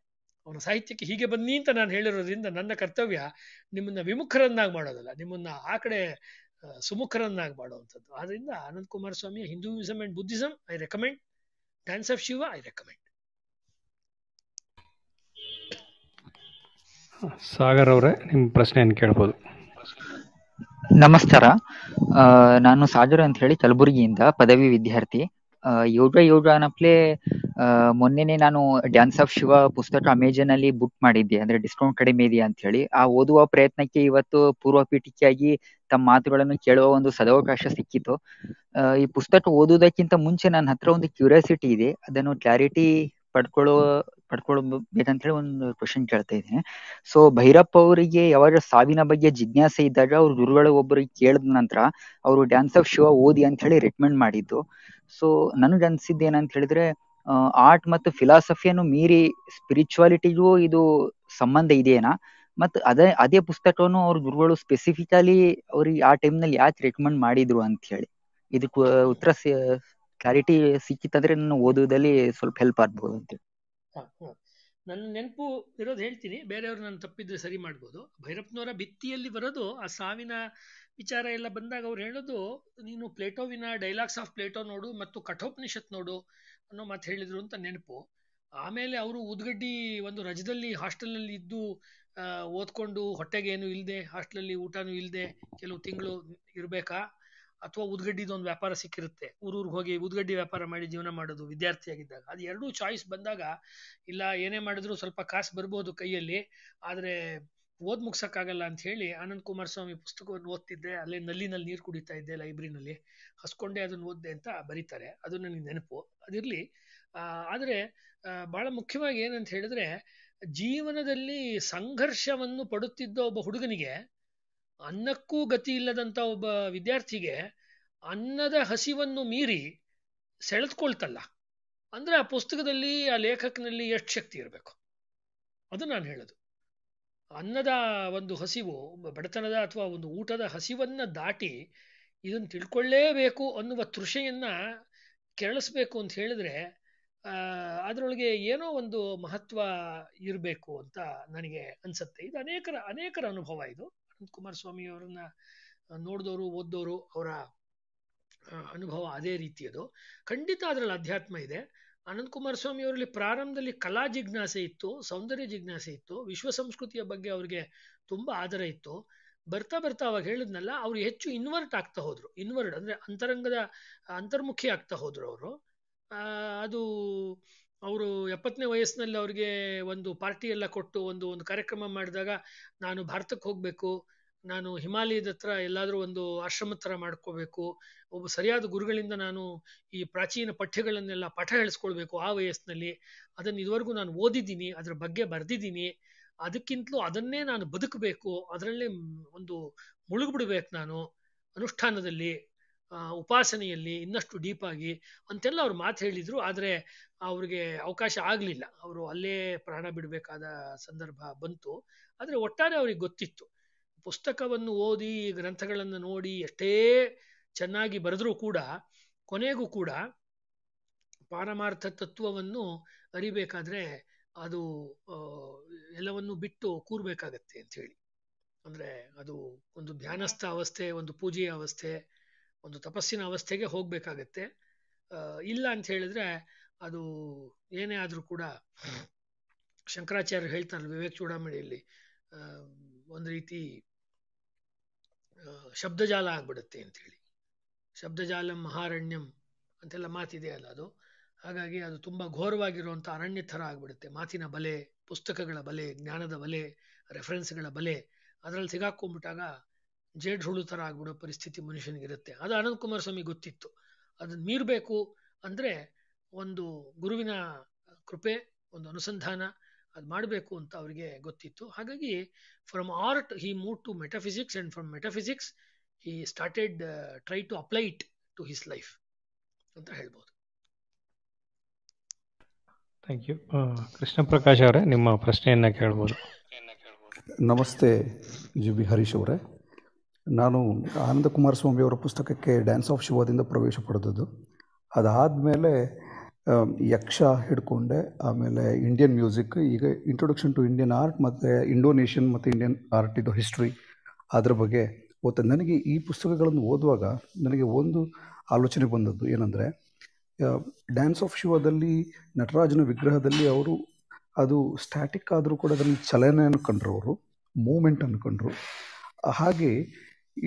ಅವನ ಸಾಹಿತ್ಯಕ್ಕೆ ಹೀಗೆ ಬನ್ನಿ ಅಂತ ನಾನು ಹೇಳಿರೋದ್ರಿಂದ ನನ್ನ ಕರ್ತವ್ಯ ನಿಮ್ಮನ್ನ ವಿಮುಖರನ್ನಾಗಿ ಮಾಡೋದಲ್ಲ ನಿಮ್ಮನ್ನ ಆ ಕಡೆ ಸುಮುಖರನ್ನಾಗಿ ಮಾಡುವಂಥದ್ದು ಆದ್ದರಿಂದ ಆನಂದ್ ಕುಮಾರ್ ಸ್ವಾಮಿಯ Hinduism and Buddhism I recommend dance of Shiva I recommend Sagar ಅವರೇ ನಿಮ್ಮ ಪ್ರಶ್ನೆಯನ್ನು ಕೇಳ್ಬೋದು ನಮಸ್ಕಾರ ನಾನು ಸಾಗರ್ ಅಂತ ಹೇಳಿ ಕಲಬುರಗಿಯಿಂದ ಪದವಿ ವಿದ್ಯಾರ್ಥಿ ಯೋಗ ಯೋಗ ಅನ್ನಪ್ಲೆ ಮೊನ್ನೆನೆ ನಾನು ಡ್ಯಾನ್ಸ್ ಆಫ್ ಶಿವ ಪುಸ್ತಕ ಅಮೆಜಾನ್ ಅಲ್ಲಿ ಬುಕ್ ಮಾಡಿದ್ದೆ ಅಂದ್ರೆ ಡಿಸ್ಕೌಂಟ್ ಕಡಿಮೆ ಇದೆಯಾ ಅಂತ ಹೇಳಿ ಆ ಓದುವ ಪ್ರಯತ್ನಕ್ಕೆ ಇವತ್ತು ಪೂರ್ವ ಪೀಠಿಕೆಯಾಗಿ ತಮ್ಮ ಮಾತುಗಳನ್ನು ಕೇಳುವ ಒಂದು ಸದಾವಕಾಶ ಸಿಕ್ಕಿತು ಈ ಪುಸ್ತಕ ಓದುವುದಕ್ಕಿಂತ ಮುಂಚೆ ನನ್ನ ಹತ್ರ ಒಂದು ಕ್ಯೂರಿಯಾಸಿಟಿ ಇದೆ ಅದನ್ನು ಕ್ಲಾರಿಟಿ ಪಡ್ಕೊಳ್ಳೋ ಅಂತ ಹೇಳಿ ಒಂದು ಕ್ವಶನ್ ಕೇಳ್ತಾ ಇದ್ದೀನಿ ಸೊ ಭೈರಪ್ಪ ಅವರಿಗೆ ಯಾವಾಗ ಸಾವಿನ ಬಗ್ಗೆ ಜಿಜ್ಞಾಸೆ ಇದ್ದಾಗ ಅವ್ರ ಗುರುಗಳು ಒಬ್ಬರಿಗೆ ಕೇಳಿದ ನಂತರ ಅವರು ಡ್ಯಾನ್ಸ್ ಆಫ್ ಶಿವ ಓದಿ ಅಂತ ಹೇಳಿ ರೆಕಮೆಂಡ್ ಮಾಡಿದ್ದು ಸೊ ನನಗೆ ಅನ್ಸಿದ್ದು ಏನಂತ ಹೇಳಿದ್ರೆ ಆರ್ಟ್ ಮತ್ತು ಫಿಲಾಸಫಿಯನ್ನು ಮೀರಿ ಸ್ಪಿರಿಚುವಾಲಿಟಿಗೂ ಇದು ಸಂಬಂಧ ಇದೆಯೇನಾ ಮತ್ತು ಅದೇ ಅದೇ ಪುಸ್ತಕವನ್ನು ಅವ್ರ ಗುರುಗಳು ಸ್ಪೆಸಿಫಿಕಲಿ ಅವ್ರಿಗೆ ಆ ಟೈಮ್ ನಲ್ಲಿ ಯಾಕೆ ರೆಕಮೆಂಡ್ ಮಾಡಿದ್ರು ಅಂತ ಹೇಳಿ ಇದಕ್ಕೆ ಉತ್ತರ ಕ್ಲಾರಿಟಿ ಸಿಕ್ಕಿತ್ತಂದ್ರೆ ನಾನು ಓದುವುದಲ್ಲಿ ಸ್ವಲ್ಪ ಹೆಲ್ಪ್ ಆಗ್ಬಹುದು ಅಂತ ನನ್ನ ನೆನಪು ಇರೋದು ಹೇಳ್ತೀನಿ ಬೇರೆಯವರು ನಾನು ತಪ್ಪಿದ್ರೆ ಸರಿ ಮಾಡ್ಬೋದು ಭೈರಪ್ಪನವರ ಭಿತ್ತಿಯಲ್ಲಿ ಬರೋದು ಆ ಸಾವಿನ ವಿಚಾರ ಎಲ್ಲ ಬಂದಾಗ ಅವ್ರು ಹೇಳೋದು ನೀನು ಪ್ಲೇಟೋವಿನ ಡೈಲಾಗ್ಸ್ ಆಫ್ ಪ್ಲೇಟೋ ನೋಡು ಮತ್ತು ಕಠೋಪನಿಷತ್ ನೋಡು ಅನ್ನೋ ಮಾತು ಹೇಳಿದ್ರು ಅಂತ ನೆನಪು ಆಮೇಲೆ ಅವರು ಉದ್ಗಡ್ಡಿ ಒಂದು ರಜದಲ್ಲಿ ಹಾಸ್ಟೆಲ್ನಲ್ಲಿ ಇದ್ದು ಓದ್ಕೊಂಡು ಹೊಟ್ಟೆಗೆ ಏನು ಇಲ್ಲದೆ ಹಾಸ್ಟೆಲಲ್ಲಿ ಊಟನೂ ಇಲ್ಲದೆ ಕೆಲವು ತಿಂಗಳು ಇರಬೇಕಾ ಅಥವಾ ಉದ್ಗಡ್ಡಿದು ವ್ಯಾಪಾರ ಸಿಕ್ಕಿರುತ್ತೆ ಊರೂರಿಗೆ ಹೋಗಿ ಉದ್ಗಡ್ಡಿ ವ್ಯಾಪಾರ ಮಾಡಿ ಜೀವನ ಮಾಡೋದು ವಿದ್ಯಾರ್ಥಿಯಾಗಿದ್ದಾಗ ಅದು ಎರಡೂ ಚಾಯ್ಸ್ ಬಂದಾಗ ಇಲ್ಲ ಏನೇ ಮಾಡಿದ್ರು ಸ್ವಲ್ಪ ಕಾಸು ಬರ್ಬೋದು ಕೈಯಲ್ಲಿ ಆದರೆ ಓದ್ ಮುಗ್ಸೋಕ್ಕಾಗಲ್ಲ ಅಂತ ಹೇಳಿ ಆನಂದ್ ಕುಮಾರ್ ಸ್ವಾಮಿ ಪುಸ್ತಕವನ್ನು ಓದ್ತಿದ್ದೆ ಅಲ್ಲೇ ನಲ್ಲಿನಲ್ಲಿ ನೀರು ಕುಡಿತಾ ಇದ್ದೆ ಲೈಬ್ರರಿನಲ್ಲಿ ಹಸ್ಕೊಂಡೆ ಅದನ್ನು ಓದ್ದೆ ಅಂತ ಬರೀತಾರೆ ಅದು ನನಗೆ ನೆನಪು ಅದಿರಲಿ ಆದರೆ ಬಹಳ ಮುಖ್ಯವಾಗಿ ಏನಂತ ಹೇಳಿದ್ರೆ ಜೀವನದಲ್ಲಿ ಸಂಘರ್ಷವನ್ನು ಪಡುತ್ತಿದ್ದ ಒಬ್ಬ ಹುಡುಗನಿಗೆ ಅನ್ನಕ್ಕೂ ಗತಿ ಇಲ್ಲದಂಥ ಒಬ್ಬ ವಿದ್ಯಾರ್ಥಿಗೆ ಅನ್ನದ ಹಸಿವನ್ನು ಮೀರಿ ಸೆಳೆದುಕೊಳ್ತಲ್ಲ ಅಂದ್ರೆ ಆ ಪುಸ್ತಕದಲ್ಲಿ ಆ ಲೇಖಕನಲ್ಲಿ ಎಷ್ಟು ಶಕ್ತಿ ಇರಬೇಕು ಅದು ನಾನು ಹೇಳೋದು ಅನ್ನದ ಒಂದು ಹಸಿವು ಬಡತನದ ಅಥವಾ ಒಂದು ಊಟದ ಹಸಿವನ್ನು ದಾಟಿ ಇದನ್ನು ತಿಳ್ಕೊಳ್ಳೇಬೇಕು ಅನ್ನುವ ತೃಷೆಯನ್ನು ಕೆರಳಿಸ್ಬೇಕು ಅಂತ ಹೇಳಿದ್ರೆ ಅದರೊಳಗೆ ಏನೋ ಒಂದು ಮಹತ್ವ ಇರಬೇಕು ಅಂತ ನನಗೆ ಅನಿಸುತ್ತೆ ಇದು ಅನೇಕರ ಅನೇಕರ ಅನುಭವ ಇದು ಸ್ವಾಮಿ ಅವರನ್ನ ನೋಡಿದವರು ಓದ್ದವರು ಅವರ ಅನುಭವ ಅದೇ ರೀತಿಯದು ಖಂಡಿತ ಅದರಲ್ಲಿ ಅಧ್ಯಾತ್ಮ ಇದೆ ಅನಂತ ಸ್ವಾಮಿ ಅವರಲ್ಲಿ ಪ್ರಾರಂಭದಲ್ಲಿ ಕಲಾ ಜಿಜ್ಞಾಸೆ ಇತ್ತು ಸೌಂದರ್ಯ ಜಿಜ್ಞಾಸೆ ಇತ್ತು ವಿಶ್ವ ಸಂಸ್ಕೃತಿಯ ಬಗ್ಗೆ ಅವರಿಗೆ ತುಂಬಾ ಆದರ ಇತ್ತು ಬರ್ತಾ ಬರ್ತಾ ಅವಾಗ ಹೇಳಿದ್ನಲ್ಲ ಅವರು ಹೆಚ್ಚು ಇನ್ವರ್ಟ್ ಆಗ್ತಾ ಹೋದ್ರು ಇನ್ವರ್ಟ್ ಅಂದ್ರೆ ಅಂತರಂಗದ ಅಂತರ್ಮುಖಿ ಆಗ್ತಾ ಹೋದ್ರು ಅವರು ಅದು ಅವರು ಎಪ್ಪತ್ತನೇ ವಯಸ್ಸಿನಲ್ಲಿ ಅವ್ರಿಗೆ ಒಂದು ಪಾರ್ಟಿ ಎಲ್ಲ ಕೊಟ್ಟು ಒಂದು ಒಂದು ಕಾರ್ಯಕ್ರಮ ಮಾಡಿದಾಗ ನಾನು ಭಾರತಕ್ಕೆ ಹೋಗಬೇಕು ನಾನು ಹಿಮಾಲಯದ ಹತ್ರ ಎಲ್ಲಾದರೂ ಒಂದು ಆಶ್ರಮ ಥರ ಮಾಡ್ಕೋಬೇಕು ಒಬ್ಬ ಸರಿಯಾದ ಗುರುಗಳಿಂದ ನಾನು ಈ ಪ್ರಾಚೀನ ಪಠ್ಯಗಳನ್ನೆಲ್ಲ ಪಾಠ ಹೇಳಿಸ್ಕೊಳ್ಬೇಕು ಆ ವಯಸ್ಸಿನಲ್ಲಿ ಅದನ್ನ ಇದುವರೆಗೂ ನಾನು ಓದಿದ್ದೀನಿ ಅದರ ಬಗ್ಗೆ ಬರೆದಿದ್ದೀನಿ ಅದಕ್ಕಿಂತಲೂ ಅದನ್ನೇ ನಾನು ಬದುಕಬೇಕು ಅದರಲ್ಲೇ ಒಂದು ಮುಳುಗ್ಬಿಡ್ಬೇಕು ನಾನು ಅನುಷ್ಠಾನದಲ್ಲಿ ಉಪಾಸನೆಯಲ್ಲಿ ಇನ್ನಷ್ಟು ಡೀಪಾಗಿ ಅಂತೆಲ್ಲ ಅವ್ರು ಮಾತು ಹೇಳಿದರು ಆದರೆ ಅವ್ರಿಗೆ ಅವಕಾಶ ಆಗಲಿಲ್ಲ ಅವರು ಅಲ್ಲೇ ಪ್ರಾಣ ಬಿಡಬೇಕಾದ ಸಂದರ್ಭ ಬಂತು ಆದರೆ ಒಟ್ಟಾರೆ ಅವ್ರಿಗೆ ಗೊತ್ತಿತ್ತು ಪುಸ್ತಕವನ್ನು ಓದಿ ಗ್ರಂಥಗಳನ್ನು ನೋಡಿ ಎಷ್ಟೇ ಚೆನ್ನಾಗಿ ಬರೆದ್ರೂ ಕೂಡ ಕೊನೆಗೂ ಕೂಡ ಪಾರಮಾರ್ಥ ತತ್ವವನ್ನು ಅರಿಬೇಕಾದ್ರೆ ಅದು ಎಲ್ಲವನ್ನು ಬಿಟ್ಟು ಅಂತ ಹೇಳಿ ಅಂದರೆ ಅದು ಒಂದು ಧ್ಯಾನಸ್ಥ ಅವಸ್ಥೆ ಒಂದು ಪೂಜೆಯ ಅವಸ್ಥೆ ಒಂದು ತಪಸ್ಸಿನ ಅವಸ್ಥೆಗೆ ಹೋಗಬೇಕಾಗತ್ತೆ ಇಲ್ಲ ಅಂತ ಹೇಳಿದ್ರೆ ಅದು ಏನೇ ಆದ್ರೂ ಕೂಡ ಶಂಕರಾಚಾರ್ಯರು ಹೇಳ್ತಾರೆ ವಿವೇಕ್ ಚೂಡಾಮಣಿಯಲ್ಲಿ ಒಂದು ರೀತಿ ಶಬ್ದಜಾಲ ಆಗ್ಬಿಡುತ್ತೆ ಹೇಳಿ ಶಬ್ದಜಾಲಂ ಮಹಾರಣ್ಯಂ ಅಂತೆಲ್ಲ ಮಾತಿದೆ ಅಲ್ಲ ಅದು ಹಾಗಾಗಿ ಅದು ತುಂಬಾ ಘೋರವಾಗಿರುವಂಥ ಅರಣ್ಯ ಥರ ಆಗ್ಬಿಡುತ್ತೆ ಮಾತಿನ ಬಲೆ ಪುಸ್ತಕಗಳ ಬಲೆ ಜ್ಞಾನದ ಬಲೆ ರೆಫರೆನ್ಸ್ಗಳ ಬಲೆ ಅದರಲ್ಲಿ ಸಿಗಾಕೊಂಡ್ಬಿಟ್ಟಾಗ ಜೇಡ್ ಹುಳು ಥರ ಆಗ್ಬಿಡೋ ಪರಿಸ್ಥಿತಿ ಮನುಷ್ಯನಿಗಿರುತ್ತೆ ಅದು ಅನಂತ ಕುಮಾರ್ ಸ್ವಾಮಿ ಗೊತ್ತಿತ್ತು ಅದನ್ನ ಮೀರಬೇಕು ಅಂದರೆ ಒಂದು ಗುರುವಿನ ಕೃಪೆ ಒಂದು ಅನುಸಂಧಾನ ಅದು ಮಾಡಬೇಕು ಅಂತ ಅವರಿಗೆ ಗೊತ್ತಿತ್ತು ಹಾಗಾಗಿ from art he move to metaphysics and from metaphysics he started try to apply it to his life ಅಂತ ಹೇಳ್ಬೋದು thank you uh, Krishna Prakash ಅವರೇ ನಿಮ್ಮ ಪ್ರಶ್ನೆಯನ್ನು ಕೇಳ್ಬೋದು ನಮಸ್ತೆ ಜಿ ಬಿ ಹರೀಶ್ ಅವರೇ ನಾನು ಆನಂದ ಕುಮಾರಸ್ವಾಮಿಯವರ ಪುಸ್ತಕಕ್ಕೆ ಡ್ಯಾನ್ಸ್ ಆಫ್ ಶಿವದಿಂದ ಪ್ರವೇಶ ಪಡೆದದ್ದು ಅದಾದಮೇಲೆ ಯಕ್ಷ ಹಿಡ್ಕೊಂಡೆ ಆಮೇಲೆ ಇಂಡಿಯನ್ ಮ್ಯೂಸಿಕ್ ಈಗ ಇಂಟ್ರೊಡಕ್ಷನ್ ಟು ಇಂಡಿಯನ್ ಆರ್ಟ್ ಮತ್ತು ಇಂಡೋನೇಷ್ಯನ್ ಮತ್ತು ಇಂಡಿಯನ್ ಆರ್ಟ್ ಇದು ಹಿಸ್ಟ್ರಿ ಅದರ ಬಗ್ಗೆ ಓದ್ತಾ ನನಗೆ ಈ ಪುಸ್ತಕಗಳನ್ನು ಓದುವಾಗ ನನಗೆ ಒಂದು ಆಲೋಚನೆ ಬಂದದ್ದು ಏನಂದರೆ ಡ್ಯಾನ್ಸ್ ಆಫ್ ಶಿವದಲ್ಲಿ ನಟರಾಜನ ವಿಗ್ರಹದಲ್ಲಿ ಅವರು ಅದು ಸ್ಟ್ಯಾಟಿಕ್ ಆದರೂ ಕೂಡ ಅದನ್ನು ಚಲನೆಯನ್ನು ಕಂಡ್ರು ಅವರು ಮೂಮೆಂಟನ್ನು ಕಂಡ್ರು ಹಾಗೆ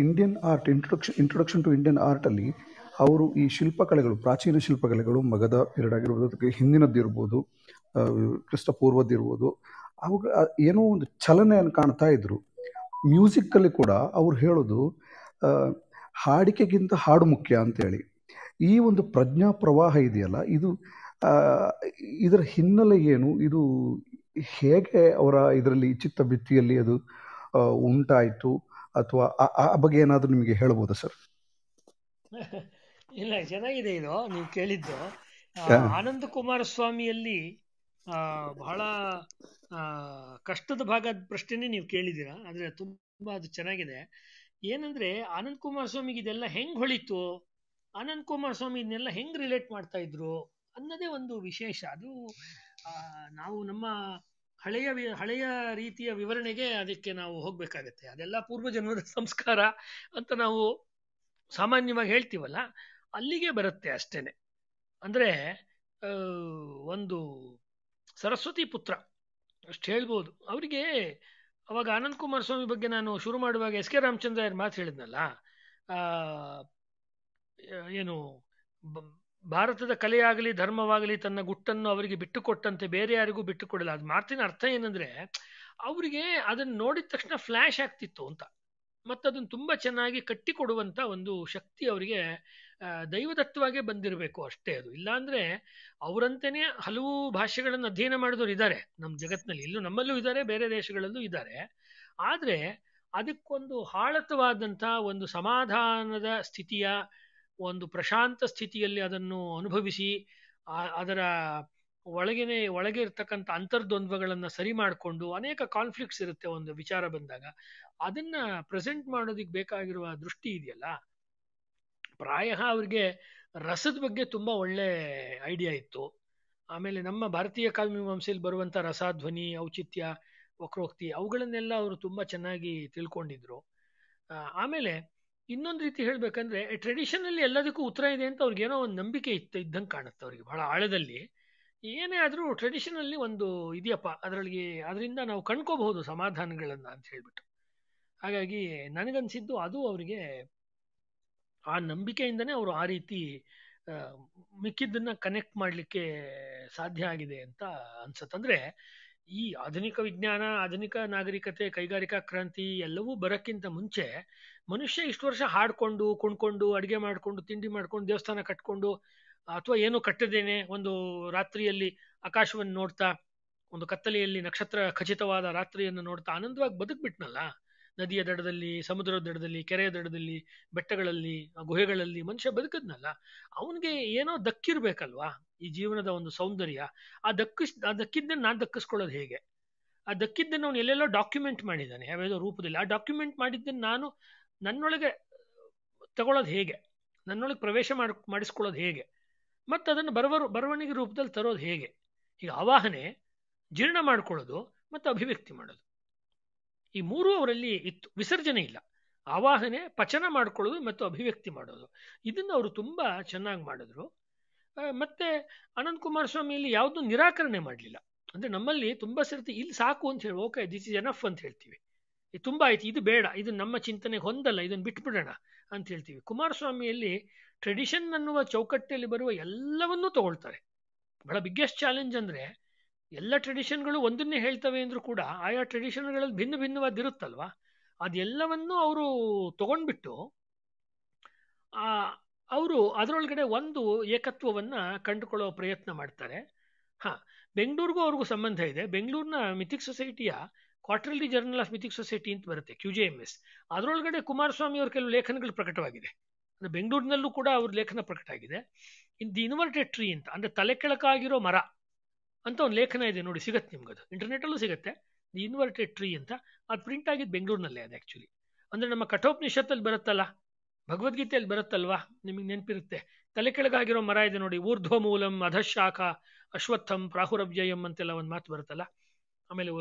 Indian art introduction introduction to Indian ಆರ್ಟಲ್ಲಿ ಅವರು ಈ ಶಿಲ್ಪಕಲೆಗಳು ಪ್ರಾಚೀನ ಶಿಲ್ಪಕಲೆಗಳು ಮಗದ ಪೀರಿಯಡ್ ಆಗಿರ್ಬೋದು ಅದಕ್ಕೆ ಹಿಂದಿನದ್ದಿರ್ಬೋದು ಕ್ರಿಸ್ತಪೂರ್ವದ್ದಿರ್ಬೋದು ಅವುಗಳ ಏನೋ ಒಂದು ಚಲನೆಯನ್ನು ಕಾಣ್ತಾ ಇದ್ದರು ಮ್ಯೂಸಿಕ್ಕಲ್ಲಿ ಕೂಡ ಅವ್ರು ಹೇಳೋದು ಹಾಡಿಕೆಗಿಂತ ಹಾಡು ಮುಖ್ಯ ಅಂತೇಳಿ ಈ ಒಂದು ಪ್ರಜ್ಞಾ ಪ್ರವಾಹ ಇದೆಯಲ್ಲ ಇದು ಇದರ ಹಿನ್ನೆಲೆ ಏನು ಇದು ಹೇಗೆ ಅವರ ಇದರಲ್ಲಿ ಚಿತ್ತ ಬಿತ್ತಿಯಲ್ಲಿ ಅದು ಉಂಟಾಯಿತು ಅಥವಾ ಆ ಬಗ್ಗೆ ಏನಾದರೂ ನಿಮಗೆ ಹೇಳಬಹುದು ಸರ್ ಇಲ್ಲ ಚೆನ್ನಾಗಿದೆ ಇದು ನೀವು ಕೇಳಿದ್ದು ಆನಂದ ಕುಮಾರಸ್ವಾಮಿಯಲ್ಲಿ ಬಹಳ ಕಷ್ಟದ ಭಾಗದ ಪ್ರಶ್ನೆ ನೀವು ಕೇಳಿದ್ದೀರಾ ಆದ್ರೆ ತುಂಬಾ ಅದು ಚೆನ್ನಾಗಿದೆ ಏನಂದ್ರೆ ಆನಂದ್ ಸ್ವಾಮಿಗೆ ಇದೆಲ್ಲ ಹೆಂಗ್ ಹೊಳಿತು ಆನಂದ್ ಸ್ವಾಮಿ ಇದನ್ನೆಲ್ಲ ಹೆಂಗ್ ರಿಲೇಟ್ ಮಾಡ್ತಾ ಇದ್ರು ಅನ್ನೋದೇ ಒಂದು ವಿಶೇಷ ಅದು ನಾವು ನಮ್ಮ ಹಳೆಯ ವಿ ಹಳೆಯ ರೀತಿಯ ವಿವರಣೆಗೆ ಅದಕ್ಕೆ ನಾವು ಹೋಗ್ಬೇಕಾಗತ್ತೆ ಅದೆಲ್ಲ ಜನ್ಮದ ಸಂಸ್ಕಾರ ಅಂತ ನಾವು ಸಾಮಾನ್ಯವಾಗಿ ಹೇಳ್ತೀವಲ್ಲ ಅಲ್ಲಿಗೆ ಬರುತ್ತೆ ಅಷ್ಟೇನೆ ಅಂದರೆ ಒಂದು ಸರಸ್ವತಿ ಪುತ್ರ ಅಷ್ಟು ಹೇಳ್ಬೋದು ಅವರಿಗೆ ಅವಾಗ ಆನಂದ್ ಕುಮಾರ್ ಸ್ವಾಮಿ ಬಗ್ಗೆ ನಾನು ಶುರು ಮಾಡುವಾಗ ಎಸ್ ಕೆ ರಾಮಚಂದ್ರ ಮಾತು ಹೇಳಿದ್ನಲ್ಲ ಏನು ಭಾರತದ ಕಲೆಯಾಗಲಿ ಧರ್ಮವಾಗಲಿ ತನ್ನ ಗುಟ್ಟನ್ನು ಅವರಿಗೆ ಬಿಟ್ಟುಕೊಟ್ಟಂತೆ ಬೇರೆ ಯಾರಿಗೂ ಬಿಟ್ಟುಕೊಡಲ್ಲ ಅದು ಮಾತಿನ ಅರ್ಥ ಏನಂದ್ರೆ ಅವರಿಗೆ ಅದನ್ನ ನೋಡಿದ ತಕ್ಷಣ ಫ್ಲಾಶ್ ಆಗ್ತಿತ್ತು ಅಂತ ಮತ್ತು ಅದನ್ನು ತುಂಬ ಚೆನ್ನಾಗಿ ಕಟ್ಟಿಕೊಡುವಂಥ ಒಂದು ಶಕ್ತಿ ಅವರಿಗೆ ದೈವದತ್ತವಾಗೇ ಬಂದಿರಬೇಕು ಅಷ್ಟೇ ಅದು ಇಲ್ಲಾಂದ್ರೆ ಅವರಂತೆಯೇ ಹಲವು ಭಾಷೆಗಳನ್ನು ಅಧ್ಯಯನ ಮಾಡಿದವರು ಇದ್ದಾರೆ ನಮ್ಮ ಜಗತ್ತಿನಲ್ಲಿ ಇಲ್ಲೂ ನಮ್ಮಲ್ಲೂ ಇದ್ದಾರೆ ಬೇರೆ ದೇಶಗಳಲ್ಲೂ ಇದ್ದಾರೆ ಆದರೆ ಅದಕ್ಕೊಂದು ಆಳತವಾದಂಥ ಒಂದು ಸಮಾಧಾನದ ಸ್ಥಿತಿಯ ಒಂದು ಪ್ರಶಾಂತ ಸ್ಥಿತಿಯಲ್ಲಿ ಅದನ್ನು ಅನುಭವಿಸಿ ಅದರ ಒಳಗಿನೇ ಒಳಗೆ ಇರ್ತಕ್ಕಂಥ ಅಂತರ್ದ್ವಂದ್ವಗಳನ್ನು ಸರಿ ಮಾಡಿಕೊಂಡು ಅನೇಕ ಕಾನ್ಫ್ಲಿಕ್ಟ್ಸ್ ಇರುತ್ತೆ ಒಂದು ವಿಚಾರ ಬಂದಾಗ ಅದನ್ನು ಪ್ರೆಸೆಂಟ್ ಮಾಡೋದಕ್ಕೆ ಬೇಕಾಗಿರುವ ದೃಷ್ಟಿ ಇದೆಯಲ್ಲ ಪ್ರಾಯ ಅವರಿಗೆ ರಸದ ಬಗ್ಗೆ ತುಂಬ ಒಳ್ಳೆ ಐಡಿಯಾ ಇತ್ತು ಆಮೇಲೆ ನಮ್ಮ ಭಾರತೀಯ ಕಾವ್ಯಮೀಮಾಂಸೆಯಲ್ಲಿ ಬರುವಂಥ ರಸ ಧ್ವನಿ ಔಚಿತ್ಯ ವಕ್ರೋಕ್ತಿ ಅವುಗಳನ್ನೆಲ್ಲ ಅವರು ತುಂಬ ಚೆನ್ನಾಗಿ ತಿಳ್ಕೊಂಡಿದ್ರು ಆಮೇಲೆ ಇನ್ನೊಂದು ರೀತಿ ಹೇಳಬೇಕಂದ್ರೆ ಟ್ರೆಡಿಷನಲ್ಲಿ ಎಲ್ಲದಕ್ಕೂ ಉತ್ತರ ಇದೆ ಅಂತ ಏನೋ ಒಂದು ನಂಬಿಕೆ ಇತ್ತು ಇದ್ದಂಗೆ ಕಾಣುತ್ತೆ ಅವರಿಗೆ ಬಹಳ ಆಳದಲ್ಲಿ ಏನೇ ಆದರೂ ಟ್ರೆಡಿಷನಲ್ಲಿ ಒಂದು ಇದೆಯಪ್ಪ ಅದರೊಳಗೆ ಅದರಿಂದ ನಾವು ಕಣ್ಕೋಬಹುದು ಸಮಾಧಾನಗಳನ್ನು ಅಂತ ಹೇಳಿಬಿಟ್ಟು ಹಾಗಾಗಿ ನನಗನ್ಸಿದ್ದು ಅದು ಅವರಿಗೆ ಆ ನಂಬಿಕೆಯಿಂದನೇ ಅವರು ಆ ರೀತಿ ಮಿಕ್ಕಿದ್ದನ್ನ ಕನೆಕ್ಟ್ ಮಾಡಲಿಕ್ಕೆ ಸಾಧ್ಯ ಆಗಿದೆ ಅಂತ ಅನ್ಸತ್ತಂದರೆ ಈ ಆಧುನಿಕ ವಿಜ್ಞಾನ ಆಧುನಿಕ ನಾಗರಿಕತೆ ಕೈಗಾರಿಕಾ ಕ್ರಾಂತಿ ಎಲ್ಲವೂ ಬರೋಕ್ಕಿಂತ ಮುಂಚೆ ಮನುಷ್ಯ ಇಷ್ಟು ವರ್ಷ ಹಾಡ್ಕೊಂಡು ಕುಣ್ಕೊಂಡು ಅಡುಗೆ ಮಾಡ್ಕೊಂಡು ತಿಂಡಿ ಮಾಡ್ಕೊಂಡು ದೇವಸ್ಥಾನ ಕಟ್ಕೊಂಡು ಅಥವಾ ಏನೋ ಕಟ್ಟದೇನೆ ಒಂದು ರಾತ್ರಿಯಲ್ಲಿ ಆಕಾಶವನ್ನು ನೋಡ್ತಾ ಒಂದು ಕತ್ತಲೆಯಲ್ಲಿ ನಕ್ಷತ್ರ ಖಚಿತವಾದ ರಾತ್ರಿಯನ್ನು ನೋಡ್ತಾ ಆನಂದವಾಗಿ ಬದುಕ್ಬಿಟ್ನಲ್ಲ ನದಿಯ ದಡದಲ್ಲಿ ಸಮುದ್ರದ ದಡದಲ್ಲಿ ಕೆರೆಯ ದಡದಲ್ಲಿ ಬೆಟ್ಟಗಳಲ್ಲಿ ಗುಹೆಗಳಲ್ಲಿ ಮನುಷ್ಯ ಬದುಕದ್ನಲ್ಲ ಅವನಿಗೆ ಏನೋ ದಕ್ಕಿರ್ಬೇಕಲ್ವಾ ಈ ಜೀವನದ ಒಂದು ಸೌಂದರ್ಯ ಆ ದಕ್ಕಿಸ್ ಆ ದಕ್ಕಿದ್ದನ್ನು ನಾನು ದಕ್ಕಿಸ್ಕೊಳ್ಳೋದು ಹೇಗೆ ಆ ದಕ್ಕಿದ್ದನ್ನು ಅವನು ಎಲ್ಲೆಲ್ಲೋ ಡಾಕ್ಯುಮೆಂಟ್ ಮಾಡಿದ್ದಾನೆ ಯಾವ್ಯಾವುದೋ ರೂಪದಲ್ಲಿ ಆ ಡಾಕ್ಯುಮೆಂಟ್ ಮಾಡಿದ್ದನ್ನು ನಾನು ನನ್ನೊಳಗೆ ತಗೊಳ್ಳೋದು ಹೇಗೆ ನನ್ನೊಳಗೆ ಪ್ರವೇಶ ಮಾಡಿ ಮಾಡಿಸ್ಕೊಳ್ಳೋದು ಹೇಗೆ ಮತ್ತು ಅದನ್ನು ಬರವರು ಬರವಣಿಗೆ ರೂಪದಲ್ಲಿ ತರೋದು ಹೇಗೆ ಈಗ ಆವಾಹನೆ ಜೀರ್ಣ ಮಾಡ್ಕೊಳ್ಳೋದು ಮತ್ತು ಅಭಿವ್ಯಕ್ತಿ ಮಾಡೋದು ಈ ಮೂರು ಅವರಲ್ಲಿ ಇತ್ತು ವಿಸರ್ಜನೆ ಇಲ್ಲ ಆವಾಹನೆ ಪಚನ ಮಾಡ್ಕೊಳ್ಳೋದು ಮತ್ತು ಅಭಿವ್ಯಕ್ತಿ ಮಾಡೋದು ಇದನ್ನು ಅವರು ತುಂಬ ಚೆನ್ನಾಗಿ ಮಾಡಿದ್ರು ಮತ್ತೆ ಅನಂತ್ ಕುಮಾರ್ ಇಲ್ಲಿ ಯಾವುದೂ ನಿರಾಕರಣೆ ಮಾಡಲಿಲ್ಲ ಅಂದರೆ ನಮ್ಮಲ್ಲಿ ತುಂಬ ಸರ್ತಿ ಇಲ್ಲಿ ಸಾಕು ಅಂತ ಹೇಳಿ ಓಕೆ ದಿಸ್ ಇಸ್ ಎನಫ್ ಅಂತ ಹೇಳ್ತೀವಿ ಇದು ತುಂಬ ಆಯ್ತು ಇದು ಬೇಡ ಇದು ನಮ್ಮ ಚಿಂತನೆ ಹೊಂದಲ್ಲ ಇದನ್ನು ಬಿಟ್ಬಿಡೋಣ ಅಂತ ಹೇಳ್ತೀವಿ ಕುಮಾರಸ್ವಾಮಿಯಲ್ಲಿ ಟ್ರೆಡಿಷನ್ ಅನ್ನುವ ಚೌಕಟ್ಟೆಯಲ್ಲಿ ಬರುವ ಎಲ್ಲವನ್ನೂ ತಗೊಳ್ತಾರೆ ಬಹಳ ಬಿಗ್ಗೆಸ್ಟ್ ಚಾಲೆಂಜ್ ಅಂದ್ರೆ ಎಲ್ಲ ಟ್ರೆಡಿಷನ್ಗಳು ಒಂದನ್ನೇ ಹೇಳ್ತವೆ ಅಂದರೂ ಕೂಡ ಆಯಾ ಟ್ರೆಡಿಷನ್ಗಳಲ್ಲಿ ಭಿನ್ನ ಭಿನ್ನವಾದಿರುತ್ತಲ್ವ ಅದೆಲ್ಲವನ್ನೂ ಅವರು ತಗೊಂಡ್ಬಿಟ್ಟು ಆ ಅವರು ಅದರೊಳಗಡೆ ಒಂದು ಏಕತ್ವವನ್ನ ಕಂಡುಕೊಳ್ಳೋ ಪ್ರಯತ್ನ ಮಾಡ್ತಾರೆ ಹಾಂ ಬೆಂಗಳೂರಿಗೂ ಅವ್ರಿಗೂ ಸಂಬಂಧ ಇದೆ ಬೆಂಗಳೂರಿನ ಮಿಥಿಕ್ ಸೊಸೈಟಿಯ quarterly journal of mythic society ಅಂತ ಬರುತ್ತೆ ಕ್ಯೂ ಜೆ ಎಂ ಎಸ್ ಅದರೊಳಗಡೆ ಕುಮಾರಸ್ವಾಮಿ ಅವ್ರ ಕೆಲವು ಲೇಖನಗಳು ಪ್ರಕಟವಾಗಿದೆ ಅಂದರೆ ಬೆಂಗಳೂರಿನಲ್ಲೂ ಕೂಡ ಅವ್ರ ಲೇಖನ ಪ್ರಕಟ ಆಗಿದೆ ಇನ್ ದಿ ಇನ್ವರ್ಟೆಡ್ ಟ್ರೀ ಅಂತ ಅಂದ್ರೆ ತಲೆ ಕೆಳಕಾಗಿರೋ ಮರ ಅಂತ ಒಂದು ಲೇಖನ ಇದೆ ನೋಡಿ ಸಿಗತ್ತೆ ನಿಮ್ಗದು ಇಂಟರ್ನೆಟಲ್ಲೂ ಸಿಗುತ್ತೆ ದಿ ಇನ್ವರ್ಟೆಡ್ ಟ್ರೀ ಅಂತ ಅದು ಪ್ರಿಂಟ್ ಆಗಿದ್ದು ಬೆಂಗಳೂರಿನಲ್ಲೇ ಅದು ಆ್ಯಕ್ಚುಲಿ ಅಂದರೆ ನಮ್ಮ ಕಠೋಪನಿಷತ್ತಲ್ಲಿ ಬರುತ್ತಲ್ಲ ಭಗವದ್ಗೀತೆಯಲ್ಲಿ ಬರುತ್ತಲ್ವಾ ನಿಮಗೆ ನೆನಪಿರುತ್ತೆ ತಲೆ ಕೆಳಗಾಗಿರೋ ಮರ ಇದೆ ನೋಡಿ ಊರ್ಧ್ವ ಮೂಲಂ ಅಧಶಾಖ ಅಶ್ವತ್ಥಂ ಪ್ರಾಹುರವ್ಯಯಂ ಅಂತೆಲ್ಲ ಒಂದು ಮಾತು ಬರುತ್ತಲ್ಲ ಆಮೇಲೆ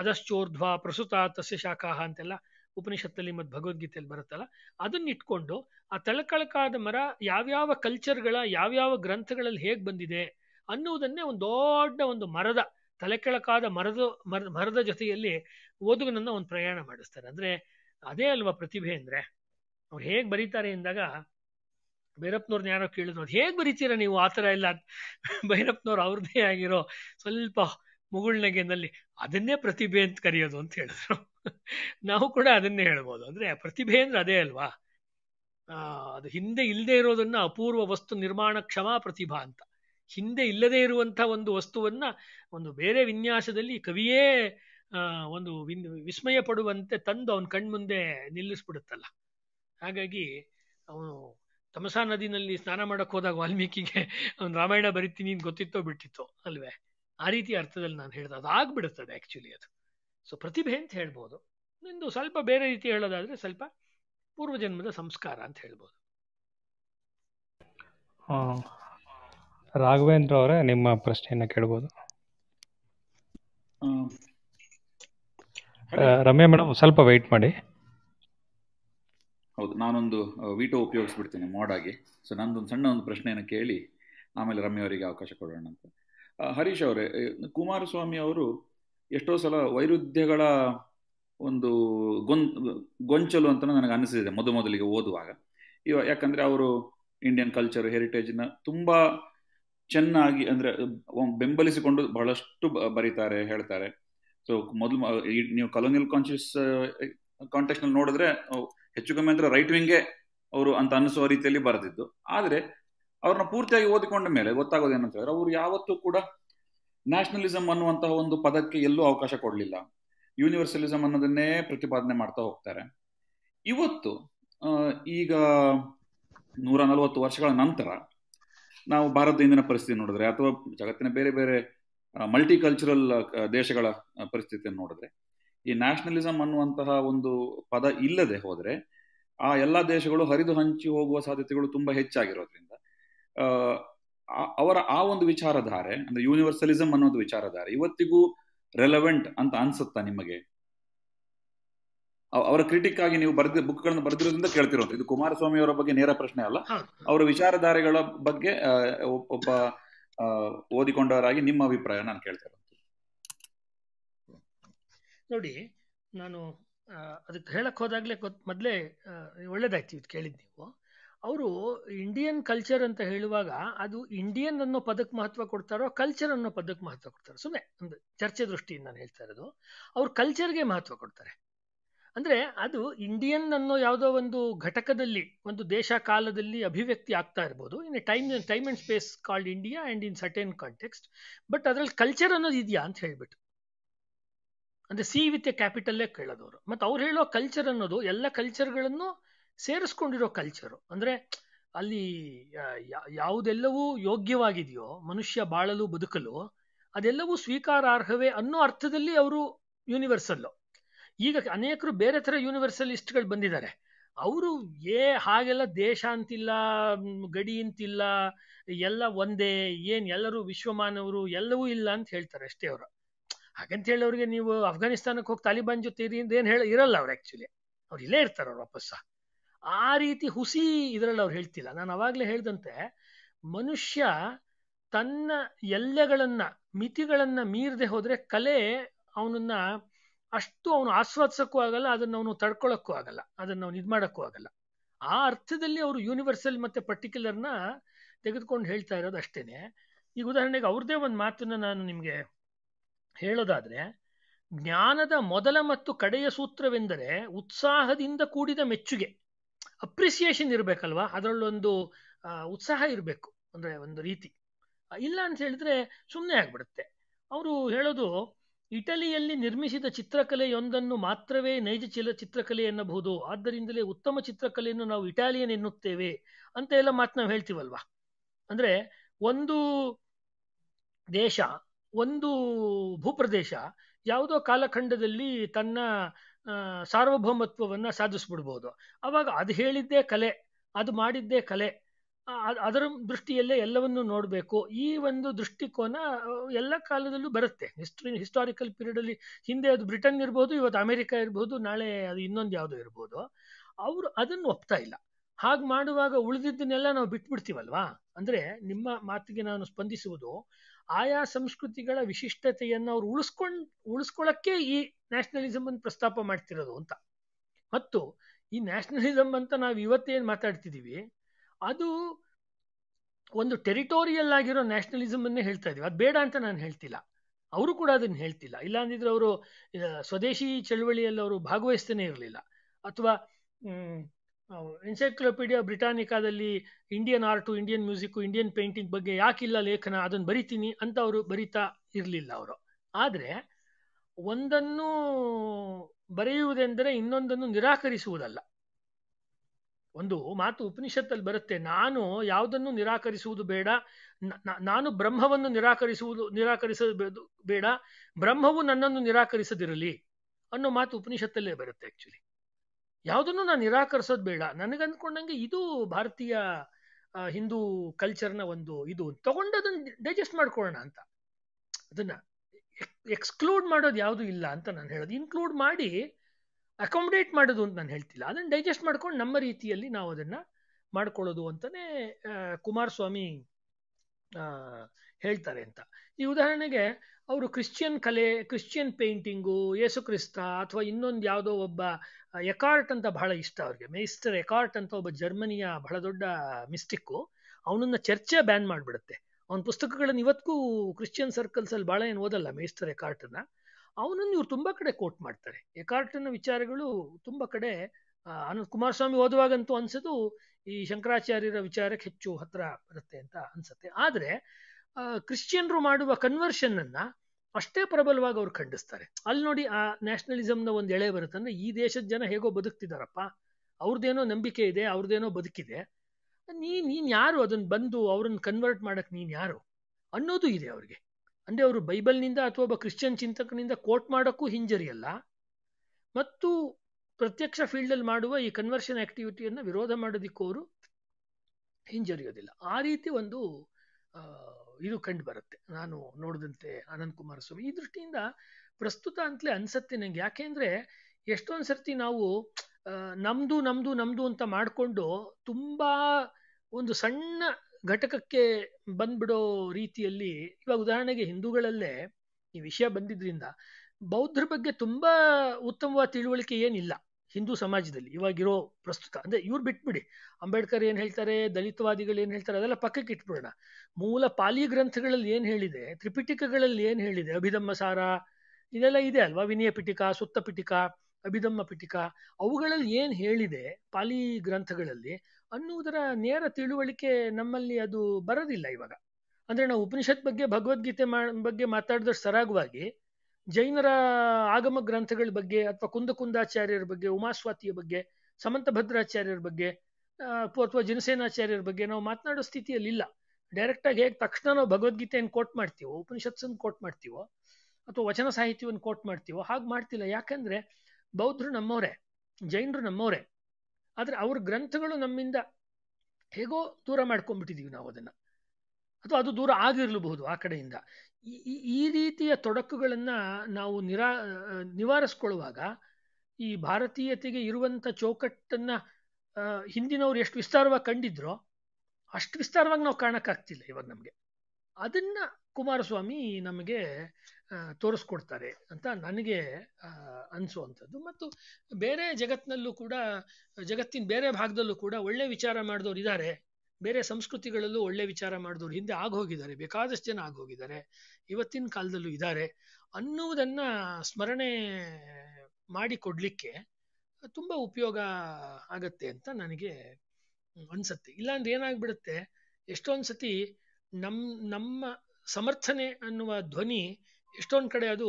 ಅಧಶ್ಚೋರ್ಧ್ವ ಪ್ರಸುತ ತಸ್ಯ ಶಾಖಾಹ ಅಂತೆಲ್ಲ ಉಪನಿಷತ್ತಲ್ಲಿ ಮತ್ತು ಭಗವದ್ಗೀತೆಯಲ್ಲಿ ಬರುತ್ತಲ್ಲ ಇಟ್ಕೊಂಡು ಆ ತಳಕಳಕಾದ ಮರ ಯಾವ್ಯಾವ ಕಲ್ಚರ್ಗಳ ಯಾವ್ಯಾವ ಗ್ರಂಥಗಳಲ್ಲಿ ಹೇಗೆ ಬಂದಿದೆ ಅನ್ನುವುದನ್ನೇ ಒಂದು ದೊಡ್ಡ ಒಂದು ಮರದ ತಲೆಕೆಳಕಾದ ಮರದ ಮರದ ಮರದ ಜೊತೆಯಲ್ಲಿ ಓದುಗನನ್ನು ಒಂದು ಪ್ರಯಾಣ ಮಾಡಿಸ್ತಾರೆ ಅಂದರೆ ಅದೇ ಅಲ್ವಾ ಪ್ರತಿಭೆ ಅಂದರೆ ಅವ್ರು ಹೇಗೆ ಬರೀತಾರೆ ಎಂದಾಗ ಭೈರಪ್ಪನವ್ರನ್ನ ಯಾರೋ ಕೇಳಿದ್ರು ಅದು ಹೇಗೆ ಬರೀತೀರಾ ನೀವು ಆ ಥರ ಎಲ್ಲ ಭೈರಪ್ಪನವ್ರು ಅವ್ರದ್ದೇ ಆಗಿರೋ ಸ್ವಲ್ಪ ಮುಗುಳ್ನಗೆನಲ್ಲಿ ಅದನ್ನೇ ಪ್ರತಿಭೆ ಅಂತ ಕರೆಯೋದು ಅಂತ ಹೇಳಿದ್ರು ನಾವು ಕೂಡ ಅದನ್ನೇ ಹೇಳ್ಬೋದು ಅಂದರೆ ಪ್ರತಿಭೆ ಅಂದ್ರೆ ಅದೇ ಅಲ್ವಾ ಅದು ಹಿಂದೆ ಇಲ್ಲದೆ ಇರೋದನ್ನ ಅಪೂರ್ವ ವಸ್ತು ನಿರ್ಮಾಣ ಕ್ಷಮಾ ಪ್ರತಿಭಾ ಅಂತ ಹಿಂದೆ ಇಲ್ಲದೆ ಇರುವಂಥ ಒಂದು ವಸ್ತುವನ್ನ ಒಂದು ಬೇರೆ ವಿನ್ಯಾಸದಲ್ಲಿ ಕವಿಯೇ ಒಂದು ವಿನ್ ವಿಸ್ಮಯ ಪಡುವಂತೆ ತಂದು ಅವನ ಕಣ್ಮುಂದೆ ನಿಲ್ಲಿಸ್ಬಿಡುತ್ತಲ್ಲ ಹಾಗಾಗಿ ಅವನು ತಮಸಾ ನದಿನಲ್ಲಿ ಸ್ನಾನ ಮಾಡಕ್ ಹೋದಾಗ ವಾಲ್ಮೀಕಿಗೆ ಅವನು ರಾಮಾಯಣ ಬರಿತೀನಿ ಗೊತ್ತಿತ್ತೋ ಬಿಟ್ಟಿತ್ತೋ ಅಲ್ವೇ ಆ ರೀತಿ ಅರ್ಥದಲ್ಲಿ ನಾನು ಹೇಳಿದೆ ಅದಾಗ್ಬಿಡುತ್ತದೆ ಆ್ಯಕ್ಚುಲಿ ಅದು ಸೊ ಪ್ರತಿಭೆ ಅಂತ ಹೇಳ್ಬೋದು ನಿಂದು ಸ್ವಲ್ಪ ಬೇರೆ ರೀತಿ ಹೇಳೋದಾದ್ರೆ ಸ್ವಲ್ಪ ಪೂರ್ವಜನ್ಮದ ಸಂಸ್ಕಾರ ಅಂತ ಹೇಳ್ಬೋದು ರಾಘವೇಂದ್ರ ಅವರೇ ನಿಮ್ಮ ಪ್ರಶ್ನೆಯನ್ನು ಕೇಳ್ಬೋದು ರಮ್ಯಾ ಮೇಡಮ್ ಸ್ವಲ್ಪ ವೆಯ್ಟ್ ಮಾಡಿ ಹೌದು ನಾನೊಂದು ವೀಟೋ ಉಪಯೋಗಿಸ್ಬಿಡ್ತೀನಿ ಮಾಡಾಗಿ ಸೊ ನಂದೊಂದು ಸಣ್ಣ ಒಂದು ಪ್ರಶ್ನೆಯನ್ನು ಕೇಳಿ ಆಮೇಲೆ ರಮ್ಯಾ ಅವರಿಗೆ ಅವಕಾಶ ಕೊಡೋಣ ಅಂತ ಹರೀಶ್ ಅವರೇ ಕುಮಾರಸ್ವಾಮಿ ಅವರು ಎಷ್ಟೋ ಸಲ ವೈರುಧ್ಯಗಳ ಒಂದು ಗೊಂ ಗೊಂಚಲು ಅಂತ ನನಗೆ ಅನಿಸಿದೆ ಮೊದ ಮೊದಲಿಗೆ ಓದುವಾಗ ಇವ ಯಾಕಂದರೆ ಅವರು ಇಂಡಿಯನ್ ಕಲ್ಚರ್ ಹೆರಿಟೇಜ್ನ ತುಂಬ ಚೆನ್ನಾಗಿ ಅಂದರೆ ಬೆಂಬಲಿಸಿಕೊಂಡು ಬಹಳಷ್ಟು ಬರೀತಾರೆ ಹೇಳ್ತಾರೆ ಸೊ ಮೊದಲು ನೀವು ಕಲೋನಿಯಲ್ ಕಾನ್ಷಿಯಸ್ ಕಾಂಟೆಕ್ಸ್ನಲ್ಲಿ ನೋಡಿದ್ರೆ ಹೆಚ್ಚು ಕಮ್ಮಿ ಅಂದರೆ ರೈಟ್ ವಿಂಗೇ ಅವರು ಅಂತ ಅನ್ನಿಸುವ ರೀತಿಯಲ್ಲಿ ಬರೆದಿದ್ದು ಆದರೆ ಅವ್ರನ್ನ ಪೂರ್ತಿಯಾಗಿ ಓದಿಕೊಂಡ ಮೇಲೆ ಗೊತ್ತಾಗೋದು ಹೇಳಿದ್ರೆ ಅವ್ರು ಯಾವತ್ತೂ ಕೂಡ ನ್ಯಾಷನಲಿಸಮ್ ಅನ್ನುವಂತಹ ಒಂದು ಪದಕ್ಕೆ ಎಲ್ಲೂ ಅವಕಾಶ ಕೊಡಲಿಲ್ಲ ಯೂನಿವರ್ಸಲಿಸಂ ಅನ್ನೋದನ್ನೇ ಪ್ರತಿಪಾದನೆ ಮಾಡ್ತಾ ಹೋಗ್ತಾರೆ ಇವತ್ತು ಈಗ ನೂರ ನಲವತ್ತು ವರ್ಷಗಳ ನಂತರ ನಾವು ಭಾರತದ ಇಂದಿನ ಪರಿಸ್ಥಿತಿ ನೋಡಿದ್ರೆ ಅಥವಾ ಜಗತ್ತಿನ ಬೇರೆ ಬೇರೆ ಮಲ್ಟಿಕಲ್ಚರಲ್ ದೇಶಗಳ ಪರಿಸ್ಥಿತಿಯನ್ನು ನೋಡಿದ್ರೆ ಈ ನ್ಯಾಷನಲಿಸಮ್ ಅನ್ನುವಂತಹ ಒಂದು ಪದ ಇಲ್ಲದೆ ಹೋದರೆ ಆ ಎಲ್ಲ ದೇಶಗಳು ಹರಿದು ಹಂಚಿ ಹೋಗುವ ಸಾಧ್ಯತೆಗಳು ತುಂಬಾ ಹೆಚ್ಚಾಗಿರೋದ್ರಿಂದ ಅವರ ಆ ಒಂದು ವಿಚಾರಧಾರೆ ಅಂದ್ರೆ ಯೂನಿವರ್ಸಲಿಸಂ ಅನ್ನೋದು ವಿಚಾರಧಾರೆ ಇವತ್ತಿಗೂ ರೆಲೆವೆಂಟ್ ಅಂತ ಅನ್ಸುತ್ತಾ ನಿಮಗೆ ಅವರ ಕ್ರಿಟಿಕ್ ಆಗಿ ನೀವು ಬರೆದ ಬುಕ್ಗಳನ್ನು ಬರೆದಿರೋದ್ರಿಂದ ಕೇಳ್ತಿರೋದು ಇದು ಕುಮಾರಸ್ವಾಮಿ ಅವರ ಬಗ್ಗೆ ನೇರ ಪ್ರಶ್ನೆ ಅಲ್ಲ ಅವರ ವಿಚಾರಧಾರೆಗಳ ಬಗ್ಗೆ ಒಬ್ಬ ಓದಿಕೊಂಡವರಾಗಿ ನಿಮ್ಮ ಅಭಿಪ್ರಾಯ ನಾನು ಕೇಳ್ತಾ ನೋಡಿ ನಾನು ಅದಕ್ಕೆ ಹೇಳಕ್ ಹೋದಾಗ್ಲೇ ಮೊದ್ಲೇ ಒಳ್ಳೇದಾಯ್ತು ಇದು ಕೇಳಿದ್ ನೀವು ಅವರು ಇಂಡಿಯನ್ ಕಲ್ಚರ್ ಅಂತ ಹೇಳುವಾಗ ಅದು ಇಂಡಿಯನ್ ಅನ್ನೋ ಪದಕ್ಕೆ ಮಹತ್ವ ಕೊಡ್ತಾರೋ ಕಲ್ಚರ್ ಅನ್ನೋ ಪದಕ್ಕೆ ಮಹತ್ವ ಕೊಡ್ತಾರೋ ಸುಮ್ಮನೆ ಒಂದು ಚರ್ಚೆ ದೃಷ್ಟಿಯಿಂದ ನಾನು ಹೇಳ್ತಾ ಇರೋದು ಅವ್ರು ಕಲ್ಚರ್ಗೆ ಮಹತ್ವ ಕೊಡ್ತಾರೆ ಅಂದ್ರೆ ಅದು ಇಂಡಿಯನ್ ಅನ್ನೋ ಯಾವುದೋ ಒಂದು ಘಟಕದಲ್ಲಿ ಒಂದು ದೇಶ ಕಾಲದಲ್ಲಿ ಅಭಿವ್ಯಕ್ತಿ ಆಗ್ತಾ ಇರ್ಬೋದು in time time and space called India and in certain context but ಅದರಲ್ಲಿ ಕಲ್ಚರ್ ಅನ್ನೋದು ಇದೆಯಾ ಅಂತ ಹೇಳ್ಬಿಟ್ಟು ಅಂದ್ರೆ ಸಿ ವಿತ್ ಎ ಕ್ಯಾಪಿಟಲ್ಲೇ ಅವರು ಮತ್ತೆ ಅವ್ರು ಹೇಳೋ ಕಲ್ಚರ್ ಅನ್ನೋದು ಎಲ್ಲ ಕಲ್ಚರ್ಗಳನ್ನು ಸೇರಿಸ್ಕೊಂಡಿರೋ ಕಲ್ಚರು ಅಂದ್ರೆ ಅಲ್ಲಿ ಯಾವುದೆಲ್ಲವೂ ಯೋಗ್ಯವಾಗಿದೆಯೋ ಮನುಷ್ಯ ಬಾಳಲು ಬದುಕಲು ಅದೆಲ್ಲವೂ ಸ್ವೀಕಾರಾರ್ಹವೇ ಅನ್ನೋ ಅರ್ಥದಲ್ಲಿ ಅವರು ಯೂನಿವರ್ಸಲ್ಲು ಈಗ ಅನೇಕರು ಬೇರೆ ಥರ ಯೂನಿವರ್ಸಲಿಸ್ಟ್ಗಳು ಬಂದಿದ್ದಾರೆ ಅವರು ಏ ಹಾಗೆಲ್ಲ ದೇಶ ಅಂತಿಲ್ಲ ಗಡಿ ಅಂತಿಲ್ಲ ಎಲ್ಲ ಒಂದೇ ಏನ್ ಎಲ್ಲರೂ ವಿಶ್ವಮಾನವರು ಎಲ್ಲವೂ ಇಲ್ಲ ಅಂತ ಹೇಳ್ತಾರೆ ಅಷ್ಟೇ ಅವರು ಹಾಗಂತ ಹೇಳೋರಿಗೆ ನೀವು ಅಫ್ಘಾನಿಸ್ತಾನಕ್ಕೆ ಹೋಗಿ ತಾಲಿಬಾನ್ ಜೊತೆ ಇರಿ ಅಂತ ಏನು ಹೇಳಿ ಇರಲ್ಲ ಅವ್ರು ಆ್ಯಕ್ಚುಲಿ ಅವ್ರು ಇಲ್ಲೇ ಇರ್ತಾರೆ ಅವ್ರು ವಾಪಸ್ಸ ಆ ರೀತಿ ಹುಸಿ ಇದರಲ್ಲಿ ಅವ್ರು ಹೇಳ್ತಿಲ್ಲ ನಾನು ಅವಾಗಲೇ ಹೇಳಿದಂತೆ ಮನುಷ್ಯ ತನ್ನ ಎಲ್ಲೆಗಳನ್ನು ಮಿತಿಗಳನ್ನು ಮೀರದೆ ಹೋದ್ರೆ ಕಲೆ ಅವನನ್ನ ಅಷ್ಟು ಅವನು ಆಸ್ವಾದಿಸೋಕ್ಕೂ ಆಗಲ್ಲ ಅದನ್ನ ಅವನು ತಡ್ಕೊಳಕ್ಕೂ ಆಗಲ್ಲ ಅದನ್ನ ಅವನು ಇದು ಆಗಲ್ಲ ಆ ಅರ್ಥದಲ್ಲಿ ಅವರು ಯೂನಿವರ್ಸಲ್ ಮತ್ತೆ ಪರ್ಟಿಕ್ಯುಲರ್ನ ತೆಗೆದುಕೊಂಡು ಹೇಳ್ತಾ ಇರೋದು ಅಷ್ಟೇನೆ ಈಗ ಉದಾಹರಣೆಗೆ ಅವ್ರದ್ದೇ ಒಂದು ಮಾತನ್ನು ನಾನು ನಿಮಗೆ ಹೇಳೋದಾದ್ರೆ ಜ್ಞಾನದ ಮೊದಲ ಮತ್ತು ಕಡೆಯ ಸೂತ್ರವೆಂದರೆ ಉತ್ಸಾಹದಿಂದ ಕೂಡಿದ ಮೆಚ್ಚುಗೆ ಅಪ್ರಿಸಿಯೇಷನ್ ಇರಬೇಕಲ್ವಾ ಅದರಲ್ಲೊಂದು ಉತ್ಸಾಹ ಇರಬೇಕು ಅಂದ್ರೆ ಒಂದು ರೀತಿ ಇಲ್ಲ ಅಂತ ಹೇಳಿದ್ರೆ ಸುಮ್ಮನೆ ಆಗ್ಬಿಡುತ್ತೆ ಅವರು ಹೇಳೋದು ಇಟಲಿಯಲ್ಲಿ ನಿರ್ಮಿಸಿದ ಚಿತ್ರಕಲೆಯೊಂದನ್ನು ಮಾತ್ರವೇ ನೈಜ ಚಿಲ ಚಿತ್ರಕಲೆ ಎನ್ನಬಹುದು ಆದ್ದರಿಂದಲೇ ಉತ್ತಮ ಚಿತ್ರಕಲೆಯನ್ನು ನಾವು ಇಟಾಲಿಯನ್ ಎನ್ನುತ್ತೇವೆ ಅಂತ ಎಲ್ಲ ಮಾತು ನಾವು ಹೇಳ್ತೀವಲ್ವಾ ಅಂದ್ರೆ ಒಂದು ದೇಶ ಒಂದು ಭೂಪ್ರದೇಶ ಯಾವುದೋ ಕಾಲಖಂಡದಲ್ಲಿ ತನ್ನ ಸಾರ್ವಭೌಮತ್ವವನ್ನು ಸಾಧಿಸ್ಬಿಡ್ಬೋದು ಅವಾಗ ಅದು ಹೇಳಿದ್ದೇ ಕಲೆ ಅದು ಮಾಡಿದ್ದೇ ಕಲೆ ಅದರ ದೃಷ್ಟಿಯಲ್ಲೇ ಎಲ್ಲವನ್ನು ನೋಡಬೇಕು ಈ ಒಂದು ದೃಷ್ಟಿಕೋನ ಎಲ್ಲ ಕಾಲದಲ್ಲೂ ಬರುತ್ತೆ ಹಿಸ್ಟ್ರಿ ಹಿಸ್ಟಾರಿಕಲ್ ಅಲ್ಲಿ ಹಿಂದೆ ಅದು ಬ್ರಿಟನ್ ಇರ್ಬೋದು ಇವತ್ತು ಅಮೆರಿಕ ಇರ್ಬೋದು ನಾಳೆ ಅದು ಇನ್ನೊಂದು ಯಾವುದೋ ಇರ್ಬೋದು ಅವರು ಅದನ್ನು ಒಪ್ತಾ ಇಲ್ಲ ಹಾಗೆ ಮಾಡುವಾಗ ಉಳಿದಿದ್ದನ್ನೆಲ್ಲ ನಾವು ಬಿಟ್ಬಿಡ್ತೀವಲ್ವಾ ಅಂದ್ರೆ ನಿಮ್ಮ ಮಾತಿಗೆ ನಾನು ಸ್ಪಂದಿಸುವುದು ಆಯಾ ಸಂಸ್ಕೃತಿಗಳ ವಿಶಿಷ್ಟತೆಯನ್ನು ಅವ್ರು ಉಳಿಸ್ಕೊಂಡು ಉಳಿಸ್ಕೊಳ್ಳೋಕ್ಕೆ ಈ ನ್ಯಾಷನಲಿಸಮ್ ಅನ್ನು ಪ್ರಸ್ತಾಪ ಮಾಡ್ತಿರೋದು ಅಂತ ಮತ್ತು ಈ ನ್ಯಾಷನಲಿಸಮ್ ಅಂತ ನಾವು ಇವತ್ತೇನು ಮಾತಾಡ್ತಿದ್ದೀವಿ ಅದು ಒಂದು ಟೆರಿಟೋರಿಯಲ್ ಆಗಿರೋ ಅನ್ನೇ ಹೇಳ್ತಾ ಇದ್ದೀವಿ ಅದು ಬೇಡ ಅಂತ ನಾನು ಹೇಳ್ತಿಲ್ಲ ಅವರು ಕೂಡ ಅದನ್ನು ಹೇಳ್ತಿಲ್ಲ ಇಲ್ಲಾಂದಿದ್ರೆ ಅವರು ಸ್ವದೇಶಿ ಚಳವಳಿಯಲ್ಲಿ ಅವರು ಭಾಗವಹಿಸ್ತೇನೆ ಇರಲಿಲ್ಲ ಅಥವಾ ಎನ್ಸೈಕ್ಲೋಪೀಡಿಯಾ ಬ್ರಿಟಾನಿಕಾದಲ್ಲಿ Indian art Indian music Indian painting ಬಗ್ಗೆ ಯಾಕಿಲ್ಲ ಲೇಖನ ಅದನ್ನು ಬರಿತೀನಿ ಅಂತ ಅವರು ಬರಿತಾ ಇರಲಿಲ್ಲ ಅವರು ಆದ್ರೆ ಒಂದನ್ನು ಬರೆಯುವುದೆಂದರೆ ಇನ್ನೊಂದನ್ನು ನಿರಾಕರಿಸುವುದಲ್ಲ ಒಂದು ಮಾತು ಉಪನಿಷತ್ತಲ್ಲಿ ಬರುತ್ತೆ ನಾನು ಯಾವುದನ್ನು ನಿರಾಕರಿಸುವುದು ಬೇಡ ನಾನು ಬ್ರಹ್ಮವನ್ನು ನಿರಾಕರಿಸುವುದು ನಿರಾಕರಿಸಬೇಡ ಬ್ರಹ್ಮವು ನನ್ನನ್ನು ನಿರಾಕರಿಸದಿರಲಿ ಅನ್ನೋ ಮಾತು ಉಪನಿಷತ್ತಲ್ಲೇ ಬರುತ್ತೆ ಆಕ್ಚುಲಿ ಯಾವುದನ್ನು ನಾನು ನಿರಾಕರಿಸೋದು ಬೇಡ ನನಗನ್ಕೊಂಡಂಗೆ ಇದು ಭಾರತೀಯ ಹಿಂದೂ ಕಲ್ಚರ್ನ ಒಂದು ಇದು ತಗೊಂಡು ಅದನ್ನು ಡೈಜೆಸ್ಟ್ ಮಾಡ್ಕೊಳ್ಳೋಣ ಅಂತ ಅದನ್ನ ಎಕ್ಸ್ಕ್ಲೂಡ್ ಮಾಡೋದು ಯಾವುದು ಇಲ್ಲ ಅಂತ ನಾನು ಹೇಳೋದು ಇನ್ಕ್ಲೂಡ್ ಮಾಡಿ ಅಕಾಮಡೇಟ್ ಮಾಡೋದು ಅಂತ ನಾನು ಹೇಳ್ತಿಲ್ಲ ಅದನ್ನ ಡೈಜೆಸ್ಟ್ ಮಾಡ್ಕೊಂಡು ನಮ್ಮ ರೀತಿಯಲ್ಲಿ ನಾವು ಅದನ್ನ ಮಾಡ್ಕೊಳ್ಳೋದು ಅಂತಲೇ ಕುಮಾರಸ್ವಾಮಿ ಹೇಳ್ತಾರೆ ಅಂತ ಈ ಉದಾಹರಣೆಗೆ ಅವರು ಕ್ರಿಶ್ಚಿಯನ್ ಕಲೆ ಕ್ರಿಶ್ಚಿಯನ್ ಪೇಂಟಿಂಗು ಯೇಸುಕ್ರಿಸ್ತ ಅಥವಾ ಇನ್ನೊಂದು ಯಾವುದೋ ಒಬ್ಬ ಎಕಾರ್ಟ್ ಅಂತ ಬಹಳ ಇಷ್ಟ ಅವ್ರಿಗೆ ಮೇಸ್ಟರ್ ಎಕಾರ್ಟ್ ಅಂತ ಒಬ್ಬ ಜರ್ಮನಿಯ ಬಹಳ ದೊಡ್ಡ ಮಿಸ್ಟಿಕ್ಕು ಅವನನ್ನ ಚರ್ಚೆ ಬ್ಯಾನ್ ಮಾಡ್ಬಿಡುತ್ತೆ ಅವನ ಪುಸ್ತಕಗಳನ್ನು ಇವತ್ತಿಗೂ ಕ್ರಿಶ್ಚಿಯನ್ ಸರ್ಕಲ್ಸಲ್ಲಿ ಭಾಳ ಏನು ಓದಲ್ಲ ಮೇಸ್ಟರ್ ಎಕಾರ್ಟನ್ನ ಅವನನ್ನು ಇವ್ರು ತುಂಬ ಕಡೆ ಕೋಟ್ ಮಾಡ್ತಾರೆ ಎಕಾರ್ಟನ ವಿಚಾರಗಳು ತುಂಬ ಕಡೆ ಅನಂತ್ ಕುಮಾರಸ್ವಾಮಿ ಓದುವಾಗಂತೂ ಅನ್ಸೋದು ಈ ಶಂಕರಾಚಾರ್ಯರ ವಿಚಾರಕ್ಕೆ ಹೆಚ್ಚು ಹತ್ರ ಬರುತ್ತೆ ಅಂತ ಅನ್ಸುತ್ತೆ ಆದರೆ ಕ್ರಿಶ್ಚಿಯನ್ರು ಮಾಡುವ ಕನ್ವರ್ಷನ್ನನ್ನು ಅಷ್ಟೇ ಪ್ರಬಲವಾಗಿ ಅವ್ರು ಖಂಡಿಸ್ತಾರೆ ಅಲ್ಲಿ ನೋಡಿ ಆ ನ್ಯಾಷನಲಿಸಮ್ನ ಒಂದು ಎಳೆ ಬರುತ್ತೆ ಅಂದರೆ ಈ ದೇಶದ ಜನ ಹೇಗೋ ಬದುಕ್ತಿದಾರಪ್ಪ ಅವ್ರದ್ದೇನೋ ನಂಬಿಕೆ ಇದೆ ಅವ್ರದ್ದೇನೋ ಬದುಕಿದೆ ನೀ ನೀನು ಯಾರು ಅದನ್ನು ಬಂದು ಅವ್ರನ್ನ ಕನ್ವರ್ಟ್ ಮಾಡಕ್ ನೀನು ಯಾರು ಅನ್ನೋದು ಇದೆ ಅವ್ರಿಗೆ ಅಂದರೆ ಅವರು ಬೈಬಲ್ನಿಂದ ಅಥವಾ ಒಬ್ಬ ಕ್ರಿಶ್ಚಿಯನ್ ಚಿಂತಕನಿಂದ ಕೋಟ್ ಮಾಡೋಕ್ಕೂ ಹಿಂಜರಿಯಲ್ಲ ಮತ್ತು ಪ್ರತ್ಯಕ್ಷ ಫೀಲ್ಡಲ್ಲಿ ಮಾಡುವ ಈ ಕನ್ವರ್ಷನ್ ಆ್ಯಕ್ಟಿವಿಟಿಯನ್ನು ವಿರೋಧ ಮಾಡೋದಿಕ್ಕೂ ಅವರು ಹಿಂಜರಿಯೋದಿಲ್ಲ ಆ ರೀತಿ ಒಂದು ಇದು ಕಂಡು ಬರುತ್ತೆ ನಾನು ನೋಡಿದಂತೆ ಅನಂತ್ ಕುಮಾರಸ್ವಾಮಿ ಈ ದೃಷ್ಟಿಯಿಂದ ಪ್ರಸ್ತುತ ಅಂತಲೇ ಅನ್ಸತ್ತೆ ನನಗೆ ಯಾಕೆ ಅಂದ್ರೆ ಎಷ್ಟೊಂದು ಸರ್ತಿ ನಾವು ನಮ್ಮದು ನಮ್ಮದು ನಮ್ಮದು ಅಂತ ಮಾಡಿಕೊಂಡು ತುಂಬ ಒಂದು ಸಣ್ಣ ಘಟಕಕ್ಕೆ ಬಂದ್ಬಿಡೋ ರೀತಿಯಲ್ಲಿ ಇವಾಗ ಉದಾಹರಣೆಗೆ ಹಿಂದೂಗಳಲ್ಲೇ ಈ ವಿಷಯ ಬಂದಿದ್ರಿಂದ ಬೌದ್ಧರ ಬಗ್ಗೆ ತುಂಬ ಉತ್ತಮವಾದ ತಿಳುವಳಿಕೆ ಏನಿಲ್ಲ ಹಿಂದೂ ಸಮಾಜದಲ್ಲಿ ಇವಾಗಿರೋ ಪ್ರಸ್ತುತ ಅಂದರೆ ಇವ್ರು ಬಿಟ್ಬಿಡಿ ಅಂಬೇಡ್ಕರ್ ಏನು ಹೇಳ್ತಾರೆ ದಲಿತವಾದಿಗಳು ಏನು ಹೇಳ್ತಾರೆ ಅದೆಲ್ಲ ಪಕ್ಕಕ್ಕೆ ಇಟ್ಬಿಡೋಣ ಮೂಲ ಪಾಲಿ ಗ್ರಂಥಗಳಲ್ಲಿ ಏನು ಹೇಳಿದೆ ತ್ರಿಪಿಟಿಕಗಳಲ್ಲಿ ಏನು ಹೇಳಿದೆ ಅಭಿದಮ್ಮ ಸಾರ ಇದೆಲ್ಲ ಇದೆ ಅಲ್ವಾ ವಿನಯ ಪಿಟಿಕ ಸುತ್ತ ಪಿಟಿಕ ಅಭಿದಮ್ಮ ಪಿಟಿಕ ಅವುಗಳಲ್ಲಿ ಏನು ಹೇಳಿದೆ ಪಾಲಿ ಗ್ರಂಥಗಳಲ್ಲಿ ಅನ್ನುವುದರ ನೇರ ತಿಳುವಳಿಕೆ ನಮ್ಮಲ್ಲಿ ಅದು ಬರೋದಿಲ್ಲ ಇವಾಗ ಅಂದರೆ ನಾವು ಉಪನಿಷತ್ ಬಗ್ಗೆ ಭಗವದ್ಗೀತೆ ಮಾ ಬಗ್ಗೆ ಮಾತಾಡಿದಷ್ಟು ಸರಾಗವಾಗಿ ಜೈನರ ಆಗಮ ಗ್ರಂಥಗಳ ಬಗ್ಗೆ ಅಥವಾ ಕುಂದಕುಂದಾಚಾರ್ಯರ ಬಗ್ಗೆ ಉಮಾಸ್ವಾತಿಯ ಬಗ್ಗೆ ಸಮಂತ ಭದ್ರಾಚಾರ್ಯರ ಬಗ್ಗೆ ಅಥವಾ ಜನಸೇನಾಚಾರ್ಯರ ಬಗ್ಗೆ ನಾವು ಮಾತನಾಡೋ ಡೈರೆಕ್ಟ್ ಆಗಿ ಹೇಗೆ ತಕ್ಷಣ ನಾವು ಭಗವದ್ಗೀತೆಯನ್ನು ಕೋಟ್ ಮಾಡ್ತೀವೋ ಉಪನಿಷತ್ಸನ್ ಕೋಟ್ ಮಾಡ್ತೀವೋ ಅಥವಾ ವಚನ ಸಾಹಿತ್ಯವನ್ನು ಕೋಟ್ ಮಾಡ್ತೀವೋ ಹಾಗೆ ಮಾಡ್ತಿಲ್ಲ ಯಾಕಂದ್ರೆ ಬೌದ್ಧರು ನಮ್ಮವರೇ ಜೈನರು ನಮ್ಮವರೇ ಆದ್ರೆ ಅವ್ರ ಗ್ರಂಥಗಳು ನಮ್ಮಿಂದ ಹೇಗೋ ದೂರ ಮಾಡ್ಕೊಂಡ್ಬಿಟ್ಟಿದೀವಿ ನಾವು ಅದನ್ನ ಅಥವಾ ಅದು ದೂರ ಆಗಿರಲಬಹುದು ಆ ಕಡೆಯಿಂದ ಈ ಈ ರೀತಿಯ ತೊಡಕುಗಳನ್ನು ನಾವು ನಿರಾ ನಿವಾರಿಸ್ಕೊಳ್ಳುವಾಗ ಈ ಭಾರತೀಯತೆಗೆ ಇರುವಂಥ ಚೌಕಟ್ಟನ್ನು ಹಿಂದಿನವ್ರು ಎಷ್ಟು ವಿಸ್ತಾರವಾಗಿ ಕಂಡಿದ್ರೋ ಅಷ್ಟು ವಿಸ್ತಾರವಾಗಿ ನಾವು ಕಾಣಕ್ಕಾಗ್ತಿಲ್ಲ ಇವಾಗ ನಮಗೆ ಅದನ್ನು ಕುಮಾರಸ್ವಾಮಿ ನಮಗೆ ತೋರಿಸ್ಕೊಡ್ತಾರೆ ಅಂತ ನನಗೆ ಅನಿಸುವಂಥದ್ದು ಮತ್ತು ಬೇರೆ ಜಗತ್ತಿನಲ್ಲೂ ಕೂಡ ಜಗತ್ತಿನ ಬೇರೆ ಭಾಗದಲ್ಲೂ ಕೂಡ ಒಳ್ಳೆ ವಿಚಾರ ಮಾಡಿದವ್ರು ಇದ್ದಾರೆ ಬೇರೆ ಸಂಸ್ಕೃತಿಗಳಲ್ಲೂ ಒಳ್ಳೆ ವಿಚಾರ ಮಾಡಿದವರು ಹಿಂದೆ ಆಗೋಗಿದ್ದಾರೆ ಬೇಕಾದಷ್ಟು ಜನ ಆಗೋಗಿದ್ದಾರೆ ಇವತ್ತಿನ ಕಾಲದಲ್ಲೂ ಇದ್ದಾರೆ ಅನ್ನುವುದನ್ನ ಸ್ಮರಣೆ ಕೊಡ್ಲಿಕ್ಕೆ ತುಂಬಾ ಉಪಯೋಗ ಆಗತ್ತೆ ಅಂತ ನನಗೆ ಅನ್ಸತ್ತೆ ಇಲ್ಲಾಂದ್ರೆ ಏನಾಗ್ಬಿಡುತ್ತೆ ಎಷ್ಟೊಂದು ಸತಿ ನಮ್ಮ ನಮ್ಮ ಸಮರ್ಥನೆ ಅನ್ನುವ ಧ್ವನಿ ಎಷ್ಟೊಂದ್ ಕಡೆ ಅದು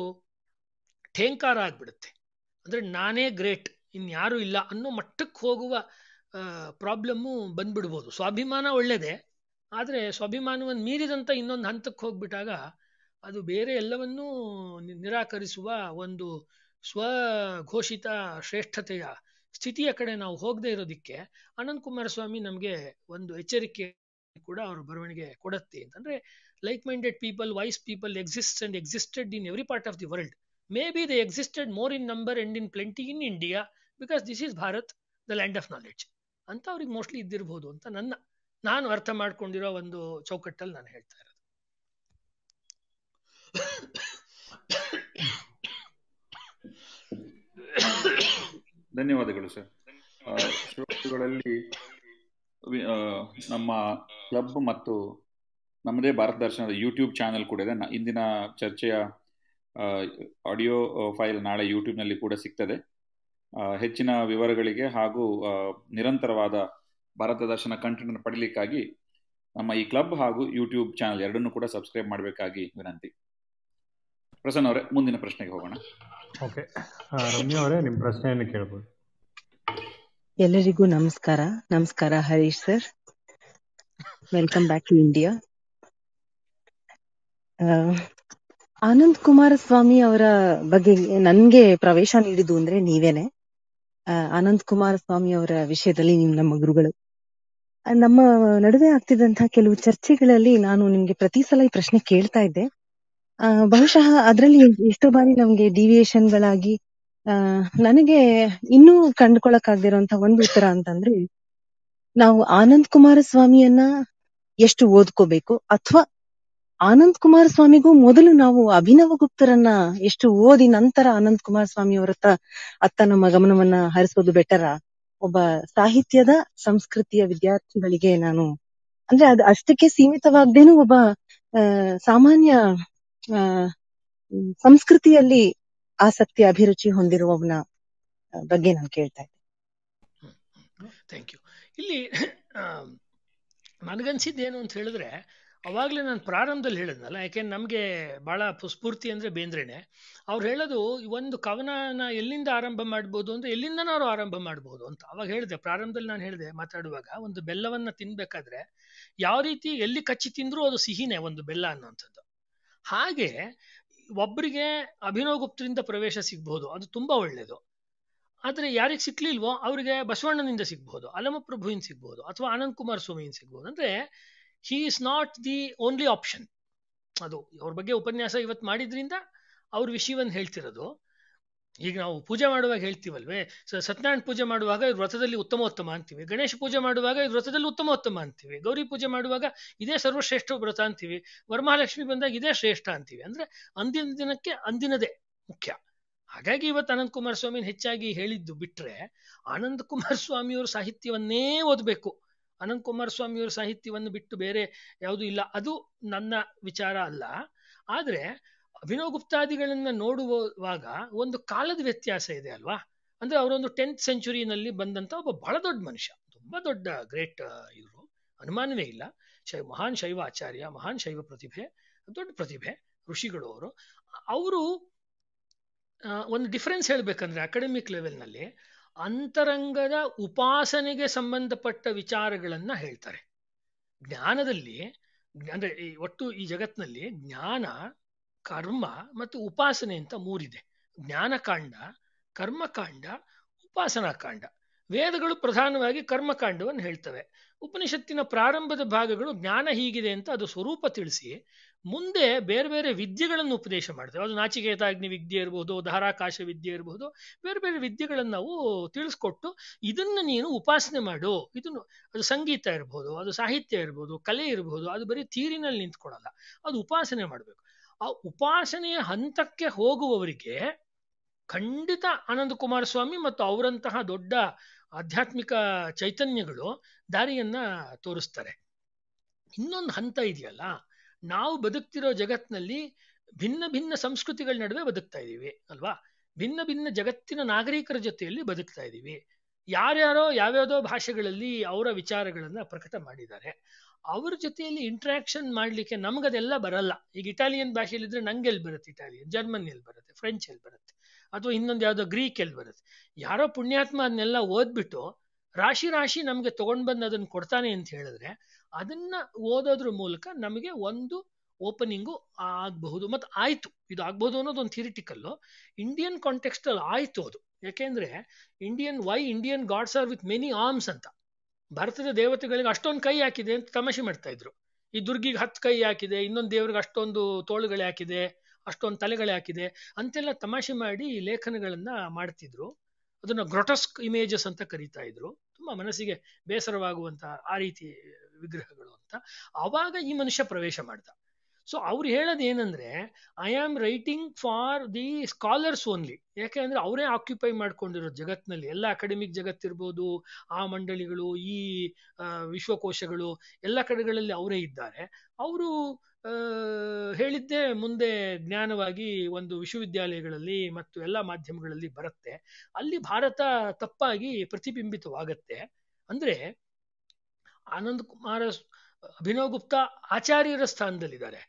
ಠೇಂಕಾರ ಆಗ್ಬಿಡುತ್ತೆ ಅಂದ್ರೆ ನಾನೇ ಗ್ರೇಟ್ ಇನ್ಯಾರೂ ಇಲ್ಲ ಅನ್ನೋ ಮಟ್ಟಕ್ಕೆ ಹೋಗುವ ಪ್ರಾಬ್ಲಮ್ಮು ಬಂದ್ಬಿಡ್ಬೋದು ಸ್ವಾಭಿಮಾನ ಒಳ್ಳೆಯದೇ ಆದರೆ ಸ್ವಾಭಿಮಾನವನ್ನು ಮೀರಿದಂಥ ಇನ್ನೊಂದು ಹಂತಕ್ಕೆ ಹೋಗಿಬಿಟ್ಟಾಗ ಅದು ಬೇರೆ ಎಲ್ಲವನ್ನೂ ನಿರಾಕರಿಸುವ ಒಂದು ಸ್ವಘೋಷಿತ ಶ್ರೇಷ್ಠತೆಯ ಸ್ಥಿತಿಯ ಕಡೆ ನಾವು ಹೋಗದೇ ಇರೋದಕ್ಕೆ ಅನಂತ್ ಕುಮಾರಸ್ವಾಮಿ ನಮಗೆ ಒಂದು ಎಚ್ಚರಿಕೆ ಕೂಡ ಅವರು ಬರವಣಿಗೆ ಕೊಡುತ್ತೆ ಅಂತಂದರೆ like minded people wise people exist and existed in every part of the world may be they existed more in number and in plenty in India because this is Bharat the land of knowledge ಅಂತ ಅವ್ರಿಗೆ mostly ಇದ್ದಿರ್ಬೋದು ಅಂತ ನನ್ನ ನಾನು ಅರ್ಥ ಮಾಡ್ಕೊಂಡಿರೋ ಒಂದು ಚೌಕಟ್ಟಲ್ಲಿ ನಾನು ಹೇಳ್ತಾ ಇರೋದು ಧನ್ಯವಾದಗಳು ಸರ್ ನಮ್ಮ ಕ್ಲಬ್ ಮತ್ತು ನಮ್ಮದೇ ಭಾರತ ದರ್ಶನದ ಯೂಟ್ಯೂಬ್ ಚಾನೆಲ್ ಕೂಡ ಇದೆ ಇಂದಿನ ಚರ್ಚೆಯ ಆಡಿಯೋ ಫೈಲ್ ನಾಳೆ ನಲ್ಲಿ ಕೂಡ ಸಿಗ್ತದೆ ಹೆಚ್ಚಿನ ವಿವರಗಳಿಗೆ ಹಾಗೂ ನಿರಂತರವಾದ ಭಾರತ ದರ್ಶನ ಅನ್ನು ಪಡೀಲಿಕ್ಕಾಗಿ ನಮ್ಮ ಈ ಕ್ಲಬ್ ಹಾಗೂ ಯೂಟ್ಯೂಬ್ ಚಾನಲ್ ಎರಡನ್ನೂ ಕೂಡ ಸಬ್ಸ್ಕ್ರೈಬ್ ಮಾಡಬೇಕಾಗಿ ವಿನಂತಿ ಪ್ರಸನ್ನ ಅವರೇ ಮುಂದಿನ ಪ್ರಶ್ನೆಗೆ ಹೋಗೋಣ ಓಕೆ ಅವರೇ ನಿಮ್ಮ ಪ್ರಶ್ನೆಯನ್ನು ಎಲ್ಲರಿಗೂ ನಮಸ್ಕಾರ ನಮಸ್ಕಾರ Harish sir welcome back to India Anand Kumaraswamy ಅವರ ಬಗ್ಗೆ ನನ್ಗೆ ಪ್ರವೇಶ ನೀಡಿದ್ದು ಅಂದ್ರೆ ನೀವೇನೆ ಅನಂತ್ ಕುಮಾರ್ ಸ್ವಾಮಿ ಅವರ ವಿಷಯದಲ್ಲಿ ನಿಮ್ ನಮ್ಮ ಗುರುಗಳು ನಮ್ಮ ನಡುವೆ ಆಗ್ತಿದ್ದಂತಹ ಕೆಲವು ಚರ್ಚೆಗಳಲ್ಲಿ ನಾನು ನಿಮ್ಗೆ ಪ್ರತಿ ಸಲ ಈ ಪ್ರಶ್ನೆ ಕೇಳ್ತಾ ಇದ್ದೆ ಆ ಬಹುಶಃ ಅದರಲ್ಲಿ ಎಷ್ಟೋ ಬಾರಿ ನಮ್ಗೆ ಡಿವಿಯೇಷನ್ ಗಳಾಗಿ ನನಗೆ ಇನ್ನೂ ಕಂಡುಕೊಳಕ್ ಆಗದಿರುವಂತಹ ಒಂದು ಉತ್ತರ ಅಂತಂದ್ರೆ ನಾವು ಆನಂದ್ ಕುಮಾರ ಸ್ವಾಮಿಯನ್ನ ಎಷ್ಟು ಓದ್ಕೋಬೇಕು ಅಥವಾ ಆನಂದ್ ಕುಮಾರ್ ಸ್ವಾಮಿಗೂ ಮೊದಲು ನಾವು ಅಭಿನವ ಗುಪ್ತರನ್ನ ಎಷ್ಟು ಓದಿ ನಂತರ ಆನಂದ್ ಕುಮಾರ್ ಸ್ವಾಮಿ ಅವರತ್ತ ಅತ್ತ ನಮ್ಮ ಗಮನವನ್ನ ಹರಿಸೋದು ಬೆಟರ ಒಬ್ಬ ಸಾಹಿತ್ಯದ ಸಂಸ್ಕೃತಿಯ ವಿದ್ಯಾರ್ಥಿಗಳಿಗೆ ನಾನು ಅಂದ್ರೆ ಅದು ಅಷ್ಟಕ್ಕೆ ಸೀಮಿತವಾಗ್ದೇನು ಒಬ್ಬ ಸಾಮಾನ್ಯ ಸಂಸ್ಕೃತಿಯಲ್ಲಿ ಆಸಕ್ತಿ ಅಭಿರುಚಿ ಹೊಂದಿರುವವನ ಬಗ್ಗೆ ನಾನು ಕೇಳ್ತಾ ಇದ್ದೆ ಇಲ್ಲಿ ಏನು ಅಂತ ಹೇಳಿದ್ರೆ ಅವಾಗ್ಲೇ ನಾನು ಪ್ರಾರಂಭದಲ್ಲಿ ಹೇಳಿದ್ನಲ್ಲ ಯಾಕೆಂದ್ರೆ ನಮಗೆ ಭಾಳ ಸ್ಫೂರ್ತಿ ಅಂದ್ರೆ ಬೇಂದ್ರೆನೆ ಅವ್ರು ಹೇಳೋದು ಒಂದು ಕವನನ ಎಲ್ಲಿಂದ ಆರಂಭ ಮಾಡ್ಬೋದು ಅಂದರೆ ಎಲ್ಲಿಂದನೂ ಅವರು ಆರಂಭ ಮಾಡ್ಬೋದು ಅಂತ ಅವಾಗ ಹೇಳಿದೆ ಪ್ರಾರಂಭದಲ್ಲಿ ನಾನು ಹೇಳಿದೆ ಮಾತಾಡುವಾಗ ಒಂದು ಬೆಲ್ಲವನ್ನ ತಿನ್ಬೇಕಾದ್ರೆ ಯಾವ ರೀತಿ ಎಲ್ಲಿ ಕಚ್ಚಿ ತಿಂದ್ರು ಅದು ಸಿಹಿನೇ ಒಂದು ಬೆಲ್ಲ ಅನ್ನುವಂಥದ್ದು ಹಾಗೆ ಒಬ್ಬರಿಗೆ ಅಭಿನವ್ ಗುಪ್ತರಿಂದ ಪ್ರವೇಶ ಸಿಗ್ಬಹುದು ಅದು ತುಂಬಾ ಒಳ್ಳೇದು ಆದ್ರೆ ಯಾರಿಗೆ ಸಿಕ್ಲಿಲ್ವೋ ಅವರಿಗೆ ಬಸವಣ್ಣನಿಂದ ಸಿಗ್ಬೋದು ಅಲಮಪ್ರಭುವಿನ ಸಿಗ್ಬೋದು ಅಥವಾ ಆನಂದ್ ಕುಮಾರ್ ಸ್ವಾಮಿಯಿಂದ ಸಿಗ್ಬೋದು ಅಂದ್ರೆ he is not the only option ಅದು ಅವ್ರ ಬಗ್ಗೆ ಉಪನ್ಯಾಸ ಇವತ್ತು ಮಾಡಿದ್ರಿಂದ ಅವ್ರ ವಿಷಯವನ್ನು ಹೇಳ್ತಿರೋದು ಈಗ ನಾವು ಪೂಜೆ ಮಾಡುವಾಗ ಹೇಳ್ತೀವಲ್ವೇ ಸತ್ಯನಾರಾಯಣ ಪೂಜೆ ಮಾಡುವಾಗ ಇದು ವ್ರತದಲ್ಲಿ ಉತ್ತಮೋತ್ತಮ ಅಂತೀವಿ ಗಣೇಶ ಪೂಜೆ ಮಾಡುವಾಗ ಇದು ವ್ರತದಲ್ಲಿ ಉತ್ತಮೋತ್ತಮ ಅಂತೀವಿ ಗೌರಿ ಪೂಜೆ ಮಾಡುವಾಗ ಇದೇ ಸರ್ವಶ್ರೇಷ್ಠ ವ್ರತ ಅಂತೀವಿ ವರಮಹಾಲಕ್ಷ್ಮಿ ಬಂದಾಗ ಇದೇ ಶ್ರೇಷ್ಠ ಅಂತೀವಿ ಅಂದ್ರೆ ಅಂದಿನ ದಿನಕ್ಕೆ ಅಂದಿನದೇ ಮುಖ್ಯ ಹಾಗಾಗಿ ಇವತ್ತು ಅನಂತ ಕುಮಾರಸ್ವಾಮಿನ ಹೆಚ್ಚಾಗಿ ಹೇಳಿದ್ದು ಬಿಟ್ರೆ ಬಿಟ್ಟರೆ ಆನಂದ ಸ್ವಾಮಿಯವರು ಸಾಹಿತ್ಯವನ್ನೇ ಓದ್ಬೇಕು ಅನಂತ್ ಕುಮಾರ್ ಸ್ವಾಮಿಯವರ ಸಾಹಿತ್ಯವನ್ನು ಬಿಟ್ಟು ಬೇರೆ ಯಾವುದು ಇಲ್ಲ ಅದು ನನ್ನ ವಿಚಾರ ಅಲ್ಲ ಆದರೆ ಅಭಿನವ್ ಗುಪ್ತಾದಿಗಳನ್ನ ನೋಡುವಾಗ ಒಂದು ಕಾಲದ ವ್ಯತ್ಯಾಸ ಇದೆ ಅಲ್ವಾ ಅಂದ್ರೆ ಅವರೊಂದು ಟೆಂತ್ ಸೆಂಚುರಿನಲ್ಲಿ ಬಂದಂತ ಒಬ್ಬ ಬಹಳ ದೊಡ್ಡ ಮನುಷ್ಯ ತುಂಬಾ ದೊಡ್ಡ ಗ್ರೇಟ್ ಇವರು ಅನುಮಾನವೇ ಇಲ್ಲ ಶೈ ಮಹಾನ್ ಶೈವ ಆಚಾರ್ಯ ಮಹಾನ್ ಶೈವ ಪ್ರತಿಭೆ ದೊಡ್ಡ ಪ್ರತಿಭೆ ಋಷಿಗಳು ಅವರು ಅವರು ಒಂದು ಡಿಫ್ರೆನ್ಸ್ ಹೇಳಬೇಕಂದ್ರೆ ಅಕಾಡೆಮಿಕ್ ಲೆವೆಲ್ನಲ್ಲಿ ಅಂತರಂಗದ ಉಪಾಸನೆಗೆ ಸಂಬಂಧಪಟ್ಟ ವಿಚಾರಗಳನ್ನು ಹೇಳ್ತಾರೆ ಜ್ಞಾನದಲ್ಲಿ ಅಂದ್ರೆ ಈ ಒಟ್ಟು ಈ ಜಗತ್ತಿನಲ್ಲಿ ಜ್ಞಾನ ಕರ್ಮ ಮತ್ತು ಉಪಾಸನೆ ಅಂತ ಮೂರಿದೆ ಜ್ಞಾನಕಾಂಡ ಕರ್ಮಕಾಂಡ ಉಪಾಸನಾಕಾಂಡ ವೇದಗಳು ಪ್ರಧಾನವಾಗಿ ಕರ್ಮಕಾಂಡವನ್ನು ಹೇಳ್ತವೆ ಉಪನಿಷತ್ತಿನ ಪ್ರಾರಂಭದ ಭಾಗಗಳು ಜ್ಞಾನ ಹೀಗಿದೆ ಅಂತ ಅದು ಸ್ವರೂಪ ತಿಳಿಸಿ ಮುಂದೆ ಬೇರೆ ಬೇರೆ ವಿದ್ಯೆಗಳನ್ನು ಉಪದೇಶ ಮಾಡ್ತೇವೆ ಅದು ನಾಚಿಕೇತಾಗ್ನಿ ವಿದ್ಯೆ ಇರಬಹುದು ಧಾರಾಕಾಶ ವಿದ್ಯೆ ಇರಬಹುದು ಬೇರೆ ಬೇರೆ ವಿದ್ಯೆಗಳನ್ನು ನಾವು ತಿಳಿಸ್ಕೊಟ್ಟು ಇದನ್ನು ನೀನು ಉಪಾಸನೆ ಮಾಡು ಇದನ್ನು ಅದು ಸಂಗೀತ ಇರಬಹುದು ಅದು ಸಾಹಿತ್ಯ ಇರಬಹುದು ಕಲೆ ಇರಬಹುದು ಅದು ಬರೀ ತೀರಿನಲ್ಲಿ ನಿಂತ್ಕೊಳಲ್ಲ ಅದು ಉಪಾಸನೆ ಮಾಡಬೇಕು ಆ ಉಪಾಸನೆಯ ಹಂತಕ್ಕೆ ಹೋಗುವವರಿಗೆ ಖಂಡಿತ ಆನಂದ ಸ್ವಾಮಿ ಮತ್ತು ಅವರಂತಹ ದೊಡ್ಡ ಆಧ್ಯಾತ್ಮಿಕ ಚೈತನ್ಯಗಳು ದಾರಿಯನ್ನ ತೋರಿಸ್ತಾರೆ ಇನ್ನೊಂದು ಹಂತ ಇದೆಯಲ್ಲ ನಾವು ಬದುಕ್ತಿರೋ ಜಗತ್ನಲ್ಲಿ ಭಿನ್ನ ಭಿನ್ನ ಸಂಸ್ಕೃತಿಗಳ ನಡುವೆ ಬದುಕ್ತಾ ಇದ್ದೀವಿ ಅಲ್ವಾ ಭಿನ್ನ ಭಿನ್ನ ಜಗತ್ತಿನ ನಾಗರಿಕರ ಜೊತೆಯಲ್ಲಿ ಬದುಕ್ತಾ ಇದ್ದೀವಿ ಯಾರ್ಯಾರೋ ಯಾವ್ಯಾವುದೋ ಭಾಷೆಗಳಲ್ಲಿ ಅವರ ವಿಚಾರಗಳನ್ನು ಪ್ರಕಟ ಮಾಡಿದ್ದಾರೆ ಅವ್ರ ಜೊತೆಯಲ್ಲಿ ಇಂಟ್ರಾಕ್ಷನ್ ಮಾಡಲಿಕ್ಕೆ ನಮಗದೆಲ್ಲ ಬರಲ್ಲ ಈಗ ಇಟಾಲಿಯನ್ ಭಾಷೆಯಲ್ಲಿದ್ದರೆ ನಂಗೆ ಎಲ್ಲಿ ಬರುತ್ತೆ ಇಟಾಲಿಯನ್ ಜರ್ಮನ್ ಎಲ್ಲಿ ಬರುತ್ತೆ ಫ್ರೆಂಚ್ ಎಲ್ಲಿ ಬರುತ್ತೆ ಅಥವಾ ಇನ್ನೊಂದು ಯಾವ್ದೋ ಗ್ರೀಕ್ ಎಲ್ಲಿ ಬರುತ್ತೆ ಯಾರೋ ಪುಣ್ಯಾತ್ಮ ಅದನ್ನೆಲ್ಲ ಓದ್ಬಿಟ್ಟು ರಾಶಿ ರಾಶಿ ನಮಗೆ ತಗೊಂಡ್ ಬಂದ್ ಅದನ್ನ ಕೊಡ್ತಾನೆ ಅಂತ ಹೇಳಿದ್ರೆ ಅದನ್ನ ಓದೋದ್ರ ಮೂಲಕ ನಮಗೆ ಒಂದು ಓಪನಿಂಗು ಆಗಬಹುದು ಮತ್ತು ಆಯಿತು ಇದು ಆಗ್ಬಹುದು ಅನ್ನೋದು ಒಂದು ಥಿರಿಟಿಕಲ್ಲು ಇಂಡಿಯನ್ ಕಾಂಟೆಕ್ಸ್ಟಲ್ಲಿ ಆಯಿತು ಅದು ಯಾಕೆಂದ್ರೆ Indian why Indian gods are with many arms ಅಂತ ಭಾರತದ ದೇವತೆಗಳಿಗೆ ಅಷ್ಟೊಂದು ಕೈ ಹಾಕಿದೆ ಅಂತ ತಮಾಷೆ ಮಾಡ್ತಾ ಇದ್ರು ಈ ದುರ್ಗಿಗೆ ಹತ್ತು ಕೈ ಹಾಕಿದೆ ಇನ್ನೊಂದು ದೇವ್ರಿಗೆ ಅಷ್ಟೊಂದು ತೋಳುಗಳು ಹಾಕಿದೆ ಅಷ್ಟೊಂದು ತಲೆಗಳು ಹಾಕಿದೆ ಅಂತೆಲ್ಲ ತಮಾಷೆ ಮಾಡಿ ಲೇಖನಗಳನ್ನ ಮಾಡ್ತಿದ್ರು ಅದನ್ನ ಗ್ರೊಟಸ್ಕ್ ಇಮೇಜಸ್ ಅಂತ ಕರೀತಾ ಇದ್ರು ತುಂಬಾ ಮನಸ್ಸಿಗೆ ಬೇಸರವಾಗುವಂತ ಆ ರೀತಿ ವಿಗ್ರಹಗಳು ಅಂತ ಆವಾಗ ಈ ಮನುಷ್ಯ ಪ್ರವೇಶ ಮಾಡ್ದ ಸೊ ಅವ್ರು ಏನಂದ್ರೆ I am writing for the scholars only ಯಾಕೆ ಅಂದ್ರೆ ಅವರೇ ಆಕ್ಯುಪೈ ಮಾಡ್ಕೊಂಡಿರೋ ಜಗತ್ನಲ್ಲಿ ಎಲ್ಲ ಅಕಾಡೆಮಿಕ್ ಜಗತ್ತಿರ್ಬೋದು ಆ ಮಂಡಳಿಗಳು ಈ ವಿಶ್ವಕೋಶಗಳು ಎಲ್ಲ ಕಡೆಗಳಲ್ಲಿ ಅವರೇ ಇದ್ದಾರೆ ಅವರು ಹೇಳಿದ್ದೇ ಮುಂದೆ ಜ್ಞಾನವಾಗಿ ಒಂದು ವಿಶ್ವವಿದ್ಯಾಲಯಗಳಲ್ಲಿ ಮತ್ತು ಎಲ್ಲ ಮಾಧ್ಯಮಗಳಲ್ಲಿ ಬರುತ್ತೆ ಅಲ್ಲಿ ಭಾರತ ತಪ್ಪಾಗಿ ಪ್ರತಿಬಿಂಬಿತವಾಗತ್ತೆ ಅಂದ್ರೆ ಆನಂದ ಕುಮಾರ ಅಭಿನವ್ ಗುಪ್ತಾ ಆಚಾರ್ಯರ ಸ್ಥಾನದಲ್ಲಿದ್ದಾರೆ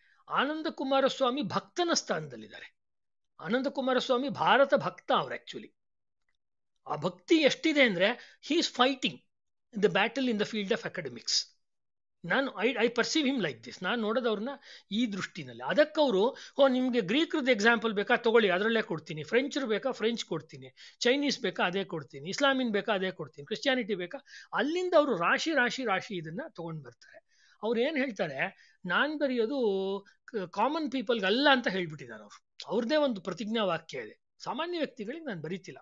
ಆನಂದ ಕುಮಾರಸ್ವಾಮಿ ಭಕ್ತನ ಸ್ಥಾನದಲ್ಲಿದ್ದಾರೆ ಆನಂದ ಕುಮಾರಸ್ವಾಮಿ ಭಾರತ ಭಕ್ತ ಅವ್ರ ಆಕ್ಚುಲಿ ಆ ಭಕ್ತಿ ಎಷ್ಟಿದೆ ಅಂದ್ರೆ he is fighting the battle in the field of academics ನಾನು I I perceive him like this ನಾನು ನೋಡೋದವ್ರನ್ನ ಈ ದೃಷ್ಟಿನಲ್ಲಿ ಅದಕ್ಕವರು ಓ ನಿಮಗೆ ಗ್ರೀಕ್ರದ್ದು ಎಕ್ಸಾಂಪಲ್ ಬೇಕಾ ತೊಗೊಳ್ಳಿ ಅದರಲ್ಲೇ ಕೊಡ್ತೀನಿ ಫ್ರೆಂಚ್ರು ಬೇಕಾ ಫ್ರೆಂಚ್ ಕೊಡ್ತೀನಿ ಚೈನೀಸ್ ಬೇಕಾ ಅದೇ ಕೊಡ್ತೀನಿ ಇಸ್ಲಾಮಿನ್ ಬೇಕಾ ಅದೇ ಕೊಡ್ತೀನಿ ಕ್ರಿಶ್ಚಿಯಾನಿಟಿ ಬೇಕಾ ಅಲ್ಲಿಂದ ಅವರು ರಾಶಿ ರಾಶಿ ರಾಶಿ ಇದನ್ನು ತೊಗೊಂಡು ಬರ್ತಾರೆ ಅವ್ರು ಏನು ಹೇಳ್ತಾರೆ ನಾನು ಬರೆಯೋದು ಕಾಮನ್ ಪೀಪಲ್ಗೆ ಅಲ್ಲ ಅಂತ ಹೇಳ್ಬಿಟ್ಟಿದ್ದಾರೆ ಅವರು ಅವ್ರದ್ದೇ ಒಂದು ಪ್ರತಿಜ್ಞಾ ವಾಕ್ಯ ಇದೆ ಸಾಮಾನ್ಯ ವ್ಯಕ್ತಿಗಳಿಗೆ ನಾನು ಬರೀತಿಲ್ಲ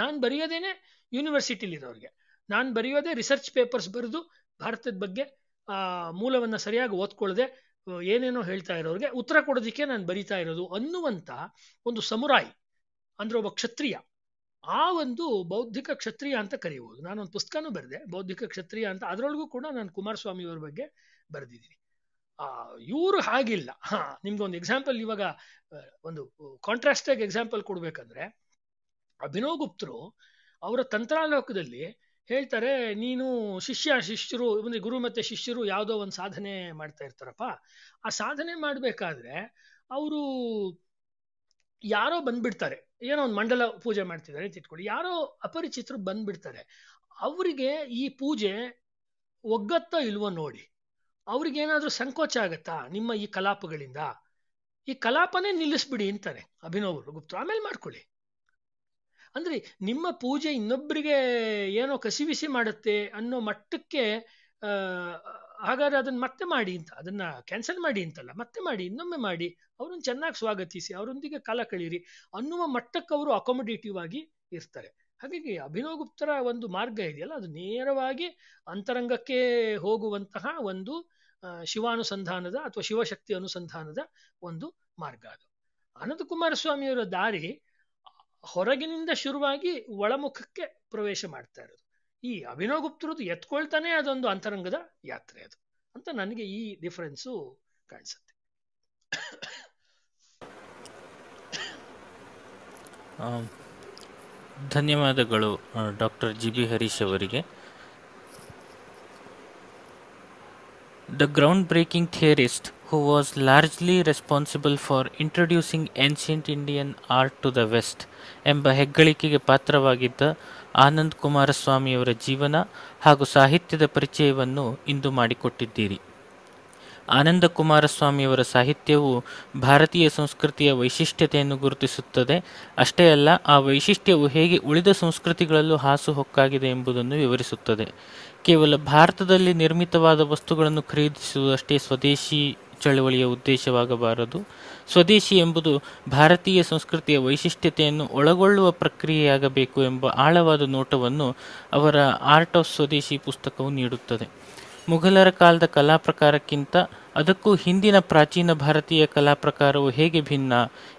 ನಾನು ಬರೆಯೋದೇನೆ ಯೂನಿವರ್ಸಿಟಿಲಿರೋರಿಗೆ ನಾನು ಬರೆಯೋದೇ ರಿಸರ್ಚ್ ಪೇಪರ್ಸ್ ಬರೆದು ಭಾರತದ ಬಗ್ಗೆ ಆ ಮೂಲವನ್ನ ಸರಿಯಾಗಿ ಓದ್ಕೊಳ್ಳದೆ ಏನೇನೋ ಹೇಳ್ತಾ ಇರೋರಿಗೆ ಉತ್ತರ ಕೊಡೋದಿಕ್ಕೆ ನಾನು ಬರಿತಾ ಇರೋದು ಅನ್ನುವಂತ ಒಂದು ಸಮುರಾಯಿ ಅಂದ್ರೆ ಒಬ್ಬ ಕ್ಷತ್ರಿಯ ಆ ಒಂದು ಬೌದ್ಧಿಕ ಕ್ಷತ್ರಿಯ ಅಂತ ನಾನು ನಾನೊಂದು ಪುಸ್ತಕನೂ ಬರೆದೆ ಬೌದ್ಧಿಕ ಕ್ಷತ್ರಿಯ ಅಂತ ಅದರೊಳಗೂ ಕೂಡ ನಾನು ಕುಮಾರಸ್ವಾಮಿ ಅವರ ಬಗ್ಗೆ ಬರೆದಿದ್ದೀನಿ ಆ ಇವರು ಹಾಗಿಲ್ಲ ನಿಮ್ಗೆ ಒಂದು ಎಕ್ಸಾಂಪಲ್ ಇವಾಗ ಒಂದು ಆಗಿ ಎಕ್ಸಾಂಪಲ್ ಕೊಡ್ಬೇಕಂದ್ರೆ ಅಭಿನವ್ ಗುಪ್ತರು ಅವರ ತಂತ್ರಾಲೋಕದಲ್ಲಿ ಹೇಳ್ತಾರೆ ನೀನು ಶಿಷ್ಯ ಶಿಷ್ಯರು ಅಂದರೆ ಗುರು ಮತ್ತು ಶಿಷ್ಯರು ಯಾವುದೋ ಒಂದು ಸಾಧನೆ ಮಾಡ್ತಾ ಇರ್ತಾರಪ್ಪ ಆ ಸಾಧನೆ ಮಾಡಬೇಕಾದ್ರೆ ಅವರು ಯಾರೋ ಬಂದ್ಬಿಡ್ತಾರೆ ಏನೋ ಒಂದು ಮಂಡಲ ಪೂಜೆ ಮಾಡ್ತಿದ್ದಾರೆ ಅಂತ ಇಟ್ಕೊಳ್ಳಿ ಯಾರೋ ಅಪರಿಚಿತರು ಬಂದ್ಬಿಡ್ತಾರೆ ಅವರಿಗೆ ಈ ಪೂಜೆ ಒಗ್ಗತ್ತೋ ಇಲ್ವೋ ನೋಡಿ ಅವ್ರಿಗೇನಾದರೂ ಸಂಕೋಚ ಆಗತ್ತಾ ನಿಮ್ಮ ಈ ಕಲಾಪಗಳಿಂದ ಈ ಕಲಾಪನೇ ನಿಲ್ಲಿಸ್ಬಿಡಿ ಅಂತಾರೆ ಅಭಿನವರು ಗುಪ್ತ ಆಮೇಲೆ ಮಾಡ್ಕೊಳ್ಳಿ ಅಂದ್ರೆ ನಿಮ್ಮ ಪೂಜೆ ಇನ್ನೊಬ್ಬರಿಗೆ ಏನೋ ಕಸಿವಿಸಿ ಮಾಡುತ್ತೆ ಅನ್ನೋ ಮಟ್ಟಕ್ಕೆ ಹಾಗಾದ್ರೆ ಅದನ್ನ ಮತ್ತೆ ಮಾಡಿ ಅಂತ ಅದನ್ನ ಕ್ಯಾನ್ಸಲ್ ಮಾಡಿ ಅಂತಲ್ಲ ಮತ್ತೆ ಮಾಡಿ ಇನ್ನೊಮ್ಮೆ ಮಾಡಿ ಅವ್ರನ್ನ ಚೆನ್ನಾಗಿ ಸ್ವಾಗತಿಸಿ ಅವರೊಂದಿಗೆ ಕಾಲ ಕಳೀರಿ ಅನ್ನುವ ಮಟ್ಟಕ್ಕೆ ಅವರು ಅಕೊಮಡೇಟಿವ್ ಆಗಿ ಇರ್ತಾರೆ ಹಾಗಾಗಿ ಅಭಿನವ್ ಗುಪ್ತರ ಒಂದು ಮಾರ್ಗ ಇದೆಯಲ್ಲ ಅದು ನೇರವಾಗಿ ಅಂತರಂಗಕ್ಕೆ ಹೋಗುವಂತಹ ಒಂದು ಶಿವಾನುಸಂಧಾನದ ಅಥವಾ ಶಿವಶಕ್ತಿ ಅನುಸಂಧಾನದ ಒಂದು ಮಾರ್ಗ ಅದು ಅನಂತ ಕುಮಾರಸ್ವಾಮಿಯವರ ದಾರಿ ಹೊರಗಿನಿಂದ ಶುರುವಾಗಿ ಒಳಮುಖಕ್ಕೆ ಪ್ರವೇಶ ಮಾಡ್ತಾ ಇರೋದು ಈ ಅಭಿನವಗುಪ್ತರದ್ದು ಎತ್ಕೊಳ್ತಾನೆ ಅದೊಂದು ಅಂತರಂಗದ ಯಾತ್ರೆ ಅದು ಅಂತ ನನಗೆ ಈ ಡಿಫರೆನ್ಸು ಕಾಣಿಸುತ್ತೆ ಧನ್ಯವಾದಗಳು ಡಾಕ್ಟರ್ ಜಿ ಬಿ ಹರೀಶ್ ಅವರಿಗೆ the ground breaking theorist who was largely responsible for introducing ancient Indian art to the West ಎಂಬ ಹೆಗ್ಗಳಿಕೆಗೆ ಪಾತ್ರವಾಗಿದ್ದ ಆನಂದ್ ಕುಮಾರಸ್ವಾಮಿಯವರ ಜೀವನ ಹಾಗೂ ಸಾಹಿತ್ಯದ ಪರಿಚಯವನ್ನು ಇಂದು ಮಾಡಿಕೊಟ್ಟಿದ್ದೀರಿ ಆನಂದ ಕುಮಾರಸ್ವಾಮಿಯವರ ಸಾಹಿತ್ಯವು ಭಾರತೀಯ ಸಂಸ್ಕೃತಿಯ ವೈಶಿಷ್ಟ್ಯತೆಯನ್ನು ಗುರುತಿಸುತ್ತದೆ ಅಷ್ಟೇ ಅಲ್ಲ ಆ ವೈಶಿಷ್ಟ್ಯವು ಹೇಗೆ ಉಳಿದ ಸಂಸ್ಕೃತಿಗಳಲ್ಲೂ ಹಾಸುಹೊಕ್ಕಾಗಿದೆ ಎಂಬುದನ್ನು ವಿವರಿಸುತ್ತದೆ ಕೇವಲ ಭಾರತದಲ್ಲಿ ನಿರ್ಮಿತವಾದ ವಸ್ತುಗಳನ್ನು ಖರೀದಿಸುವುದಷ್ಟೇ ಸ್ವದೇಶಿ ಚಳವಳಿಯ ಉದ್ದೇಶವಾಗಬಾರದು ಸ್ವದೇಶಿ ಎಂಬುದು ಭಾರತೀಯ ಸಂಸ್ಕೃತಿಯ ವೈಶಿಷ್ಟ್ಯತೆಯನ್ನು ಒಳಗೊಳ್ಳುವ ಪ್ರಕ್ರಿಯೆಯಾಗಬೇಕು ಎಂಬ ಆಳವಾದ ನೋಟವನ್ನು ಅವರ ಆರ್ಟ್ ಆಫ್ ಸ್ವದೇಶಿ ಪುಸ್ತಕವು ನೀಡುತ್ತದೆ ಮುಘಲರ ಕಾಲದ ಕಲಾ ಪ್ರಕಾರಕ್ಕಿಂತ ಅದಕ್ಕೂ ಹಿಂದಿನ ಪ್ರಾಚೀನ ಭಾರತೀಯ ಕಲಾ ಪ್ರಕಾರವು ಹೇಗೆ ಭಿನ್ನ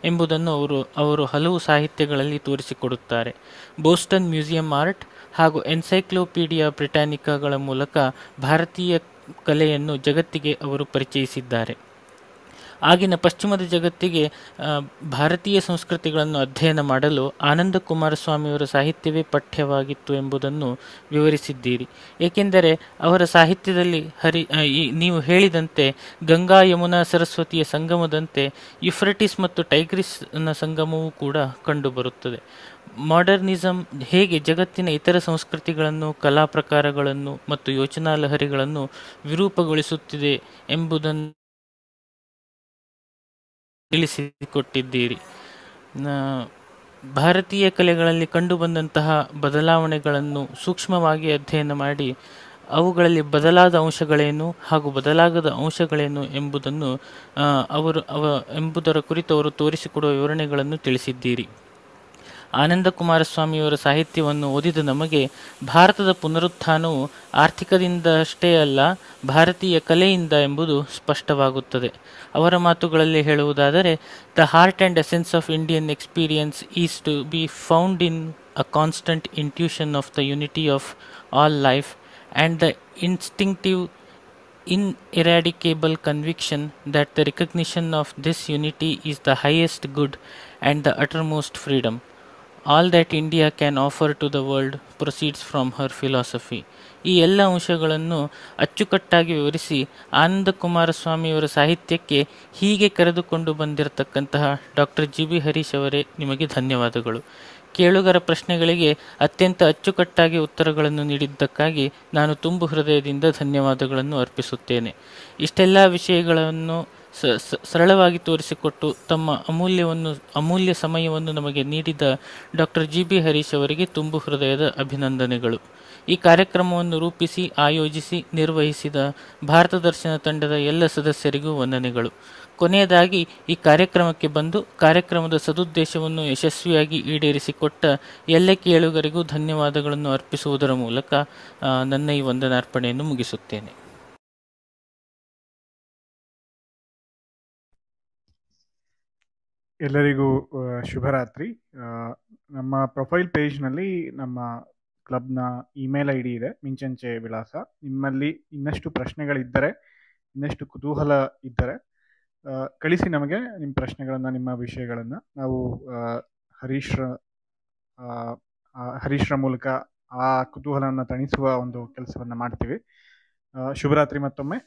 ಎಂಬುದನ್ನು ಅವರು ಅವರು ಹಲವು ಸಾಹಿತ್ಯಗಳಲ್ಲಿ ತೋರಿಸಿಕೊಡುತ್ತಾರೆ ಬೋಸ್ಟನ್ ಮ್ಯೂಸಿಯಂ ಆರ್ಟ್ ಹಾಗೂ ಎನ್ಸೈಕ್ಲೋಪೀಡಿಯಾ ಬ್ರಿಟಾನಿಕಾಗಳ ಮೂಲಕ ಭಾರತೀಯ ಕಲೆಯನ್ನು ಜಗತ್ತಿಗೆ ಅವರು ಪರಿಚಯಿಸಿದ್ದಾರೆ ಆಗಿನ ಪಶ್ಚಿಮದ ಜಗತ್ತಿಗೆ ಭಾರತೀಯ ಸಂಸ್ಕೃತಿಗಳನ್ನು ಅಧ್ಯಯನ ಮಾಡಲು ಆನಂದ ಕುಮಾರಸ್ವಾಮಿಯವರ ಸಾಹಿತ್ಯವೇ ಪಠ್ಯವಾಗಿತ್ತು ಎಂಬುದನ್ನು ವಿವರಿಸಿದ್ದೀರಿ ಏಕೆಂದರೆ ಅವರ ಸಾಹಿತ್ಯದಲ್ಲಿ ಹರಿ ನೀವು ಹೇಳಿದಂತೆ ಗಂಗಾ ಯಮುನಾ ಸರಸ್ವತಿಯ ಸಂಗಮದಂತೆ ಯುಫ್ರಟಿಸ್ ಮತ್ತು ಟೈಗ್ರಿಸ್ನ ಸಂಗಮವೂ ಕೂಡ ಕಂಡುಬರುತ್ತದೆ ಮಾಡರ್ನಿಸಮ್ ಹೇಗೆ ಜಗತ್ತಿನ ಇತರ ಸಂಸ್ಕೃತಿಗಳನ್ನು ಕಲಾ ಪ್ರಕಾರಗಳನ್ನು ಮತ್ತು ಯೋಚನಾ ಲಹರಿಗಳನ್ನು ವಿರೂಪಗೊಳಿಸುತ್ತಿದೆ ಎಂಬುದನ್ನು ತಿಳಿಸಿಕೊಟ್ಟಿದ್ದೀರಿ ಭಾರತೀಯ ಕಲೆಗಳಲ್ಲಿ ಕಂಡುಬಂದಂತಹ ಬದಲಾವಣೆಗಳನ್ನು ಸೂಕ್ಷ್ಮವಾಗಿ ಅಧ್ಯಯನ ಮಾಡಿ ಅವುಗಳಲ್ಲಿ ಬದಲಾದ ಅಂಶಗಳೇನು ಹಾಗೂ ಬದಲಾಗದ ಅಂಶಗಳೇನು ಎಂಬುದನ್ನು ಅವರು ಅವ ಎಂಬುದರ ಕುರಿತು ಅವರು ತೋರಿಸಿಕೊಡುವ ವಿವರಣೆಗಳನ್ನು ತಿಳಿಸಿದ್ದೀರಿ ಆನಂದ ಕುಮಾರಸ್ವಾಮಿಯವರ ಸಾಹಿತ್ಯವನ್ನು ಓದಿದ ನಮಗೆ ಭಾರತದ ಪುನರುತ್ಥಾನವು ಆರ್ಥಿಕದಿಂದ ಅಷ್ಟೇ ಅಲ್ಲ ಭಾರತೀಯ ಕಲೆಯಿಂದ ಎಂಬುದು ಸ್ಪಷ್ಟವಾಗುತ್ತದೆ ಅವರ ಮಾತುಗಳಲ್ಲಿ ಹೇಳುವುದಾದರೆ the heart and essence of Indian experience is to be found in a constant intuition of the unity of all life and the instinctive in conviction conviction that the recognition this unity unity the highest highest good the the most freedom all that India can offer to the world proceeds from her philosophy ಈ ಎಲ್ಲ ಅಂಶಗಳನ್ನು ಅಚ್ಚುಕಟ್ಟಾಗಿ ವಿವರಿಸಿ ಆನಂದ ಕುಮಾರಸ್ವಾಮಿಯವರ ಸಾಹಿತ್ಯಕ್ಕೆ ಹೀಗೆ ಕರೆದುಕೊಂಡು ಬಂದಿರತಕ್ಕಂತಹ doctor G B Harish ಅವರೇ ನಿಮಗೆ ಧನ್ಯವಾದಗಳು ಕೇಳುಗರ ಪ್ರಶ್ನೆಗಳಿಗೆ ಅತ್ಯಂತ ಅಚ್ಚುಕಟ್ಟಾಗಿ ಉತ್ತರಗಳನ್ನು ನೀಡಿದ್ದಕ್ಕಾಗಿ ನಾನು ತುಂಬು ಹೃದಯದಿಂದ ಧನ್ಯವಾದಗಳನ್ನು ಅರ್ಪಿಸುತ್ತೇನೆ ಇಷ್ಟೆಲ್ಲ ವಿಷಯಗಳನ್ನು ಸ ಸರಳವಾಗಿ ತೋರಿಸಿಕೊಟ್ಟು ತಮ್ಮ ಅಮೂಲ್ಯವನ್ನು ಅಮೂಲ್ಯ ಸಮಯವನ್ನು ನಮಗೆ ನೀಡಿದ ಡಾಕ್ಟರ್ ಜಿ ಬಿ ಹರೀಶ್ ಅವರಿಗೆ ತುಂಬು ಹೃದಯದ ಅಭಿನಂದನೆಗಳು ಈ ಕಾರ್ಯಕ್ರಮವನ್ನು ರೂಪಿಸಿ ಆಯೋಜಿಸಿ ನಿರ್ವಹಿಸಿದ ಭಾರತ ದರ್ಶನ ತಂಡದ ಎಲ್ಲ ಸದಸ್ಯರಿಗೂ ವಂದನೆಗಳು ಕೊನೆಯದಾಗಿ ಈ ಕಾರ್ಯಕ್ರಮಕ್ಕೆ ಬಂದು ಕಾರ್ಯಕ್ರಮದ ಸದುದ್ದೇಶವನ್ನು ಯಶಸ್ವಿಯಾಗಿ ಈಡೇರಿಸಿಕೊಟ್ಟ ಎಲ್ಲ ಕೇಳುಗರಿಗೂ ಧನ್ಯವಾದಗಳನ್ನು ಅರ್ಪಿಸುವುದರ ಮೂಲಕ ನನ್ನ ಈ ವಂದನಾರ್ಪಣೆಯನ್ನು ಮುಗಿಸುತ್ತೇನೆ ಎಲ್ಲರಿಗೂ ಶುಭರಾತ್ರಿ ನಮ್ಮ ಪ್ರೊಫೈಲ್ ಪೇಜ್ನಲ್ಲಿ ನಮ್ಮ ಕ್ಲಬ್ನ ಇಮೇಲ್ ಐ ಡಿ ಇದೆ ಮಿಂಚಂಚೆ ವಿಳಾಸ ನಿಮ್ಮಲ್ಲಿ ಇನ್ನಷ್ಟು ಪ್ರಶ್ನೆಗಳಿದ್ದರೆ ಇನ್ನಷ್ಟು ಕುತೂಹಲ ಇದ್ದರೆ ಕಳಿಸಿ ನಮಗೆ ನಿಮ್ಮ ಪ್ರಶ್ನೆಗಳನ್ನು ನಿಮ್ಮ ವಿಷಯಗಳನ್ನು ನಾವು ಹರೀಶ್ರ ಹರೀಶ್ರ ಮೂಲಕ ಆ ಕುತೂಹಲವನ್ನು ತಣಿಸುವ ಒಂದು ಕೆಲಸವನ್ನು ಮಾಡ್ತೀವಿ ಶುಭರಾತ್ರಿ ಮತ್ತೊಮ್ಮೆ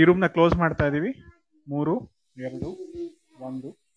ಈ ರೂಮ್ನ ಕ್ಲೋಸ್ ಮಾಡ್ತಾ ಇದ್ದೀವಿ ಮೂರು ಎರಡು ಒಂದು